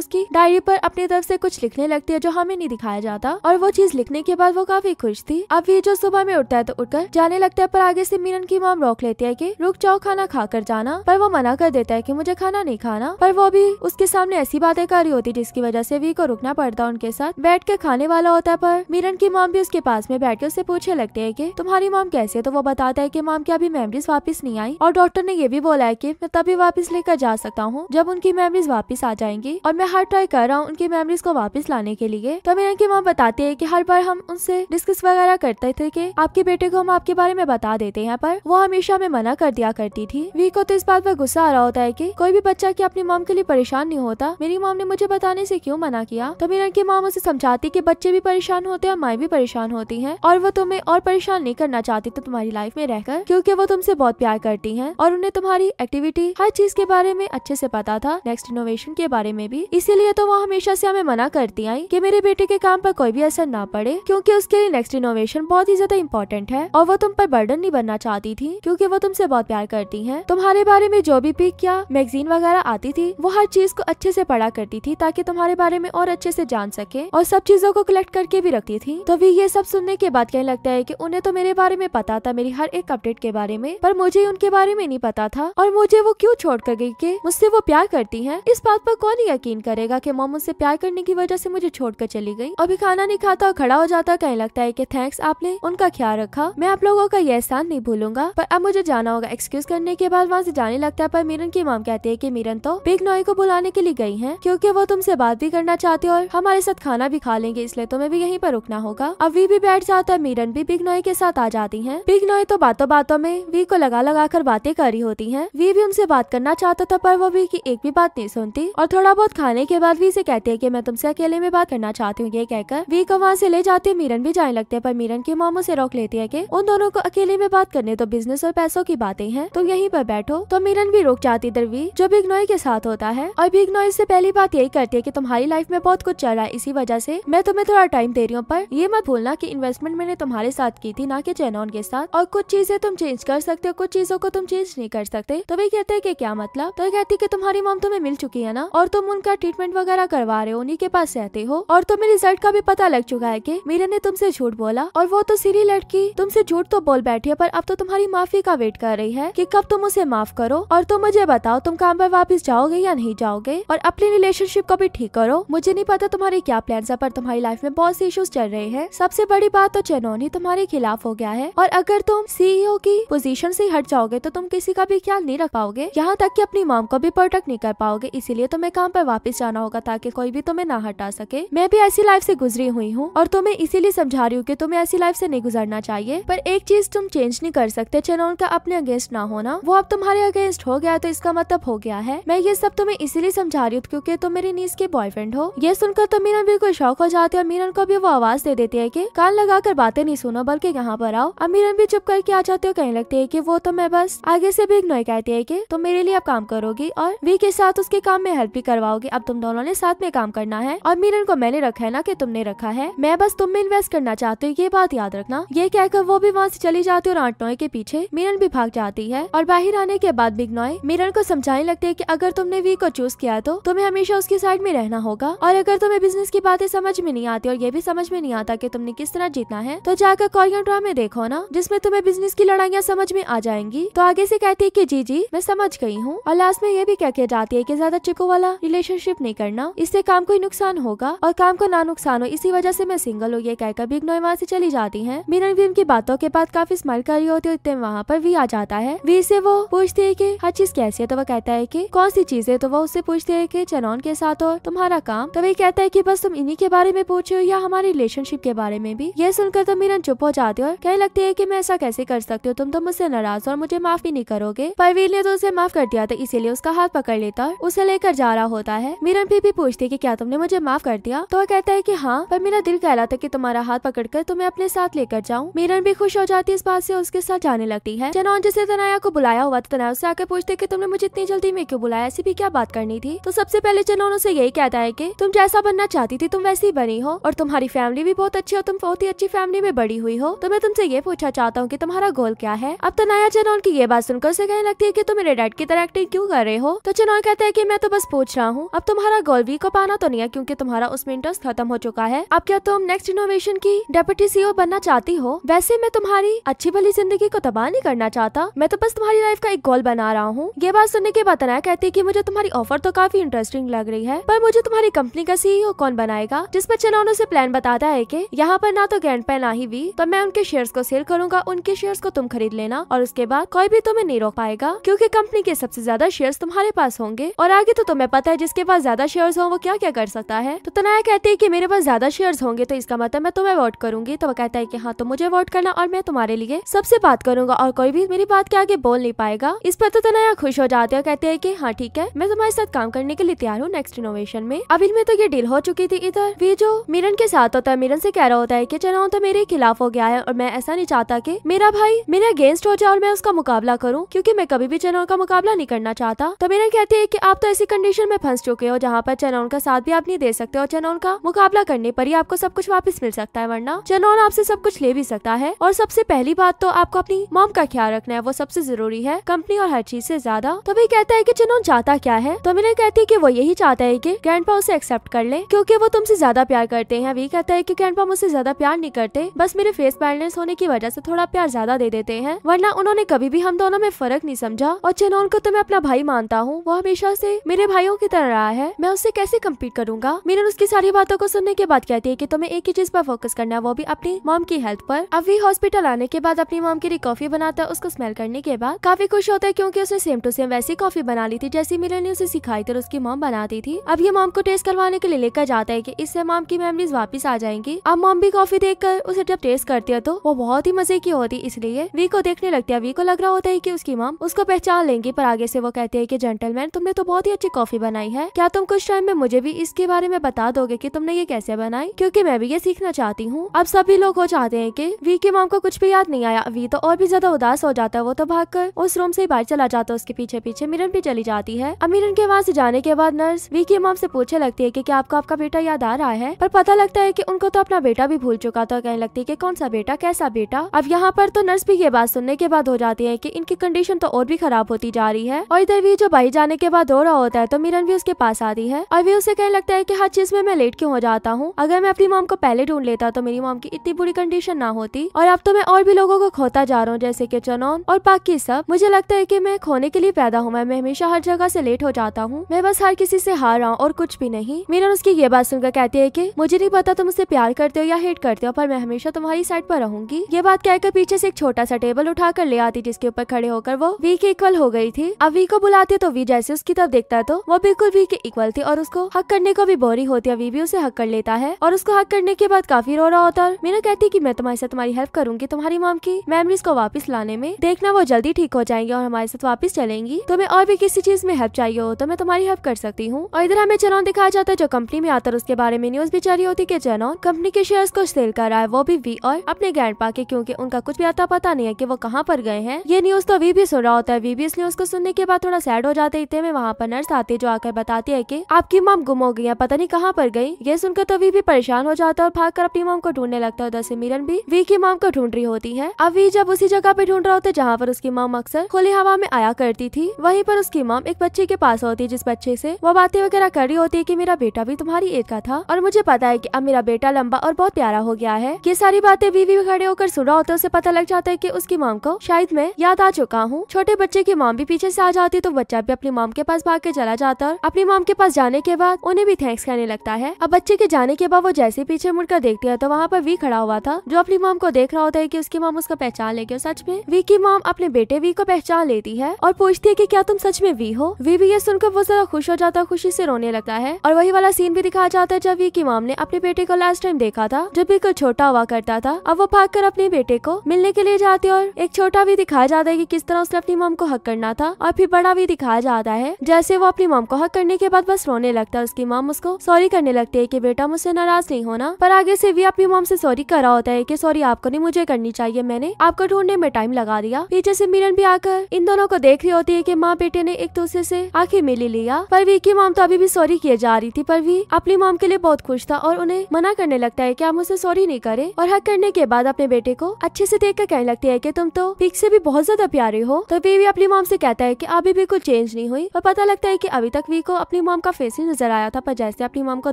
उसकी डायरी पर अपनी तरफ से कुछ लिखने लगती है जो हमें नहीं दिखाया जाता और वो चीज लिखने के बाद वो काफी खुश थी अब ये जो सुबह में उठता है तो उठकर जाने लगता है पर आगे से मीरन की माम रोक लेती है की रुक जाओ खाना खा कर जाना पर वो मना कर देता है की मुझे खाना नहीं खाना पर वो भी उसके सामने ऐसी बातें कर रही होती जिसकी वजह से वी को रुकना पड़ता उनके साथ बैठ के खाने वाला होता है पर मीरन की माम भी उसके पास में बैठ जाकर उससे पूछे लगते है की तुम्हारी माम कैसे तो वो बताता है की माम की अभी मेमरीज वापस नहीं आई और डॉक्टर ने ये भी बोला है की मैं तभी वापिस लेकर जा सकता हूँ जब उनकी मेमरीज वापिस आ जाएंगी और मैं हर ट्राई कर रहा हूँ उनकी मेमरीज को वापिस लाने के लिए तो मेरा की मॉम बताते है की हर बार हम उनसे डिस्कस वगैरह करते थे की आपके बेटे को हम आपके बारे में बता देते हैं पर वो हमेशा हमें मना कर दिया करती थी वी को तो इस बात पर गुस्सा आ रहा होता है कि कोई भी बच्चा की अपनी माम के लिए परेशान नहीं होता मेरी माम ने मुझे बताने से क्यों मना किया तो मीरन की मॉम उसे समझाती कि बच्चे भी परेशान होते हैं माए भी परेशान होती हैं और और वो तुम्हें और परेशान नहीं करना चाहती तो तुम्हारी लाइफ में रहकर क्योंकि वो तुमसे बहुत प्यार करती हैं और उन्हें तुम्हारी एक्टिविटी हर चीज के बारे में अच्छे से पता था नेक्स्ट इनोवेशन के बारे में भी इसीलिए तो वो हमेशा से हमें मना करती आई कि मेरे बेटे के काम पर कोई भी असर ना पड़े क्योंकि उसके लिए नेक्स्ट इनोवेशन बहुत ही ज्यादा इम्पोर्टेंट है और वो तुम पर बर्डन नहीं बनना चाहती थी क्योंकि वो तुमसे बहुत प्यार करती है तुम्हारे बारे में जो भी पिक या मैगजीन वगैरह आती थी वो हर चीज को अच्छे से पढ़ा करती थी ताकि तुम्हारे बारे में और अच्छे से जान सके और सब चीजों को कलेक्ट करके भी रखती थी तो भी ये सब सुनने के बाद बाद कहने लगता है कि उन्हें तो मेरे बारे में पता था मेरी हर एक अपडेट के बारे में पर मुझे उनके बारे में नहीं पता था और मुझे वो क्यों छोड़ कर गई कि मुझसे वो प्यार करती है इस बात पर कौन यकीन करेगा कि मोम मुझसे प्यार करने की वजह से मुझे छोड़ कर चली गई अभी खाना नहीं खाता और खड़ा हो जाता कहने लगता है की थैंक्स आपने उनका ख्याल रखा मैं आप लोगों का यह एहसान नहीं भूलूंगा पर अब मुझे जाना होगा एक्सक्यूज करने के बाद वहाँ से जाने लगता है पर मीरन की माम कहती है की मीरन तो बिग नॉय को बुलाने के लिए गई है क्यूँकी वो तुमसे बात भी करना चाहती है और हमारे साथ खाना भी खा लेंगे इसलिए तुम्हें भी यहीं पर रुकना होगा अभी भी बैठ जाता तब मीरन भी बिग नॉय के साथ आ जाती है बिग नॉय तो बातों बातों में वी को लगा लगा कर बातें कर रही होती है वी भी उनसे बात करना चाहता था पर वो वी की एक भी बात नहीं सुनती और थोड़ा बहुत खाने के बाद वी से कहती है की मैं तुमसे अकेले में बात करना चाहती हूँ ये कहकर वी को वहाँ से ले जाती है मीरन भी जाने लगते हैं पर मीरन की मामो से रोक लेती है की उन दोनों को अकेले में बात करने तो बिजनेस और पैसों की बातें हैं तुम यहीं पर बैठो तो मीरन भी रोक जाती वी जो बिगनोई के साथ होता है और बिगनोई से पहली बात यही करती है की तुम्हारी लाइफ में बहुत कुछ चल रहा है इसी वजह से मैं तुम्हें थोड़ा टाइम दे रही हूँ पर ये मत भूलना की इन्वेस्टमेंट में मैंने तुम्हारे साथ की थी ना कि जेनॉन के साथ और कुछ चीजें तुम चेंज कर सकते हो कुछ चीजों को तुम चेंज नहीं कर सकते तो वे कहते हैं कि क्या मतलब तो कहती कि तुम्हारी मोम तुम्हें मिल चुकी है ना और तुम उनका ट्रीटमेंट वगैरह करवा रहे हो उन्हीं के पास रहते हो और तुम्हें रिजल्ट का भी पता लग चुका है की मीरा ने तुमसे झूठ बोला और वो तो सीरी लड़की तुमसे झूठ तो बोल बैठी है पर अब तो तुम्हारी माफी का वेट कर रही है की कब तुम उसे माफ करो और तुम मुझे बताओ तुम काम पर वापिस जाओगे या नहीं जाओगे और अपनी रिलेशनशिप को भी ठीक करो मुझे नहीं पता तुम्हारे क्या प्लान है पर तुम्हारी लाइफ में बहुत से इश्यूज चल रहे हैं सबसे बड़ी बात तो जेनोनी तुम्हारे खिलाफ हो गया है और अगर तुम सीईओ e की पोजीशन से हट जाओगे तो तुम किसी का भी ख्याल नहीं रख पाओगे यहाँ तक कि अपनी माम को भी प्रोटेक्ट नहीं कर पाओगे इसीलिए तुम्हें काम पर वापस जाना होगा ताकि कोई भी तुम्हें ना हटा सके मैं भी ऐसी लाइफ से गुजरी हुई हूँ और तुम्हें इसीलिए समझा रही हूँ की तुम्हें ऐसी लाइफ से नहीं गुजरना चाहिए पर एक चीज तुम चेंज नहीं कर सकते चेनोन का अपने अगेंस्ट ना होना वो अब तुम्हारे अगेंस्ट हो गया तो इसका मतलब हो गया है मैं ये सब तुम्हें इसीलिए समझा रही हूँ क्यूँकी तुम मेरी नीस के बॉयफ्रेंड हो ये सुनकर तो मीरन बिल्कुल शौक हो जाती है और मीरन को भी वो आवाज दे देती है की कान लगा पर बातें नहीं सुनो बल्कि यहाँ पर आओ अमीर भी चुप करके आ जाते हो कहने लगते है की वो तो मैं बस आगे से भी इग्नोर कहती है कि तुम मेरे लिए अब काम करोगी और वी के साथ उसके काम में हेल्प भी करवाओगी अब तुम दोनों ने साथ में काम करना है और मीरन को मैंने रखा है ना कि तुमने रखा है मैं बस तुम में इन्वेस्ट करना चाहती हूँ ये बात याद रखना ये कहकर वो भी वहाँ ऐसी चली जाती है और आंट नोए के पीछे मीरन भी भाग जाती है और बाहर आने के बाद बिग नॉय मीरन को समझाने लगते है की अगर तुमने वी को चूज किया तो तुम्हें हमेशा उसकी साइड में रहना होगा और अगर तुम्हें बिजनेस की बातें समझ में नहीं आती और ये भी समझ में नहीं आता की तुमने किस तरह जीतना है तो जाकर कोरियन ड्रामे देखो ना जिसमें तुम्हें बिजनेस की लड़ाइयाँ समझ में आ जाएंगी तो आगे से कहती है की जी जी मैं समझ गई हूँ और लास्ट में ये भी कह के जाती है की ज्यादा चिको वाला रिलेशनशिप नहीं करना इससे काम को नुकसान होगा और काम को ना नुकसान हो इसी वजह से मैं सिंगल हूँ ये कहकर बिग नोए वहाँ से चली जाती है मिरन भी की बातों के बाद काफी स्माइल कर रही होती है इतने वहाँ पर वी आ जाता है वी से वो पूछती है की हर चीज कैसी है तो वो कहता है की कौन सी चीज है तो वो उससे पूछती है की चनौन के साथ और तुम्हारा काम तो वही कहता है की बस तुम इन्हीं के बारे में पूछो या हमारे रिलेशनशिप के बारे में भी ये सुन सुनकर तुम तो मीरन चुप हो जाते हो कहने लगती है की मैं ऐसा कैसे कर सकती हूँ तुम तो मुझसे नाराज हो और मुझे माफ भी नहीं करोगे परवीर ने तो उसे माफ कर दिया था इसीलिए उसका हाथ पकड़ लेता और उसे लेकर जा रहा होता है मीरन फिर भी पूछती की क्या तुमने मुझे माफ कर दिया तो कहता है की हाँ पर मेरा दिल कह रहा था की तुम्हारा हाथ पकड़ कर तुम्हें अपने साथ लेकर जाऊँ मीरन भी खुश हो जाती है इस बात से उसके साथ जाने लगती है जनौन जैसे तनाया को बुलाया हुआ था तनाया उससे आकर पूछते की तुमने मुझे इतनी जल्दी में क्यों बुलाया ऐसी भी क्या बात करनी थी तो सबसे पहले जनौन उसे यही कहता है की तुम जैसा बनना चाहती थी तुम वैसी बनी हो और तुम्हारी फैमिली भी बहुत अच्छी हो तुम बहुत ही अच्छी फैमिली में बड़ी हुई हो तो मैं तुमसे ये पूछना चाहता हूँ की तुम्हारा गोल क्या है अब तो नया चनौल की ये बात सुनकर उसे कहने लगती है की तुम मेरे डैड की तरह एक्टिंग क्यूँ कर रहे हो तो चनौल कहते हैं की मैं तो बस पूछ रहा हूँ अब तुम्हारा गोल वी को पाना तो नहीं है क्यूँकी तुम्हारा उसमें इंटरेस्ट खत्म हो चुका है अब क्या तुम नेक्स्ट इनोवेशन की डेप्यूटी सीईओ e बनना चाहती हो वैसे मैं तुम्हारी अच्छी भली जिंदगी को तबाह नहीं करना चाहता मैं तो बस तुम्हारी लाइफ का एक गोल बना रहा हूँ ये बात सुनने के बाद तनाया कहती है की मुझे तुम्हारी ऑफर तो काफी इंटरेस्टिंग लग रही है पर मुझे तुम्हारी कंपनी का सीईओ e कौन बनाएगा जिस पर चनौन उसे प्लान बताता है की यहाँ पर ना तो ग्रैंड ना ही हुई तो मैं उनके शेयर्स को सेल करूंगा उनके शेयर्स को तुम खरीद लेना और उसके बाद कोई भी तुम्हें नहीं रोक पाएगा क्योंकि कंपनी के सबसे ज्यादा शेयर्स तुम्हारे पास होंगे और आगे तो तुम्हें पता है जिसके पास ज्यादा शेयर्स हो वो क्या क्या कर सकता है तो तनाया कहती है की मेरे पास ज्यादा शेयर्स होंगे तो इसका मतलब मैं तुम्हें वोट करूंगी तो वो कहता है की हाँ तुम तो मुझे वोट करना और मैं तुम्हारे लिए सबसे बात करूंगा और कोई भी मेरी बात के आगे बोल नहीं पाएगा इस पर तो तनाया खुश हो जाते और कहते हैं की हाँ ठीक है मैं तुम्हारे साथ काम करने के लिए तैयार हूँ नेक्स्ट इनोवेशन में अब इनमें तो ये डील हो चुकी थी इधर जो मिरन के साथ होता है मिरन से कह रहा होता है की चलो तो मेरे खिलाफ हो गया है और मैं ऐसा नहीं चाहता की मेरा भाई मेरे अगेंस्ट हो जाए और मैं उसका मुकाबला करूँ क्यूँकी मैं कभी भी चैनल का मुकाबला नहीं करना चाहता तो मेरा कहते हैं की आप तो ऐसी कंडीशन में फंस चुके हो जहाँ पर चैनल का साथ भी आप नहीं दे सकते और चैनल का मुकाबला करने पर ही आपको सब कुछ वापस मिल सकता है वरना चैनल आपसे सब कुछ ले भी सकता है और सबसे पहली बात तो आपको अपनी मॉम का ख्याल रखना है वो सबसे जरूरी है कंपनी और हर चीज ऐसी ज्यादा तो भी कहता है की चैनल चाहता क्या है तो मेरा कहती है की वो यही चाहता है की ग्रैंड उसे एक्सेप्ट कर ले क्यूँकी वो तुमसे ज्यादा प्यार करते हैं वही कहता है की ग्रैंड मुझसे ज्यादा प्यार नहीं करते देते बस मेरे फेस बैलेंस होने की वजह से थोड़ा प्यार ज्यादा दे देते हैं वरना उन्होंने कभी भी हम दोनों में फर्क नहीं समझा और चेनोन को तो मैं अपना भाई मानता हूँ वो हमेशा से मेरे भाइयों की तरह रहा है मैं उससे कैसे कम्पीट करूंगा मीनन उसकी सारी बातों को सुनने के बाद कहती है की तुम्हें एक ही चीज पर फोकस करना वो भी अपनी मॉम की हेल्थ पर अभी हॉस्पिटल आने के बाद अपनी मॉम के लिए कॉफी बनाता है उसको स्मेल करने के बाद काफी खुश होता है क्यूँकी उसने सेम टू सेम वैसी कॉफी बना ली थी जैसी मीनन ने उसे सिखाई थी और उसकी मॉम बनाती थी अब ये मॉम को टेस्ट करवाने के लिए लेकर जाता है की इससे मॉम की मेमरीज वापिस आ जाएंगी अब मॉम भी कॉफी देख पर उसे जब टेस्ट करती है तो वो बहुत ही मजे की होती इसलिए वी को देखने लगती है वी को लग रहा होता है की उसकी माम उसको पहचान लेंगी पर आगे से वो कहती है की जेंटलमैन तुमने तो बहुत ही अच्छी कॉफी बनाई है क्या तुम कुछ टाइम में मुझे भी इसके बारे में बता दोगे की तुमने ये कैसे बनाई क्यूँकी मैं भी ये सीखना चाहती हूँ अब सभी लोग हो चाहते है की वी की माम को कुछ भी याद नहीं आया वी तो और भी ज्यादा उदास हो जाता है वो तो भाग कर उस रूम से बाहर चला जाता है उसके पीछे पीछे मिरन भी चली जाती है अब मिरन के वहाँ से जाने के बाद नर्स वी की माम से पूछे लगती है की क्या आपको आपका बेटा याद आ रहा है पर पता लगता है की उनको तो अपना बेटा भी भूल चुका था कहने लगती है कि कौन सा बेटा कैसा बेटा अब यहाँ पर तो नर्स भी ये बात सुनने के बाद हो जाती है कि इनकी कंडीशन तो और भी खराब होती जा रही है और इधर भी जो भाई जाने के बाद हो रहा होता है तो मिरन भी उसके पास आती है और भी उसे कहने लगता है की हर चीज में मैं लेट क्यों हो जाता हूँ अगर मैं अपनी मोम को पहले ढूंढ लेता तो मेरी मोम की इतनी बुरी कंडीशन ना होती और अब तो मैं और भी लोगों को खोता जा रहा हूँ जैसे की चनौन और पाकि सब मुझे लगता है की मैं खोने के लिए पैदा हूँ मैं हमेशा हर जगह से लेट हो जाता हूँ मैं बस हर किसी से हार रहा हूँ और कुछ भी नहीं मिरन उसकी ये बात सुनकर कहती है की मुझे नहीं पता तुम उसे प्यार करते हो या हेट करते हो पर मैं हमेशा तुम्हारी साइड पर रहूंगी ये बात कहकर पीछे से एक छोटा सा टेबल उठा कर ले आती जिसके ऊपर खड़े होकर वो वी के इक्वल हो गई थी अब वी को बुलाती तो वी जैसे उसकी तरफ देखता तो वो बिल्कुल वी के इक्वल थी और उसको हक करने को भी बोरी होती है वी भी उसे हक कर लेता है और उसको हक करने के बाद काफी रो रहा होता है मीना कहती की मैं तुम्हारे साथ तुम्हारी हेल्प करूंगी तुम्हारी माम की मेमरीज को वापस लाने में देखना वो जल्दी ठीक हो जाएंगे और हमारे साथ वापस चलेंगी तुम्हें और भी किसी चीज में हेल्प चाहिए हो तो मैं तुम्हारी हेल्प कर सकती हूँ और इधर हमें चनौन दिखाया जाता है जो कंपनी में आता है उसके बारे में न्यूज भी जारी होती है कि चनौन कंपनी के शेयर को सेल कर रहा है है वो भी वी और अपने ग्रैंड के क्यूँकी उनका कुछ भी आता पता नहीं है की वो कहाँ पर गए हैं ये न्यूज तो वी भी सुन रहा होता है वी भी इस न्यूज को सुनने के बाद थोड़ा सैड हो जाते इतने में वहाँ पर नर्स आती है जो आकर बताती है की आपकी माम गुम हो गई है पता नहीं कहाँ पर गई ये सुनकर तो वी भी परेशान हो जाता है और भाग अपनी माम को ढूंढने लगता है उधर से मिरन भी वी की माम को ढूंढ रही होती है अब वी जब उसी जगह पे ढूंढ रहा होता है जहाँ पर उसकी माम अक्सर खुली हवा में आया करती थी वहीं पर उसकी माम एक बच्चे के पास होती है जिस बच्चे से वो बातें वगैरह कर रही होती है कि मेरा बेटा भी तुम्हारी एज का था और मुझे पता है कि अब मेरा बेटा लंबा और बहुत प्यारा हो गया है है ये सारी बातें बीवी खड़े होकर सुन रहा होता है उसे पता लग जाता है की उसकी माम को शायद मैं याद आ चुका हूँ छोटे बच्चे की माम भी पीछे से आ जाती तो बच्चा भी अपनी माम के पास भाग के चला जाता है अपनी माम के पास जाने के बाद उन्हें भी थैंक्स कहने लगता है अब बच्चे के जाने के बाद वो जैसे पीछे मुड़कर देखती है तो वहाँ पर वी खड़ा हुआ था जो अपनी माम को देख रहा होता है की उसकी माम उसका पहचान लेगी सच में वी की माम अपने बेटे वी को पहचान लेती है और पूछती है की क्या तुम सच में वी हो वी भी ये सुनकर बहुत ज्यादा खुश हो जाता है खुशी से रोने लगता है और वही वाला सीन भी दिखाया जाता है जब वी की माम ने अपने बेटे को लास्ट टाइम देखा था जो बिल्कुल छोटा रोता हुआ करता था अब वो भाग कर अपने बेटे को मिलने के लिए जाती है और एक छोटा भी दिखाया जाता है की कि किस तरह उसने अपनी मम को हक करना था और फिर बड़ा भी दिखाया जाता है जैसे वो अपनी मम को हक करने के बाद बस रोने लगता है उसकी मम उसको सॉरी करने लगती है की बेटा मुझसे नाराज नहीं होना पर आगे से भी अपनी मम से सॉरी करा होता है की सॉरी आपको नहीं मुझे करनी चाहिए मैंने आपको ढूंढने में टाइम लगा दिया पीछे से मिलन भी आकर इन दोनों को देख रही होती है की माँ बेटे ने एक दूसरे से आंखें मिली लिया पर वी की मॉम तो अभी भी सॉरी किए जा रही थी पर वी अपनी माम के लिए बहुत खुश था और उन्हें मना करने लगता है की आप मुझसे सॉरी नहीं कर करे और हक करने के बाद अपने बेटे को अच्छे से देख कर कहने लगती है की तुम तो पिक से भी बहुत ज्यादा प्यारे हो तो वी भी अपनी मोम से कहता है की अभी बिल्कुल चेंज नहीं हुई और पता लगता है की अभी तक वी को अपनी मोम का फेस ही नजर आया था पर जैसे अपनी मोम को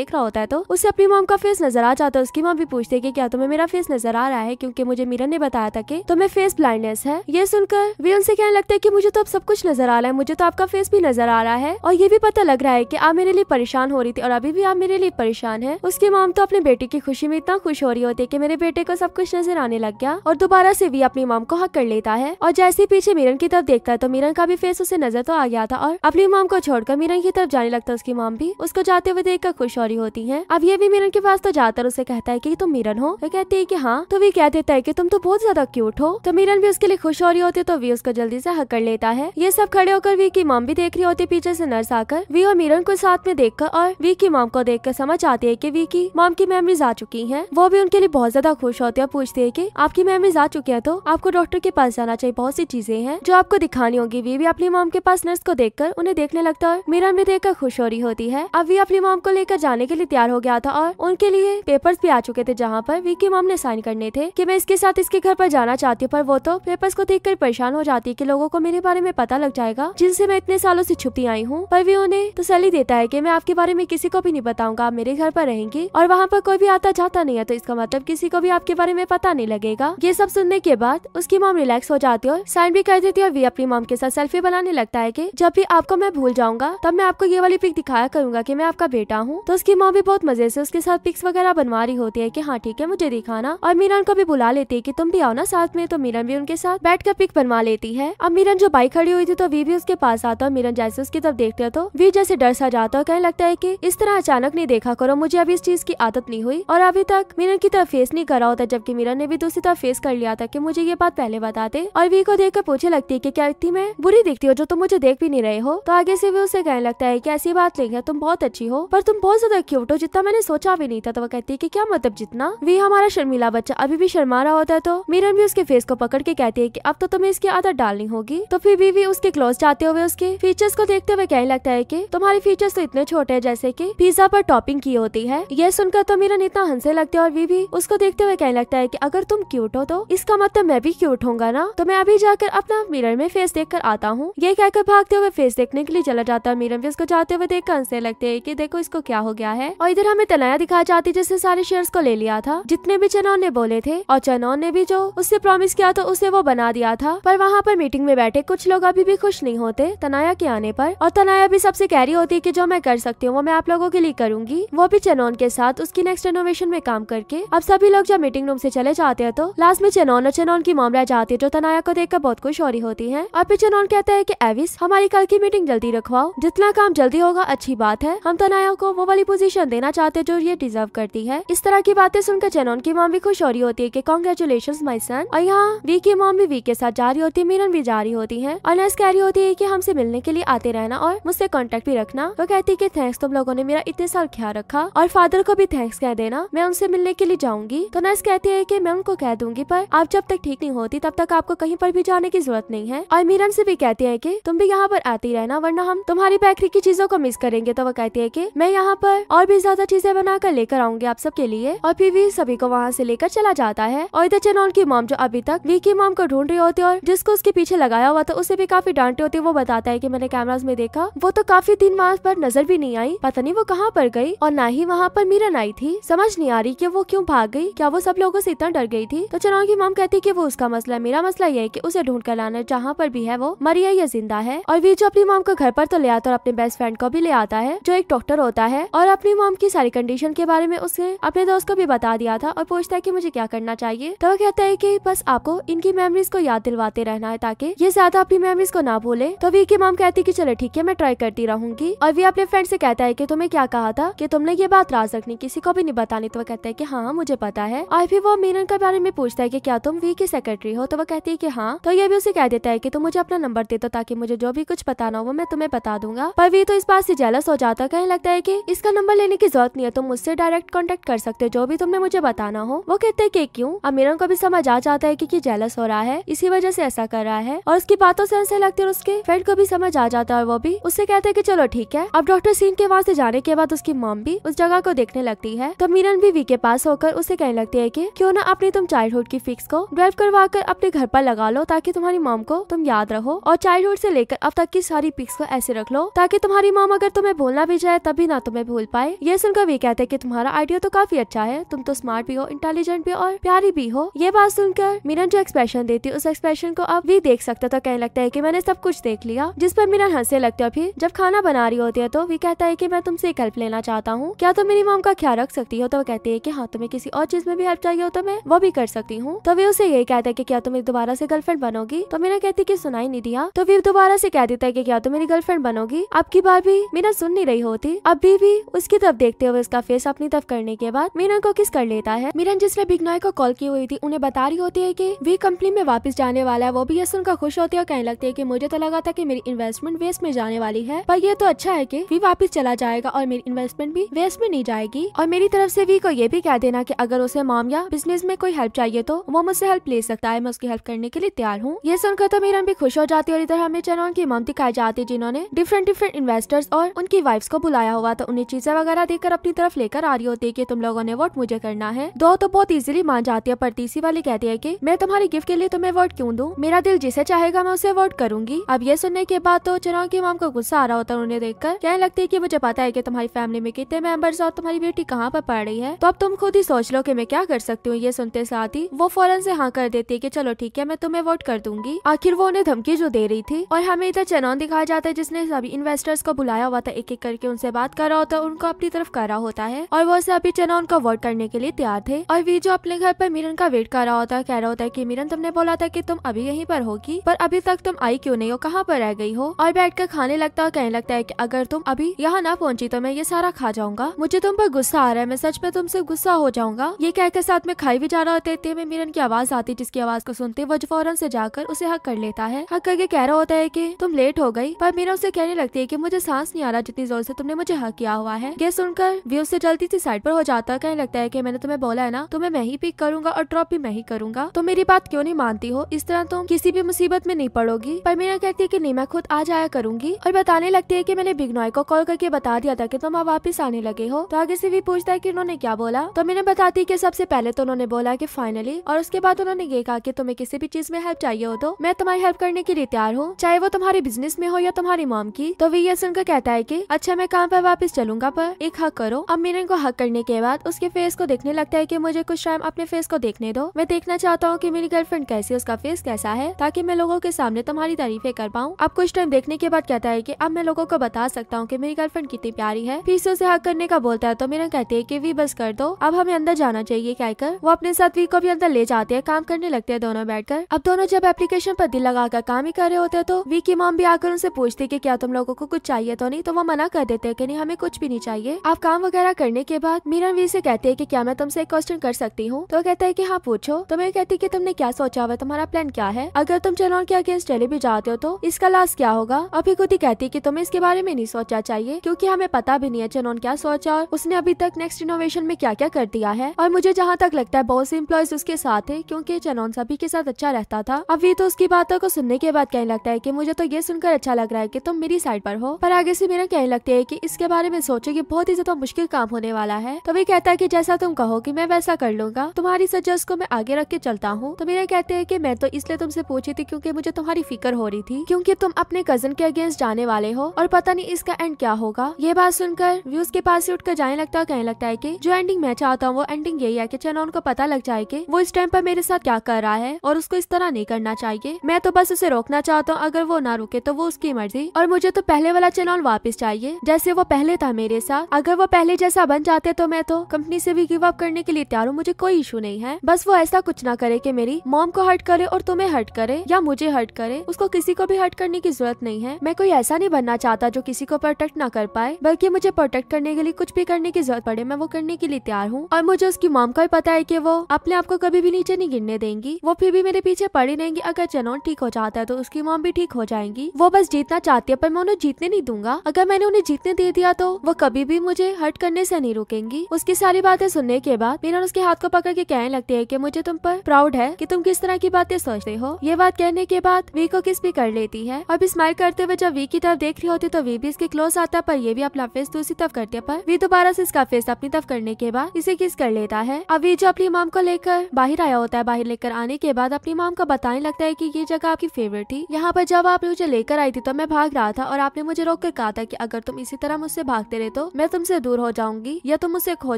देख रहा होता है तो उसे अपनी मोम का फेस नजर आ जाता है उसकी माँ भी पूछते है की क्या तुम्हें मेरा फेस नजर आ रहा है क्यूँकी मुझे मीरन ने बताया था की तुम्हें फेस ब्लाइंडनेस है ये सुनकर वी उनसे कहने लगता है की मुझे तो अब सब कुछ नजर आ रहा है मुझे तो आपका फेस भी नजर आ रहा है और ये भी पता लग रहा है की आप मेरे लिए परेशान हो रही थी और अभी भी आप मेरे लिए परेशान है उसकी मोम तो अपने बेटे की खुशी में इतना खुश हो रही होती करते मेरे बेटे को सब कुछ नजर आने लग गया और दोबारा से भी अपनी माम को हक कर लेता है और जैसे पीछे मिरन की तरफ देखता है तो मिरन का भी फेस उसे नजर तो आ गया था और अपनी माम को छोड़कर मिरन की तरफ जाने लगता है उसकी माम भी उसको जाते हुए देख कर खुश हो रही होती है अब ये भी मिरन के पास तो जाकर उसे कहता है की तुम मिरन हो वो कहती है की हाँ तो वी कह देता है की तुम तो बहुत ज्यादा क्यूट हो तो मिरन भी उसके लिए खुश हो रही होती है तो वी उसको जल्दी ऐसी हक कर लेता है ये सब खड़े होकर वी की माम भी देख रही होती पीछे ऐसी नर्स आकर वी और मीरन को साथ में देखकर और वी की माम को देखकर समझ आती है की वी की माम की मेमरीज आ चुकी है वो भी उनके मेरे बहुत ज्यादा खुश होते हैं पूछते है की आपकी मेमरीज आ चुकी है तो आपको डॉक्टर के पास जाना चाहिए बहुत सी चीजें हैं जो आपको दिखानी होगी वे भी अपनी मॉम के पास नर्स को देखकर उन्हें देखने लगता है मीरा में देखकर खुश हो रही होती है अब वी अपनी मॉम को लेकर जाने के लिए तैयार हो गया था और उनके लिए पेपर्स भी आ चुके थे जहाँ पर वी की मॉम ने साइन करने थे की मैं इसके साथ इसके घर पर जाना चाहती हूँ पर वो तो पेपर्स को देख परेशान हो जाती है की लोगो को मेरे बारे में पता लग जाएगा जिनसे मैं इतने सालों ऐसी छुपती आई हूँ पर वी उन्हें तसली देता है की मैं आपके बारे में किसी को भी नहीं बताऊंगा आप मेरे घर पर रहेंगी और वहाँ पर कोई भी आता जाता नहीं है तो इसका मतलब तब किसी को भी आपके बारे में पता नहीं लगेगा ये सब सुनने के बाद उसकी मॉम रिलैक्स हो जाती है और साइन भी कर देती है और वी अपनी मॉम के साथ सेल्फी बनाने लगता है की जब भी आपको मैं भूल जाऊंगा तब मैं आपको ये वाली पिक दिखाया करूंगा की मैं आपका बेटा हूँ तो उसकी मॉम भी बहुत मजे से उसके साथ पिक्स वगैरह बनवा रही होती है की हाँ ठीक है मुझे दिखाना और मीरन को भी बुला लेती है की तुम भी आओ ना साथ में तो मीरन भी उनके साथ बैठ कर पिक बनवा लेती है अब मीरन जो बाइक खड़ी हुई थी तो वी भी उसके पास आता और मीरन जैसे उसकी तरफ देखते है तो वी जैसे डर सा जाता और कहने लगता है की इस तरह अचानक नहीं देखा करो मुझे अभी इस चीज की आदत नहीं हुई और अभी तक मीरन की तरफ तरह फेस नहीं करा होता जबकि मीरा ने भी दूसरी तो तरह फेस कर लिया था की मुझे ये बात पहले बताते और वी को देख कर पूछे लगती है की क्या व्यक्ति मैं बुरी दिखती हो जो तुम मुझे देख भी नहीं रहे हो तो आगे से भी उसे कहने लगता है की ऐसी बात नहीं है तुम बहुत अच्छी हो पर तुम बहुत ज्यादा क्यूट हो जितना मैंने सोचा भी नहीं था तो वो कहती है की क्या मतलब जितना वी हमारा शर्मिला बच्चा अभी भी शर्मा रहा होता है तो मीरन भी उसके फेस को पकड़ के कहती है की अब तो तुम्हें इसकी आदत डालनी होगी तो फिर भी उसके क्लोज जाते हुए उसके फीचर्स को देखते हुए कहने लगता है की तुम्हारे फीचर्स तो इतने छोटे है जैसे की पिज्जा पर टॉपिंग की होती है ये सुनकर तो मीरन इतना हंसे लगते और वी भी उसको देखते हुए कहने लगता है की अगर तुम क्यूट हो तो इसका मतलब मैं भी क्यूट होगा ना तो मैं अभी जाकर अपना मिरर में फेस देख कर आता हूँ ये कहकर भागते हुए फेस देखने के लिए चला जाता है मीरम में उसको जाते हुए देख कर हंसने लगते है की देखो इसको क्या हो गया है और इधर हमें तनाया दिखाई जाती है जिसने सारे शेयर को ले लिया था जितने भी चनौन ने बोले थे और चनौन ने भी जो उससे प्रॉमिस किया था उसे वो बना दिया था पर वहाँ पर मीटिंग में बैठे कुछ लोग अभी भी खुश नहीं होते तनाया के आने पर और तनाया भी सबसे कह रही होती है कि जो मैं कर सकती हूँ वो मैं आप लोगों के लिए करूंगी वो भी चनौन के साथ उसकी नेक्स्ट इनोवेशन में काम करके अब अब सभी लोग जब मीटिंग रूम से चले जाते हैं तो लास्ट में चेनौन और चेनौन की मामला जाती है जो तनाया को देखकर बहुत खुश हो रही होती है और फिर चेनौन कहते है की एविस हमारी कल की मीटिंग जल्दी रखवाओ जितना काम जल्दी होगा अच्छी बात है हम तनाया को वो वाली पोजीशन देना चाहते हैं जो ये डिजर्व करती है इस तरह की बातें सुनकर चेनौन की मॉम भी खुश हो रही होती है की कॉन्ग्रेचुलेशन माई सन और यहाँ वी की मॉम भी वी के साथ जा रही होती है मीरन भी जा रही होती है और नर्स कह रही होती है की हमसे मिलने के लिए आते रहना और मुझसे कॉन्टेक्ट भी रखना वो कहती है की थैंक्स तुम लोगों ने मेरा इतने साल ख्याल रखा और फादर को भी थैंक्स कह देना मैं उनसे मिलने के लिए जाऊँ जाऊंगी तो नर्स कहती है की मैं उनको कह दूंगी पर आप जब तक ठीक नहीं होती तब तक आपको कहीं पर भी जाने की जरूरत नहीं है और मीरन से भी कहती है की तुम भी यहाँ पर आती रहना वरना हम तुम्हारी बेकरी की चीजों को मिस करेंगे तो वो कहती है की मैं यहाँ पर और भी ज्यादा चीजें बनाकर लेकर आऊंगी आप सबके लिए और फिर भी सभी को वहाँ ऐसी लेकर चला जाता है और इधर चेनॉन की मोम जो अभी तक वी की को ढूंढ रही होती है और जिसको उसके पीछे लगाया हुआ था उसे भी काफी डांटे होती है वो बताता है की मैंने कैमराज में देखा वो तो काफी दिन वहाँ पर नजर भी नहीं आई पता नहीं वो कहाँ पर गई और ना ही वहाँ पर मीरन आई थी समझ नहीं आ रही की वो क्यूँ भाग भाग गई क्या वो सब लोगों से इतना डर गई थी तो चनाओ की मॉम कहती कि वो उसका मसला है मेरा मसला यह है कि उसे ढूंढ कर लाना जहाँ पर भी है वो मरिया या जिंदा है और वीजू अपनी माम को घर पर तो ले आता और अपने बेस्ट फ्रेंड को भी ले आता है जो एक डॉक्टर होता है और अपनी माम की सारी कंडीशन के बारे में उसने अपने दोस्त को भी बता दिया था और पूछता है की मुझे क्या करना चाहिए तो वो कहता है की बस आपको इनकी मेमरीज को याद दिलवाते रहना है ताकि ये ज्यादा अपनी मेमरीज को ना भूले तो वी की माम कहती की चलो ठीक है मैं ट्राई करती रहूंगी और वी अपने फ्रेंड से कहता है की तुम्हें क्या कहा था की तुमने ये बात राज रखनी किसी को भी नहीं बतानी तो वो कहता है की हाँ, हाँ मुझे मुझे पता है और फिर वो मीनन के बारे में पूछता है की क्या तुम वी की सेक्रेटरी हो तो वो कहती है की हाँ तो ये भी उसे कह देता है की तुम मुझे अपना नंबर दे दो ताकि मुझे जो भी कुछ बताना हो वो मैं तुम्हें बता दूंगा पर वी तो इस बात से जेलस हो जाता कहीं लगता है की इसका नंबर लेने की जरूरत नहीं है तुम मुझसे डायरेक्ट कॉन्टेक्ट कर सकते हो जो भी तुमने मुझे बताना हो वो कहते हैं कि क्यों अब मीरन को भी समझ आ जाता है की जेलस हो रहा है इसी वजह से ऐसा कर रहा है और उसकी बातों से ऐसे लगते हैं उसके फ्रेंड को भी समझ आ जाता है वो भी उससे कहते हैं कि चलो ठीक है अब डॉक्टर सीन के वहाँ से जाने के बाद उसकी मॉम भी उस जगह को देखने लगती है तो मीरन भी वी के पास होकर उसे कहने लगते है की क्यों ना अपनी तुम चाइल्ड की फिक्स को ड्राइव करवा कर अपने घर पर लगा लो ताकि तुम्हारी माम को तुम याद रहो और चाइल्ड से लेकर अब तक की सारी पिक्स को ऐसे रख लो ताकि तुम्हारी माम अगर तुम्हें भूलना भी जाए तभी ना तुम्हें भूल पाए ये सुनकर वे कहते हैं कि तुम्हारा आइडिया तो काफी अच्छा है तुम तो स्मार्ट भी हो इंटेलिजेंट भी और प्यारी भी हो ये बात सुनकर मीरन जो एक्सप्रेशन देती उस एक्सप्रेशन को अब भी देख सकता तो कहने लगता है की मैंने सब कुछ देख लिया जिस पर मीरन हंसने लगते और फिर जब खाना बना रही होती है तो वे कहता है की मैं तुमसे एक हेल्प लेना चाहता हूँ क्या तुम मेरी माम का ख्याल रख सकती हो तो वो कहती है की हाँ तुम्हें किसी और चीज में भी हेल्प चाहिए हो तो मैं वो भी कर सकती हूँ तो वे उसे यही कहता है की क्या तुम दोबारा से गर्लफ्रेंड बनोगी तो मीना कहती की सुनाई नहीं दिया तो वे दोबारा से कह देता है की क्या तुम मेरी गर्लफ्रेंड बनोगी अब की बार भी मीना सुन नहीं रही होती अभी भी उसकी तरफ देखते हुए उसका फेस अपनी तरफ करने के बाद मीना को किस कर लेता है मीरन जिसने बिग नॉय को कॉल की हुई थी उन्हें बता रही होती है की वी कंपनी में वापस जाने वाला है वो भी ये सुनकर खुश होती है और कहने लगती है की मुझे तो लगा था की मेरी इन्वेस्टमेंट वेस्ट में जाने वाली है पर ये तो अच्छा है की वी वापिस चला जाएगा और मेरी इन्वेस्टमेंट भी वेस्ट में नहीं जाएगी और मेरी तरफ से वी को ये भी कह देना कि अगर उसे माम या बिजनेस में कोई हेल्प चाहिए तो वो मुझसे हेल्प ले सकता है मैं उसकी हेल्प करने के लिए तैयार हूँ ये सुनकर तो मेरा भी खुश हो जाती है और इधर हमें चैनल की इमाम दिखाई जाती है जिन्होंने डिफरेंट डिफरेंट इन्वेस्टर्स और उनकी वाइफ्स को बुलाया हुआ था उन्हें चीजें वगैरह देकर अपनी तरफ लेकर आ रही होती है की तुम लोगों ने वोट मुझे करना है दो तो बहुत इजिली मान जाती है पर तीसरी वाली कहती है की मैं तुम्हारी गिफ्ट के लिए तुम्हें वोट क्यूँ दू मेरा दिल जिसे चाहेगा मैं उसे वोट करूंगी अब ये सुनने के बाद तो चनाव की इमाम को गुस्सा आ रहा होता है उन्हें देखकर कहने लगती है की मुझे पता है की तुम्हारी फैमिली में कितने मेंबर्स और तुम्हारी बेटी कहाँ पर पड़ रही है तो अब तुम खुद ही सोच सोच लो कि मैं क्या कर सकती हूँ ये सुनते साथ ही वो फौरन से हाँ कर देती है कि चलो ठीक है मैं तुम्हें वोट कर दूंगी आखिर वो उन्हें धमकी जो दे रही थी और हमें इधर चनौन दिखाया जाता है जिसने सभी इन्वेस्टर्स को बुलाया हुआ था एक एक करके उनसे बात कर रहा होता है उनको अपनी तरफ कर रहा होता है और वो सभी चनौन का वोट करने के लिए तैयार थे और वी जो अपने घर पर मिरन का वेट कर रहा होता है कह रहा होता है की मिरन तुमने बोला था की तुम अभी यहीं पर होगी पर अभी तक तुम आई क्यों नहीं हो कहाँ पर रह गई हो और बैठ कर खाने लगता है कहने लगता है की अगर तुम अभी यहाँ ना पहुंची तो मैं ये सारा खा जाऊंगा मुझे तुम पर गुस्सा आ रहा है मैं सच में तुमसे गुस्सा हो जाऊंगा जाऊंगा ये कहकर साथ में खाई भी जा रहा होता है में मिरन की आवाज आती जिसकी आवाज को सुनते वज फौरन से जाकर उसे हक कर लेता है हक करके कह रहा होता है की तुम लेट हो गयी पर मीरा उसे कहने लगती है की मुझे सांस नहीं आ रहा जितनी जोर से तुमने मुझे हक किया हुआ है यह सुनकर वे उससे जल्दी से साइड पर हो जाता है कहने लगता है की मैंने तुम्हें बोला है ना तुम्हें मैं ही पिक करूंगा और ड्रॉप भी मैं ही करूंगा तो मेरी बात क्यों नहीं मानती हो इस तरह तुम किसी भी मुसीबत में नहीं पड़ोगी पर मीरा कहती है की नहीं मैं खुद आ जाया करूंगी और बताने लगती है की मैंने बिगनॉय को कॉल करके बता दिया था की तुम अब वापिस आने लगे हो तो आगे से भी पूछता है की उन्होंने क्या बोला तो मैंने बता बताती के सबसे पहले तो उन्होंने बोला की फाइनली और उसके बाद उन्होंने ये कहा की तुम्हें किसी भी चीज में हेल्प चाहिए हो तो मैं तुम्हारी हेल्प करने के लिए तैयार हूँ चाहे वो तुम्हारे बिजनेस में हो या तुम्हारी मॉम की तो वी ये सुनकर कहता है की अच्छा मैं काम पर वापस चलूंगा पर एक हक करो अब मीरन को हक करने के बाद उसके फेस को देखने लगता है की मुझे कुछ टाइम अपने फेस को देखने दो मैं देखना चाहता हूँ की मेरी गर्लफ्रेंड कैसी उसका फेस कैसा है ताकि मैं लोगों के सामने तुम्हारी तारीफे कर पाऊँ अब कुछ टाइम देखने के बाद कहता है की अब मैं लोगों को बता सकता हूँ की मेरी गर्लफ्रेंड कितनी प्यारी है फिर से उसे हक करने का बोलता है तो मीरन कहती है की वी बस कर दो अब हमें अंदर अंदर जाना चाहिए कहकर वो अपने साथ वी को भी अंदर ले जाते हैं काम करने लगते हैं दोनों बैठकर अब दोनों जब एप्लीकेशन पर दिल लगाकर काम ही कर रहे होते हैं तो वी की मॉम भी आकर उनसे पूछती कि क्या तुम लोगों को कुछ चाहिए तो नहीं तो वो मना कर देते हैं कि नहीं हमें कुछ भी नहीं चाहिए आप काम वगैरह करने के बाद मीरन वी से कहते हैं कि क्या मैं तुमसे एक क्वेश्चन कर सकती हूँ तो कहते हैं कि हाँ पूछो तो मैं कहती कि तुमने क्या सोचा हुआ तुम्हारा प्लान क्या है अगर तुम चलो के अगेंस्ट चले भी जाते हो तो इसका लास्ट क्या होगा अभी खुद ही कहती कि तुम्हें इसके बारे में नहीं सोचा चाहिए क्योंकि हमें पता भी नहीं है चेनॉन क्या सोचा और उसने अभी तक नेक्स्ट इनोवेशन में क्या क्या कर दिया है है और मुझे जहाँ तक लगता है बहुत से इम्प्लॉयज उसके साथ है क्यूँकी चनौन सभी के साथ अच्छा रहता था अब भी तो उसकी बातों को सुनने के बाद कहने लगता है की मुझे तो ये सुनकर अच्छा लग रहा है की तुम मेरी साइड पर हो पर आगे से मेरा कहने लगते है की इसके बारे में सोचो की बहुत ही ज्यादा मुश्किल काम होने वाला है तो भी कहता है की जैसा तुम कहो की मैं वैसा कर लूंगा तुम्हारी सजेस्ट को मैं आगे रख के चलता हूँ तो मेरा कहते हैं की मैं तो इसलिए तुमसे पूछी थी क्यूँकी मुझे तुम्हारी फिक्र हो रही थी क्यूँकी तुम अपने कजन के अगेंस्ट जाने वाले हो और पता नहीं इसका एंड क्या होगा ये बात सुनकर व्यूज के पास से उठकर जाने लगता है कहने लगता है की जो एंडिंग मैं चाहता हूँ वो एंडिंग यही है की चेनोन को पता लग जाए की वो इस टाइम पर मेरे साथ क्या कर रहा है और उसको इस तरह नहीं करना चाहिए मैं तो बस उसे रोकना चाहता हूँ अगर वो ना रुके तो वो उसकी मर्जी और मुझे तो पहले वाला चेनोन वापस चाहिए जैसे वो पहले था मेरे साथ अगर वो पहले जैसा बन जाते तो मैं तो कंपनी से भी गिव अप करने के लिए तैयार हूँ मुझे कोई इशू नहीं है बस वो ऐसा कुछ ना करे की मेरी मॉम को हर्ट करे और तुम्हें हर्ट करे या मुझे हर्ट करे उसको किसी को भी हर्ट करने की जरूरत नहीं है मैं कोई ऐसा नहीं बनना चाहता जो किसी को प्रोटेक्ट ना कर पाए बल्कि मुझे प्रोटेक्ट करने के लिए कुछ भी करने की जरूरत पड़े मैं वो करने के लिए तैयार हूँ और मुझे उसकी मॉम का भी पता है की वो अपने आप को कभी भी नीचे नहीं गिरने देंगी वो फिर भी मेरे पीछे पड़ी रहेंगी अगर चनौन ठीक हो जाता है तो उसकी मॉम भी ठीक हो जाएंगी वो बस जीतना चाहती है पर मैं उन्हें जीतने नहीं दूंगा अगर मैंने उन्हें जीतने दे दिया तो वो कभी भी मुझे हर्ट करने से नहीं रुकेंगी उसकी सारी बातें सुनने के बाद मीना उसके हाथ को पकड़ के कहने लगती है की मुझे तुम पर प्राउड है की तुम किस तरह की बातें सोचते हो ये बात कहने के बाद वी को किस भी कर लेती है अब स्माइल करते हुए जब वी की तरफ देख रही होती तो वी भी इसके क्लोज आता पर ये भी अपना फेस दूसरी तरफ करते पर वी दोबारा से इसका फेस अपनी तरफ करने के बाद इसे किस कर लेता है जो अपनी माम को लेकर बाहर आया होता है बाहर लेकर आने के बाद अपनी माम को बताने लगता है की ये जगह आपकी फेवरेट थी यहाँ पर जब आप मुझे लेकर आई थी तो मैं भाग रहा था और आपने मुझे रोक कर कहा था की अगर तुम इसी तरह मुझसे भागते रहे तो मैं तुमसे दूर हो जाऊंगी या तुम मुझसे खो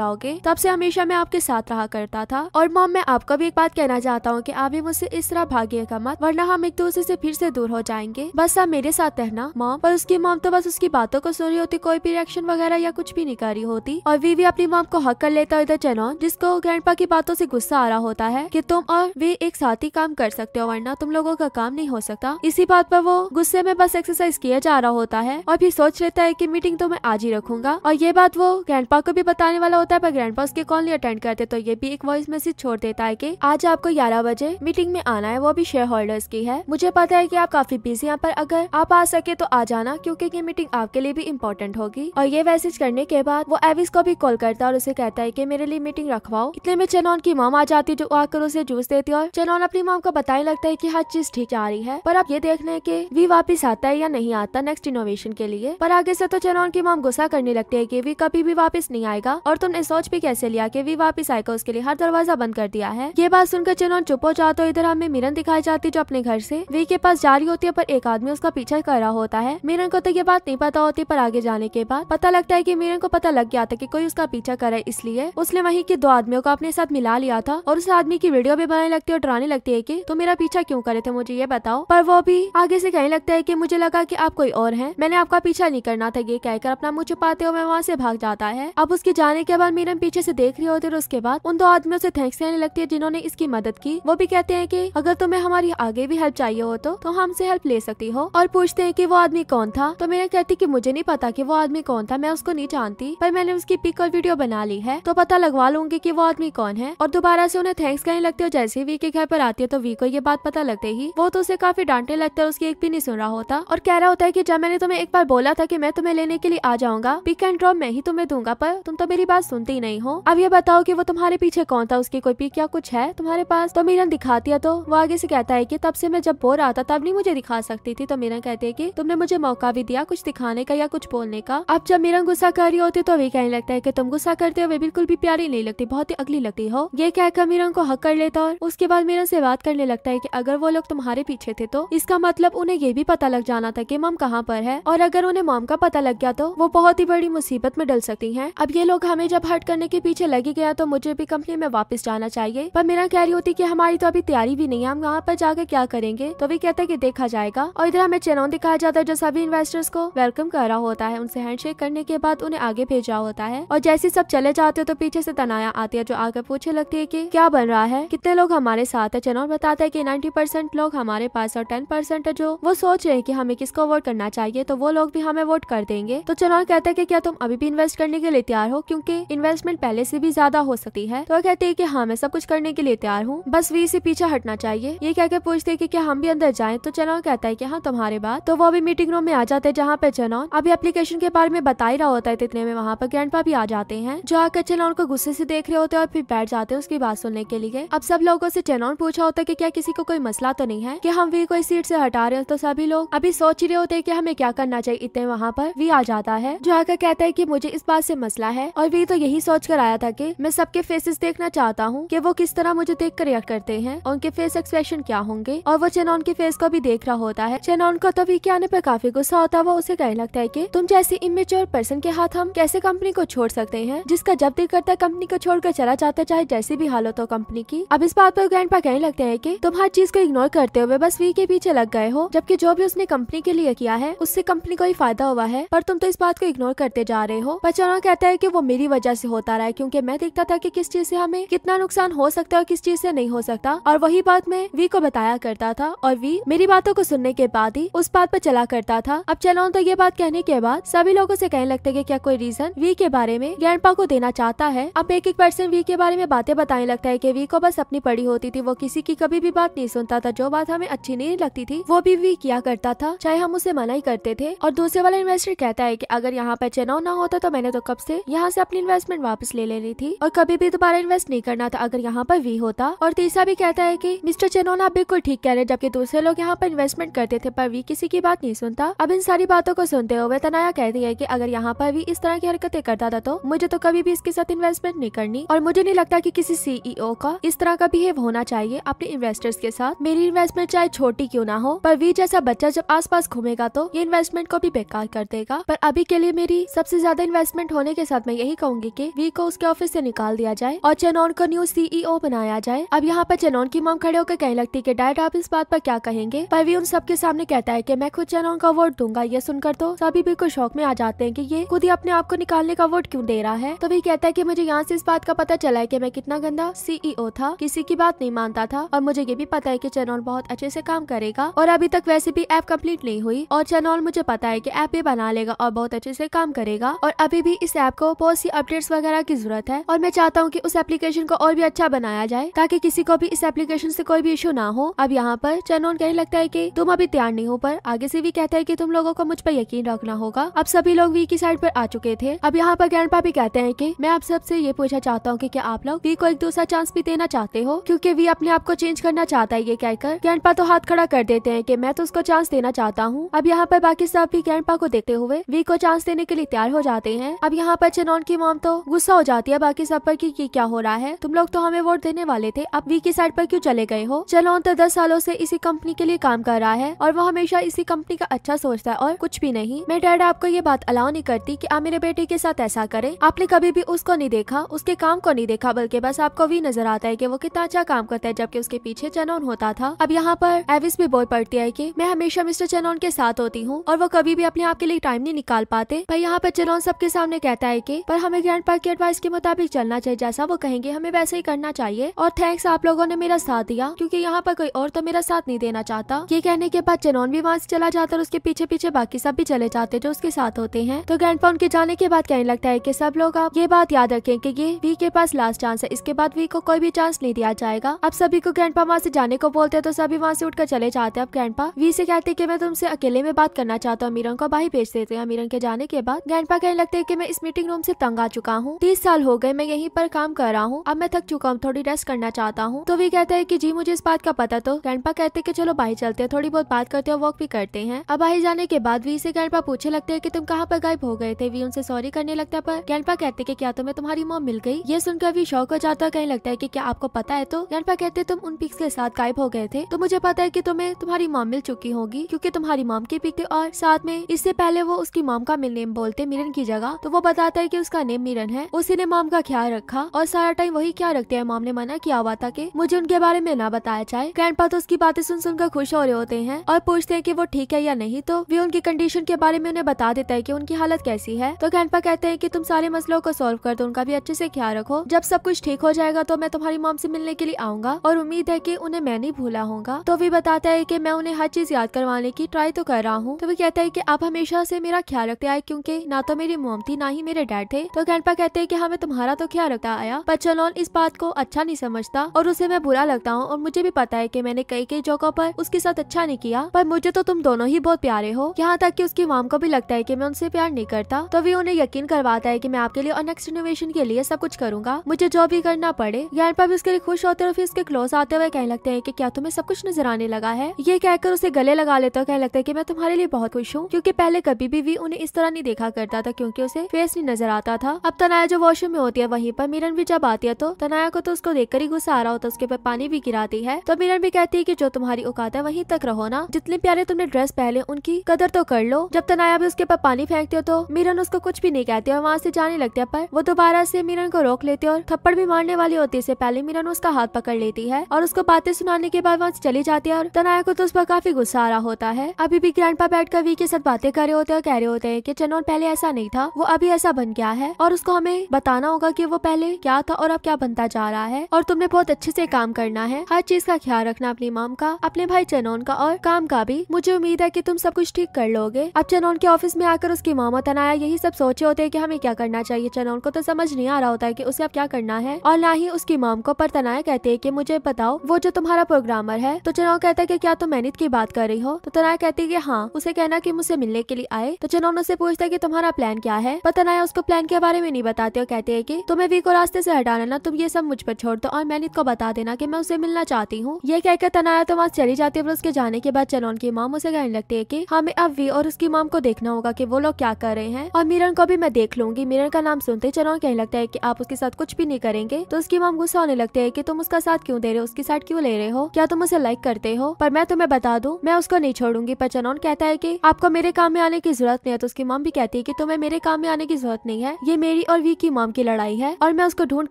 जाओगे तब से हमेशा मैं आपके साथ रहा करता था और मॉम मैं आपको भी एक बात कहना चाहता हूँ की आप भी मुझसे इस तरह भागिएगा मत वरना हम एक दूसरे ऐसी फिर से दूर हो जाएंगे बस आप मेरे साथ रहना मॉम पर उसकी मॉम तो बस उसकी बातों को सुन रही होती कोई भी रिएक्शन वगैरह या कुछ भी नहीं कर रही होती और वीवी अपनी मॉम को हक कर लेता इधर जेनॉन जिसको ग्रैंडपा की बातों से गुस्सा आ रहा होता है कि तुम और वे एक साथ ही काम कर सकते हो वरना तुम लोगों का काम नहीं हो सकता इसी बात पर वो गुस्से में बस एक्सरसाइज किया जा रहा होता है और फिर सोच लेता है की मीटिंग तो मैं आज ही रखूंगा और ये बात वो ग्रैंड को भी बताने वाला होता है पर ग्रैंडपा उसके कॉल अटेंड करते तो ये भी एक वॉइस मैसेज छोड़ देता है की आज आपको ग्यारह बजे मीटिंग में आना है वो भी शेयर होल्डर्स की है मुझे पता है की आप काफी बिजी यहाँ पर अगर आप आ सके तो आ जाना क्यूँकी ये मीटिंग आपके लिए भी इम्पोर्टेंट होगी और ये मैसेज करने के बाद वो एविस को भी कॉल करता है और उसे कहता है की मेरे लिए फैमिली मीटिंग रखवाओ इतने में चेनोन की माम आ जाती है जो आकर उसे जूस देती है और चेनोन अपनी माम को बताने लगता है की हर चीज ठीक आ रही है पर अब ये देखने के वी वापिस आता है या नहीं आता नेक्स्ट इनोवेशन के लिए पर आगे से तो चेनोन की माम गुस्सा करने लगती है की वी कभी भी वापिस नहीं आएगा और तुमने सोच भी कैसे लिया की वी वापिस आएगा उसके लिए हर दरवाजा बंद कर दिया है ये बात सुनकर चेनोन चुप हो जाता है इधर हमें मिरन दिखाई जाती जो अपने घर से वी के पास जा रही होती है पर एक आदमी उसका पीछा कर रहा होता है मिरन को तो ये बात नहीं पता होती पर आगे जाने के बाद पता लगता है की मिरन को पता लग गया था की कोई उसका पीछा करे इसलिए उसने वहीं के दो आदमियों को अपने साथ मिला लिया था और उस आदमी की वीडियो भी बनाने लगती है और डराने लगती है की तुम मेरा पीछा क्यूँ करे थे मुझे ये बताओ पर वो भी आगे से कहने लगता है की मुझे लगा की आप कोई और है मैंने आपका पीछा नहीं करना था ये कहकर अपना मुँह छुपाते हुए वहाँ से भाग जाता है अब उसके जाने के बाद मीरम पीछे से देख रही होती है और उसके बाद उन दो आदमियों से थैंक्स कहने लगती है जिन्होंने इसकी मदद की वो भी कहते हैं कि अगर तुम्हें हमारी आगे भी हेल्प चाहिए हो तो तो हमसे हेल्प ले सकती हो और पूछते हैं कि वो आदमी कौन था तो मेरे कहती कि मुझे नहीं पता कि वो आदमी कौन था मैं उसको नहीं जानती पर मैंने उसकी पिक और वीडियो बना ली है तो पता लगा रखवा लूंगी की वो आदमी कौन है और दोबारा ऐसी उन्हें थैंक्स कहने लगते हो जैसे वी के घर पर आती है तो वी को ये बात पता लगते ही वो तो उसे काफी डांटने लगता है उसकी एक भी नहीं सुन रहा होता और कह रहा होता है की जब मैंने तुम्हें एक बार बोला था की मैं तुम्हें लेने के लिए आ जाऊंगा पिक एंड ड्रॉप मैं ही तुम्हें दूंगा पर तुम तो मेरी बात सुनते ही नहीं हो अब ये बताओ की वो तुम्हारे पीछे कौन था उसकी कोई पिक या कुछ है तुम्हारे पास तो मीरन दिखाती है तो वो आगे से कहता है की तब से मैं जब बोल रहा था तब नहीं मुझे दिखा सकती थी तो मीरन कहती है की तुमने मुझे मौका भी दिया कुछ दिखाने का या कुछ बोलने का अब जब मीरन गुस्सा कर रही होती तो वे कहने लगता है की तुम गुस्सा करते हो वे बिल्कुल भी प्यारे प्यारी नहीं लगती बहुत ही अगली लगती हो ये कहकर मीरन को हक कर लेता और उसके बाद मीरन से बात करने लगता है की अगर वो लोग तुम्हारे पीछे थे तो इसका मतलब उन्हें ये भी पता लग जाना था की मॉम कहाँ पर है और अगर उन्हें मॉम का पता लग गया तो वो बहुत ही बड़ी मुसीबत में डल सकती है अब ये लोग हमें जब हट करने के पीछे लगी गया तो मुझे भी कंपनी में वापस जाना चाहिए पर मेरा कह रही होती की हमारी तो अभी तैयारी भी नहीं है हम वहाँ पर जाकर क्या करेंगे तो वे कहते की देखा जाएगा और इधर हमें चेनौन दिखाया जाता है जो सभी इन्वेस्टर्स को वेलकम कर रहा होता है उनसे शेक करने के बाद उन्हें आगे भेजा होता है और जैसे सब चले जाते हो तो पीछे से तनाया आती है जो आकर पूछे लगती है की क्या बन रहा है कितने लोग हमारे साथ है चनौर बताता है की नाइन्टी परसेंट लोग हमारे पास और टेन परसेंट है जो वो सोच रहे हैं की हमें किसको वोट करना चाहिए तो वो लोग भी हमें वोट कर देंगे तो चनौर कहता है कि क्या तुम अभी भी इन्वेस्ट करने के लिए तैयार हो क्यूँकी इन्वेस्टमेंट पहले से भी ज्यादा हो सकती है तो वो कहती है की हाँ मैं सब कुछ करने के लिए तैयार हूँ बस वी से पीछे हटना चाहिए ये कहकर पूछते है की क्या हम भी अंदर जाए तो चनौर कहता है की हाँ तुम्हारे बाद तो वो अभी मीटिंग रूम में आ जाते हैं जहाँ पे चनौर अभी एप्लीकेशन के बारे में बता ही रहा होता है तो इतने में वहाँ पर ग्रैंड भी आ जाते हैं जो आकर चनौर को गुस्से से देख रहे होते हैं और फिर बैठ जाते हैं उसकी बात सुनने के लिए अब सब लोगों से चेनौन पूछा होता है कि क्या किसी को कोई मसला तो नहीं है कि हम वी को इस सीट से हटा रहे हैं तो सभी लोग अभी सोच रहे होते हैं कि हमें क्या करना चाहिए इतने वहाँ पर वी आ जाता है जो आकर कहता है की मुझे इस बात से मसला है और वी तो यही सोच कर आया था की मैं सबके फेसेस देखना चाहता हूँ की वो किस तरह मुझे देख कर रिएक्ट करते हैं उनके फेस एक्सप्रेशन क्या होंगे और वो चेनौन के फेस को भी देख रहा होता है चेनौन को तो वी के आने पर काफी गुस्सा होता है वो उसे कहने लगता है की तुम जैसे इमेच्योर पर्सन के हाथ हम कैसे कंपनी को छोड़ सकते हैं जिसका जब दिल करता है कंपनी को छोड़कर चला जाता चाहे जैसी भी हालत हो कंपनी की अब इस बात पर ग्रैंड पा कहने लगते हैं कि तुम हर चीज को इग्नोर करते हुए बस वी के पीछे लग गए हो जबकि जो भी उसने कंपनी के लिए किया है उससे कंपनी को ही फायदा हुआ है पर तुम तो इस बात को इग्नोर करते जा रहे हो बचाना कहता है की वो मेरी वजह ऐसी होता रहा है क्यूँकी मैं देखता था की किस चीज ऐसी हमें कितना नुकसान हो सकता है और किस चीज ऐसी नहीं हो सकता और वही बात मैं वी को बताया करता था और वी मेरी बातों को सुनने के बाद ही उस बात पर चला करता था अब चलाओ तो ये बात कहने के बाद सभी लोगों से कहने लगते कि क्या कोई रीजन वी के बारे में ग्रैंडपा को देना चाहता है अब एक एक पर्सन वी के बारे में बातें बताने लगता है कि वी को बस अपनी पड़ी होती थी वो किसी की कभी भी बात नहीं सुनता था जो बात हमें अच्छी नहीं लगती थी वो भी वी किया करता था चाहे हम उसे मना ही करते थे और दूसरे वाला इन्वेस्टर कहता है की अगर यहाँ पर चेनाव ना होता तो मैंने तो कब से यहाँ से अपनी इन्वेस्टमेंट वापस ले लेनी थी और कभी भी दोबारा इन्वेस्ट नहीं करना था अगर यहाँ पर वी होता और तीसरा भी कहता है की मिस्टर चेनोना बिल्कुल ठीक कह रहे जबकि दूसरे लोग यहाँ पर इन्वेस्टमेंट करते थे पर वी किसी की बात नहीं सुनता अब इन सारी बातों को सुनते हुए तनाया कहती है की अगर यहाँ पर भी इस तरह की हरकतें करता था तो मुझे तो कभी भी इसके साथ इन्वेस्टमेंट इन्वेस्टमेंट नहीं करनी और मुझे नहीं लगता कि किसी सीईओ e का इस तरह का बिहेव होना चाहिए अपने इन्वेस्टर्स के साथ मेरी इन्वेस्टमेंट चाहे छोटी क्यों ना हो पर वी जैसा बच्चा जब आसपास घूमेगा तो ये इन्वेस्टमेंट को भी बेकार कर देगा पर अभी के लिए मेरी सबसे ज्यादा इन्वेस्टमेंट होने के साथ मैं यही कहूंगी की वी को उसके ऑफिस ऐसी निकाल दिया जाए और चेनोन को न्यू सीईओ e बनाया जाए अब यहाँ पर चेनोन की मांग खड़े होकर कहने लगती की डायट आप इस बात पर क्या कहेंगे पर वी उन सबके सामने कहता है की मैं खुद चेनोन का वोट दूंगा ये सुनकर तो सभी बिल्कुल शौक में आ जाते हैं की ये खुद ही अपने आप को निकालने का वोट क्यूँ दे रहा है तो वही कहता है की मुझे यहाँ यहाँ से इस बात का पता चला है कि मैं कितना गंदा सीईओ e था किसी की बात नहीं मानता था और मुझे ये भी पता है कि चैनल बहुत अच्छे से काम करेगा और अभी तक वैसे भी ऐप कंप्लीट नहीं हुई और चैनल मुझे पता है की ऐप भी बना लेगा और बहुत अच्छे से काम करेगा और अभी भी इस ऐप को बहुत सी अपडेट्स वगैरह की जरूरत है और मैं चाहता हूँ की उस एप्लीकेशन को और भी अच्छा बनाया जाए ताकि किसी को भी इस एप्लीकेशन ऐसी कोई भी इशू ना हो अब यहाँ पर चैनल कहने लगता है की तुम अभी तैयार नहीं हो पर आगे से भी कहता है की तुम लोगों को मुझ पर यकीन रखना होगा अब सभी लोग वी की साइड पर आ चुके थे अब यहाँ पर ग्रैंड भी कहते हैं की मैं आप सबसे ये पूछना चाहता हूँ की क्या आप लोग वी को एक दूसरा चांस भी देना चाहते हो क्यूँकी वी अपने आप को चेंज करना चाहता है ये कहकर कैंडपा तो हाथ खड़ा कर देते हैं की मैं तो उसको चांस देना चाहता हूँ अब यहाँ पर बाकी सब भी कैंडपा को देखते हुए वी को चांस देने के लिए तैयार हो जाते हैं अब यहाँ पर चेनॉन की मोम तो गुस्सा हो जाती है बाकी सब पर की, क्या हो रहा है तुम लोग तो हमें वोट देने वाले थे अब वी की साइड पर क्यों चले गए हो चनौन तो दस सालों से इसी कंपनी के लिए काम कर रहा है और वो हमेशा इसी कंपनी का अच्छा सोचता है और कुछ भी नहीं मैं डैड आपको ये बात अलाउ नहीं करती की आप मेरे बेटे के साथ ऐसा करे आपने कभी भी उसको नहीं देखा देखा उसके काम को नहीं देखा बल्कि बस आपको भी नजर आता है की वो कितना अच्छा काम करता है जबकि उसके पीछे चनौन होता था अब यहाँ पर एविस भी बोल पड़ती है की मैं हमेशा मिस्टर चनौन के साथ होती हूँ और वो कभी भी अपने आप के लिए टाइम नहीं निकाल पाते पर यहाँ पर चनौन सबके सामने कहता है की पर हमें ग्रैंड की एडवाइस के मुताबिक चलना चाहिए जैसा वो कहेंगे हमें वैसे ही करना चाहिए और थैंक्स आप लोगों ने मेरा साथ दिया क्योंकि यहाँ पर कोई और तो मेरा साथ नहीं देना चाहता ये कहने के बाद चनौन भी वहाँ से चला जाता और उसके पीछे पीछे बाकी सब भी चले जाते जो उसके साथ होते हैं तो ग्रैंड उनके जाने के बाद कहने लगता है की सब लोग आप ये बात याद रखें कि ये वी के पास लास्ट चांस है इसके बाद वी को कोई भी चांस नहीं दिया जाएगा अब सभी को ग्रैंड पा से जाने को बोलते हैं तो सभी वहाँ से उठकर चले जाते हैं अब ग्रैंड वी से कहते कि मैं तुमसे अकेले में बात करना चाहता हूँ मीरन को बाहर भेज देते हैं मीरन के जाने के बाद ग्रैंड कहने लगते है की मैं इस मीटिंग रूम ऐसी तंग आ चुका हूँ तीस साल हो गए मैं यहीं पर काम कर रहा हूँ अब मैं थक चुका हूँ थोड़ी रेस्ट करना चाहता हूँ तो वी कहते हैं की जी मुझे इस बात का पता तो ग्रैंड कहते की चलो बाहर चलते हैं थोड़ी बहुत बात करते हैं वॉक भी करते हैं अब बाहर जाने के बाद वी से ग्रैंड पूछे लगते है की तुम कहाँ पर गायब हो गए थे वी उनसे सॉरी करने लगता पर ग्रैंड कहते की क्या तुम्हें तो तुम्हारी वो मिल गई ये सुनकर भी शौक हो जाता कहीं लगता है की क्या आपको पता है तो यनपा कहते तुम उन पिक्स के साथ गायब हो गए थे तो मुझे पता है की तुम्हें तुम्हारी माम मिल चुकी होगी क्यूँकी तुम्हारी माम की पिक और साथ में इससे पहले वो उसकी माम का नेम बोलते मिरन की जगह तो वो बताता है की उसका नेम मिरन है उसी ने माम का ख्याल रखा और सारा टाइम वही क्या रखते है माम ने मना किया हुआ था की मुझे उनके बारे में ना बताया जाए ग्रैंडपा तो उसकी बातें सुन सुनकर खुश हो रहे होते हैं और पूछते हैं की वो ठीक है या नहीं तो वे उनकी कंडीशन के बारे में उन्हें बता देता है की उनकी हालत कैसी है तो कैंडपा कहते हैं की तुम सारे मसलों को सोल्व कर दो उनका भी अच्छे से ख्याल रखो जब सब कुछ ठीक हो जाएगा तो मैं तुम्हारी मॉम से मिलने के लिए आऊंगा और उम्मीद है की उन्हें मैं नहीं भूला होगा तो वे बताता है की मैं उन्हें हर चीज याद करवाने की ट्राई तो कर रहा हूँ तो वे कहता है की आप हमेशा से मेरा ख्याल रखते आए क्यूँकी ना तो मेरी मोम थी ना ही मेरे डैड थे तो ग्रैंडपा कहते हैं कि हमें तुम्हारा तो ख्याल रखता आया पर चलोन इस बात को अच्छा नहीं समझता और उसे मैं बुरा लगता हूँ और मुझे भी पता है की मैंने कई कई जगहों पर उसके साथ अच्छा नहीं किया पर मुझे तो तुम दोनों ही बहुत प्यारे हो यहाँ तक की उसकी माम को भी लगता है की मैं उनसे प्यार नहीं करता तो वे उन्हें यकीन करवाता है की मैं आपके लिए और नेक्स्ट इनोवेशन के लिए सब कुछ करूंगा मुझे जो भी करना पड़े ज्ञानपा भी उसके लिए खुश होते और फिर उसके क्लोज आते हुए कहने लगते हैं की क्या तुम्हें सब कुछ नजर आने लगा है ये कहकर उसे गले लगा लेता और कहने लगता है की मैं तुम्हारे लिए बहुत खुश हूँ क्यूँकी पहले कभी भी, वी उन्हें इस तरह नहीं देखा करता था क्यूँकी उसे फेस नहीं नजर आता था अब तनाया जो वॉशरूम में होती है वहीं पर मीरन भी जब आती है तो तनाया को तो उसको देख ही गुस्सा आ रहा होता उसके ऊपर पानी भी गिराती है तो मिरन भी कहती है की जो तुम्हारी औकात है वहीं तक रहो ना जितने प्यारे तुमने ड्रेस पहले उनकी कदर तो कर लो जब तनाया भी उसके ऊपर पानी फेंकते हो तो मिरन उसको कुछ भी नहीं कहती और वहाँ से जाने लगते है पर वो दोबारा से मीरन को रोक लेती है और थप्पड़ भी मारने वाली होती है पहले मीरन उसका हाथ पकड़ लेती है और उसको बातें सुनाने के बाद वहाँ चली जाती है और तनाया को तो उस पर काफी गुस्सा आ रहा होता है अभी भी ग्रैंड पा बैठ कर वी के साथ बातें कर रहे होते हैं और कह रहे होते हैं की चनोर पहले ऐसा नहीं था वो अभी ऐसा बन गया है और उसको हमें बताना होगा की वो पहले क्या था और अब क्या बनता जा रहा है और तुमने बहुत अच्छे से काम करना है हर चीज का ख्याल रखना अपनी माम का अपने भाई चनोन का और काम का भी मुझे उम्मीद है की तुम सब कुछ ठीक कर लोगे अब चनोन के ऑफिस में आकर उसकी मामा तनाया यही सब सोचे होते हैं कि हमें क्या करना चाहिए चनोन को तो समझ नहीं नहीं आ रहा होता है की उसे अब क्या करना है और ना ही उसकी माम को पर तनाया कहते है की मुझे बताओ वो जो तुम्हारा प्रोग्रामर है तो चुनाव कहता है की क्या तुम मेहनत की बात कर रही हो तो तनाया कहती है की हाँ उसे कहना की मुझसे मिलने के लिए आए तो चुनाव उसे पूछता है की तुम्हारा प्लान क्या है पर तनाया उसको प्लान के बारे में नहीं बताते और कहते है की तुम्हें वी को रास्ते से हटाना ना तुम ये सब मुझ पर छोड़ दो और मेहनत को बता देना की मैं उसे मिलना चाहती हूँ ये कहकर तनाया तो वहाँ चली जाती है उसके जाने के बाद चनौन की माम उसे कहने लगती है की हमें अब वी और उसकी माम को देखना होगा की वो लोग क्या कर रहे हैं और मिरन को भी मैं देख लूंगी मिरन का नाम सुनते चनौन कहने लगता कहता है की आप उसके साथ कुछ भी नहीं करेंगे तो उसकी माम गुस्सा होने लगती है की तुम उसका साथ क्यूँ दे रहे हो उसके साथ क्यूँ ले रहे हो क्या तुम उसे लाइक करते हो पर मैं तुम्हें बता दूँ मैं उसको नहीं छोड़ूंगी पर चनौन कहता है की आपको मेरे काम में आने की जरूरत नहीं है तो उसकी माम भी कहती है की तुम्हें मेरे काम में आने की जरूरत नहीं है ये मेरी और वी की माम की लड़ाई है और मैं उसको ढूंढ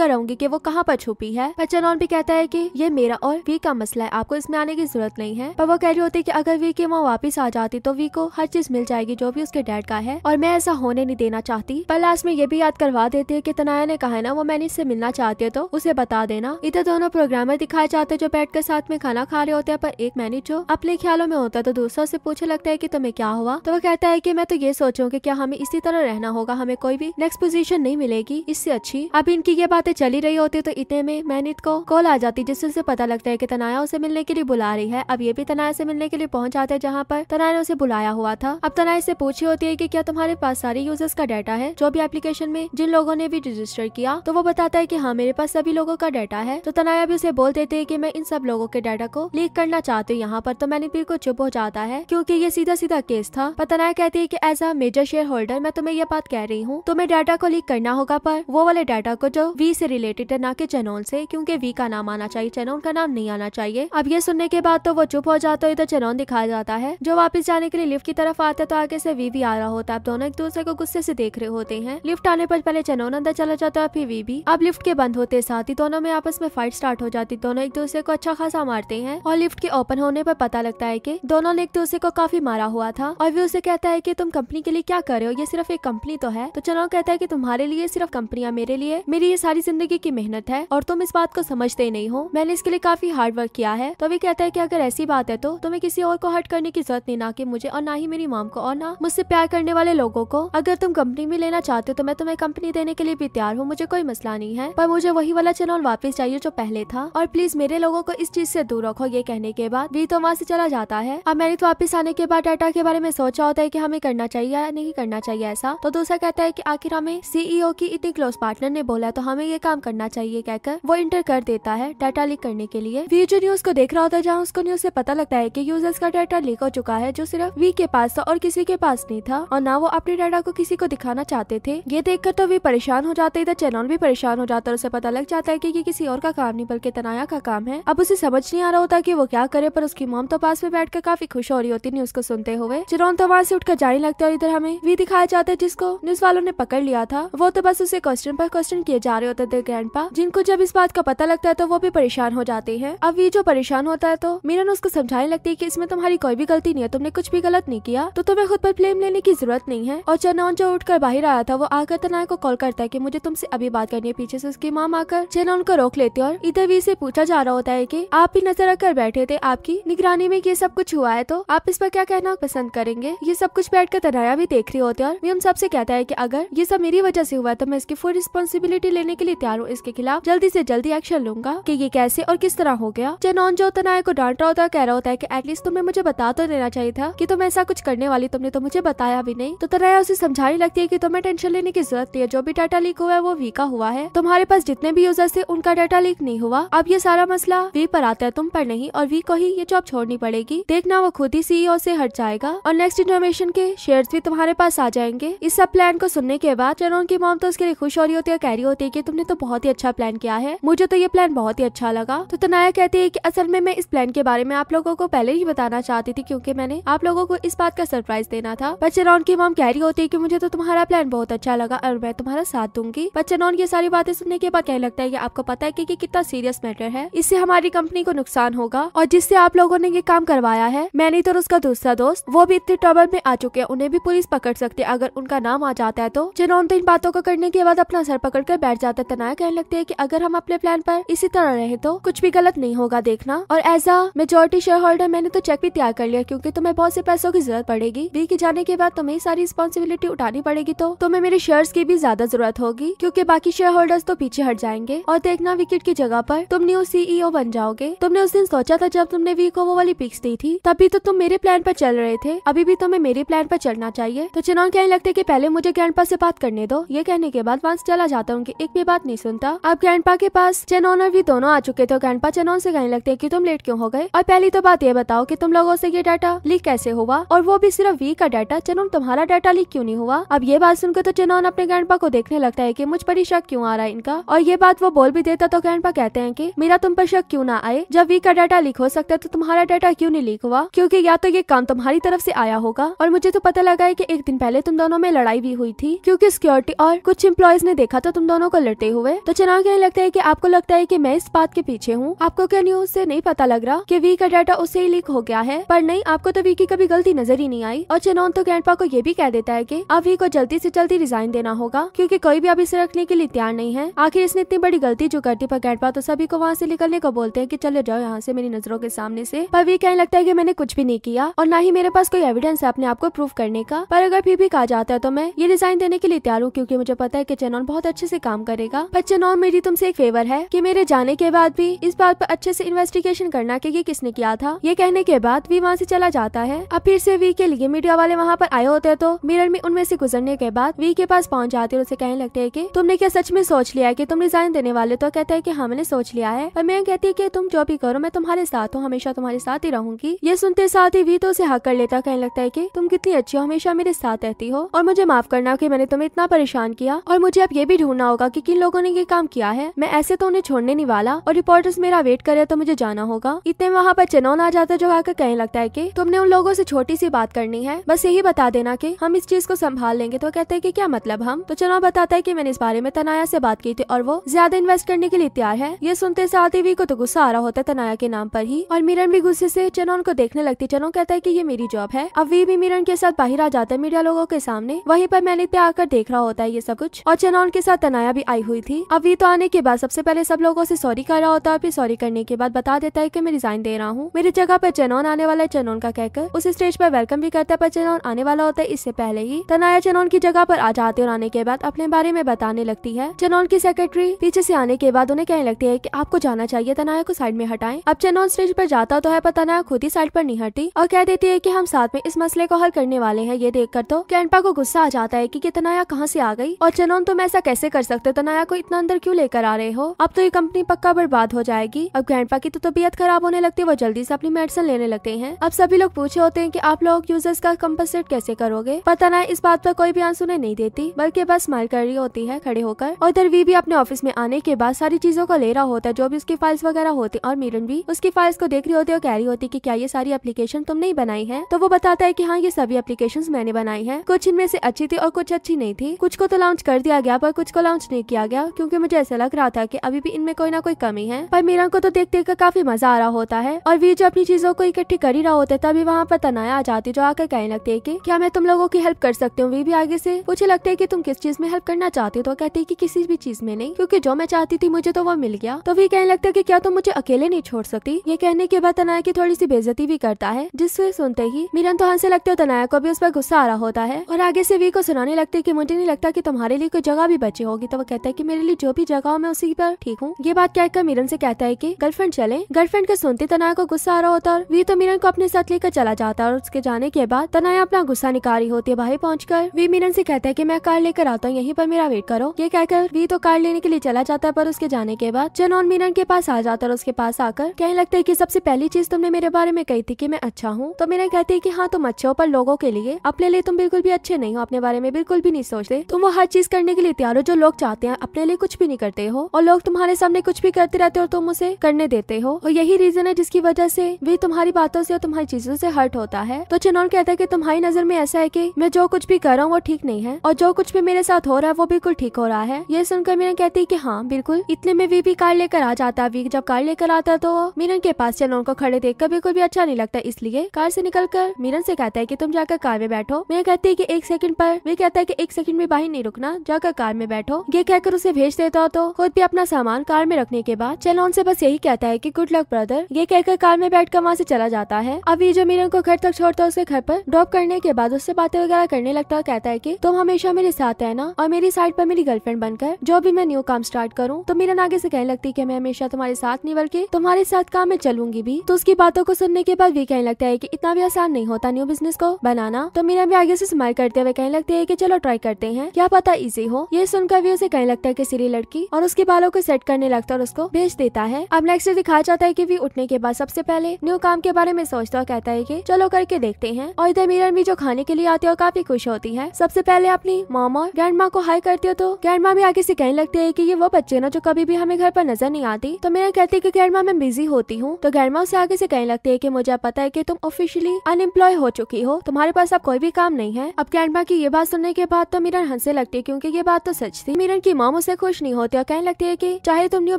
कर रहूंगी की वो कहाँ पर छुपी है पर चनौन भी कहता है की ये मेरा और वी का मसला है आपको इसमें आने की जरूरत नहीं है पर वो कह रही होती है की अगर वी की माँ वापिस आ जाती तो वी को हर चीज मिल जाएगी जो भी उसके डैड का है और मैं ऐसा होने नहीं देना चाहती पर लास्ट में ये भी याद करवा देती है की तना नाया ने कहा है ना वो मैंने इससे मिलना चाहती है तो उसे बता देना इधर दोनों प्रोग्रामर दिखाए जाते हैं जो बैठ कर साथ में खाना खा रहे होते हैं पर एक मैनी जो अपने ख्यालों में होता है तो दूसरा से पूछे लगता है की तुम्हें क्या हुआ तो वो कहता है की मैं तो ये सोचू की क्या हमें इसी तरह रहना होगा हमें कोई भी नेक्स्ट पोजीशन नहीं मिलेगी इससे अच्छी अब इनकी ये बातें चली रही होती तो इतने में मैनित को कॉल आ जाती जिससे उसे पता लगता है की तनाया उसे मिलने के लिए बुला रही है अब ये भी तनाया से मिलने के लिए पहुँच जाते हैं जहाँ पर तनाया ने उसे बुलाया हुआ था अब तनाया से पूछी होती है की क्या तुम्हारे पास सारी यूजर्स का डाटा है जो भी एप्लीकेशन में जिन लोगों ने भी रजिस्टर किया तो वो बताता है की हाँ मेरे पास सभी लोगों का डाटा है तो तनाया भी उसे बोल देते है की मैं इन सब लोगों के डाटा को लीक करना चाहती हूँ यहाँ पर तो मैंने को चुप हो जाता है क्यूँकी ये सीधा सीधा केस था पर तनाया कहती है की as a major shareholder मैं तुम्हें ये बात कह रही हूँ तुम्हें डाटा को लीक करना होगा पर वो वाले डाटा को जो वी से रिलेटेड है ना कि चेनोन से क्योंकि वी का नाम आना चाहिए चेनोन का नाम नहीं आना चाहिए अब ये सुनने के बाद तो वो चुप हो जाता है तो चेनोन दिखाया जाता है जो वापस जाने के लिए लिफ्ट की तरफ आता है तो आगे से वी भी आ रहा होता है अब दोनों एक दूसरे को गुस्से से देख रहे होते हैं लिफ्ट आने पर पहले चेनोन अंदर चला चला जाता है वी भी अब लिफ्ट के बंद होते साथ ही दोनों में आपस में फाइट स्टार्ट हो जाती दोनों एक दूसरे को अच्छा खासा मारते हैं और लिफ्ट के ओपन होने पर पता लगता है की दोनों ने एक दूसरे को काफी मारा हुआ था और वी उसे कहता है की तुम कंपनी के लिए क्या कर रहे हो ये सिर्फ एक कंपनी तो है तो चलो कहता है की तुम्हारे लिए सिर्फ कंपनियाँ मेरे लिए मेरी ये सारी जिंदगी की मेहनत है और तुम इस बात को समझते ही नहीं हो मैंने इसके लिए काफी हार्ड वर्क किया है तो अभी कहता है की अगर ऐसी बात है तो तुम्हें किसी और को हर्ट करने की जरूरत नहीं ना की मुझे और ना ही मेरी माम को और ना मुझसे प्यार करने वाले लोगों को अगर तुम कंपनी में लेना चाहते हो तो मैं तुम्हें कंपनी देने के लिए भी तैयार हूँ मुझे कोई मसला नहीं है पर मुझे वही वाला चैनल वापस चाहिए जो पहले था और प्लीज मेरे लोगों को इस चीज से दूर रखो ये कहने के बाद वी तो वहाँ से चला जाता है अब मैंने तो वापस आने के बाद डाटा के बारे में सोचा होता है की हमें करना चाहिए या नहीं करना चाहिए ऐसा तो दूसरा कहता है की आखिर हमें सीईओ e की इतनी क्लोज पार्टनर ने बोला तो हमें ये काम करना चाहिए कहकर वो इंटर कर देता है डाटा लीक करने के लिए वी जो न्यूज को देख रहा होता है जहाँ उसको न्यूज ऐसी पता लगता है की यूजर्स का डाटा लीक हो चुका है जो सिर्फ वी के पास था और किसी के पास नहीं था और ना वो अपने डाटा को किसी को दिखाना चाहते थे ये देखकर तो वी परेशान हो जाता जाते इधर चैनल भी परेशान हो जाता है उसे पता लग जाता है कि ये किसी और का काम नहीं बल्कि तनाया का काम है अब उसे समझ नहीं आ रहा होता कि वो क्या करे पर उसकी मोम तो पास में बैठकर काफी खुश हो रही होती न्यूज को सुनते हुए चिरौन तो वहाँ से उठकर जाने लगते और इधर हमें भी दिखाया जाता है जिसको न्यूज वालों ने पकड़ लिया था वो तो बस उसे क्वेश्चन पर क्वेश्चन किए जा रहे होते थे ग्रैंड जिनको जब इस बात का पता लगता है तो वो भी परेशान हो जाते हैं अब वी जो परेशान होता है तो मीरन उसको समझाने लगती है की इसमें तुम्हारी कोई भी गलती नहीं है तुमने कुछ भी गलत नहीं किया तो तुम्हें खुद पर ब्लेम लेने की जरूरत नहीं है और चनौन जो उठकर बाहर आया था वो आकर तनाया को कॉल करता है की मुझे तुमसे अभी बात करनी है पीछे से उसकी माम आकर जना उनको रोक लेते और इधर भी से पूछा जा रहा होता है की आप ही नजर आकर बैठे थे आपकी निगरानी में ये सब कुछ हुआ है तो आप इस पर क्या कहना पसंद करेंगे ये सब कुछ बैठ कर तनाया भी देख रही होती है और वे सबसे कहता है की अगर ये सब मेरी वजह से हुआ तो मैं इसकी फुल रिस्पॉन्सिबिलिटी लेने के लिए तैयार हूँ इसके खिलाफ जल्दी ऐसी जल्दी एक्शन लूंगा की ये कैसे और किस तरह हो गया चेनौन जो तनाया को डांट रहा होता है कह रहा होता है की एटलीस्ट तुम्हें मुझे बता तो देना चाहिए था की तुम ऐसा कुछ करने वाली तुमने तो मुझे बताया भी नहीं तो तनाया उसे समझाने लगती है की तुम्हें टेंशन लेने की जरूरत नहीं है जो भी टाटा लीक हुआ है वो वी का हुआ है तुम्हारे पास जितने भी यूजर्स थे उनका डाटा लीक नहीं हुआ अब ये सारा मसला वी पर आता है तुम पर नहीं और वी को ही ये जॉब छोड़नी पड़ेगी देखना वो खुद ही सीईओ से हट जाएगा और नेक्स्ट इन्फॉर्मेशन के शेयर भी तुम्हारे पास आ जाएंगे इस सब प्लान को सुनने के बाद चरण की मॉम तो उसके लिए खुश हो रही होती है कह रही होती है की तुमने तो बहुत ही अच्छा प्लान किया है मुझे तो ये प्लान बहुत ही अच्छा लगा तो तनाया कहती है की असल में मैं इस प्लान के बारे में आप लोगों को पहले ही बताना चाहती थी क्यूँकी मैंने आप लोगों को इस बात का सरप्राइज देना था पर चरण की मॉम कह रही होती है की मुझे तो तुम्हारा प्लान बहुत अच्छा लगा और मैं तुम्हारा साथ दूंगी होंगी बच्चन और ये सारी बातें सुनने के बाद कहने लगता है कि आपको पता है की कि कितना सीरियस मैटर है इससे हमारी कंपनी को नुकसान होगा और जिससे आप लोगों ने ये काम करवाया है मैंने तो उसका दूसरा दोस्त वो भी इतने ट्रबल में आ चुके हैं उन्हें भी पुलिस पकड़ सकती है अगर उनका नाम आ जाता है तो चनौन तो इन बातों को करने के बाद अपना सर पकड़ कर बैठ जाता है तनाया कहने लगते है की अगर हम अपने प्लान पर इसी तरह रहे तो कुछ भी गलत नहीं होगा देखना और as a majority shareholder मैंने तो चेक भी तैयार कर लिया क्यूँकी तुम्हें बहुत से पैसों की जरूरत पड़ेगी बी के जाने के बाद तुम्हें सारी रिस्पॉन्सिबिलिटी उठानी पड़ेगी तो तुम्हें मेरे शेयर की भी ज्यादा जरूरत होगी होगी क्योंकि बाकी शेयर होल्डर्स तो पीछे हट जाएंगे और देखना विकेट की जगह पर तुम न्यू सीईओ बन जाओगे तुमने उस दिन सोचा था जब तुमने वीक को वो वाली पिक्स दी थी तभी तो तुम मेरे प्लान पर चल रहे थे अभी भी तुम्हें मेरे प्लान पर चलना चाहिए तो चुनाव कहने लगते की पहले मुझे ग्रैंड से बात करने दो ये कहने के बाद वहाँ चला जाता हूँ की एक भी बात नहीं सुनता अब ग्रैंड के पास चेनौन और भी दोनों आ चुके थे ग्रैंडपा चेनौन से कहने लगते की तुम लेट क्यों हो गए और पहली तो बात ये बताओ की तुम लोगों से ये डाटा लीक कैसे हुआ और वो भी सिर्फ वी का डाटा चेनोन तुम्हारा डाटा लीक क्यों नहीं हुआ अब ये बात सुनकर तो चेनौन अपने ग्रैंड को देखने लगता है है कि मुझ पर ही शक क्यों आ रहा है इनका और ये बात वो बोल भी देता तो ग्रैंड कहते हैं कि मेरा तुम पर शक क्यों ना आए जब वी का डाटा लीक हो सकता है तो तुम्हारा डाटा क्यों नहीं लीक हुआ क्योंकि या तो ये काम तुम्हारी तरफ से आया होगा और मुझे तो पता लगा है कि एक दिन पहले तुम दोनों में लड़ाई भी हुई थी क्योंकि सिक्योरिटी और कुछ इम्प्लॉयज ने देखा था तो तुम दोनों को लड़ते हुए तो चुनाव कहने लगता है की आपको लगता है की मैं इस बात के पीछे हूँ आपको क्या न्यूज ऐसी नहीं पता लग रहा की वी का डाटा उससे ही लीक हो गया है पर नहीं आपको तो वी की कभी गलती नजर ही नहीं आई और चुनाव तो ग्रैंडपा को ये भी कह देता है की अब वी को जल्दी ऐसी जल्दी रिजाइन देना होगा क्यूँकी कोई भी अभी भी इसे रखने के लिए तैयार नहीं है आखिर इसने इतनी बड़ी गलती जो करती पर पा तो सभी को वहाँ से निकलने को बोलते हैं कि चले जाओ यहाँ से मेरी नजरों के सामने से पर वी कहने लगता है कि मैंने कुछ भी नहीं किया और ना ही मेरे पास कोई एविडेंस है अपने आप को प्रूफ करने का पर अगर फिर भी कहा जाता है तो मैं ये डिजाइन देने के लिए तैयार हूँ क्यूँकी मुझे पता है की चेनॉन बहुत अच्छे से काम करेगा पर चेनॉन मेरी तुमसे एक फेवर है की मेरे जाने के बाद भी इस बात पर अच्छे से इन्वेस्टिगेशन करना की किसने किया था ये कहने के बाद वी वहाँ से चला जाता है अब फिर से वी के लिए मीडिया वाले वहाँ पर आए होते हैं तो मिरर में उनमें से गुजरने के बाद वी के पास पहुँच जाते और उसे कहने लगते हैं कि तुमने क्या सच में सोच लिया है कि तुम रिजाइन देने वाले तो कहते हैं कि हमने हाँ, सोच लिया है पर मैं कहती है कि तुम जो भी करो मैं तुम्हारे साथ हूँ हमेशा तुम्हारे साथ ही रहूंगी ये सुनते साथ ही वी तो उसे हक कर लेता कहने लगता है की तुम कितनी अच्छी हो हमेशा मेरे साथ रहती हो और मुझे माफ करना की मैंने तुम्हें इतना परेशान किया और मुझे अब ये भी ढूंढना होगा की किन लोगों ने ये काम किया है मैं ऐसे तो उन्हें छोड़ने नहीं वाला और रिपोर्टर्स मेरा वेट करे तो मुझे जाना होगा इतने वहाँ पर चनौन आ जाता जो आकर कहने लगता है की तुमने उन लोगों से छोटी सी बात करनी है बस यही बता देना की हम इस चीज को संभाल लेंगे तो कहते हैं की क्या मतलब हम तो चनौ बताता है की थी मैंने इस बारे में तनाया से बात की थी और वो ज्यादा इन्वेस्ट करने के लिए तैयार है ये सुनते साथ वी को तो गुस्सा आ रहा होता है तनाया के नाम पर ही और मिरन भी गुस्से से चनोन को देखने लगती चनोन कहता है की ये मेरी जॉब है अब वी भी मिरन के साथ बाहर आ जाता है मीडिया लोगों के सामने वहीं पर मैंने पे आकर देख रहा होता है ये सब कुछ और चनौन के साथ तनाया भी आई हुई थी अब वी तो आने के बाद सबसे पहले सब लोगों से सॉरी कर रहा होता है फिर सॉरी करने के बाद बता देता है की मैं रिजाइन दे रहा हूँ मेरी जगह पर चनौन आने वाला है चनौन का कहकर उस स्टेज पर वेलकम भी करता है पर चनौन आने वाला होता है इससे पहले ही तनाया चनौन की जगह पर आ जाते और आने के बाद अपने बारे में उन्हें बताने लगती है चनौन की सेक्रेटरी पीछे से आने के बाद उन्हें कहने लगती है की आपको जाना चाहिए तनाया को साइड में हटाए अब चनौन स्टेज पर जाता तो है पर तनाया खुद ही साइड पर नहीं हटी और कह देती है की हम साथ में इस मसले को हल करने वाले है ये देख कर तो कैंपा को गुस्सा आ जाता है की तनाया कहाँ से आ गई और चनौन तुम ऐसा कैसे कर सकते हो तनाया को इतना अंदर क्यूँ लेकर आ रहे हो अब तो ये कंपनी पक्का बर्बाद हो जाएगी अब कैंपा की तो तबीयत खराब होने लगती है वो जल्दी ऐसी अपनी मेडिसिन लेने लगते है अब सभी लोग पूछे होते हैं की आप लोग यूजर्स का कम्पनसेट कैसे करोगे पता ना इस बात पर कोई भी आंसू नहीं देती बल्कि बस स्माइल कर रही होती होती है खड़े होकर और वी भी अपने ऑफिस में आने के बाद सारी चीजों को ले रहा होता है जो भी उसकी फाइल्स वगैरह होती है और मीरन भी उसकी फाइल्स को देख रही होती है और कह रही होती है की क्या ये सारी एप्लीकेशन तुमने ही बनाई है तो वो बताता है की हाँ ये सभी एप्लीकेशन मैंने बनाई है कुछ इनमें से अच्छी थी और कुछ अच्छी नहीं थी कुछ को तो लॉन्च कर दिया गया पर कुछ को लॉन्च नहीं किया गया क्यूँकी मुझे ऐसा लग रहा था की अभी भी इनमें कोई ना कोई कमी है पर मीरन को तो देख देख कर काफी मजा आ रहा होता है और वी जो अपनी चीजों को इकट्ठी कर ही रहा होता है तभी वहाँ पर तनाया आ जाती जो आकर कहने लगती है की क्या मैं तुम लोगों की हेल्प कर सकती हूँ वी भी आगे से पूछे लगता है की तुम किस चीज में हेल्प करना चाहते जाती हूँ तो कहती की किसी भी चीज में नहीं क्यूँकी जो मैं चाहती थी मुझे तो वो मिल गया तो वे कहने लगता है की क्या तुम तो मुझे अकेले नहीं छोड़ सकती ये कहने के बाद तनाया की थोड़ी सी बेजती भी करता है जिससे सुनते ही मीरन तो हंसे लगते हो तनाया को भी उस पर गुस्सा आ रहा होता है और आगे से वी को सुनाने लगते की मुझे नहीं लगता की तुम्हारे लिए कोई जगह भी बची होगी तो वो कहता है की मेरे लिए जो भी जगह हो मैं उसी पर ठीक हूँ ये बात कहकर मीरन से कहता है की गर्लफ्रेंड चले गर्लफ्रेंड के सुनते तनाया को गुस्सा आ रहा होता है वी तो मीरन को अपने साथ लेकर चला जाता है और उसके जाने के बाद तनाया अपना गुस्सा निकाली होती है बाहर कर वी मीरन से कहता है की मैं कार लेकर आता हूँ यहीं पर मेरा वेट करो ये कहकर वी तो कार लेने के लिए चला जाता है पर उसके जाने के बाद जन और के पास आ जाता है उसके पास आकर कहने लगता है की सबसे पहली चीज तुमने मेरे बारे में कही थी की मैं अच्छा हूँ तो मिनन कहती है की हाँ तुम अच्छे हो पर लोगों के लिए अपने लिए तुम बिल्कुल भी अच्छे नहीं हो अपने बारे में बिल्कुल भी नहीं सोचते तुम वो हर चीज करने के लिए तैयार हो जो लोग चाहते हैं अपने लिए कुछ भी नहीं करते हो और लोग तुम्हारे सामने कुछ भी करते रहते हो तुम उसे करने देते हो और यही रीजन है जिसकी वजह से वे तुम्हारी बातों से और तुम्हारी चीजों से हर्ट होता है तो चनौन कहता है कि तुम्हारी नजर में ऐसा है कि मैं जो कुछ भी कर रहा हूँ वो ठीक नहीं है और जो कुछ भी मेरे साथ हो रहा है वो भी बिल्कुल ठीक हो रहा है यह सुनकर मीरन कहती है की हाँ बिल्कुल इतने में वी भी कार लेकर आ जाता वी जब कार लेकर आता तो मीरन के पास चलोन को खड़े देख कर बिल्कुल भी अच्छा नहीं लगता इसलिए कार से निकल कर मीनन से कहता है की तुम जाकर कार में बैठो मैं कहती है की एक सेकंड पर वे कहता है की एक सेकंड में बाहर नहीं रुकना जाकर कार में बैठो ये कहकर उसे भेज देता तो खुद भी अपना सामान कार में रखने के बाद चलोन से बस यही कहता है की गुड लक ब्रदर ये कहकर कार में बैठ कर वहाँ से चला जाता है अब जो मीरन को घर तक छोड़ता है उसके घर पर ड्रॉप करने के बाद उससे बातें वगैरह करने लगता है कहता है की तुम हमेशा मेरे साथ है ना और मेरी साइड साइड पर मेरी गर्लफ्रेंड बनकर जो भी मैं न्यू काम स्टार्ट करूँ तो मिलन आगे से कहने लगती है की मैं हमेशा तुम्हारे साथ नहीं बल्कि तुम्हारे साथ काम में चलूंगी भी तो उसकी बातों को सुनने के बाद भी कहने लगता है की इतना भी आसान नहीं होता न्यू बिजनेस को बनाना तो मीना भी आगे से स्माइल करते हुए कहने लगती है की चलो ट्राई करते हैं क्या पता इजी हो ये सुनकर भी उसे कहने लगता है की सीरी लड़की और उसके बालों को सेट करने लगता है और उसको भेज देता है अब नेक्स्ट दिखाया जाता है की भी उठने के बाद सबसे पहले न्यू काम के बारे में सोचता और कहता है की चलो करके देखते हैं और इधर मीरन भी जो खाने के लिए आती है और काफी खुश होती है सबसे पहले अपनी मामा और ग्रैंड को हाई करते करती हो तो ग्रैंड मामी आगे से कहने लगती है की ये वो बच्चे ना जो कभी भी हमें घर पर नजर नहीं आती तो मैं कहती की ग्रैंड माँ मैं बिजी होती हूँ तो ग्रैंड माँ उसे आगे से कहने लगती है की मुझे पता है की तुम ऑफिशियली अनएम्प्लॉय हो चुकी हो तुम्हारे पास अब कोई भी काम नहीं है अब ग्रैंड माँ की ये बात सुनने के बाद तो मीरन हंसने लगती है क्यूँकी ये बात तो सच थी मीरन की माम उसे खुश नहीं होती और कहने लगती है की चाहे तुम न्यू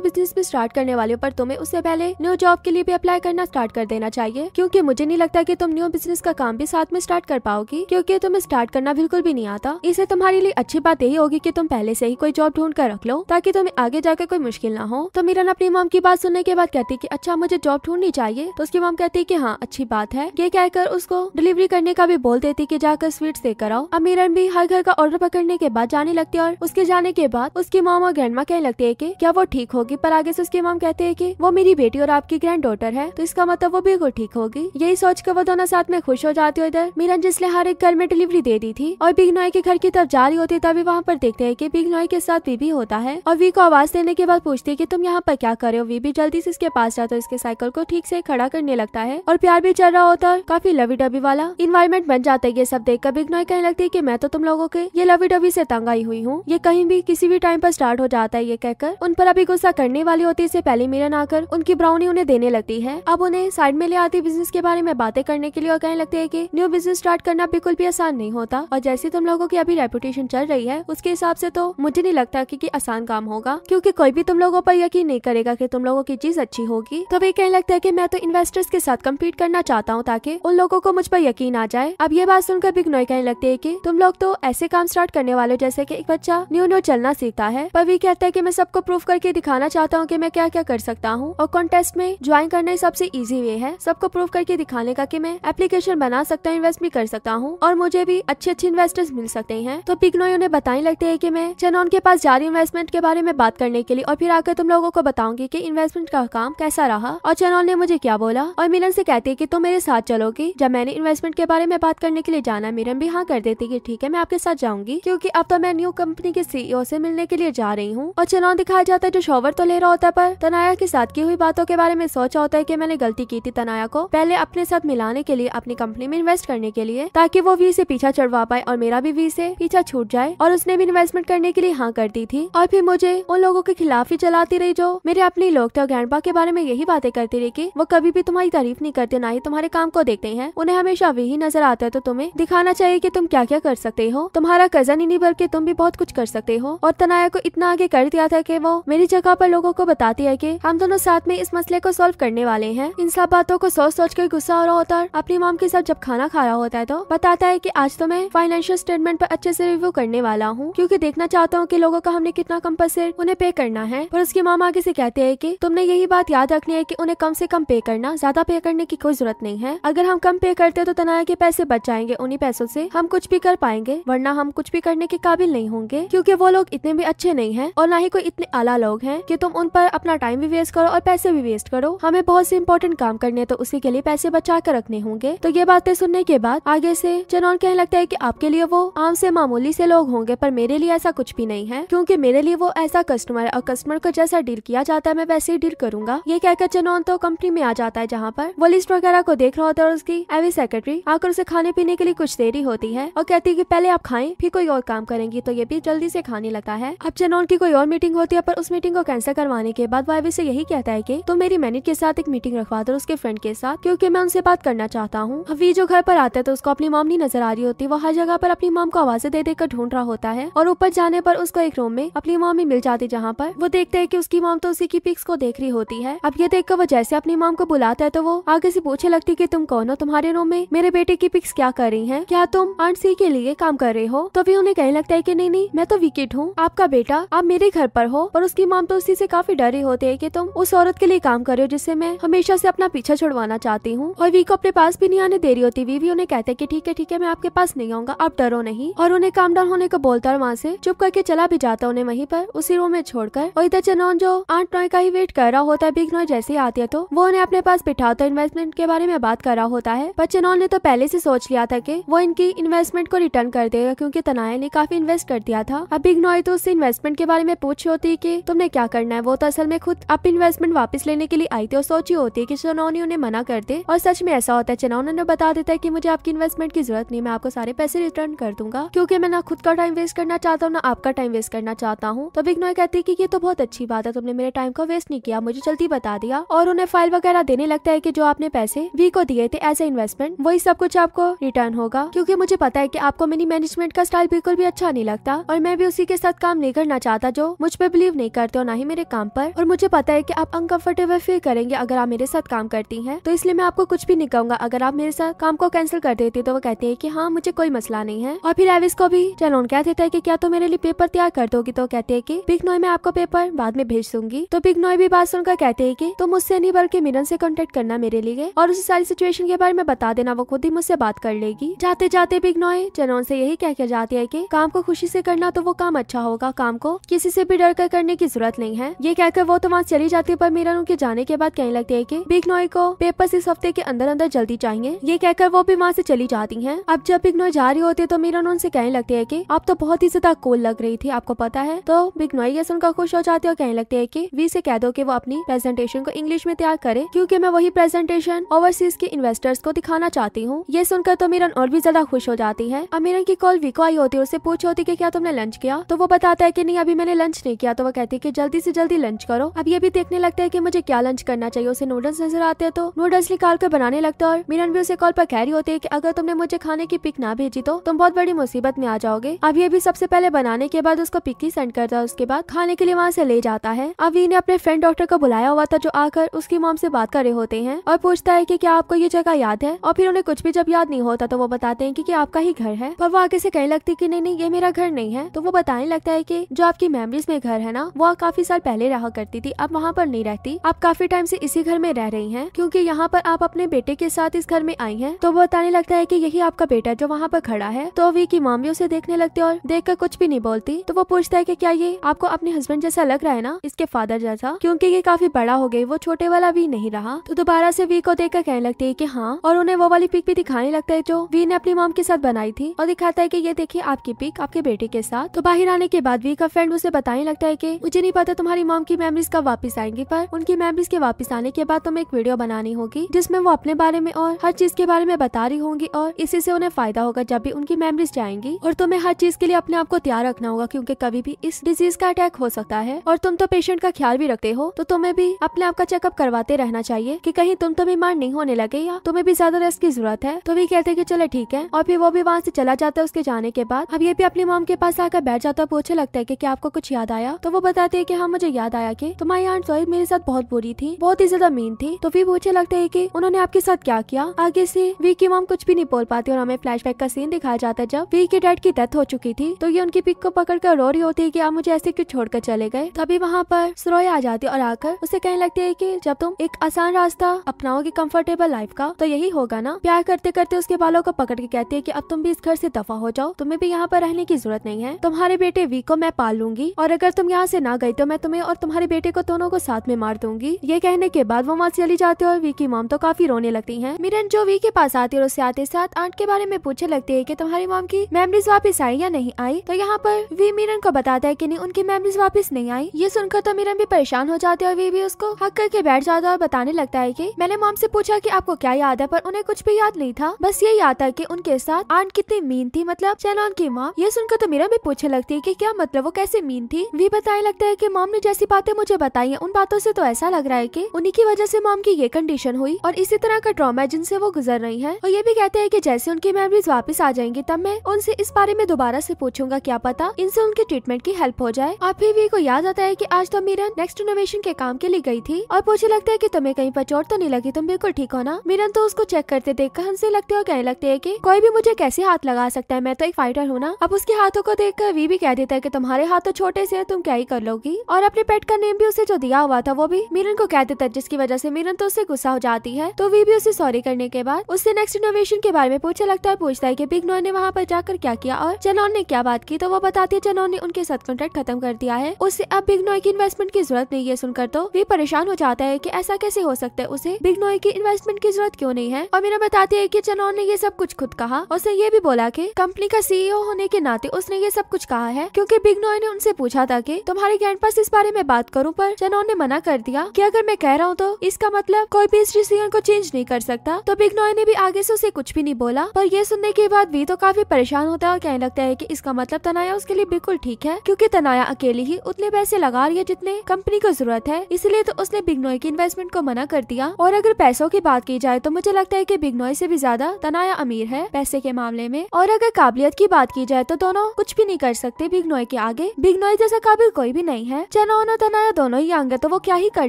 बिजनेस भी स्टार्ट करने वाले हो पर तुम्हें उससे पहले न्यू जॉब के लिए भी अप्लाई करना स्टार्ट कर देना चाहिए क्यूँकी मुझे नहीं लगता की तुम न्यू बिजनेस का काम भी साथ में स्टार्ट कर पाओगी क्यूँकी तुम्हें स्टार्ट करना बिल्कुल भी नहीं आता इसे तुम्हारे लिए अच्छी बात यही होगी कि तुम पहले से ही कोई जॉब ढूंढ कर रख लो ताकि तुम्हें आगे जाकर कोई मुश्किल ना हो तो मीरन अपनी माम की बात सुनने के बाद कहती की अच्छा मुझे जॉब ढूंढनी चाहिए तो उसकी माम कहती की हाँ अच्छी बात है ये कहकर उसको डिलीवरी करने का भी बोल देती की जाकर स्वीट देकर आओ अब मीरन भी हर घर का ऑर्डर पकड़ने के बाद जाने लगती है और उसके जाने के बाद उसकी माम और ग्रैंड कहने लगती है की क्या वो ठीक होगी पर आगे से उसकी माम कहते है की वो मेरी बेटी और आपकी ग्रैंड डॉटर है तो इसका मतलब वो बिल्कुल ठीक होगी यही सोच कर वो दोनों साथ में खुश हो जाती है इधर मीरन जिसने हर एक घर में डिलीवरी दे दी थी और बिग के घर की तरफ जा रही होती तभी वहाँ पर देख देखते हैं कि बिग नॉय के साथ वीबी होता है और वी को आवाज देने के बाद पूछती है की तुम यहाँ पर क्या कर रहे हो वीबी जल्दी से इसके पास जाता है इसके साइकिल को ठीक से खड़ा करने लगता है और प्यार भी चल रहा होता है काफी लवी डबी वाला इन्वायरमेंट बन जाता है ये सब देख कर बिग नॉय कहने लगती है की मैं तो तुम लोगों के ये लवी डबी से तंग आई हुई हूँ ये कहीं भी किसी भी टाइम पर स्टार्ट हो जाता है ये कहकर उन पर अभी गुस्सा करने वाली होती है इससे पहले मिलन आकर उनकी ब्राउनी उन्हें देने लगती है अब उन्हें साइड में ले आती बिजनेस के बारे में बातें करने के लिए और कहने लगते है की न्यू बिजनेस स्टार्ट करना बिल्कुल भी आसान नहीं होता और जैसे तुम लोगों की अभी रेपुटेशन चल रही है उसके हिसाब हिसाब से तो मुझे नहीं लगता कि, कि आसान काम होगा क्योंकि कोई भी तुम लोगों पर यकीन नहीं करेगा कि तुम लोगों की चीज अच्छी होगी तो वे कहने लगता है कि मैं तो इन्वेस्टर्स के साथ कम्पीट करना चाहता हूँ ताकि उन लोगों को मुझ पर यकीन आ जाए अब ये बात सुनकर बिग्नोई कहने लगते है की तुम लोग तो ऐसे काम स्टार्ट करने वाले जैसे की एक बच्चा न्यू न्यू चलना सीखता है पर भी कहता है की मैं सबको प्रूफ करके दिखाना चाहता हूँ की मैं क्या क्या कर सकता हूँ और कॉन्टेस्ट में ज्वाइन करना सबसे ईजी वे है सबको प्रूफ करके दिखाने का की मैं एप्लीकेशन बना सकता हूँ इन्वेस्ट भी कर सकता हूँ और मुझे भी अच्छे अच्छे इन्वेस्टर्स मिल सकते हैं तो बिगनोई उन्हें बताने लगते है है कि मैं चनोन के पास जारी इन्वेस्टमेंट के बारे में बात करने के लिए और फिर आकर तुम लोगों को बताऊंगी की इन्वेस्टमेंट का काम कैसा रहा और चनोन ने मुझे क्या बोला और मिलन से कहती है की तुम मेरे साथ चलोगी जब मैंने इन्वेस्टमेंट के बारे में बात करने के लिए जाना मिलन भी हाँ कर देती की ठीक है मैं आपके साथ जाऊंगी क्यूँकी अब तो मैं न्यू कंपनी के सीईओ से मिलने के लिए जा रही हूँ और चनौन दिखाया जाता है जो शोवर तो ले रहा होता है पर तनाया के साथ की हुई बातों के बारे में सोचा होता है की मैंने गलती की थी तनाया को पहले अपने साथ मिलाने के लिए अपनी कंपनी में इन्वेस्ट करने के लिए ताकि वो वी से पीछा चढ़वा पाए और मेरा भी वी से पीछा छूट जाए और उसने भी हेरासमेंट करने के लिए हाँ करती थी और फिर मुझे उन लोगों के खिलाफ ही चलाती रही जो मेरे अपने लोग थे और ग्रैंडपा के बारे में यही बातें करती रही की वो कभी भी तुम्हारी तारीफ नहीं करते ना ही तुम्हारे काम को देखते हैं उन्हें हमेशा वही नजर आता है तो तुम्हें दिखाना चाहिए की तुम क्या क्या कर सकते हो तुम्हारा कजन ही नहीं बल्कि तुम भी बहुत कुछ कर सकते हो और तनाया को इतना आगे कर दिया था की वो मेरी जगह आरोप लोगो को बताती है की हम दोनों साथ में इस मसले को सोल्व करने वाले है इन सब बातों को सोच सोच कर गुस्सा हो रहा होता है अपनी माम के साथ जब खाना खा रहा होता है तो बताता है की आज तो मैं फाइनेंशियल स्टेटमेंट पर अच्छे ऐसी रिव्यू करने वाला हूँ क्यूँकी क्योंकि देखना चाहता हूँ कि लोगों का हमने कितना कम पैसे उन्हें पे करना है और उसकी मामा आगे से कहते हैं कि तुमने यही बात याद रखनी है कि उन्हें कम से कम पे करना ज्यादा पे करने की कोई जरूरत नहीं है अगर हम कम पे करते तो तनाया के पैसे बच जाएंगे उन्हीं पैसों से हम कुछ भी कर पाएंगे वरना हम कुछ भी करने के काबिल नहीं होंगे क्योंकि वो लोग इतने भी अच्छे नहीं है और ना ही कोई इतने आला लोग हैं कि तुम उन पर अपना टाइम भी वेस्ट करो और पैसे भी वेस्ट करो हमें बहुत से इम्पोर्टेंट काम करने हैं तो उसी के लिए पैसे बचा कर रखने होंगे तो ये बातें सुनने के बाद आगे से चनौन कहने लगता है की आपके लिए वो आम से मामूली से लोग होंगे पर मेरे लिए लिए ऐसा कुछ भी नहीं है क्योंकि मेरे लिए वो ऐसा कस्टमर है और कस्टमर को जैसा डील किया जाता है मैं वैसे ही डील करूंगा ये कहकर जनौन तो कंपनी में आ जाता है जहाँ पर वो लिस्ट वगैरह को देख रहा होता है उसकी एवी सेक्रेटरी आकर उसे खाने पीने के लिए कुछ देरी होती है और कहती है की पहले आप खाए फिर कोई और काम करेंगी तो ये भी जल्दी से खाने लगता है अब जनौन की कोई और मीटिंग होती है पर उस मीटिंग को कैंसिल करवाने के बाद वो एवी से यही कहता है की तुम मेरी मैनेज के साथ एक मीटिंग रखवा दो उसके फ्रेंड के साथ क्यूँकी मैं उनसे बात करना चाहता हूँ अभी जो घर पर आता है तो उसको अपनी माम नहीं नजर आ रही होती है वो हर जगह पर अपनी माम को आवाजें दे देकर ढूंढ रहा होता है और ऊपर जाने पर उसको एक रूम में अपनी मामी मिल जाती जहाँ पर वो देखते है की उसकी माम तो उसी की पिक्स को देख रही होती है अब ये देख वो जैसे अपनी माम को बुलाता है तो वो आगे से पूछे लगती की तुम कौन हो तुम्हारे रूम में मेरे बेटे की पिक्स क्या कर रही है क्या तुम आंट सी के लिए काम कर रहे हो तो भी उन्हें कहने लगता है की नहीं नहीं मैं तो विकेट हूँ आपका बेटा आप मेरे घर पर हो और उसकी माम तो उसी से काफी डरी होती है की तुम उस औरत के लिए काम कर रहे हो जिससे मैं हमेशा से अपना पीछा छुड़वाना चाहती हूँ और वी को अपने पास भी नहीं आने दे रही होती वी भी उन्हें कहते हैं कि ठीक है ठीक है मैं आपके पास नहीं आऊंगा आप डरो नहीं और उन्हें काम डाउन होने को बोलता और वहाँ से चुप करके चला भी जाता उन्हें वहीं पर उसी रूम में छोड़कर और इधर चनौन जो आंट नॉय का ही वेट कर रहा होता है बिग नॉय जैसे ही आती है तो वो उन्हें अपने पास बिठाता तो इन्वेस्टमेंट के बारे में बात कर रहा होता है पर चनोन ने तो पहले से सोच लिया था की वो इनकी इन्वेस्टमेंट को रिटर्न कर देगा क्यूँकी तनाया ने काफी इन्वेस्ट कर दिया था अब बिग नॉय तो उससे इन्वेस्टमेंट के बारे में पूछी होती की तुमने क्या करना है वो तो असल में खुद अपनी इन्वेस्टमेंट वापस लेने के लिए आई थी और सोची होती है की चनौनी उन्हें मना कर दे और सच में ऐसा होता है चनौन उन्हें बता देता है की मुझे आपकी इन्वेस्टमेंट की जरूरत नहीं मैं आपको सारे पैसे रिटर्न कर दूंगा क्यूँकी मैं ना खुद का टाइम वेस्ट करना चाहता हूँ ना आपका टाइम वेस्ट करना चाहता हूँ तो बिग्नोय कहती है की ये तो बहुत अच्छी बात है तुमने मेरे टाइम को वेस्ट नहीं किया मुझे जल्दी बता दिया और उन्हें फाइल वगैरह देने लगता है की जो आपने पैसे वी को दिए थे एज ए इन्वेस्टमेंट वही सब कुछ आपको रिटर्न होगा क्यूँकी मुझे पता है की आपको मेरी मैनेजमेंट का स्टाइल बिल्कुल भी अच्छा नहीं लगता और मैं भी उसी के साथ काम नहीं करना चाहता जो मुझ पर बिलीव नहीं करते और ना ही मेरे काम पर और मुझे पता है की आप अनकम्फर्टेबल फील करेंगे अगर आप मेरे साथ काम करती है तो इसलिए मैं आपको कुछ भी नहीं कहूंगा अगर आप मेरे साथ काम को कैंसिल कर देती तो वो कहते हैं की हाँ मुझे कोई मसला नहीं है और फिर एविस को भी चलोन कह देता है की क्या या तो मेरे लिए पेपर तैयार कर दोगी तो कहते है की बिग नॉय मैं आपको पेपर बाद में भेज दूंगी तो बिग नॉय भी बात सुनकर कहते है की तुम तो मुझसे नहीं बल्कि मिलन से कॉन्टेक्ट करना मेरे लिए और उस सारी सिचुएशन के बारे में बता देना वो खुद ही मुझसे बात कर लेगी जाते जाते बिग नॉय जनौन से यही कह के जाती है की काम को खुशी से करना तो वो काम अच्छा होगा काम को किसी से भी डर कर करने की जरूरत नहीं है ये कहकर वो तो वहाँ चली जाती है पर मिलन उनके जाने के बाद कहने लगती है की बिग नॉय को पेपर इस हफ्ते के अंदर अंदर जल्दी चाहिए ये कहकर वो भी वहाँ से चली जाती है अब जब बिग नॉय जा रही होती है तो मिलन उनसे कहने लगती है की आप तो बहुत ही ज्यादा कोल लग रही थी आपको पता है तो बिग नॉई ये सुनकर खुश हो जाती है और कहने लगते है की वी से कह दो की वो अपनी प्रेजेंटेशन को इंग्लिश में तैयार करे क्यूँकी मैं वही प्रेजेंटेशन ओवरसीज के इन्वेस्टर्स को दिखाना चाहती हूँ ये सुनकर तो मीरन और भी ज्यादा खुश हो जाती है और की कॉल वीको आई होती है उससे पूछ होती की क्या तुमने लंच किया तो वो बताता है की नहीं अभी मैंने लंच नहीं किया तो वो कहती है की जल्दी से जल्दी लंच करो अब ये भी देखने लगता है की मुझे क्या लंच करना चाहिए उसे नूडल्स नजर आते हैं तो नूडल्स निकाल कर बनाने लगता है और मीरन भी उसे कॉल पर कह रही होती है की अगर तुमने मुझे खाने की पिक ना भेजी तो तुम बहुत बड़ी मुसीबत में आ जाओगे अब ये भी सबसे पहले बनाने के बाद उसको पिक्की सेंड करता है उसके बाद खाने के लिए वहाँ से ले जाता है अवी ने अपने फ्रेंड डॉक्टर को बुलाया हुआ था जो आकर उसकी माम से बात कर रहे होते हैं और पूछता है की क्या आपको ये जगह याद है और फिर उन्हें कुछ भी जब याद नहीं होता तो वो बताते हैं की आपका ही घर है पर वो आगे से कहने लगती की नहीं नहीं ये मेरा घर नहीं है तो वो बताने लगता है की जो आपकी मेमरीज में घर है ना वो काफी साल पहले रहा करती थी अब वहाँ पर नहीं रहती आप काफी टाइम से इसी घर में रह रही है क्यूँकी यहाँ पर आप अपने बेटे के साथ इस घर में आई है तो वो बताने लगता है की यही आपका बेटा जो वहाँ पर खड़ा है तो अवी की मामियों भी उसे देखने लगती है और देख कुछ भी नहीं बोलती तो वो पूछता है की क्या ये आपको अपने हस्बैंड जैसा लग रहा है ना इसके फादर जैसा क्यूँकी ये काफी बड़ा हो गयी वो छोटे वाला वी नहीं रहा तो दोबारा से वी को देख कहने लगती है की हाँ और उन्हें वो वाली पिक भी दिखाने लगता है जो वी ने अपनी माम के साथ बनाई थी और दिखाता है की ये देखिए आपकी पिक आपके बेटे के साथ तो बाहर आने के बाद वी का फ्रेंड उसे बताने लगता है की मुझे नहीं पता तुम्हारी मॉम की मेमरीज कब वापस आएंगी पर उनकी मेमरीज के वापस आने के बाद तुम्हें एक वीडियो बनानी होगी जिसमें वो अपने बारे में और हर चीज के बारे में बता रही होंगी और इसी से उन्हें फायदा होगा जब भी उनकी मेमरीज जाएंगी और तुम्हें हर चीज के लिए अपने आप को तैयार रखना होगा क्योंकि कभी भी इस डिजीज का अटैक हो सकता है और तुम तो पेशेंट का ख्याल भी रखते हो तो तुम्हें भी अपने आप का चेकअप करवाते रहना चाहिए कि कहीं तुम तो बीमार नहीं होने लगे या तुम्हें भी ज्यादा रेस्ट की जरूरत है तो भी कहते की चले ठीक है और फिर वो भी वहाँ से चला जाता है उसके जाने के बाद अब ये भी अपनी मोम के पास आकर बैठ जाता है पूछे लगता है की क्या आपको कुछ याद आया तो वो बताते है की हाँ मुझे याद आया की तुम्हारी आंट सोहेब मेरे साथ बहुत बुरी थी बहुत ही ज्यादा मीन थी तो फिर पूछे लगता है की उन्होंने आपके साथ क्या किया आगे से वी की मोम कुछ भी नहीं बोल पाती और हमें फ्लैश का सीन दिखाया जाता है जब वी के डैड की डेथ हो चुकी थी तो ये उनकी पिक को पकड़ रो रही होती है की आप मुझे ऐसे क्यों छोड़कर चले गए तभी वहाँ पर स्रोय आ जाती है और आकर उसे कहने लगती है की जब तुम एक आसान रास्ता अपनाओगे कम्फर्टेबल लाइफ का तो यही होगा ना प्यार करते करते उसके बालों को पकड़ के कहती है की अब तुम भी इस घर से दफा हो जाओ तुम्हें भी यहाँ पर रहने की जरूरत नहीं है तुम्हारे बेटे वी को मैं पाल लूंगी और अगर तुम यहाँ से ना गई तो मैं तुम्हें और तुम्हारे बेटे को दोनों को साथ में मार दूंगी ये कहने के बाद वो वहाँ चली जाती है और वी की मॉम तो काफी रोने लगती है मिरन जो वी के पास आती है और उससे आते साथ आंट के बारे में पूछे लगती है की तुम्हारी मॉम की मेमरीज वापिस आई या नहीं आई तो यहाँ पर वी मिरन को बताता है कि नहीं उनकी मेमोरीज वापस नहीं आई ये सुनकर तो मिरन भी परेशान हो जाते और वे भी उसको हक करके बैठ जाता और बताने लगता है की मैंने मॉम से पूछा की आपको क्या याद है पर उन्हें कुछ भी याद नहीं था बस ये याद था की उनके साथ आंट कितनी मीन थी मतलब शैलॉन की माँ ये सुनकर तो मिरन भी पूछने लगती है की क्या मतलब वो कैसे मीन थी वी बताने लगता है की मॉम ने जैसी बातें मुझे बताई है उन बातों से तो ऐसा लग रहा है की उन्हीं की वजह से मॉम की ये कंडीशन हुई और इसी तरह का ट्रॉमा जिनसे वो गुजर रही है और ये भी कहते हैं की जैसे उनकी मेमोरीज वापस आ जाएंगी तब मैं उनसे इस बारे में दोबारा से पूछूंगा लगा क्या पता इनसे उनके ट्रीटमेंट की हेल्प हो जाए और फिर भी को याद आता है की आज तो मीरन नेक्स्ट इनोवेशन के काम के लिए गयी थी और पूछे लगता है की तुम्हें कहीं पर चोट तो नहीं लगी तुम बिल्कुल ठीक हो ना मीरन तो उसको चेक करते देख कर हंसने लगते और कहने लगते है की कोई भी मुझे कैसे हाथ लगा सकता है मैं तो एक फाइटर हूँ ना अब उसके हाथों को देख कर वी भी कह देता है की तुम्हारे हाथ तो छोटे से है तुम क्या ही कर लोगी और अपने पेट का नेम भी उसे जो दिया हुआ था वो भी मीरन को कह देता है जिसकी वजह से मीरन तो उससे गुस्सा हो जाती है तो वी भी उसे सॉरी करने के बाद उससे नेक्स्ट इनोवेशन के बारे में पूछा लगता है पूछता है की बिग नॉन ने वहाँ पर जाकर क्या किया और जेनॉन ने क्या बात बात की तो वो बताती है जनोन ने उनके साथ कॉन्ट्रैक्ट खत्म कर दिया है उसे अब बिगनोई की इन्वेस्टमेंट की जरूरत नहीं है सुनकर तो वे परेशान हो जाता है की ऐसा कैसे हो सकता है उसे बिगनोय की इन्वेस्टमेंट की जरूरत क्यों नहीं है और मीना बताती है की जनोन ने ये सब कुछ खुद कहा उसने ये भी बोला की कंपनी का सीईओ होने के नाते उसने ये सब कुछ कहा है क्यूँकी बिगनोय ने उनसे पूछा था की तुम्हारे ग्रैंड पास इस बारे में बात करूँ पर जनोन ने मना कर दिया की अगर मैं कह रहा हूँ तो इसका मतलब कोई भी इस डिसीजन को चेंज नहीं कर सकता तो बिगनोय ने भी आगे से उसे कुछ भी नहीं बोला पर यह सुनने के बाद भी तो काफी परेशान होता है और कहने लगता है की इसका मतलब जब तनाया उसके लिए बिल्कुल ठीक है क्योंकि तनाया अकेली ही उतने पैसे लगा रही है जितने कंपनी को जरूरत है इसलिए तो उसने बिगनोई की इन्वेस्टमेंट को मना कर दिया और अगर पैसों की बात की जाए तो मुझे लगता है की बिगनोई ऐसी भी ज्यादा तनाया अमीर है पैसे के मामले में और अगर काबिलियत की बात की जाए तो दोनों कुछ भी नहीं कर सकते बिगनोई के आगे बिगनोई जैसा काबिल कोई भी नहीं है चनौन और तनाया दोनों ही आगे तो वो क्या ही कर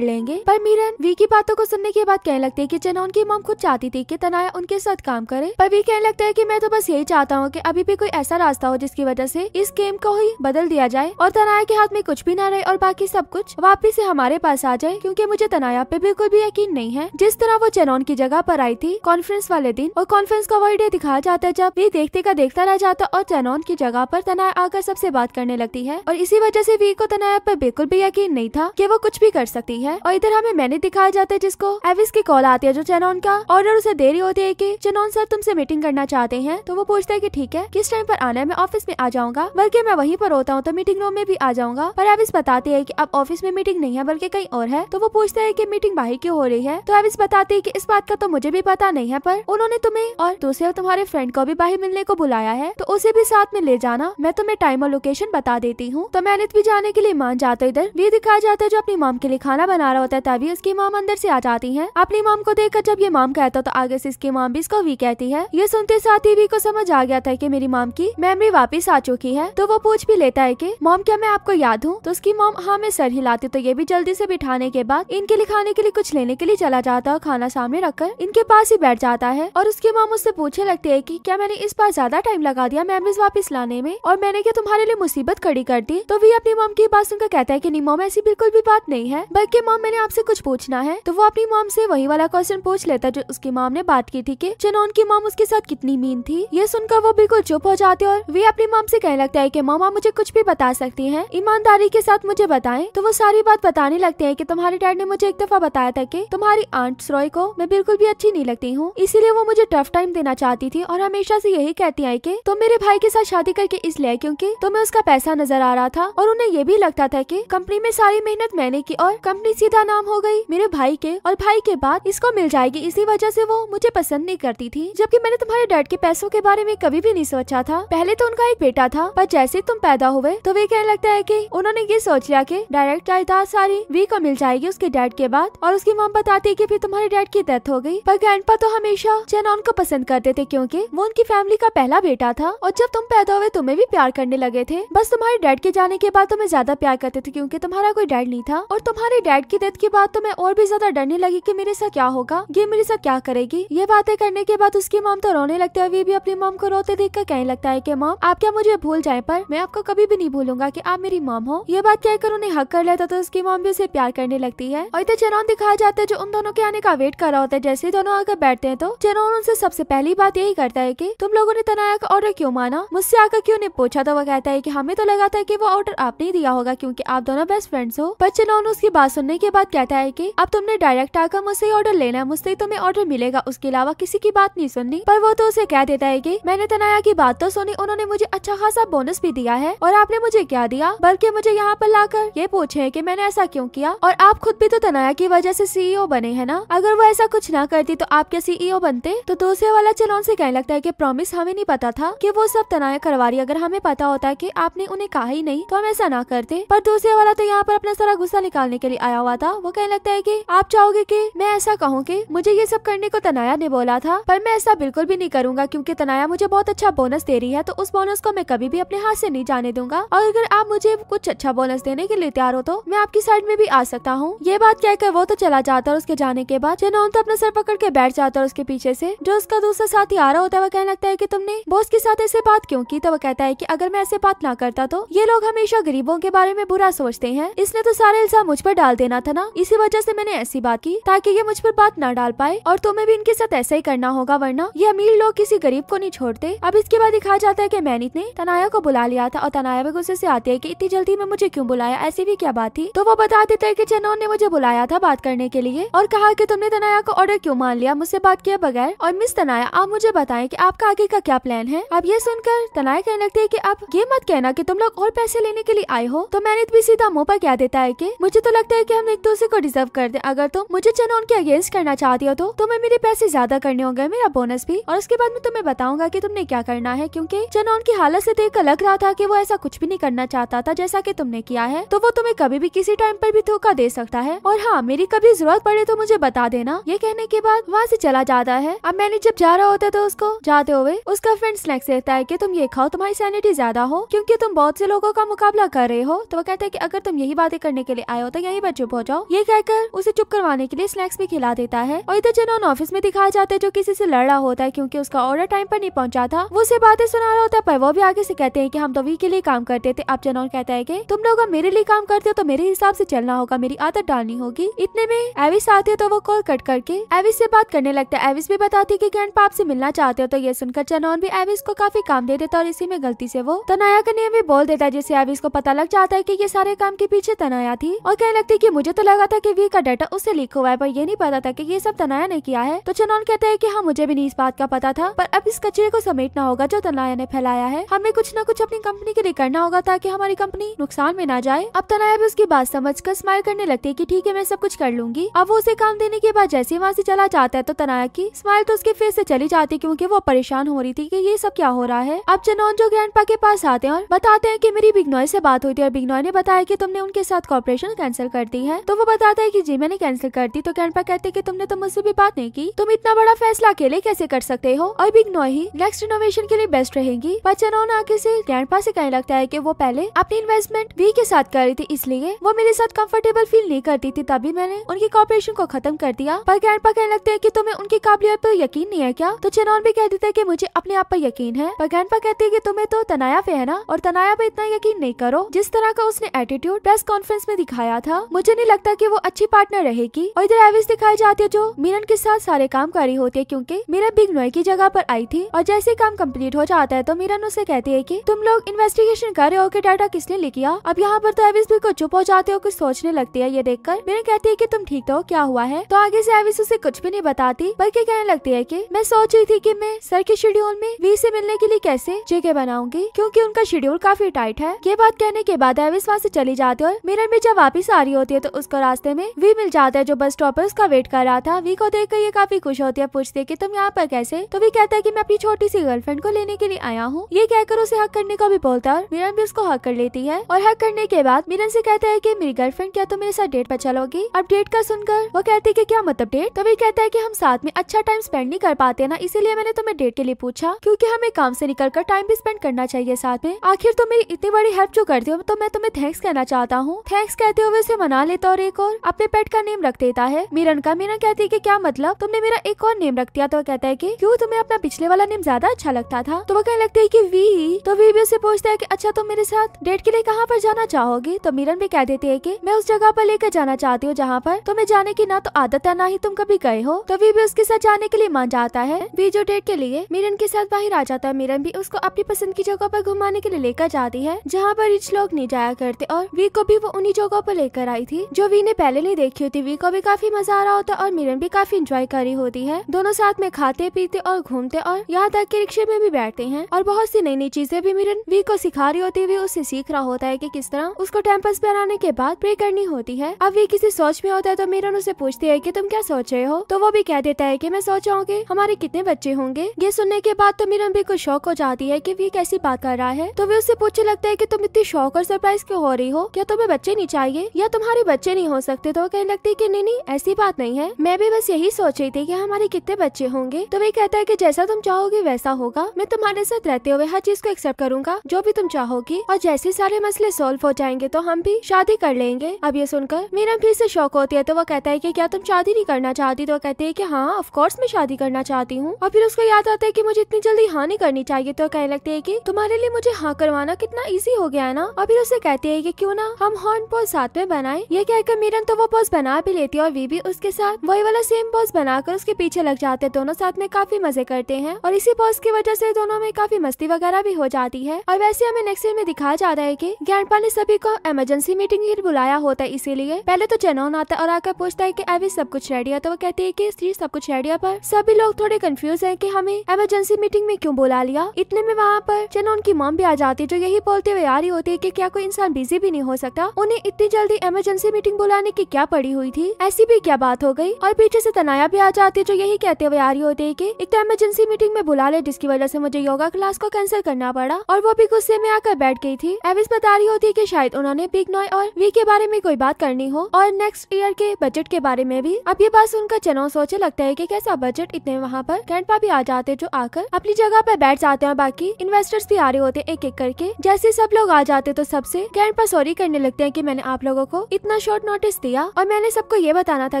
लेंगे पर मीरन वी की बातों को सुनने के बाद कहने लगती है की चनौन की मोम खुद चाहती थी की तनाया उनके साथ काम करे पर वी कहने लगता है की मैं तो बस यही चाहता हूँ की अभी भी कोई ऐसा रास्ता हो जिसकी वजह से इस गेम को ही बदल दिया जाए और तनाया के हाथ में कुछ भी ना रहे और बाकी सब कुछ वापिस से हमारे पास आ जाए क्योंकि मुझे तनाया पे बिल्कुल भी यकीन नहीं है जिस तरह वो चेनौन की जगह पर आई थी कॉन्फ्रेंस वाले दिन और कॉन्फ्रेंस का वही डे दिखाया जाता है जब वी देखते का देखता रह जाता और चेनौन की जगह आरोप तनाया आकर सबसे बात करने लगती है और इसी वजह ऐसी वी को तनाया पर बिल्कुल भी यकीन नहीं था की वो कुछ भी कर सकती है और इधर हमें मैंने दिखाया जाता है जिसको एविस की कॉल आती है जो चेनौन का ऑर्डर उसे देरी होती है की चेनोन सर तुमसे मीटिंग करना चाहते हैं तो वो पूछता है की ठीक है किस टाइम पर आना है मैं ऑफिस में आ जाऊँ जाऊंगा बल्कि मैं वहीं पर होता हूँ तो मीटिंग रूम में भी आ जाऊंगा पर एविस बताते हैं कि अब ऑफिस में मीटिंग नहीं है बल्कि कहीं और है तो वो पूछता है कि मीटिंग बाहर क्यों हो रही है तो एविस बताते है की इस बात का तो मुझे भी पता नहीं है पर उन्होंने तुम्हें और दूसरे तुम्हारे फ्रेंड को भी बाहर मिलने को बुलाया है तो उसे भी साथ में ले जाना मैं तुम्हें टाइम और लोकेशन बता देती हूँ तो मैं भी जाने के लिए मान जाता इधर वे दिखाया जाता है जो अपनी माम के लिए खाना बना रहा होता है तभी उसकी माम अंदर से आ जाती है अपनी माम को देखकर जब ये माम कहता तो आगे से इसकी माम भी इसको वी कहती है ये सुनते साथ ही वी को समझ आ गया था की मेरी माम की मेमरी वापिस आ चुकी दुखी है तो वो पूछ भी लेता है की मोम क्या मैं आपको याद हूँ तो उसकी मोम हाँ मैं सर हिलाती तो ये भी जल्दी से बिठाने के बाद इनके लिए खाने के लिए कुछ लेने के लिए चला जाता है खाना सामने रखकर इनके पास ही बैठ जाता है और उसकी मोम उससे पूछने लगती है की क्या मैंने इस बार ज्यादा टाइम लगा दिया मेमरीज वापिस लाने में और मैंने क्या तुम्हारे लिए मुसीबत खड़ी कर दी तो वी अपनी मोम की बात सुनकर कहता है की नहीं मोम ऐसी बिल्कुल भी बात नहीं है बल्कि मोम मैंने आपसे कुछ पूछना है तो वो अपनी मोम से वही वाला क्वेश्चन पूछ लेता जो उसकी मोम ने बात की थी कि चनोन की मोम उसके साथ कितनी मीन थी ये सुनकर वो बिल्कुल चुप हो जाते और वे अपनी मोम से कहने लगता है कि मामा मुझे कुछ भी बता सकती हैं ईमानदारी के साथ मुझे बताएं तो वो सारी बात बताने लगते हैं कि तुम्हारे डैड ने मुझे एक दफा बताया था कि तुम्हारी आंट रॉय को मैं बिल्कुल भी अच्छी नहीं लगती हूँ इसीलिए वो मुझे टफ टाइम देना चाहती थी और हमेशा से यही कहती आई की तुम मेरे भाई के साथ शादी करके इसलिए क्यूँकी तुम्हें उसका पैसा नजर आ रहा था और उन्हें ये भी लगता था की कंपनी में सारी मेहनत मैंने की और कंपनी सीधा नाम हो गयी मेरे भाई के और भाई के बाद इसको मिल जाएगी इसी वजह ऐसी वो मुझे पसंद नहीं करती थी जबकि मैंने तुम्हारे डैड के पैसों के बारे में कभी भी नहीं सोचा था पहले तो उनका एक बेटा था पर जैसे तुम पैदा हुए तो वे कहने लगता है की उन्होंने ये सोच लिया की डायरेक्ट जायदाद सारी वी को मिल जाएगी उसके डैड के बाद और उसकी माम बताती है की फिर तुम्हारे डैड की डेथ हो गई पर ग्रैंड तो हमेशा जेनॉन को पसंद करते थे क्यूँकी वो उनकी फैमिली का पहला बेटा था और जब तुम पैदा हुए तुम्हें भी प्यार करने लगे थे बस तुम्हारे डैड के जाने के बाद तुम्हें ज्यादा प्यार करते थे क्योंकि तुम्हारा कोई डैड नहीं था और तुम्हारे डैड की डेथ के बाद तुम्हें और भी ज्यादा डरने लगी की मेरे साथ क्या होगा ये मेरे साथ क्या करेगी ये बातें करने के बाद उसकी माम तो रोने लगते हुए भी अपनी माम को रोते देख कर कहने लगता है की माम आप क्या मुझे मुझे भूल जाए पर मैं आपको कभी भी नहीं भूलूंगा कि आप मेरी मॉम हो ये बात कहकर उन्हें हक कर लेता तो उसकी मॉम भी उसे प्यार करने लगती है और इधर चेनौन दिखाया जाता है जो उन दोनों के आने का वेट कर रहा होता है जैसे दोनों आकर बैठते हैं तो चेनौन उनसे सबसे पहली बात यही करता है की तुम लोगों ने तनाया का ऑर्डर क्यों माना मुझसे आकर क्यों नहीं पूछा तो वो कहता है की हमें तो लगा था की वो ऑर्डर आपने ही दिया होगा क्यूँकी आप दोनों बेस्ट फ्रेंड्स हो पर चेनौन उसकी बात सुनने के बाद कहता है की अब तुमने डायरेक्ट आकर मुझसे ऑर्डर लेना है मुझसे तुम्हें ऑर्डर मिलेगा उसके अलावा किसी की बात नहीं सुननी पर वो तो उसे कह देता है की मैंने तनाया की बात तो सुनी उन्होंने मुझे अच्छा खासा बोनस भी दिया है और आपने मुझे क्या दिया बल्कि मुझे यहाँ पर लाकर ये पूछे की मैंने ऐसा क्यूँ किया और आप खुद भी तो तनाया की वजह ऐसी सीईओ e बने है ना अगर वो ऐसा कुछ ना करती तो आपके सीईओ e बनते तो दूसरे वाला चलोन से कहने लगता है की प्रोमिस हमें नहीं पता था की वो सब तनाया करवा रही अगर हमें पता होता की आपने उन्हें कहा ही नहीं तो हम ऐसा ना करते पर दूसरे वाला तो यहाँ पर अपना सारा गुस्सा निकालने के लिए आया हुआ था वो कहने लगता है की आप चाहोगे की मैं ऐसा कहूँ की मुझे ये सब करने को तनाया ने बोला था पर मैं ऐसा बिल्कुल भी नहीं करूँगा क्यूँकी तनाया मुझे बहुत अच्छा बोनस दे रही है तो उस बोनस को मैं कभी भी अपने हाथ से नहीं जाने दूंगा और अगर आप मुझे कुछ अच्छा बोनस देने के लिए तैयार हो तो मैं आपकी साइड में भी आ सकता हूँ ये बात कहकर वो तो चला जाता है उसके जाने के बाद जेनॉन तो अपना सर पकड़ के बैठ जाता है उसके पीछे ऐसी जो उसका दूसरा साथी आ रहा होता है वह कहने लगता है की तुमने बोस के साथ ऐसे बात क्यों की तो वो कहता है की अगर मैं ऐसे बात ना करता तो ये लोग हमेशा गरीबों के बारे में बुरा सोचते हैं इसने तो सारे इल्जाम मुझ पर डाल देना था ना इसी वजह ऐसी मैंने ऐसी बात की ताकि ये मुझ पर बात ना डाल पाए और तुम्हें भी इनके साथ ऐसा ही करना होगा वरना ये अमीर लोग किसी गरीब को नहीं छोड़ते अब इसके बाद दिखाया जाता है की मैनित ने तनाया को बुला लिया था और तनाया भी गुस्से से आती है कि इतनी जल्दी में मुझे क्यों बुलाया ऐसी भी क्या बात थी तो वो बता देता है की चेनोन ने मुझे बुलाया था बात करने के लिए और कहा की तुमने तनाया को ऑर्डर क्यूँ मान लिया मुझसे बात किया बगैर और मिस तनाया आप मुझे बताए की आपका आगे का क्या प्लान है अब ये सुनकर तनाया कहने लगती है की अब ये मत कहना की तुम लोग और पैसे लेने के लिए आए हो तो मैंने भी सीधा मुँह पर क्या देता है की मुझे तो लगता है की हम एक दूसरे को डिजर्व कर दे अगर तुम मुझे चेनोन के अगेंस्ट करना चाहती हो तो तुम्हें तो मेरे पैसे ज्यादा करने होंगे मेरा बोनस भी और उसके बाद में तुम्हें बताऊंगा की तुमने क्या करना है क्यूँकी चेनोन की हालत ऐसी देखकर लग रहा था कि वो ऐसा कुछ भी नहीं करना चाहता था जैसा कि तुमने किया है तो वो तुम्हें कभी भी किसी टाइम पर भी धोखा दे सकता है और हाँ मेरी कभी जरूरत पड़े तो मुझे बता देना ये कहने के बाद वहाँ से चला जाता है अब मैंने जब जा रहा होता तो उसको जाते हुए उसका फ्रेंड स्नैक्स देखता है की तुम ये खाओ तुम्हारी सैनिटी ज्यादा हो क्यूँकी तुम बहुत से लोगों का मुकाबला कर रहे हो तो वो कहता है की अगर तुम यही बातें करने के लिए आयो तो यही बच्चों चुप जाओ ये कहकर उसे चुप करवाने के लिए स्नैक्स भी खिला देता है और इधर जेनॉन ऑफिस में दिखाया जाता है जो किसी से लड़ रहा होता है क्योंकि उसका ऑर्डर टाइम पर नहीं पहुँचा था वो उसे बातें सुना रहा होता है पर वो भी आगे से कहते हैं कि हम तो वी के लिए काम करते थे अब जनौन कहता है कि तुम लोग मेरे लिए काम करते हो तो मेरे हिसाब से चलना होगा मेरी आदत डालनी होगी इतने में एविस आते हो तो वो कॉल कट करके एविस से बात करने लगता है एविस भी बताती की ग्रैंड पाप से मिलना चाहते हो तो ये सुनकर जनौन भी एविस को काफी काम दे देता और इसी में गलती से वो तनाया का नियम भी बोल देता है जिससे एविस को पता लग जाता है की ये सारे काम के पीछे तनाया थी और कहने लगती की मुझे तो लगा था की वी का डाटा उससे लीक हुआ है पर ये नहीं पता था की ये सब तनाया ने किया है तो चनौन कहते हैं की हाँ मुझे भी नहीं इस बात का पता था पर अब इस कचरे को समेटना होगा जो तनाया ने फैलाया है हमें कुछ न कुछ अपनी कंपनी के लिए करना होगा ताकि हमारी कंपनी नुकसान में ना जाए अब तनाया भी उसकी बात समझ कर स्माइल करने लगती है की ठीक है मैं सब कुछ कर लूंगी अब वो उसे काम देने के बाद जैसे वहाँ से चला जाता है तो तनाया की स्माइल तो उसके फेस से चली जाती क्यूँकी वो परेशान हो रही थी की ये सब क्या हो रहा है अब जनौन जो ग्रैंड के पास आते हैं और बताते हैं की मेरी बिगनॉय से बात हुई थी और बिगनॉय ने बताया की तुमने उनके साथ कॉपरेशन कैंसिल कर दी है तो वो बताता है की जी मैंने कैंसिल कर दी तो ग्रैंड कहते की तुमने तो मुझसे भी बात नहीं की तुम इतना बड़ा फैसला अकेले कैसे कर सकते हो और बिगनॉय ही नेक्स्ट इनोवेशन के लिए बेस्ट रहेगी पर जनौन से ग्रैंडपा से कहने लगता है कि वो पहले अपनी इन्वेस्टमेंट वी के साथ कर रही थी इसलिए वो मेरे साथ कंफर्टेबल फील नहीं करती थी तभी मैंने उनकी कॉपरेशन को खत्म कर दिया पर ग्रैंडपा कहने लगते हैं की तुम्हें उनकी काबिलियत पर यकीन नहीं है क्या तो चेनॉन भी कह देता है की मुझे अपने आप पर यकीन है पर ग्रैंडपा कहते हैं की तुम्हें तो तनाया पे है ना और तनाया पे इतना यकीन नहीं करो जिस तरह का उसने एटीट्यूड प्रेस कॉन्फ्रेंस में दिखाया था मुझे नहीं लगता की वो अच्छी पार्टनर रहेगी और इधर एविस दिखाई जाती है जो मीरन के साथ सारे काम कर रही होती है क्यूँकी मीरन बिग नोए की जगह पर आई थी और जैसे काम कम्प्लीट हो जाता है तो मीरन उसे कहती कहती है कि तुम लोग इन्वेस्टिगेशन कर रहे हो कि डाटा किसने किया अब यहाँ पर तो एविस बिल्कुल चुप हो जाते हो कुछ सोचने लगती है ये देखकर मेरे कहती है की तुम ठीक तो क्या हुआ है तो आगे से एविस उसे कुछ भी नहीं बताती बल्कि कहने लगती है की मैं सोच रही थी की मैं सर के शेड्यूल में वी ऐसी मिलने के लिए कैसे जगह बनाऊंगी क्यूँकी उनका शेड्यूल काफी टाइट है ये बात कहने के बाद एविस वहाँ ऐसी चली जाती है और में जब वापिस आ रही होती है तो उसको रास्ते में वी मिल जाता है जो बस स्टॉप पर उसका वेट कर रहा था वी को देख कर ये काफी खुश होती है पूछती है की तुम यहाँ पर कैसे तो वी कहता है की मैं अपनी छोटी सी गर्लफ्रेंड को लेने के लिए आया हूँ ये कहकर जाकर उसे हक करने को भी बोलता है मीरन भी उसको हक कर लेती है और हक करने के बाद मिरन से कहता है कि मेरी गर्लफ्रेंड क्या तुम मेरे साथ डेट पर चलोगी अब डेट का सुनकर वो कहती है कि क्या मतलब डेट तभी कहता है कि हम साथ में अच्छा टाइम स्पेंड नहीं कर पाते ना इसीलिए मैंने तुम्हें डेट के लिए पूछा क्यूँकी हमें काम निकल कर टाइम भी स्पेंड करना चाहिए साथ में आखिर तुम मेरी इतनी बड़ी हेल्प जो करती हो तो मैं तुम्हें थैंक्स कहना चाहता हूँ थैंक्स कहते हुए उसे मना लेता और एक और अपने पेट का नेम रख देता है मीरन का मीरन कहती है की क्या मतलब तुमने मेरा एक और नेम रख दिया तो कहता है की क्यूँ तुम्हें अपना पिछले वाला नेम ज्यादा अच्छा लगता था तो वो कहने लगती है की वी गई तो भी उसे पूछता है की अच्छा तुम मेरे साथ डेट के लिए कहाँ पर जाना चाहोगे तो मीरन भी कह देती है की मैं उस जगह पर लेकर जाना चाहती हूँ जहाँ पर तुम्हें जाने की ना तो आदत है ना ही तुम कभी गए हो तो भी उसके साथ जाने के लिए मान जाता है वीजो डेट के लिए मीरन के साथ बाहर आ जाता है मीरन भी उसको अपनी पसंद की जगह पर घुमाने के लिए लेकर जाती है जहाँ पर रिच लोग नहीं जाया करते और वी को भी वो उन्हीं जगहों पर लेकर आई थी जो वी ने पहले नहीं देखी होती वी को भी काफी मजा आ रहा होता और मीरन भी काफी इंजॉय करी होती है दोनों साथ में खाते पीते और घूमते और यहाँ तक के रिक्शे में भी बैठते हैं और बहुत सी नई नई चीजें भी मिरन वी को सिखा रही होती है वी उससे सीख रहा होता है कि किस तरह उसको टेम्पल्स पे आने के बाद प्रे करनी होती है अब वी किसी सोच में होता है तो मिरन उसे पूछती है की तुम क्या सोच रहे हो तो वो भी कह देता है की मैं सोच रहा की हमारे कितने बच्चे होंगे ये सुनने के बाद तो मिरन भी कुछ शौक हो जाती है की वी कैसी बात कर रहा है तो वे उससे पूछने लगता है की तुम इतनी शौक और सरप्राइज क्यों हो रही हो क्या तुम्हें बच्चे नहीं चाहिए या तुम्हारे बच्चे नहीं हो सकते तो कहने लगती है की नहीं नहीं ऐसी बात नहीं है मैं भी बस यही सोच रही थी की हमारे कितने बच्चे होंगे तो वे कहता है की जैसा तुम चाहोगे वैसा होगा मैं तुम्हारे साथ रहते हुए हर चीज को एक्सेप्ट करूंगा जो भी तुम चाहोगी और जैसे सारे मसले सोल्व हो जाएंगे तो हम भी शादी कर लेंगे अब ये सुनकर मीरम फिर से शौक होती है तो वो कहता है की क्या तुम शादी नहीं करना चाहती तो वो कहती है की हाँ ऑफकोर्स मैं शादी करना चाहती हूँ और फिर उसको याद आता है की मुझे इतनी जल्दी हाँ नहीं करनी चाहिए तो कहने लगती है की तुम्हारे लिए मुझे हाँ करवाना कितना ईजी हो गया है ना और फिर उसे कहती है की क्यूँ ना हम हॉर्न पोज साथ में बनाए ये कहकर मीरन तो वो पोज बना भी लेती है और वी भी उसके साथ वही वाला सेम पोज बनाकर उसके पीछे लग जाते दोनों साथ में काफी मजे करते हैं और इसी पोज की वजह से दोनों में काफी मस्ती वगैरह भी हो जाती है और वैसे हमें नेक्स्ट में दिखाया जाता है की ज्ञानपाल ने सभी को इमरजेंसी मीटिंग के बुलाया होता है इसीलिए पहले तो जनौन आता है और आकर पूछता है की अभी सब कुछ रेडी है तो वो कहती है की स्त्री सब कुछ रेडी है पर सभी लोग थोड़े कंफ्यूज है की हमें इमरजेंसी मीटिंग में क्यूँ बुला लिया इतने में वहाँ पर जनौन की मॉम भी आ जाती है जो यही बोलते हुए आ रही होती है की क्या कोई इंसान बिजी भी नहीं हो सकता उन्हें इतनी जल्दी इमरजेंसी मीटिंग बुलाने की क्या पड़ी हुई थी ऐसी भी क्या बात हो गई और पीछे से तनाया भी आ जाती है जो यही कहते हुए आ रही होती है की एक तो इमरजेंसी मीटिंग में बुला ले जिसकी वजह से मुझे योगा क्लास को कैंसिल करना करना पड़ा और वो भी गुस्से में आकर बैठ गई थी एविस बता रही होती कि शायद उन्होंने बिग नॉय और वी के बारे में कोई बात करनी हो और नेक्स्ट ईयर के बजट के बारे में भी अब ये बात सुनकर चनो सोचे लगता है की कैसा बजट इतने वहाँ पर ग्रैंड भी आ जाते जो आकर अपनी जगह पर बैठ जाते हैं और बाकी इन्वेस्टर्स भी आ रहे होते एक एक करके जैसे सब लोग आ जाते तो सबसे ग्रैंड सॉरी करने लगते है की मैंने आप लोगो को इतना शॉर्ट नोटिस दिया और मैंने सबको ये बताना था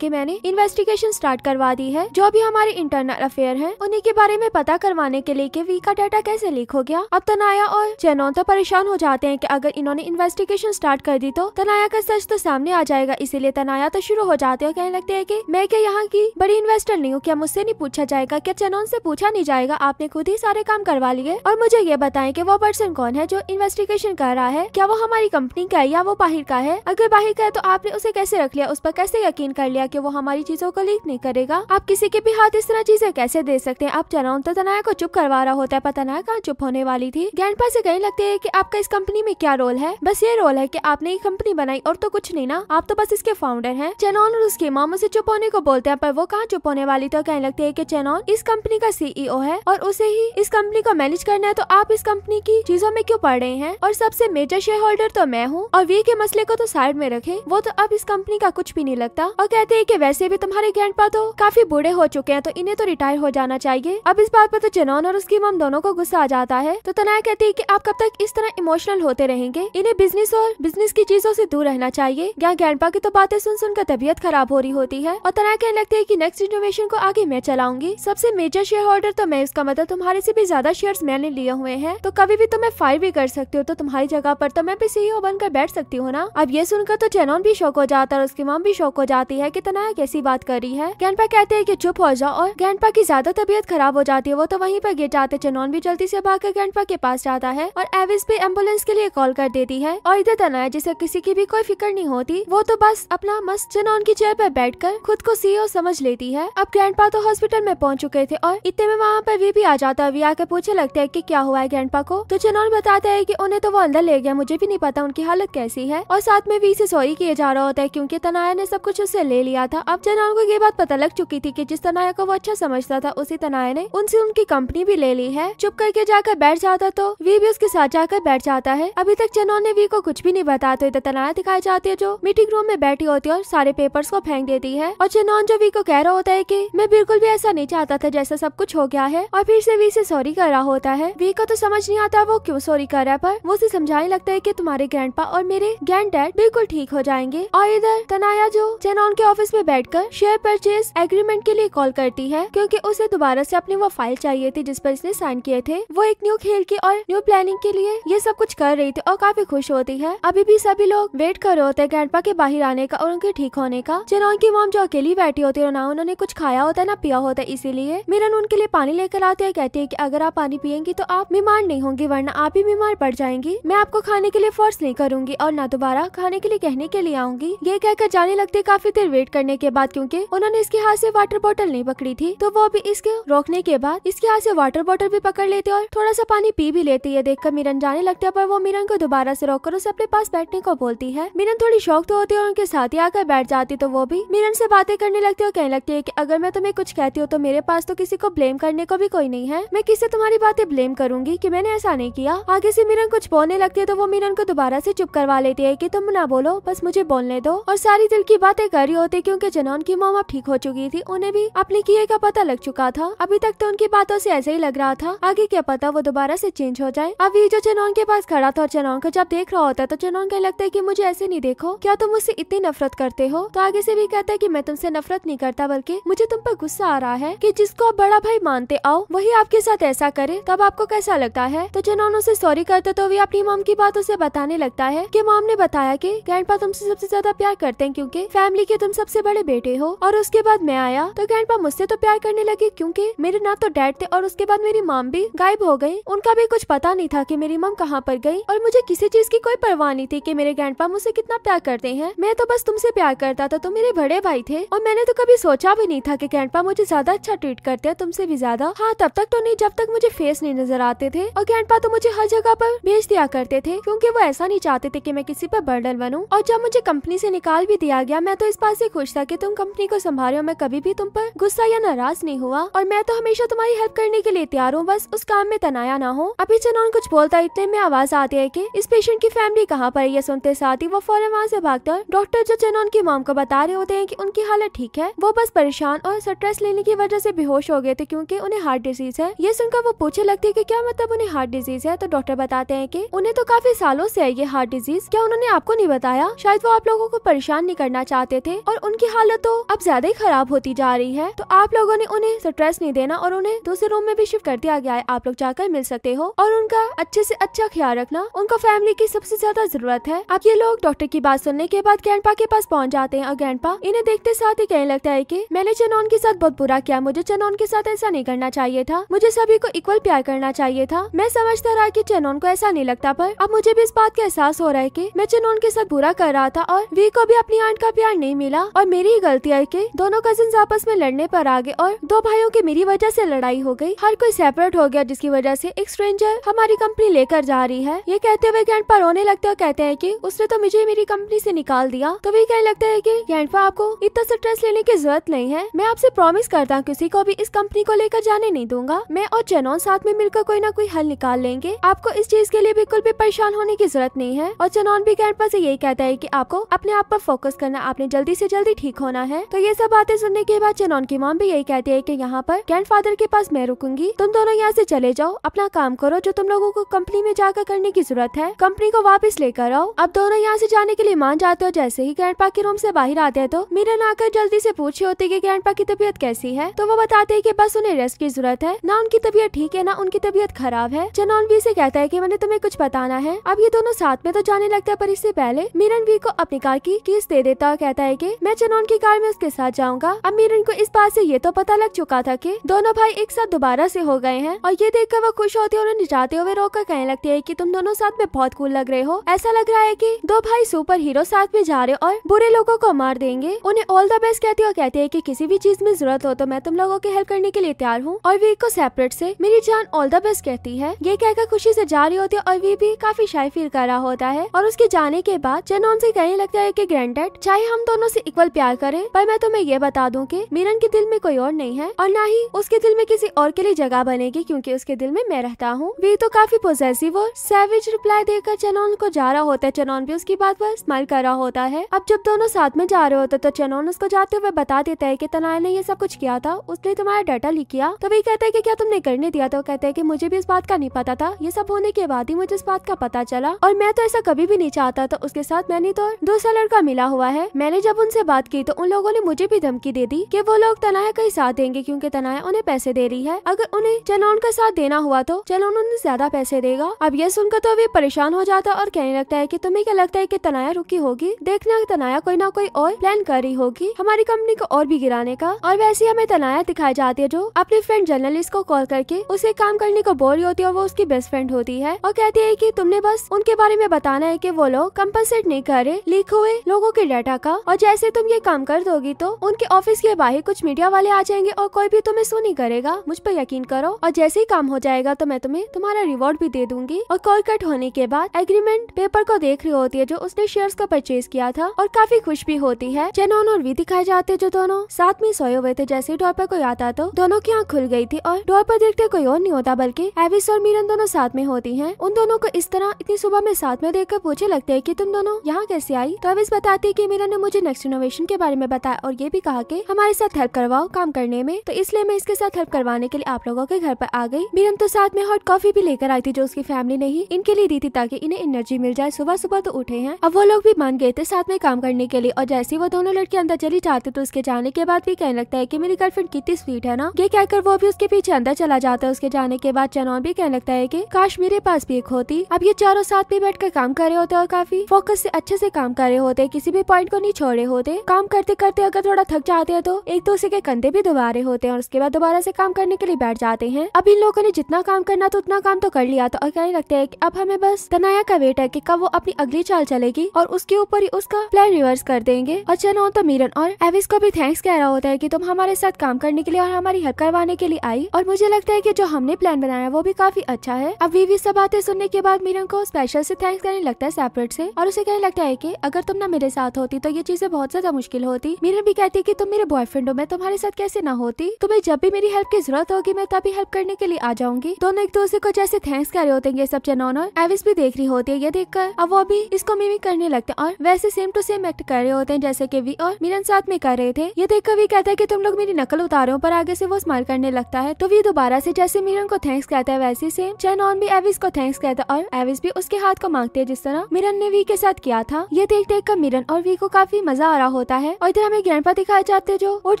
की मैंने इन्वेस्टिगेशन स्टार्ट करवा दी है जो भी हमारे इंटरनल अफेयर है उन्हीं के बारे में पता करवाने के लिए वी का डाटा कैसे लीक हो गया अब तनाया और तो परेशान हो जाते हैं कि अगर इन्होंने इन्वेस्टिगेशन स्टार्ट कर दी तो तनाया का सच तो सामने आ जाएगा इसीलिए तनाया तो शुरू हो जाते हैं कहने लगते हैं कि मैं क्या यहाँ की बड़ी इन्वेस्टर नहीं हूँ क्या मुझसे नहीं पूछा जाएगा क्या चनौन से पूछा नहीं जाएगा आपने खुद ही सारे काम करवा लिए और मुझे ये बताए की वो पर्सन कौन है जो इन्वेस्टिगेशन कर रहा है क्या वो हमारी कंपनी का है या वो बाहर का है अगर बाहर का है तो आपने उसे कैसे रख लिया उस पर कैसे यकीन कर लिया की वो हमारी चीजों को लीक नहीं करेगा आप किसी के भी हाथ इस तरह चीजें कैसे दे सकते हैं आप चनौन तो तनाया को चुप करवा रहा होता है पर तनाया कहाँ चुप होने वाली थी ग्रैंडपा से कहने लगते है की आपका इस कंपनी में क्या रोल है बस ये रोल है की आपने ये कंपनी बनाई और तो कुछ नहीं ना आप तो बस इसके फाउंडर है चेनॉन और उसके मामू से चुप होने को बोलते हैं पर वो कहाँ चुप होने वाली तो कहने लगते है की चेनॉन इस कंपनी का सीईओ e है और उसे ही इस कंपनी को मैनेज करना है तो आप इस कंपनी की चीजों में क्यों पढ़ रहे हैं और सबसे मेजर शेयर होल्डर तो मैं हूँ और वी के मसले को तो साइड में रखे वो तो अब इस कंपनी का कुछ भी नहीं लगता और कहते है की वैसे भी तुम्हारे ग्रैंड तो काफी बूढ़े हो चुके हैं तो इन्हें तो रिटायर हो जाना चाहिए अब इस बात पर तो चनौन और उसकी मम दोनों को गुस्सा आ जाता है तो तनाया कहती है की आप कब तक इस तरह इमोशनल होते रहेंगे इन्हें बिजनेस और बिजनेस की चीजों ऐसी दूर रहना चाहिए यहाँ ग्रैंडपा की तो बातें सुन सुनकर तबियत खराब हो रही होती है और तनाया कहने लगती है की नेक्स्ट इनोवेशन को आगे मैं चलाऊंगी सबसे मेजर शेयर होल्डर तो मैं उसका मतलब तुम्हारे से भी ज्यादा शेयर मैंने लिए हुए हैं तो कभी भी तुम्हें फायर भी कर सकती हो तो तुम्हारी जगह पर तो मैं भी सीईओ बनकर बैठ सकती हूँ ना अब ये सुनकर तो चैनोन भी शौक हो जाता है और उसकी माम भी शौक हो जाती है की तनाया कैसी बात कर रही है गैंडपा कहते हैं की चुप हो जाओ और गैंडपा की ज्यादा तबियत खराब हो जाती है वो तो वहीं पर गिर जाते चैनोन भी जल्दी से भाग कर कांटवा के पास जाता है और एविस भी एम्बुलेंस के लिए कॉल कर देती है और इधर तनाया तो जिसे किसी की भी कोई फिक्र नहीं होती वो तो बस अपना मस्त जनान की चेयर पर कर खुद को सीओ e समझ लेती है अब ग्रैंड तो हॉस्पिटल में पहुँच चुके थे और इतने में वहाँ पर वी भी आ जाता है वी आकर पूछे लगता है की क्या हुआ है ग्रैंड को तो जनान बताता है की उन्हें तो वो अंदर ले गया मुझे भी नहीं पता उनकी हालत कैसी है और साथ में वी से सॉरी किया जा रहा होता है क्यूँकी तनाया ने सब कुछ उससे ले लिया था अब जनौन को ये बात पता लग चुकी थी की जिस तनाया को वो अच्छा समझता था उसी तनाया ने उनसे उनकी कंपनी भी ले ली है चुप करके जाकर बैठ जाता तो वी भी उसके साथ जाकर बैठ जाता है अभी तक चनौन ने वी को कुछ भी नहीं बताते हुए तो तनाया दिखाई जाती है जो मीटिंग रूम में बैठी होती है और सारे पेपर्स को फेंक देती है और चनौन जो वी को कह रहा होता है की मैं बिल्कुल भी ऐसा नहीं चाहता था जैसा सब कुछ हो गया है और फिर से वी से सॉरी कर रहा होता है वी को तो समझ नहीं आता वो क्यों सॉरी कर रहा है पर वो उसे समझाने लगता है की तुम्हारे ग्रैंड और मेरे ग्रैंड डैड बिल्कुल ठीक हो जाएंगे और इधर तनाया जो चेनॉन के ऑफिस में बैठकर शेयर परचेज एग्रीमेंट के लिए कॉल करती है क्योंकि उसे दोबारा से अपनी वो फाइल चाहिए थी जिस पर इसने साइन किए थे वो एक न्यू खेल के और न्यू प्लानिंग के लिए ये सब कुछ कर रही थी और काफी खुश होती है अभी भी सभी लोग वेट कर रहे होते हैं ग्रैंडपा के बाहर आने का और उनके ठीक होने का चिरौन की मोम जो अकेली बैठी होती है ना उन्होंने कुछ खाया होता है ना पिया होता है इसीलिए मिरन उनके लिए पानी लेकर आते है कहती है की अगर आप पानी पियेंगी तो आप बीमार नहीं होंगी वरना आप ही बीमार पड़ जाएंगी मैं आपको खाने के लिए फोर्स नहीं करूंगी और न दोबारा खाने के लिए कहने के लिए आऊंगी ये कहकर जाने लगते काफी देर वेट करने के बाद क्योंकि उन्होंने इसके हाथ से वाटर बॉटल नहीं पकड़ी थी तो वो भी इसके रोकने के बाद इसके हाथ से वाटर बॉटल भी पकड़ लेते और थोड़ा सा पानी पी भी लेती है देखकर मिरन जाने लगते है पर वो मिरन को दोबारा से रोककर उसे अपने पास बैठने को बोलती है मिरन थोड़ी शौक तो होती है और उनके साथ ही आकर बैठ जाती तो वो भी मिरन से बातें करने लगती है और कहने लगती है की अगर मैं तुम्हें कुछ कहती हूँ तो मेरे पास तो किसी को ब्लेम करने को भी कोई नहीं है मैं किसी तुम्हारी बातें ब्लेम करूंगी की मैंने ऐसा नहीं किया आगे से मिरन कुछ बोलने लगती है तो वो मिरन को दोबारा से चुप करवा लेती है की तुम ना बोलो बस मुझे बोलने दो और सारी दिल की बातें कर रही होती क्यूँकी जनौन की मोम अब ठीक हो चुकी थी उन्हें भी अपने किए का पता लग चुका था अभी तक तो उनकी बातों से ऐसे ही लग रहा था आगे क्या पता वो दोबारा दोबारा से चेंज हो जाए अब जो चेनोन के पास खड़ा था और चेनोन को जब देख रहा होता है तो चेनोन कह लगता है की मुझे ऐसे नहीं देखो क्या तुम मुझसे इतनी नफरत करते हो तो आगे से भी कहता है की मैं तुमसे नफरत नहीं करता बल्कि मुझे तुम पर गुस्सा आ रहा है की जिसको आप बड़ा भाई मानते आओ वही आपके साथ ऐसा करे तब आपको कैसा लगता है तो चेनोन उसे सॉरी करते तो भी अपनी मोम की बात उसे बताने लगता है की मोम ने बताया की पा तुमसे सबसे ज्यादा प्यार करते हैं क्यूँकी फैमिली के तुम सबसे बड़े बेटे हो और उसके बाद मैं आया तो पा मुझसे तो प्यार करने लगे क्यूँकी मेरे ना तो डैड थे और उसके बाद मेरी माम भी गायब हो गयी उनका भी कुछ पता नहीं था कि मेरी मम कहाँ पर गई और मुझे किसी चीज की कोई परवाह नहीं थी कि मेरे पा मुझसे कितना प्यार करते हैं मैं तो बस तुमसे प्यार करता था तुम तो मेरे बड़े भाई थे और मैंने तो कभी सोचा भी नहीं था कि पा मुझे ज्यादा अच्छा ट्रीट करते हैं तुमसे भी ज्यादा हाँ तब तक तो नहीं जब तक मुझे फेस नहीं नजर आते थे और पा तो मुझे हर जगह पर भेज दिया करते थे क्योंकि वो ऐसा नहीं चाहते थे कि मैं किसी पर बर्डन बनूं और जब मुझे कंपनी से निकाल भी दिया गया मैं तो इस बात से खुश था कि तुम कंपनी को संभाले मैं कभी भी तुम पर गुस्सा या नाराज नहीं हुआ और मैं तो हमेशा तुम्हारी हेल्प करने के लिए तैयार हूँ बस उस काम में तनाया ना हो अभी चनौन कुछ बोलता इतने में आवाज आती है की इस पेशेंट की फैमिली कहाँ पर यह सुनते साथ ही वो फौरन वहाँ ऐसी हैं डॉक्टर जो चनौन की माम को बता रहे होते हैं की उनकी हालत ठीक है वो बस परेशान और स्ट्रेस लेने की वजह ऐसी बेहोश हो गए थे क्यूँकी उन्हें हार्ट डिजीज है ये सुनकर वो पूछे लगती है की क्या मतलब उन्हें हार्ट डिजीज है तो डॉक्टर बताते हैं की उन्हें तो काफी सालों ऐसी है ये हार्ट डिजीज क्या उन्होंने आपको नहीं बताया शायद वो आप लोगों को परेशान नहीं करना चाहते थे और उनकी हालत तो अब ज्यादा ही खराब होती जा रही है तो आप लोगों ने उन्हें स्ट्रेस नहीं देना और उन्हें दूसरे रूम में भी शिफ्ट कर दिया गया है आप लोग जाकर मिल सकते हो और उनका अच्छे से अच्छा ख्याल रखना उनका फैमिली की सबसे ज्यादा जरूरत है अब ये लोग डॉक्टर की बात सुनने के बाद ग्रैंडपा के पास पहुंच जाते हैं और ग्रैंडपा इन्हें देखते साथ ही कहने लगता है कि मैंने चनौन के साथ बहुत बुरा किया मुझे चनौन के साथ ऐसा नहीं करना चाहिए था मुझे सभी को इक्वल प्यार करना चाहिए था मैं समझता रहा की चनौन को ऐसा नहीं लगता पर अब मुझे भी इस बात का एहसास हो रहा है की मैं चनौन के साथ बुरा कर रहा था और वी को भी अपनी आंट का प्यार नहीं मिला और मेरी ही गलती है की दोनों कजन आपस में लड़ने पर आ गए और दो भाइयों की मेरी वजह से लड़ाई हो गई हर कोई सेपरेट हो गया जिसकी वजह से एक स्ट्रेंजर हमारी कंपनी लेकर जा रही है ये कहते हुए गैंड पर रोने लगते और कहते हैं की उसने तो मुझे मेरी कंपनी ऐसी निकाल दिया तो वे कहने लगता है की गैंड आपको इतना स्ट्रेस लेने की जरूरत नहीं है मैं आपसे प्रॉमिस करता हूँ किसी को भी इस कंपनी को लेकर जाने नहीं दूंगा मैं और चेनोन साथ में मिलकर कोई ना कोई हल निकाल लेंगे आपको इस चीज के लिए बिल्कुल भी परेशान होने की जरूरत नहीं है और चेनोन भी कैंपा ऐसी यही कहता है कि आपको अपने आप पर फोकस करना आपने जल्दी से जल्दी ठीक होना है तो ये सब बातें सुनने के बाद चेनोन की माँ भी यही कहती है की यहाँ पर ग्रैंड फादर के पास मैं रुकूंगी तुम दोनों यहाँ ऐसी चले जाओ अपना काम करो जो तुम लोगों को कंपनी में जाकर करने की जरूरत है कंपनी को वापस लेकर आओ अब दोनों यहाँ से जाने के लिए मान जाते हो जैसे ही ग्रैंड के रूम से बाहर आते हैं तो मीरन आकर जल्दी से पूछी होती कि ग्रैंड की तबीयत कैसी है तो वो बताते हैं की बस उन्हें रेस्ट की जरूरत है न उनकी तबीयत ठीक है न उनकी तबीयत खराब है जनौन भी से कहता है की मैंने तुम्हें कुछ बताना है अब ये दोनों साथ में तो जाने लगता है पर इससे पहले मीरन भी को अपनी कार की किस दे देता और कहता है की मैं जनौन की कार में उसके साथ जाऊंगा अब मीरन को इस बात ऐसी ये तो पता लग चुका था की दोनों भाई एक साथ दोबारा ऐसी हो गए हैं और ये देखकर वो खुश चौथी उन्हें जाते हुए रोक कर कहने लगती है की तुम दोनों साथ में बहुत कूल लग रहे हो ऐसा लग रहा है की दो भाई सुपर हीरो साथ में जा रहे और बुरे लोगों को मार देंगे उन्हें ऑल द बेस्ट कहती है और कहती है की कि किसी भी चीज में जरूरत हो तो मैं तुम लोगों की हेल्प करने के लिए तैयार हूँ और वीर को सेपरेट से मेरी जान ऑल द बेस्ट कहती है ये कहकर खुशी से जा रही होती है और वी भी काफी शाय फील कर रहा होता है और उसके जाने के बाद जन से कहने लगता है कि ग्रैंडेड चाहे हम दोनों से इक्वल प्यार करें पर मैं तुम्हें ये बता दूं कि मिरन के दिल में कोई और नहीं है और ना ही उसके दिल में किसी और के लिए जगह बनेगी क्योंकि उसके दिल में मेरा रहता हूँ वे तो काफी पोजेसिव और सैविज रिप्लाई देकर चनोन को जा रहा होता है चनोन भी उसकी बात पर स्माइल कर रहा होता है अब जब दोनों साथ में जा रहे होते तो चनोन उसको जाते हुए बता देता है की तनाय ने यह सब कुछ किया था उसने तुम्हारा डाटा लीक किया तो वही कहता है की क्या तुमने करने दिया तो कहते हैं की मुझे भी इस बात का नहीं पता था ये सब होने के बाद ही मुझे इस बात का पता चला और मैं तो ऐसा कभी भी नहीं चाहता था उसके साथ मैंने तो दूसरा लड़का मिला हुआ है मैंने जब उनसे बात की तो उन लोगों ने मुझे भी धमकी दे दी की वो लोग तनाया का ही साथ देंगे क्यूँकी तनाया उन्हें पैसे दे रही है अगर उन्हें चनोन का साथ देना हुआ तो चलो उन्होंने ज्यादा पैसे देगा अब ये सुनकर तो वे परेशान हो जाता और कहने लगता है की तुम्हें क्या लगता है की तनाया रुकी होगी देखना तनाया कोई ना कोई और प्लान कर रही होगी हमारी कंपनी को और भी गिराने का और वैसे हमें तनाया दिखाई जाती है जो अपने फ्रेंड जर्नलिस्ट को कॉल करके उसे काम करने को बोल रही होती है और वो उसकी बेस्ट फ्रेंड होती है और कहती है की तुमने बस उनके बारे में बताना है की वो लोग कम्पनसेट नहीं करे लीक हुए लोगों के डाटा का और जैसे तुम ये काम कर दोगी तो उनके ऑफिस के बाहर कुछ मीडिया वाले आ जाएंगे और कोई भी तुम्हें सुनी करेगा मुझ पर यकीन करो और जैसे ही काम हो जाएगा तो मैं तुम्हें तुम्हारा रिवॉर्ड भी दे दूंगी और कॉल कट होने के बाद एग्रीमेंट पेपर को देख रही होती है जो उसने शेयर को परचेज किया था और काफी खुश भी होती है जेनॉन और वी दिखाए जाते जो दोनों साथ में सोए हुए थे जैसे डॉपर को याद आता तो दोनों की आँख खुल गई थी और डॉपर देखते कोई और नहीं होता बल्कि एविस और मीरन दोनों साथ में होती है उन दोनों को इस तरह इतनी सुबह में साथ में देख पूछे लगते है की तुम दोनों यहाँ कैसे आई तो एविस बताती है की मीरन ने मुझे नेक्स्ट इनोवेशन के बारे में बताया और ये भी कहा की हमारे साथ हेल्प करवाओ काम करने में तो इसलिए मैं इसके साथ हेल्प करवाने के लिए आप लोगों के घर पर आ गई मीरन तो साथ में मैं हॉट कॉफी भी लेकर आई थी जो उसकी फैमिली ने ही इनके लिए दी थी ताकि इन्हें एनर्जी मिल जाए सुबह सुबह तो उठे हैं अब वो लोग भी मान गए थे साथ में काम करने के लिए और जैसे वो दोनों लड़के अंदर चली जाते तो उसके जाने के बाद भी कहने लगता है की मेरी गर्लफ्रेंड कितनी स्वीट है ना ये कहकर वो भी उसके पीछे अंदर चला जाता है उसके जाने के बाद चनौन भी कहने लगता है की काश मेरे पास भी एक होती अब ये चारों साथ में बैठ कर काम कर रहे होते और काफी फोकस ऐसी अच्छे से काम कर रहे होते किसी भी पॉइंट को नहीं छोड़े होते काम करते करते अगर थोड़ा थक जाते हैं तो एक दूसरे तो के कंधे भी दोबारे होते हैं और उसके बाद दोबारा से काम करने के लिए बैठ जाते हैं अब इन लोगों ने जितना काम काम करना तो उतना काम तो कर लिया तो अकाई लगता है कि अब हमें बस तनाया का वेट है कि कब वो अपनी अगली चाल चलेगी और उसके ऊपर ही उसका प्लान रिवर्स कर देंगे और चलो तो मीरन और एविस को भी थैंक्स कह रहा होता है की तुम हमारे साथ काम करने के लिए और हमारी हेल्प करवाने के लिए आई और मुझे लगता है की जो हमने प्लान बनाया वो भी काफी अच्छा है अब वीवी सब बातें सुनने के बाद मीरन को स्पेशल से थैंक्स करने लगता है सेपरेट से और उसे कहने लगता है की अगर तुम ना मेरे साथ होती तो ये चीजें बहुत ज्यादा मुश्किल होती मीरन भी कहती है की तुम मेरे बॉयफ्रेंड हो मैं तुम्हारे साथ कैसे ना होती तुम्हें जब भी मेरी हेल्प की जरूरत होगी मैं तभी हेल्प करने के लिए आ जाऊंगी तो दोनों एक दूसरे को जैसे थैंक्स कर रहे होते हैं ये सब चेनोन और एविस भी देख रही होती है ये देख कर अब वो भी इसको मिमिक करने लगते हैं और वैसे सेम टू सेम एक्ट कर रहे होते हैं जैसे की वी और मिलन साथ में कर रहे थे ये देख कर वी कहता है की तुम लोग मेरी नकल उतारो पर आगे से वो स्मार करने लगता है तो वी दोबारा से जैसे मिलन को थैंक्स कहता है वैसे सेम चेनोन भी एविस को थैंक्स कहता है और एविस भी उसके हाथ को मांगते है जिस तरह मिरन ने वी के साथ किया था ये देख देख कर मिरन और वी को काफी मजा आ रहा होता है और इधर हमें ग्रैंडपा दिखाए जाते जो उठ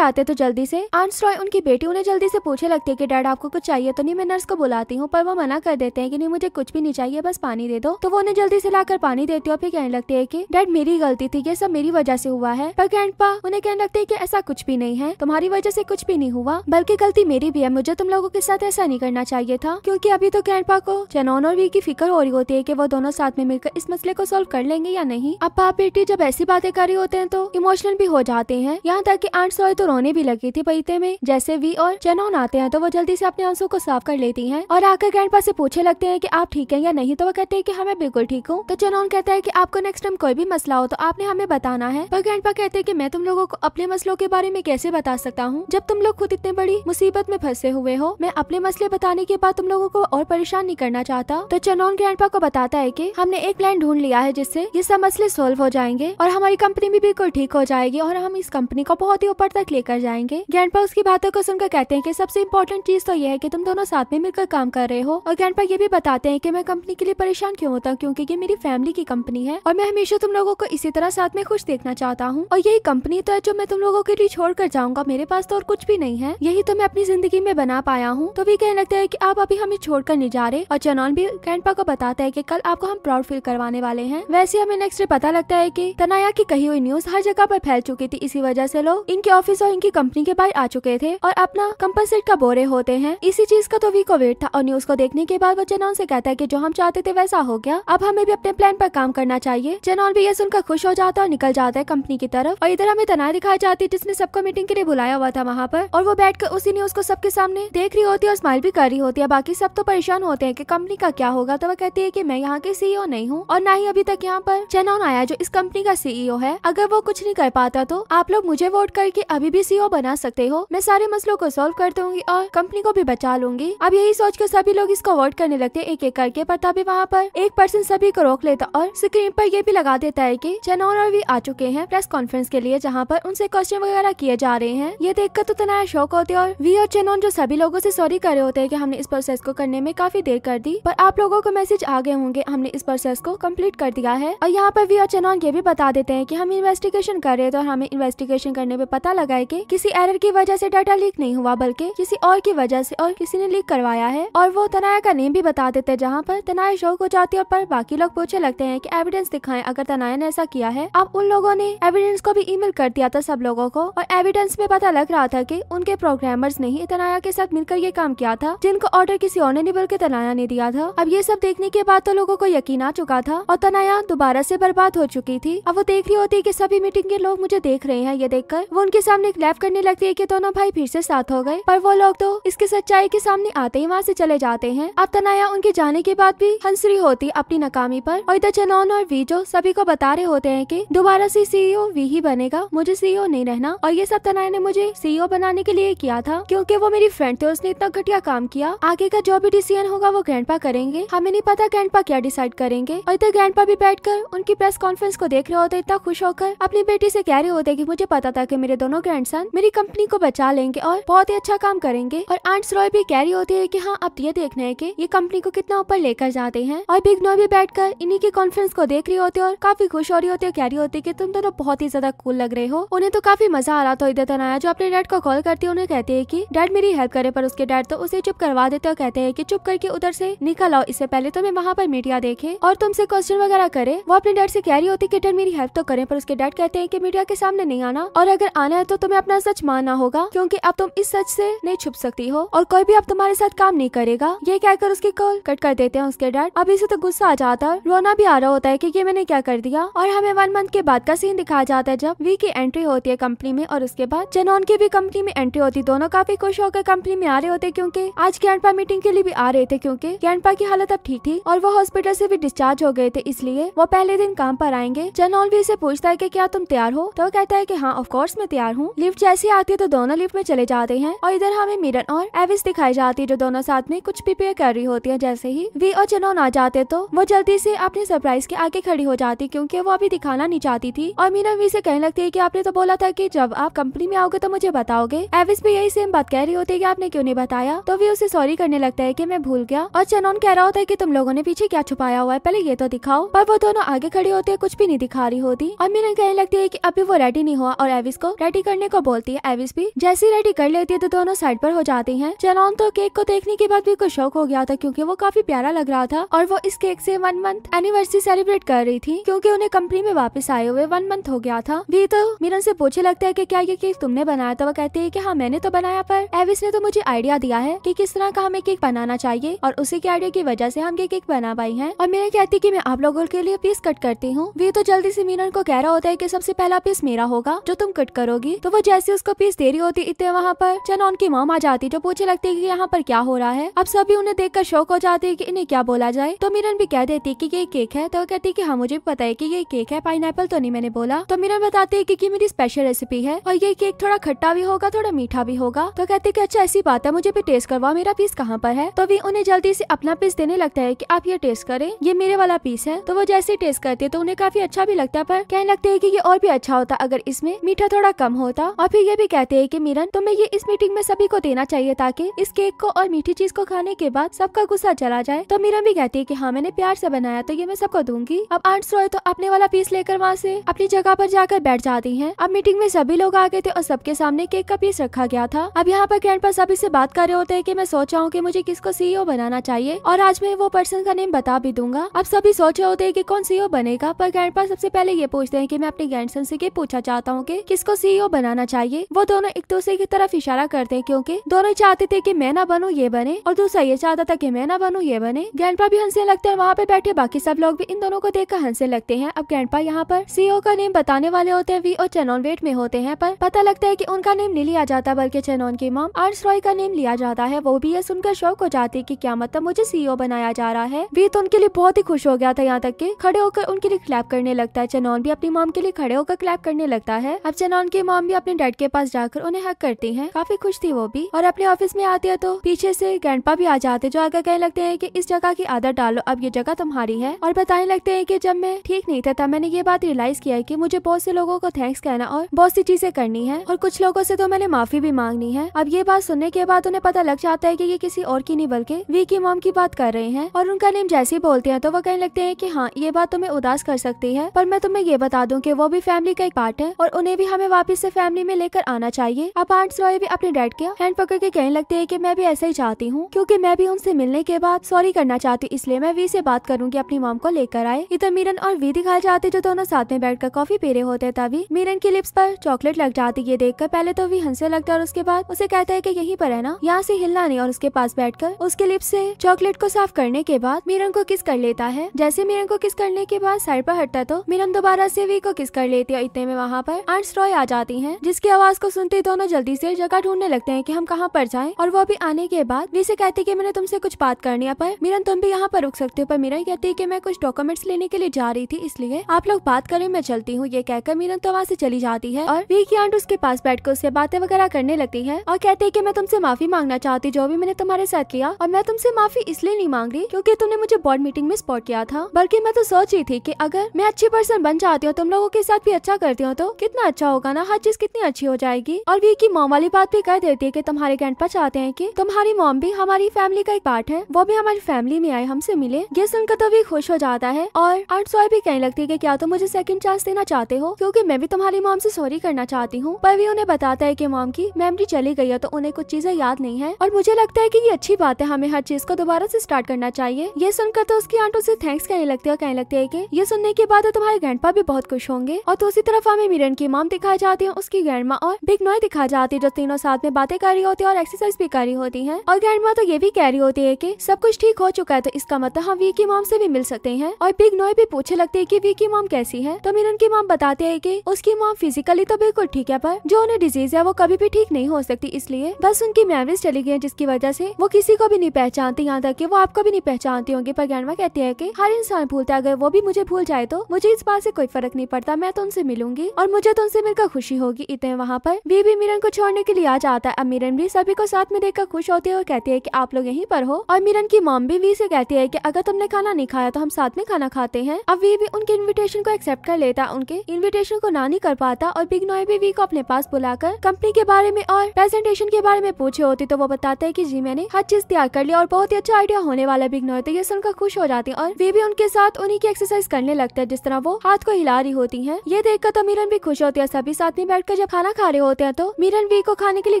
जाते तो जल्दी से आंसरॉय उनकी बेटी उन्हें जल्दी से पूछे लगते की डैड आपको कुछ चाहिए तो नहीं मैं नर्स को बोला बुलाती हूँ पर वो मना कर देते हैं कि नहीं मुझे कुछ भी नहीं चाहिए बस पानी दे दो तो वो उन्हें जल्दी से लाकर पानी देती है और फिर कहने लगते है की डैड मेरी गलती थी ये सब मेरी वजह से हुआ है पर पा उन्हें कहने लगते है की ऐसा कुछ भी नहीं है तुम्हारी वजह से कुछ भी नहीं हुआ बल्कि गलती मेरी भी है मुझे तुम लोगों के साथ ऐसा नहीं करना चाहिए था क्यूँकी अभी तो पा को चनौन और वी की फिक्र हो रही होती है की वो दोनों साथ में मिलकर इस मसले को सोल्व कर लेंगे या नहीं अब पाप बेटी जब ऐसी बातें कर रहे होते हैं तो इमोशनल भी हो जाते हैं यहाँ तक की आंट सोए तो रोने भी लगी थी पीते में जैसे वी और चनौन आते हैं तो वो जल्दी से अपने आंसू को साफ कर लेती है है और आकर ग्रैंडपा से पूछे लगते हैं कि आप ठीक हैं या नहीं तो वो कहते हैं कि हमें हाँ, बिल्कुल ठीक हूँ तो चनौन कहता है कि आपको नेक्स्ट टाइम कोई भी मसला हो तो आपने हमें बताना है पर ग्रैंडपा कहते हैं कि मैं तुम लोगों को अपने मसलों के बारे में कैसे बता सकता हूँ जब तुम लोग खुद इतने बड़ी मुसीबत में फंसे हुए हो मैं अपने मसले बताने के बाद तुम लोगों को और परेशान नहीं करना चाहता तो चनौन ग्रैंड को बताता है की हमने एक प्लान ढूंढ लिया है जिससे ये सब मसले सोल्व हो जाएंगे और हमारी कंपनी भी बिल्कुल ठीक हो जाएगी और हम इस कंपनी को बहुत ही ऊपर तक लेकर जाएंगे ग्रैंड उसकी बातों को सुनकर कहते हैं की सबसे इम्पोर्टेंट चीज तो यह है की तुम दोनों साथ में मिलकर काम कर रहे हो और ग्रैंड ये भी बताते हैं की मैं कंपनी के लिए परेशान क्यों होता हूँ क्यूँकी ये मेरी फैमिली की कंपनी है और मैं हमेशा तुम लोगों को इसी तरह साथ में खुश देखना चाहता हूँ और यही कंपनी तो है जो मैं तुम लोगों के लिए छोड़ कर जाऊंगा मेरे पास तो और कुछ भी नहीं है यही तो मैं अपनी जिंदगी में बना पाया हूँ तो भी कहने लगता है की आप अभी हमें छोड़ कर नहीं जा रहे और चनौन भी ग्रैंड को बताता है की कल आपको हम प्राउड फील करवाने वाले हैं वैसे हमें नेक्स्ट डे पता लगता है की तनाया की कही हुई न्यूज हर जगह पर फैल चुकी थी इसी वजह से लोग इनके ऑफिस और इनकी कंपनी के बाहर आ चुके थे और अपना कंपनसेट का बोरे होते हैं इसी चीज का तो वी को वेट था और न्यूज को देखने के बाद वो जेनॉन से कहता है कि जो हम चाहते थे वैसा हो गया अब हमें भी अपने प्लान पर काम करना चाहिए जेनॉन भी ये सुनकर खुश हो जाता है और निकल जाता है कंपनी की तरफ और इधर हमें तनाई दिखाई जाती है जिसने सबको मीटिंग के लिए बुलाया हुआ था वहाँ पर और वो बैठ उसी न्यूज को सबके सामने देख रही होती है और स्माइल भी कर रही होती है बाकी सब तो परेशान होते हैं की कंपनी का क्या होगा तो वो कहती है की मैं यहाँ के सीईओ नहीं हूँ और ना ही अभी तक यहाँ पर जेनॉन आया जो इस कंपनी का सीईओ है अगर वो कुछ नहीं कर पाता तो आप लोग मुझे वोट करके अभी भी सीईओ बना सकते हो मैं सारे मसलों को सोल्व कर दूंगी और कंपनी को भी बचा लूंगी अब यही सोच पहुँच सभी लोग इसको अवॉइड करने लगते एक एक करके पता भी वहाँ पर एक पर्सन सभी को रोक लेता और स्क्रीन पर ये भी लगा देता है की जनौर और भी आ चुके हैं प्रेस कॉन्फ्रेंस के लिए जहाँ पर उनसे क्वेश्चन वगैरह किए जा रहे हैं ये देख तो तनाया शौक होते और वी और चेनोन जो सभी लोगों से सॉरी कर रहे होते हैं कि हमने इस प्रोसेस को करने में काफी देर कर दी पर आप लोगों को मैसेज आ गए होंगे हमने इस प्रोसेस को कंप्लीट कर दिया है और यहाँ पर वी और चेनोन ये भी बता देते हैं कि हम इन्वेस्टिगेशन कर रहे थे और तो हमें इन्वेस्टिगेशन करने में पता लगा है कि किसी एरर की वजह ऐसी डाटा लीक नहीं हुआ बल्कि किसी और की वजह से और किसी ने लीक करवाया है हैं और वो तनाया का नेम भी बता देते हैं जहाँ पर तनाया शो को जाती है पर बाकी लोग पूछे लगते हैं कि एविडेंस दिखाएं अगर तनाया ने ऐसा किया है अब उन लोगों ने एविडेंस को भी ईमेल कर दिया था सब लोगों को और एविडेंस में पता लग रहा था कि उनके प्रोग्रामर्स ने ही तनाया के साथ मिलकर ये काम किया था जिनको ऑर्डर किसी और ने नहीं बल्कि तनाया ने दिया था अब ये सब देखने के बाद तो लोगों को यकीन आ चुका था और तनाया दोबारा से बर्बाद हो चुकी थी अब वो देख रही होती है की सभी मीटिंग के लोग मुझे देख रहे हैं ये देखकर वो उनके सामने लैफ करने लगती है की दोनों भाई फिर से साथ हो गए पर वो लोग तो इसके सच्चाई के सामने आते ही वहाँ यहाँ से चले जाते हैं अब तनाया उनके जाने के बाद भी हंसरी होती अपनी नाकामी पर और इधर चनौन और वीजो सभी को बता रहे होते हैं कि दोबारा से सीईओ e वी ही बनेगा मुझे सीईओ e नहीं रहना और ये सब तनाया ने मुझे सीईओ e बनाने के लिए किया था क्योंकि वो मेरी फ्रेंड थी उसने इतना घटिया काम किया आगे का जो भी डिसीजन होगा वो ग्रैंड करेंगे हमें नहीं पता पा क्या डिसाइड करेंगे और इधर पा भी कर उनकी प्रेस कॉन्फ्रेंस को देख रहे होते इतना खुश होकर अपनी बेटी ऐसी कह रहे होते की मुझे पता था की मेरे दोनों ग्रैंड मेरी कंपनी को बचा लेंगे और बहुत ही अच्छा काम करेंगे और आंट्स रॉय भी कह रही होती है की यहाँ अब तो ये देखना है की ये कंपनी को कितना ऊपर लेकर जाते हैं और बिग नॉबी बैठ कर इन्हीं की कॉन्फ्रेंस को देख रही होती है और काफी खुश हो रही होती है कह रही होती है की तुम दोनों बहुत ही ज्यादा कूल लग रहे हो उन्हें तो काफी मजा आ रहा था इधर तनाया जो अपने डैड को कॉल करती है उन्हें कहती है की डैड मेरी हेल्प करे पर उसके डैड तो उसे चुप करवा देते और कहते हैं की चुप करके उधर से निकल आओ इससे पहले तुम्हें वहाँ पर मीडिया देखे और तुमसे क्वेश्चन वगैरह करे वो अपने डैड से कह रही होती की डैड मेरी हेल्प तो करे पर उसके डैड कहते हैं की मीडिया के सामने नहीं आना और अगर आना है तो तुम्हें अपना सच मानना होगा क्यूँकी अब तुम इस सच से नहीं छुप सकती हो और कोई भी अब तुम्हारे साथ काम नहीं करेगा ये कहकर उसके कॉल कट कर देते हैं उसके डैड अभी से तो गुस्सा आ जाता है रोना भी आ रहा होता है की ये मैंने क्या कर दिया और हमें वन मंथ के बाद का सीन दिखाया जाता है जब वी की एंट्री होती है कंपनी में और उसके बाद जेनोन की भी कंपनी में एंट्री होती दोनों काफी खुश होकर कंपनी में आ रहे होते क्यूँकी आज कैंडपा मीटिंग के लिए भी आ रहे थे क्यूँकी कैंडपा की हालत अब ठीक थी और वो हॉस्पिटल से भी डिस्चार्ज हो गए थे इसलिए वो पहले दिन काम पर आएंगे जनॉल भी इसे पूछता है कि क्या तुम तैयार हो तो कहता है कि हाँ ऑफ कोर्स मैं तैयार हूँ लिफ्ट जैसे आती है तो दोनों लिफ्ट में चले जाते हैं और इधर हमें मिरन और एविस दिखाई जाती है जो दोनों साथ में कुछ प्रिपेयर कर रही होती है जैसे ही वी और जनोन आ जाते तो वो जल्दी से अपने सरप्राइज के आगे खड़ी हो जाती क्योंकि वो अभी दिखाना नहीं चाहती थी और मीना वी से कहने लगती है की आपने तो बोला था की जब आप कंपनी में आओगे तो मुझे बताओगे एविस भी यही सेम बात कह रही होती है की आपने क्यों नहीं बताया तो वी उसे सॉरी करने लगता है की मैं भूल गया और चनोन कह रहा होता है की तुम लोगों ने पीछे क्या छुपाया हुआ है पहले ये तो दिखाओ पर वो दोनों आगे खड़ी होते है कुछ भी नहीं दिखा रही होती और मीना कहने लगती है की अभी वो रेडी नहीं हुआ और एविस को रेडी करने को बोलती है एविस भी जैसी रेडी कर लेती है तो दोनों साइड पर हो जाती है चनोन तो केक को देखने के बाद भी कुछ शौक हो गया था क्योंकि वो काफी प्यारा लग रहा था और वो इस केक से वन मंथ एनिवर्सरी सेलिब्रेट कर रही थी क्योंकि उन्हें कंपनी में वापस आए हुए वन मंथ हो गया था वी तो मिरन से पूछे लगता है की क्या ये केक तुमने बनाया था वो कहती है की हाँ मैंने तो बनाया पर एविस ने तो मुझे आइडिया दिया है की कि किस तरह का हमें केक बनाना चाहिए और उसी के आइडिया की वजह से हम ये केक बना पाई है और मेरा कहती की मैं आप लोगों के लिए पीस कट करती हूँ वी तो जल्दी से मीनन को कह रहा होता है की सबसे पहला पीस मेरा होगा जो तुम कट करोगी तो वो जैसे उसको पीस दे रही होती इतने वहाँ पर चन उनकी मोम आ जाती जो तो पूछे लगती है की यहाँ पर क्या हो रहा है अब सभी उन्हें कर शौक हो जाते है की इन्हें क्या बोला जाए तो मिरन भी कह देती की ये केक है तो कहती की हाँ मुझे भी पता है की ये केक है पाइन तो नहीं मैंने बोला तो मिरन बताती है की मेरी स्पेशल रेसिपी है और ये केक थोड़ा खट्टा भी होगा थोड़ा मीठा भी होगा तो कहती की अच्छा ऐसी बात है मुझे भी टेस्ट करवाओ मेरा पीस कहाँ पर है तो भी उन्हें जल्दी से अपना पीस देने लगता है की आप ये टेस्ट करें ये मेरे वाला पीस है तो वो जैसे टेस्ट करते तो उन्हें काफी अच्छा भी लगता है पर कहने लगते है की ये और भी अच्छा होता अगर इसमें मीठा थोड़ा कम होता और फिर ये भी कहते हैं कि मिरन तुम्हें ये इस मीटिंग में सभी को देना चाहिए ताकि इस केक को और मीठी चीज को खाने के बाद सबका गुस्सा चला जाए तो मीरा भी कहती है की हाँ मैंने प्यार से बनाया तो ये मैं सबको दूंगी अब आंट रॉय तो अपने वाला पीस लेकर वहाँ से अपनी जगह पर जाकर बैठ जाती है अब मीटिंग में सभी लोग आ गए थे और सबके सामने केक का पीस रखा गया था अब यहाँ पर ग्रैंड पर सभी से बात कर रहे होते हैं की मैं सोच रहा हूँ की मुझे किसको सीईओ e बनाना चाहिए और आज मैं वो पर्सन का नेम बता भी दूंगा अब सभी सोच रहे होते हैं की कौन ओ e बनेगा पर ग्रैंड पास सबसे पहले ये पूछते हैं की मैं अपने ग्रैंडसन से पूछा चाहता हूँ की किसको सीईओ e बनाना चाहिए वो दोनों एक दूसरे की तरफ इशारा करते हैं क्योंकि दोनों चाहते थे कि मैं ना बनूं ये बने बने और दूसरा ये चाहता था की मैं ना बनू ये बने ग्रैंडपा भी हंसने लगते हैं वहाँ पे बैठे बाकी सब लोग भी इन दोनों को देख हंसने लगते हैं अब ग्रैंडपा यहाँ पर सीओ e का नेम बताने वाले होते हैं वी और चेनोन वेट में होते हैं पर पता लगता है की उनका नेम नहीं लिया जाता बल्कि चेनोन की मॉम आर्स रॉय का नेम लिया जाता है वो भी ये सुनकर शौक हो जाती है की क्या मतलब मुझे सीईओ e बनाया जा रहा है वी तो उनके लिए बहुत ही खुश हो गया था यहाँ तक की खड़े होकर उनके लिए क्लैप करने लगता है चेनोन भी अपनी मॉम के लिए खड़े होकर क्लैप करने लगता है अब चेनोन की मॉम भी अपने डैड के पास जाकर उन्हें हक करती है काफी खुश थी वो भी और अपने ऑफिस में आती है तो पीछे से ग्रैंडपा भी आ जाते जो आकर कहने लगते हैं कि इस जगह की आदत डालो अब ये जगह तुम्हारी है और बताने लगते हैं कि जब मैं ठीक नहीं था तब मैंने ये बात रियलाइज किया कि मुझे बहुत से लोगों को थैंक्स कहना और बहुत सी चीजें करनी है और कुछ लोगों से तो मैंने माफी भी मांगनी है अब ये बात सुनने के बाद उन्हें पता लग जाता है की कि ये किसी और की नहीं बल्कि वी की मोम की बात कर रहे हैं और उनका नेम जैसे ही बोलते हैं तो वो कहने लगते हैं की हाँ ये बात तुम्हें तो उदास कर सकती है पर मैं तुम्हें ये बता दूं की वो भी फैमिली का एक पार्ट है और उन्हें भी हमें वापस से फैमिली में लेकर आना चाहिए अब आंट्स रॉय भी अपने डैड के हैंड पकड़ के कहने लगते हैं की मैं भी ऐसा ही चाहती चाहती हूँ क्योंकि मैं भी उनसे मिलने के बाद सॉरी करना चाहती हूँ इसलिए मैं वी से बात करूंगी अपनी मॉम को लेकर आए इधर मीरन और वी दिखाए जाते जो दोनों साथ में बैठ कॉफी पी रहे होते तभी मीरन की लिप्स पर चॉकलेट लग जाती ये देखकर पहले तो वी हंसने लगता है और उसके बाद उसे कहता है की यही पर है ना यहाँ से हिलना नहीं और उसके पास बैठ उसके लिप्स से चॉकलेट को साफ करने के बाद मीरन को किस कर लेता है जैसे मीरन को किस करने के बाद साइड पर हटता तो मीरन दोबारा से वी को किस कर लेती है इतने में वहाँ पर आंट्स रॉय आ जाती है जिसकी आवाज को सुनते दोनों जल्दी से जगह ढूंढने लगते हैं की हम कहाँ पर जाए और वो भी आने के बाद रीसे कहती है कि मैंने तुमसे कुछ बात करनी है पर मीरन तुम भी यहाँ पर रुक सकते हो पर मीरन कहती है कि मैं कुछ डॉक्यूमेंट्स लेने के लिए जा रही थी इसलिए आप लोग बात करें मैं चलती हूँ ये कहकर मीरन तो वहाँ से चली जाती है और वी की आंट उसके पास बैठ कर उससे बातें वगैरह करने लगती है और कहती है की मैं तुमसे माफी मांगना चाहती जो भी मैंने तुम्हारे साथ किया और मैं तुमसे माफी इसलिए नहीं मांग रही क्यूँकी तुमने मुझे बोर्ड मीटिंग में स्पॉट किया था बल्कि मैं तो सोच रही थी की अगर मैं अच्छी पर्सन बन जाती हूँ तुम लोगों के साथ भी अच्छा करती हूँ तो कितना अच्छा होगा ना हर चीज कितनी अच्छी हो जाएगी और वी की मोम वाली बात भी कर देती है की तुम्हारे कैंट पर चाहते हैं की तुम्हारी मोम भी हमारी फैमिली का एक पार्ट है वो भी हमारी फैमिली में आए हमसे मिले ये सुनकर तो भी खुश हो जाता है और आंट सोए भी कहने लगती है की क्या तुम तो मुझे सेकंड चांस देना चाहते हो क्यूँकी मैं भी तुम्हारी मोम ऐसी सॉरी करना चाहती हूँ पर भी उन्हें बताता है की मोम की मेमरी चली गई है तो उन्हें कुछ चीजें याद नहीं है और मुझे लगता है की ये अच्छी बात है हमें हर चीज को दोबारा ऐसी स्टार्ट करना चाहिए ये सुनकर तो उसकी आंट उसे थैंक्स कहने लगती है और कहने लगती है की ये सुनने के बाद तो तुम्हारे ग्रैंड भी बहुत खुश होंगे और दूसरी तो तरफ हमें मिरन की माम दिखाई जाती है उसकी ग्रैंड और बिग नोए दिखाई जाती है जो तीनों साथ में बातें कर रही होती है और एक्सरसाइज भी कर रही होती है और माँ तो ये भी कह रही होती है कि सब कुछ ठीक हो चुका है तो इसका मतलब हम वी की माम से भी मिल सकते हैं और बिग नोए भी पूछे लगते है की वी की माम कैसी है तो मिरन की माम बताते है की उसकी माम फिजिकली तो बिल्कुल ठीक है पर जो उन्हें डिजीज है वो कभी भी ठीक नहीं हो सकती इसलिए बस उनकी मेमरीज चली गई जिसकी वजह से वो किसी को भी नहीं पहचानती यहाँ तक कि वो आपको भी नहीं पहचानती होंगी पर ग्रैंडमा कहती है कि हर इंसान भूलता है अगर वो भी मुझे भूल जाए तो मुझे इस बात से कोई फर्क नहीं पड़ता मैं तो उनसे मिलूंगी और मुझे तो उनसे मिलकर खुशी होगी इतने वहाँ पर वी भी मिरन को छोड़ने के लिए आ जाता है अब मिरन भी सभी को साथ में देखकर खुश होती है और कहती कहती है की आप लोग यहीं पर हो और मिरन की मॉम भी वी से कहती है की अगर तुमने खाना नहीं खाया तो हम साथ में खाना खाते हैं अब वी भी उनके इन्विटेशन को एक्सेप्ट कर लेता उनके इन्विटेशन को ना नहीं कर पाता और बिग नॉय भी वी को अपने पास बुलाकर कंपनी के बारे में और प्रेजेंटेशन के बारे में पूछे होती तो वो बताते हैं कि जी मैंने हर चीज तैयार कर लिया और बहुत ही अच्छा आइडिया होने वाला बिग नॉय तो ये सुनकर खुश हो जाती है और वी भी उनके साथ उन्हीं की एक्सरसाइज करने लगता है जिस तरह वो हाथ को हिला रही होती है ये देखकर तो मिरन भी खुश होती है सभी साथ में बैठ जब खाना खा रहे होते हैं तो मिरन वी को खाने के लिए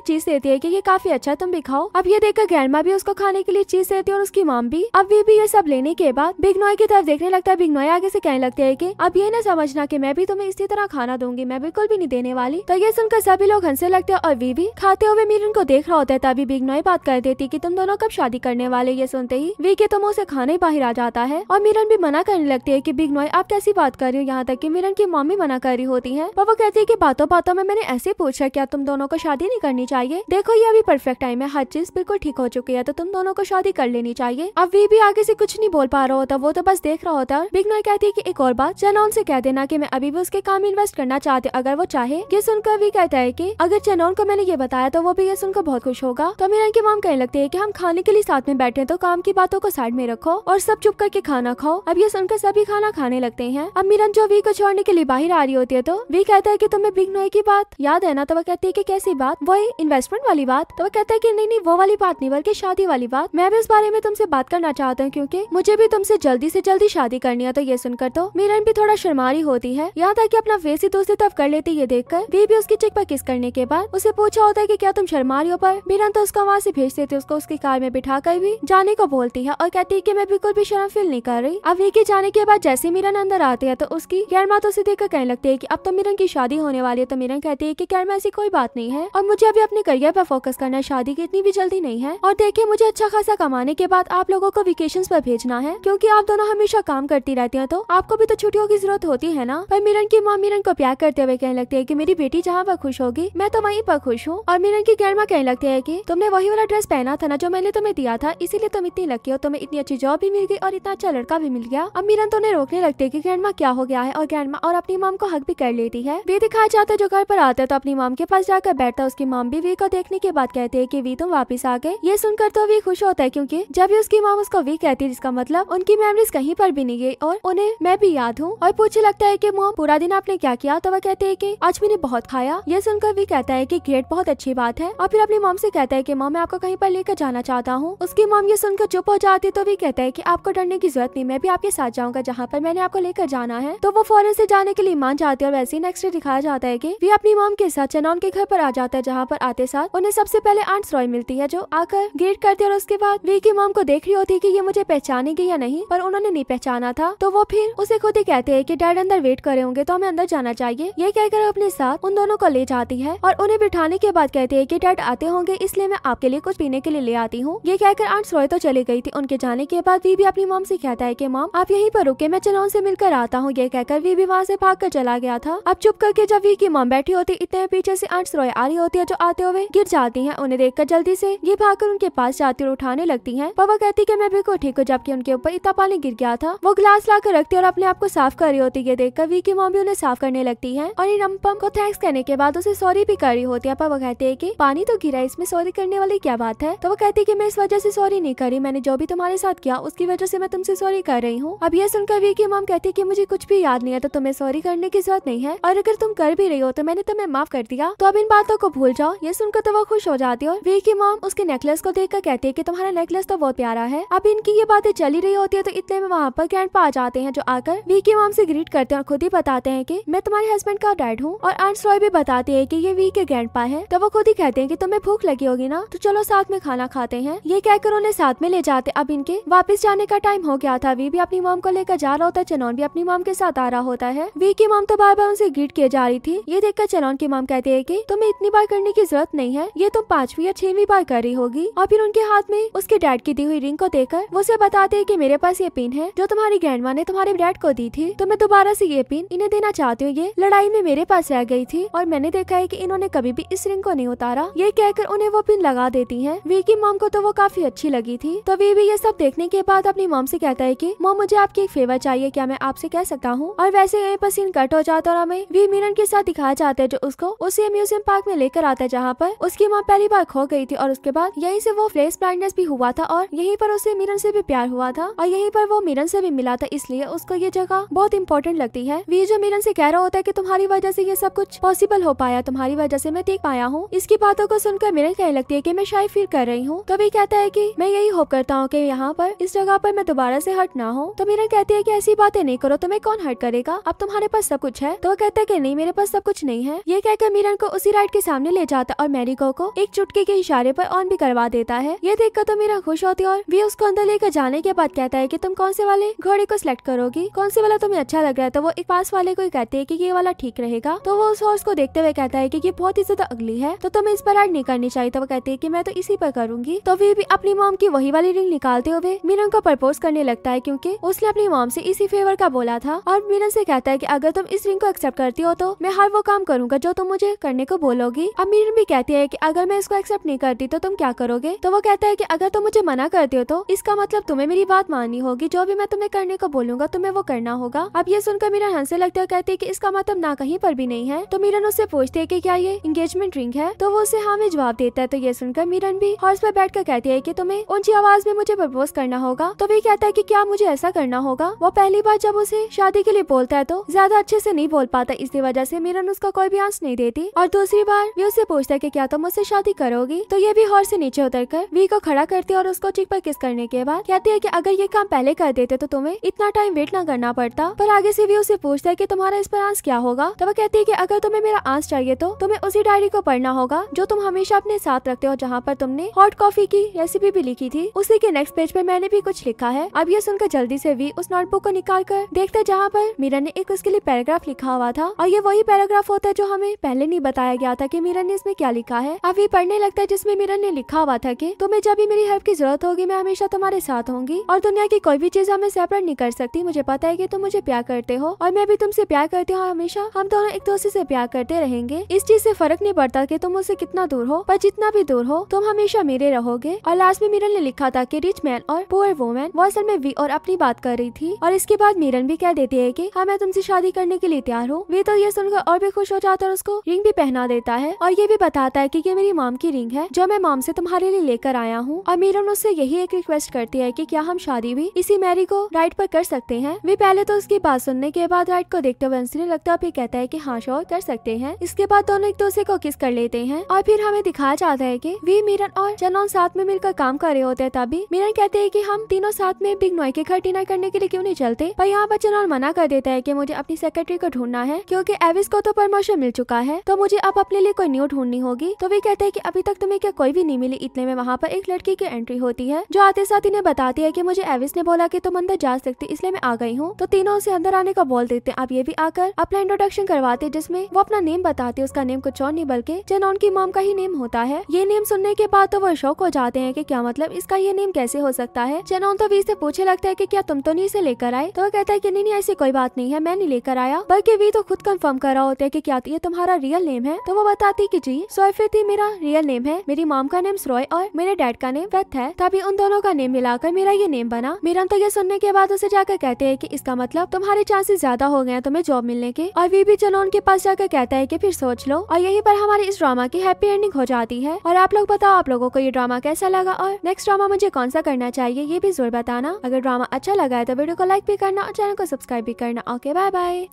चीज देती है की ये काफी अच्छा तुम भी खाओ अब ये देखकर ग्रैंडमा भी उसको खाने के लिए चीज देती है और उसकी माम भी अब वे भी ये सब लेने के बाद बिगनोई की तरफ देखने लगता है बिगनोई आगे से कहने लगते है की अब ये ना समझना की मैं भी तुम्हें इसी तरह खाना दूंगी मैं बिल्कुल भी नहीं देने वाली तो ये सुनकर सभी लोग हंसने लगते हैं और वी भी खाते हुए मीरन को देख रहा होता है तभी बिगनोई बात कर देती की तुम दोनों कब शादी करने वाले ये सुनते ही वी के तुम उसे खाने बाहर आ जाता है और मिरन भी मना करने लगती है की बिगनोई आप कैसी बात कर रही हो यहाँ तक की मिरन की मम्मी मना कर रही होती है वो कहती है की बातों बातों में मैंने ऐसे पूछा क्या तुम दोनों को शादी नहीं करनी चाहिए देखो ये अभी परफेक्ट टाइम है हर चीज बिल्कुल ठीक हो चुकी है तो तुम दोनों को शादी कर लेनी चाहिए अब वी भी आगे से कुछ नहीं बोल पा रहा होता वो तो बस देख रहा होता बिग नॉय कहती है की एक और बात चनौन से कह देना की मैं अभी भी उसके काम इन्वेस्ट करना चाहती हूँ अगर वो चाहे ये सुनकर वी कहता है की अगर चनौन को मैंने ये बताया तो वो भी ये सुनकर बहुत खुश होगा तो मेरा इनके माम कहने लगते है की हम खाने के लिए साथ में बैठे तो काम की बातों को साइड में रखो और सब चुप करके खाना खाओ अब ये सुनकर सभी खाना खाने लगते हैं अब मिरन जो वी को छोड़ने के लिए बाहर आ रही होती है तो वी कहता है की तुम्हें बिग की बात याद है ना तो वह कहती है की कैसी बात वही इन्वेस्टमेंट वाली बात तो वह कहता है की नहीं नहीं वो वाली बात नहीं अनवर की शादी वाली बात मैं भी इस बारे में तुमसे बात करना चाहता हूँ क्यूँकी मुझे भी तुमसे जल्दी ऐसी जल्दी शादी करनी है तो ये सुनकर तो मिरन भी थोड़ा शर्मारी होती है यहाँ तक कि अपना फेस ही दूसरी तरफ कर लेती ये देख कर वी भी उसकी चिक पर किस करने के बाद उसे पूछा होता है की क्या तुम शर्मारी हो पर मिरन तो उसको वहाँ ऐसी भेज देती उसको उसकी कार में बिठा कर भी जाने को बोलती है और कहती है की मैं बिल्कुल भी शर्म फील नहीं कर रही अब के जाने के बाद जैसे मिरन अंदर आती है तो उसकी कैरमा तो उसे देखकर कहने लगती है की अब तो मिरन की शादी होने वाली है तो मिरन कहती है की कैरमा ऐसी कोई बात नहीं है और मुझे अभी अपने करियर पर फोकस करना है शादी की इतनी भी जल्दी नहीं है है और देखिए मुझे अच्छा खासा कमाने के बाद आप लोगों को वेकेशन पर भेजना है क्योंकि आप दोनों हमेशा काम करती रहती हैं तो आपको भी तो छुट्टियों की जरूरत होती है ना पर मिरन की माँ मिरन को प्यार करते हुए कहने लगती है की मेरी बेटी जहाँ पर खुश होगी मैं तो वही पर खुश हूँ और मिरन की गैरमा कहने लगती है की तुमने वही वाला ड्रेस पहना था ना जो मैंने तुम्हें दिया था इसीलिए तुम इतनी लकी हो तुम्हें इतनी अच्छी जॉब भी मिल गई और इतना अच्छा लड़का भी मिल गया अब मिरन तो उन्हें रोकने लगते है की ग्रैंड क्या हो गया है और ग्रैंड और अपनी माम को हक भी कर लेती है वे दिखाया जाता है जो घर पर आता है तो अपनी माम के पास जाकर बैठता है उसकी माम भी वी को देखने के बाद कहते हैं की वी तुम वापिस आ गए ये सुनकर तो वी खुश होता है क्योंकि जब भी उसकी माँ उसको वी कहती है जिसका मतलब उनकी मेमोरीज कहीं पर भी नहीं गई और उन्हें मैं भी याद हूँ और पूछे लगता है की मोम पूरा दिन आपने क्या किया तो वह कहते है की आज मैंने बहुत खाया ये सुनकर वी कहता है की ग्रेट बहुत अच्छी बात है और फिर अपनी मोम से कहता है की मोम मैं आपको कहीं पर लेकर जाना चाहता हूँ उसकी मोम ये सुनकर चुप हो जाती तो वी कहता है की आपको डरने की जरूरत नहीं मैं भी आपके साथ जाऊंगा जहाँ पर मैंने आपको लेकर जाना है तो वो फॉरन से जाने के लिए मान जाती है और वैसे ही नेक्स्ट डे दिखाया जाता है की वी अपनी मोम के साथ चनौन के घर पर आ जाता है जहाँ पर आते साथ उन्हें सबसे पहले आंट्स रॉय मिलती है जो आकर आकर गेट करती है और उसके बाद वी की मॉम को देख रही होती की ये मुझे पहचानेगी या नहीं पर उन्होंने नहीं पहचाना था तो वो फिर उसे खुद ही कहते है की डैड अंदर वेट करे होंगे तो हमें अंदर जाना चाहिए ये कहकर अपने साथ उन दोनों को ले जाती है और उन्हें बिठाने के बाद कहते है की डैड आते होंगे इसलिए मैं आपके लिए कुछ पीने के लिए ले आती हूँ ये कहकर आंट सोए तो चली गई थी उनके जाने के बाद वी भी अपनी मॉम ऐसी कहता है की मॉम आप यहीं पर रुके मैं चलो उनसे मिलकर आता हूँ ये कहकर वी भी वहाँ ऐसी भाग कर चला गया था अब चुप करके जब वी की मॉम बैठी होती इतने पीछे ऐसी आंट सोए आ रही होती है जो आते हुए गिर जाती है उन्हें देखकर जल्दी ऐसी ये भाग जाकर उनके पास जाती और उठाने लगती है पापा कहती की मैं बिल्कुल ठीक हूँ जबकि उनके ऊपर इतना पानी गिर गया था वो ग्लास ला कर रखती और अपने आप को साफ कर रही होती है देख कर वी की मॉम भी उन्हें साफ करने लगती है और निरम्पम को थैंक्स करने के बाद उसे सॉरी भी कर रही होती है पापा कहते है की पानी तो गिरा इसमें सॉरी करने वाली क्या बात है तो वो कहती है की मैं इस वजह से सॉरी नहीं करी मैंने जो भी तुम्हारे साथ किया उसकी वजह से मैं तुमसे सॉरी कर रही हूँ अब यह सुनकर वी की मॉम कहती है की मुझे कुछ भी याद नहीं है तो तुम्हें सॉरी करने की जरूरत नहीं है और अगर तुम कर भी रही हो तो मैंने तुम्हें माफ कर दिया तो अब इन बातों को भूल जाओ ये सुनकर तो वो खुश हो जाती है और वी की मॉम उसके नेकलेस नेकलेस को कर कहती है कि तुम्हारा नेकलेस तो बहुत प्यारा है अब इनकी ये बातें चली रही होती है तो इतने में वहाँ पर कैंट आ जाते हैं जो आकर वी के मॉम से ग्रीट करते हैं और खुद ही बताते हैं की मैं तुम्हारे हस्बैंड का डैड हूँ और आंट्स रॉय भी बताते है की ये वी के ग्रैंड है तो वो खुद ही कहते हैं की तुम्हें भूख लगी होगी ना तो चलो साथ में खाना खाते हैं ये कहकर उन्हें साथ में ले जाते अब इनके वापस जाने का टाइम हो गया था वी भी अपनी मॉम को लेकर जा रहा होता है चनौन भी अपनी मॉम के साथ आ रहा होता है वी की मॉम तो बार बार उनसे ग्रीट किए जा रही थी ये देखकर चनौन की मॉम कहते है की तुम्हें इतनी बार करने की जरूरत नहीं है ये तुम पांचवी या छहवीं बार कर रही होगी थी और फिर उनके हाथ में उसके डैड की दी हुई रिंग को देकर वो उसे बताते है की मेरे पास ये पिन है जो तुम्हारी ग्रैंड ने तुम्हारे डैड को दी थी तो मैं दोबारा ऐसी ये पिन इन्हें देना चाहती हूँ ये लड़ाई में मेरे पास रह गई थी और मैंने देखा है की इन्होंने कभी भी इस रिंग को नहीं उतारा ये कहकर उन्हें वो पिन लगा देती है वी की मोम को तो वो काफी अच्छी लगी थी तो वी भी ये सब देखने के बाद अपनी मोम ऐसी कहता है की मोम मुझे आपकी एक फेवर चाहिए क्या मैं आपसे कह सकता हूँ और वैसे ये पसीन कट हो जाता और हमें वी मिरन के साथ दिखाया जाता है जो उसको उसे म्यूजियम पार्क में लेकर आता है जहाँ पर उसकी माँ पहली बार खो गई थी और उसके बाद ये यहीं से वो फ्लेस ब्लाइंडनेस भी हुआ था और यहीं पर उसे मिरन से भी प्यार हुआ था और यहीं पर वो मिरन से भी मिला था इसलिए उसको ये जगह बहुत इंपॉर्टेंट लगती है वी जो मिरन से कह रहा होता है की तुम्हारी वजह से ये सब कुछ पॉसिबल हो पाया तुम्हारी वजह से मैं देख पाया हूँ इसकी बातों को सुनकर मिरन कहने लगती है की मैं शायद फील कर रही हूँ तभी कहता है की मैं यही होप करता हूँ की यहाँ पर इस जगह पर मैं दोबारा ऐसी हट ना हूँ तो मिरन कहती है की ऐसी बातें नहीं करो तुम्हें कौन हर्ट करेगा अब तुम्हारे पास सब कुछ है तो वो कहता है की नहीं मेरे पास सब कुछ नहीं है ये कहकर मिरन को उसी राइड के सामने ले जाता और मेरी को एक चुटकी के इशारे पर ऑन भी करवा दबा देता है ये देखकर तो मीरा खुश होती है और वे उसको अंदर लेकर जाने के बाद कहता है कि तुम कौन से वाले घोड़े को सिलेक्ट करोगी कौन से वाला तुम्हें अच्छा लग रहा है तो वो एक पास वाले को कहते है की ये वाला ठीक रहेगा तो वो उस हॉर्स को देखते हुए कहता है की ये बहुत ही ज्यादा अगली है तो तुम्हें इस पर राइड नहीं करनी चाहिए तो वो कहती है की मैं तो इसी पर करूंगी तो वे भी अपनी मोम की वही वाली रिंग निकालते हुए मीरन को प्रपोज करने लगता है क्यूँकी उसने अपनी मोम ऐसी इसी फेवर का बोला था और मीरन ऐसी कहता है की अगर तुम इस रिंग को एक्सेप्ट करती हो तो मैं हर वो काम करूंगा जो तुम मुझे करने को बोलोगी अब मीरन भी कहती है की अगर मैं इसको एक्सेप्ट नहीं करती तो तुम क्या करोगे तो वो कहता है कि अगर तुम मुझे मना करते हो तो इसका मतलब तुम्हें मेरी बात माननी होगी जो भी मैं तुम्हें करने को बोलूंगा तुम्हें वो करना होगा अब ये सुनकर मीरा हंसे लगता है कहती है की इसका मतलब ना कहीं पर भी नहीं है तो मीरन उससे पूछते है की क्या ये इंगेजमेंट रिंग है तो वो उसे हाँ में जवाब देता है तो ये सुनकर मीरन भी हॉर्स पर बैठ कर कहती है की तुम्हें ऊंची आवाज में मुझे प्रपोज करना होगा तो वही कहता है की क्या मुझे ऐसा करना होगा वो पहली बार जब उसे शादी के लिए बोलता है तो ज्यादा अच्छे से नहीं बोल पाता इसी वजह से मीरन उसका कोई भी आंस नहीं देती और दूसरी बार भी उससे पूछता है की क्या तुम मुझसे शादी करोगी तो ये भी हॉर्स से नीचे उतर कर वी को खड़ा करती है और उसको चिक पर किस करने के बाद कहती है की अगर ये काम पहले कर देते तो तुम्हें इतना टाइम वेट ना करना पड़ता पर आगे से वी उसे पूछता है की तुम्हारा इस पर आंस क्या होगा तो वो कहती है की अगर तुम्हें मेरा आंस चाहिए तो तुम्हें उसी डायरी को पढ़ना होगा जो तुम हमेशा अपने साथ रखते हो जहाँ पर तुमने हॉट कॉफी की रेसिपी भी लिखी थी उसी के नेक्स्ट पेज पर मैंने भी कुछ लिखा है अब ये सुनकर जल्दी से वी उस नोटबुक को निकाल कर देखता है जहाँ पर मीरा ने एक उसके लिए पैराग्राफ लिखा हुआ था और ये वही पैराग्राफ होता है जो हमें पहले नहीं बताया गया था की मीरा ने इसमें क्या लिखा है अब ये पढ़ने लगता है जिसमे मीरा ने लिखा दावा था कि तुम्हें जब भी मेरी हेल्प की जरूरत होगी मैं हमेशा तुम्हारे साथ होंगी और दुनिया की कोई भी चीज हमें सेपरेट नहीं कर सकती मुझे पता है कि तुम मुझे प्यार करते हो और मैं भी तुमसे प्यार करती हूँ हमेशा हम दोनों एक दूसरे से प्यार करते रहेंगे इस चीज से फर्क नहीं पड़ता की तुम मुझसे कितना दूर हो पर जितना भी दूर हो तुम हमेशा मेरे रहोगे और लास्ट में मिरन ने लिखा था की रिच मैन और पुअर वुमेन वो असल में वी और अपनी बात कर रही थी और इसके बाद मीरन भी कह देती है की हाँ मैं तुमसे शादी करने के लिए तैयार हूँ वी तो ये सुनकर और भी खुश हो जाता है उसको रिंग भी पहना देता है और ये भी बताता है की ये मेरी माम की रिंग है जो मैं माम से तुम्हारे तुम्हारे लिए लेकर आया हूँ और मीरन उससे यही एक रिक्वेस्ट करती है कि क्या हम शादी भी इसी मैरी को राइट पर कर सकते हैं वे पहले तो उसकी बात सुनने के बाद राइट को देखते हुए अंसुली लगता है कहता है की हाँ शोर कर सकते हैं इसके बाद दोनों एक दूसरे को किस कर लेते हैं और फिर हमें दिखाया जाता है की वी मीरन और जनौन साथ में मिलकर काम कर रहे होते हैं तभी मीरन कहते हैं की हम तीनों साथ में बिग नॉय के घर डिनर करने के लिए क्यूँ नहीं चलते पर यहाँ पर जनौन मना कर देता है की मुझे अपनी सेक्रेटरी को ढूंढना है क्यूँकी एविस को तो प्रमोशन मिल चुका है तो मुझे अब अपने लिए कोई न्यू ढूंढनी होगी तो वे कहते हैं की अभी तक तुम्हें क्या कोई भी नहीं मिली इतने में वहाँ पर एक लड़की की एंट्री होती है जो आते साथ इन्हें बताती है की मुझे एविस ने बोला की तुम अंदर जा सकती इसलिए मैं आ गई हूँ तो तीनों उसे अंदर आने का बोल देते आप ये भी आकर अपना इंट्रोडक्शन करवाते जिसमे वो अपना नेम बताते उसका नेम कुछ और नहीं बल्कि जेनॉन की माम का ही नेम होता है ये नेम सुनने के बाद तो वो शौक हो जाते हैं की क्या मतलब इसका ये नेम कैसे हो सकता है जेनॉन तो वी से पूछे लगता है की क्या तुम तो नहीं इसे लेकर आए तो वो कहता है की नहीं नहीं ऐसी कोई बात नहीं है मैं नहीं लेकर आया बल्कि वी तो खुद कंफर्म कर रहा होता है की क्या ये तुम्हारा रियल नेम है तो वो बताती की जी सोफे थी मेरा रियल नेम है मेरी माम का नेम रॉय और मेरे डैड का नेम वेथ है तभी उन दोनों का नेम मिलाकर मेरा ये नेम बना मेरा तो ये सुनने के बाद उसे जाकर कहते हैं कि इसका मतलब तुम्हारे चांसेस ज्यादा हो गए तुम्हें जॉब मिलने के और वी भी चलो उनके पास जाकर कहता है की फिर सोच लो और यही पर हमारे इस ड्रामा की हैप्पी एंडिंग हो जाती है और आप लोग बताओ आप लोगों को ये ड्रामा कैसा लगा और नेक्स्ट ड्रामा मुझे कौन सा करना चाहिए ये भी जरूर बताना अगर ड्रामा अच्छा लगा है तो वीडियो को लाइक भी करना और चैनल को सब्सक्राइब भी करना ओके बाय बाय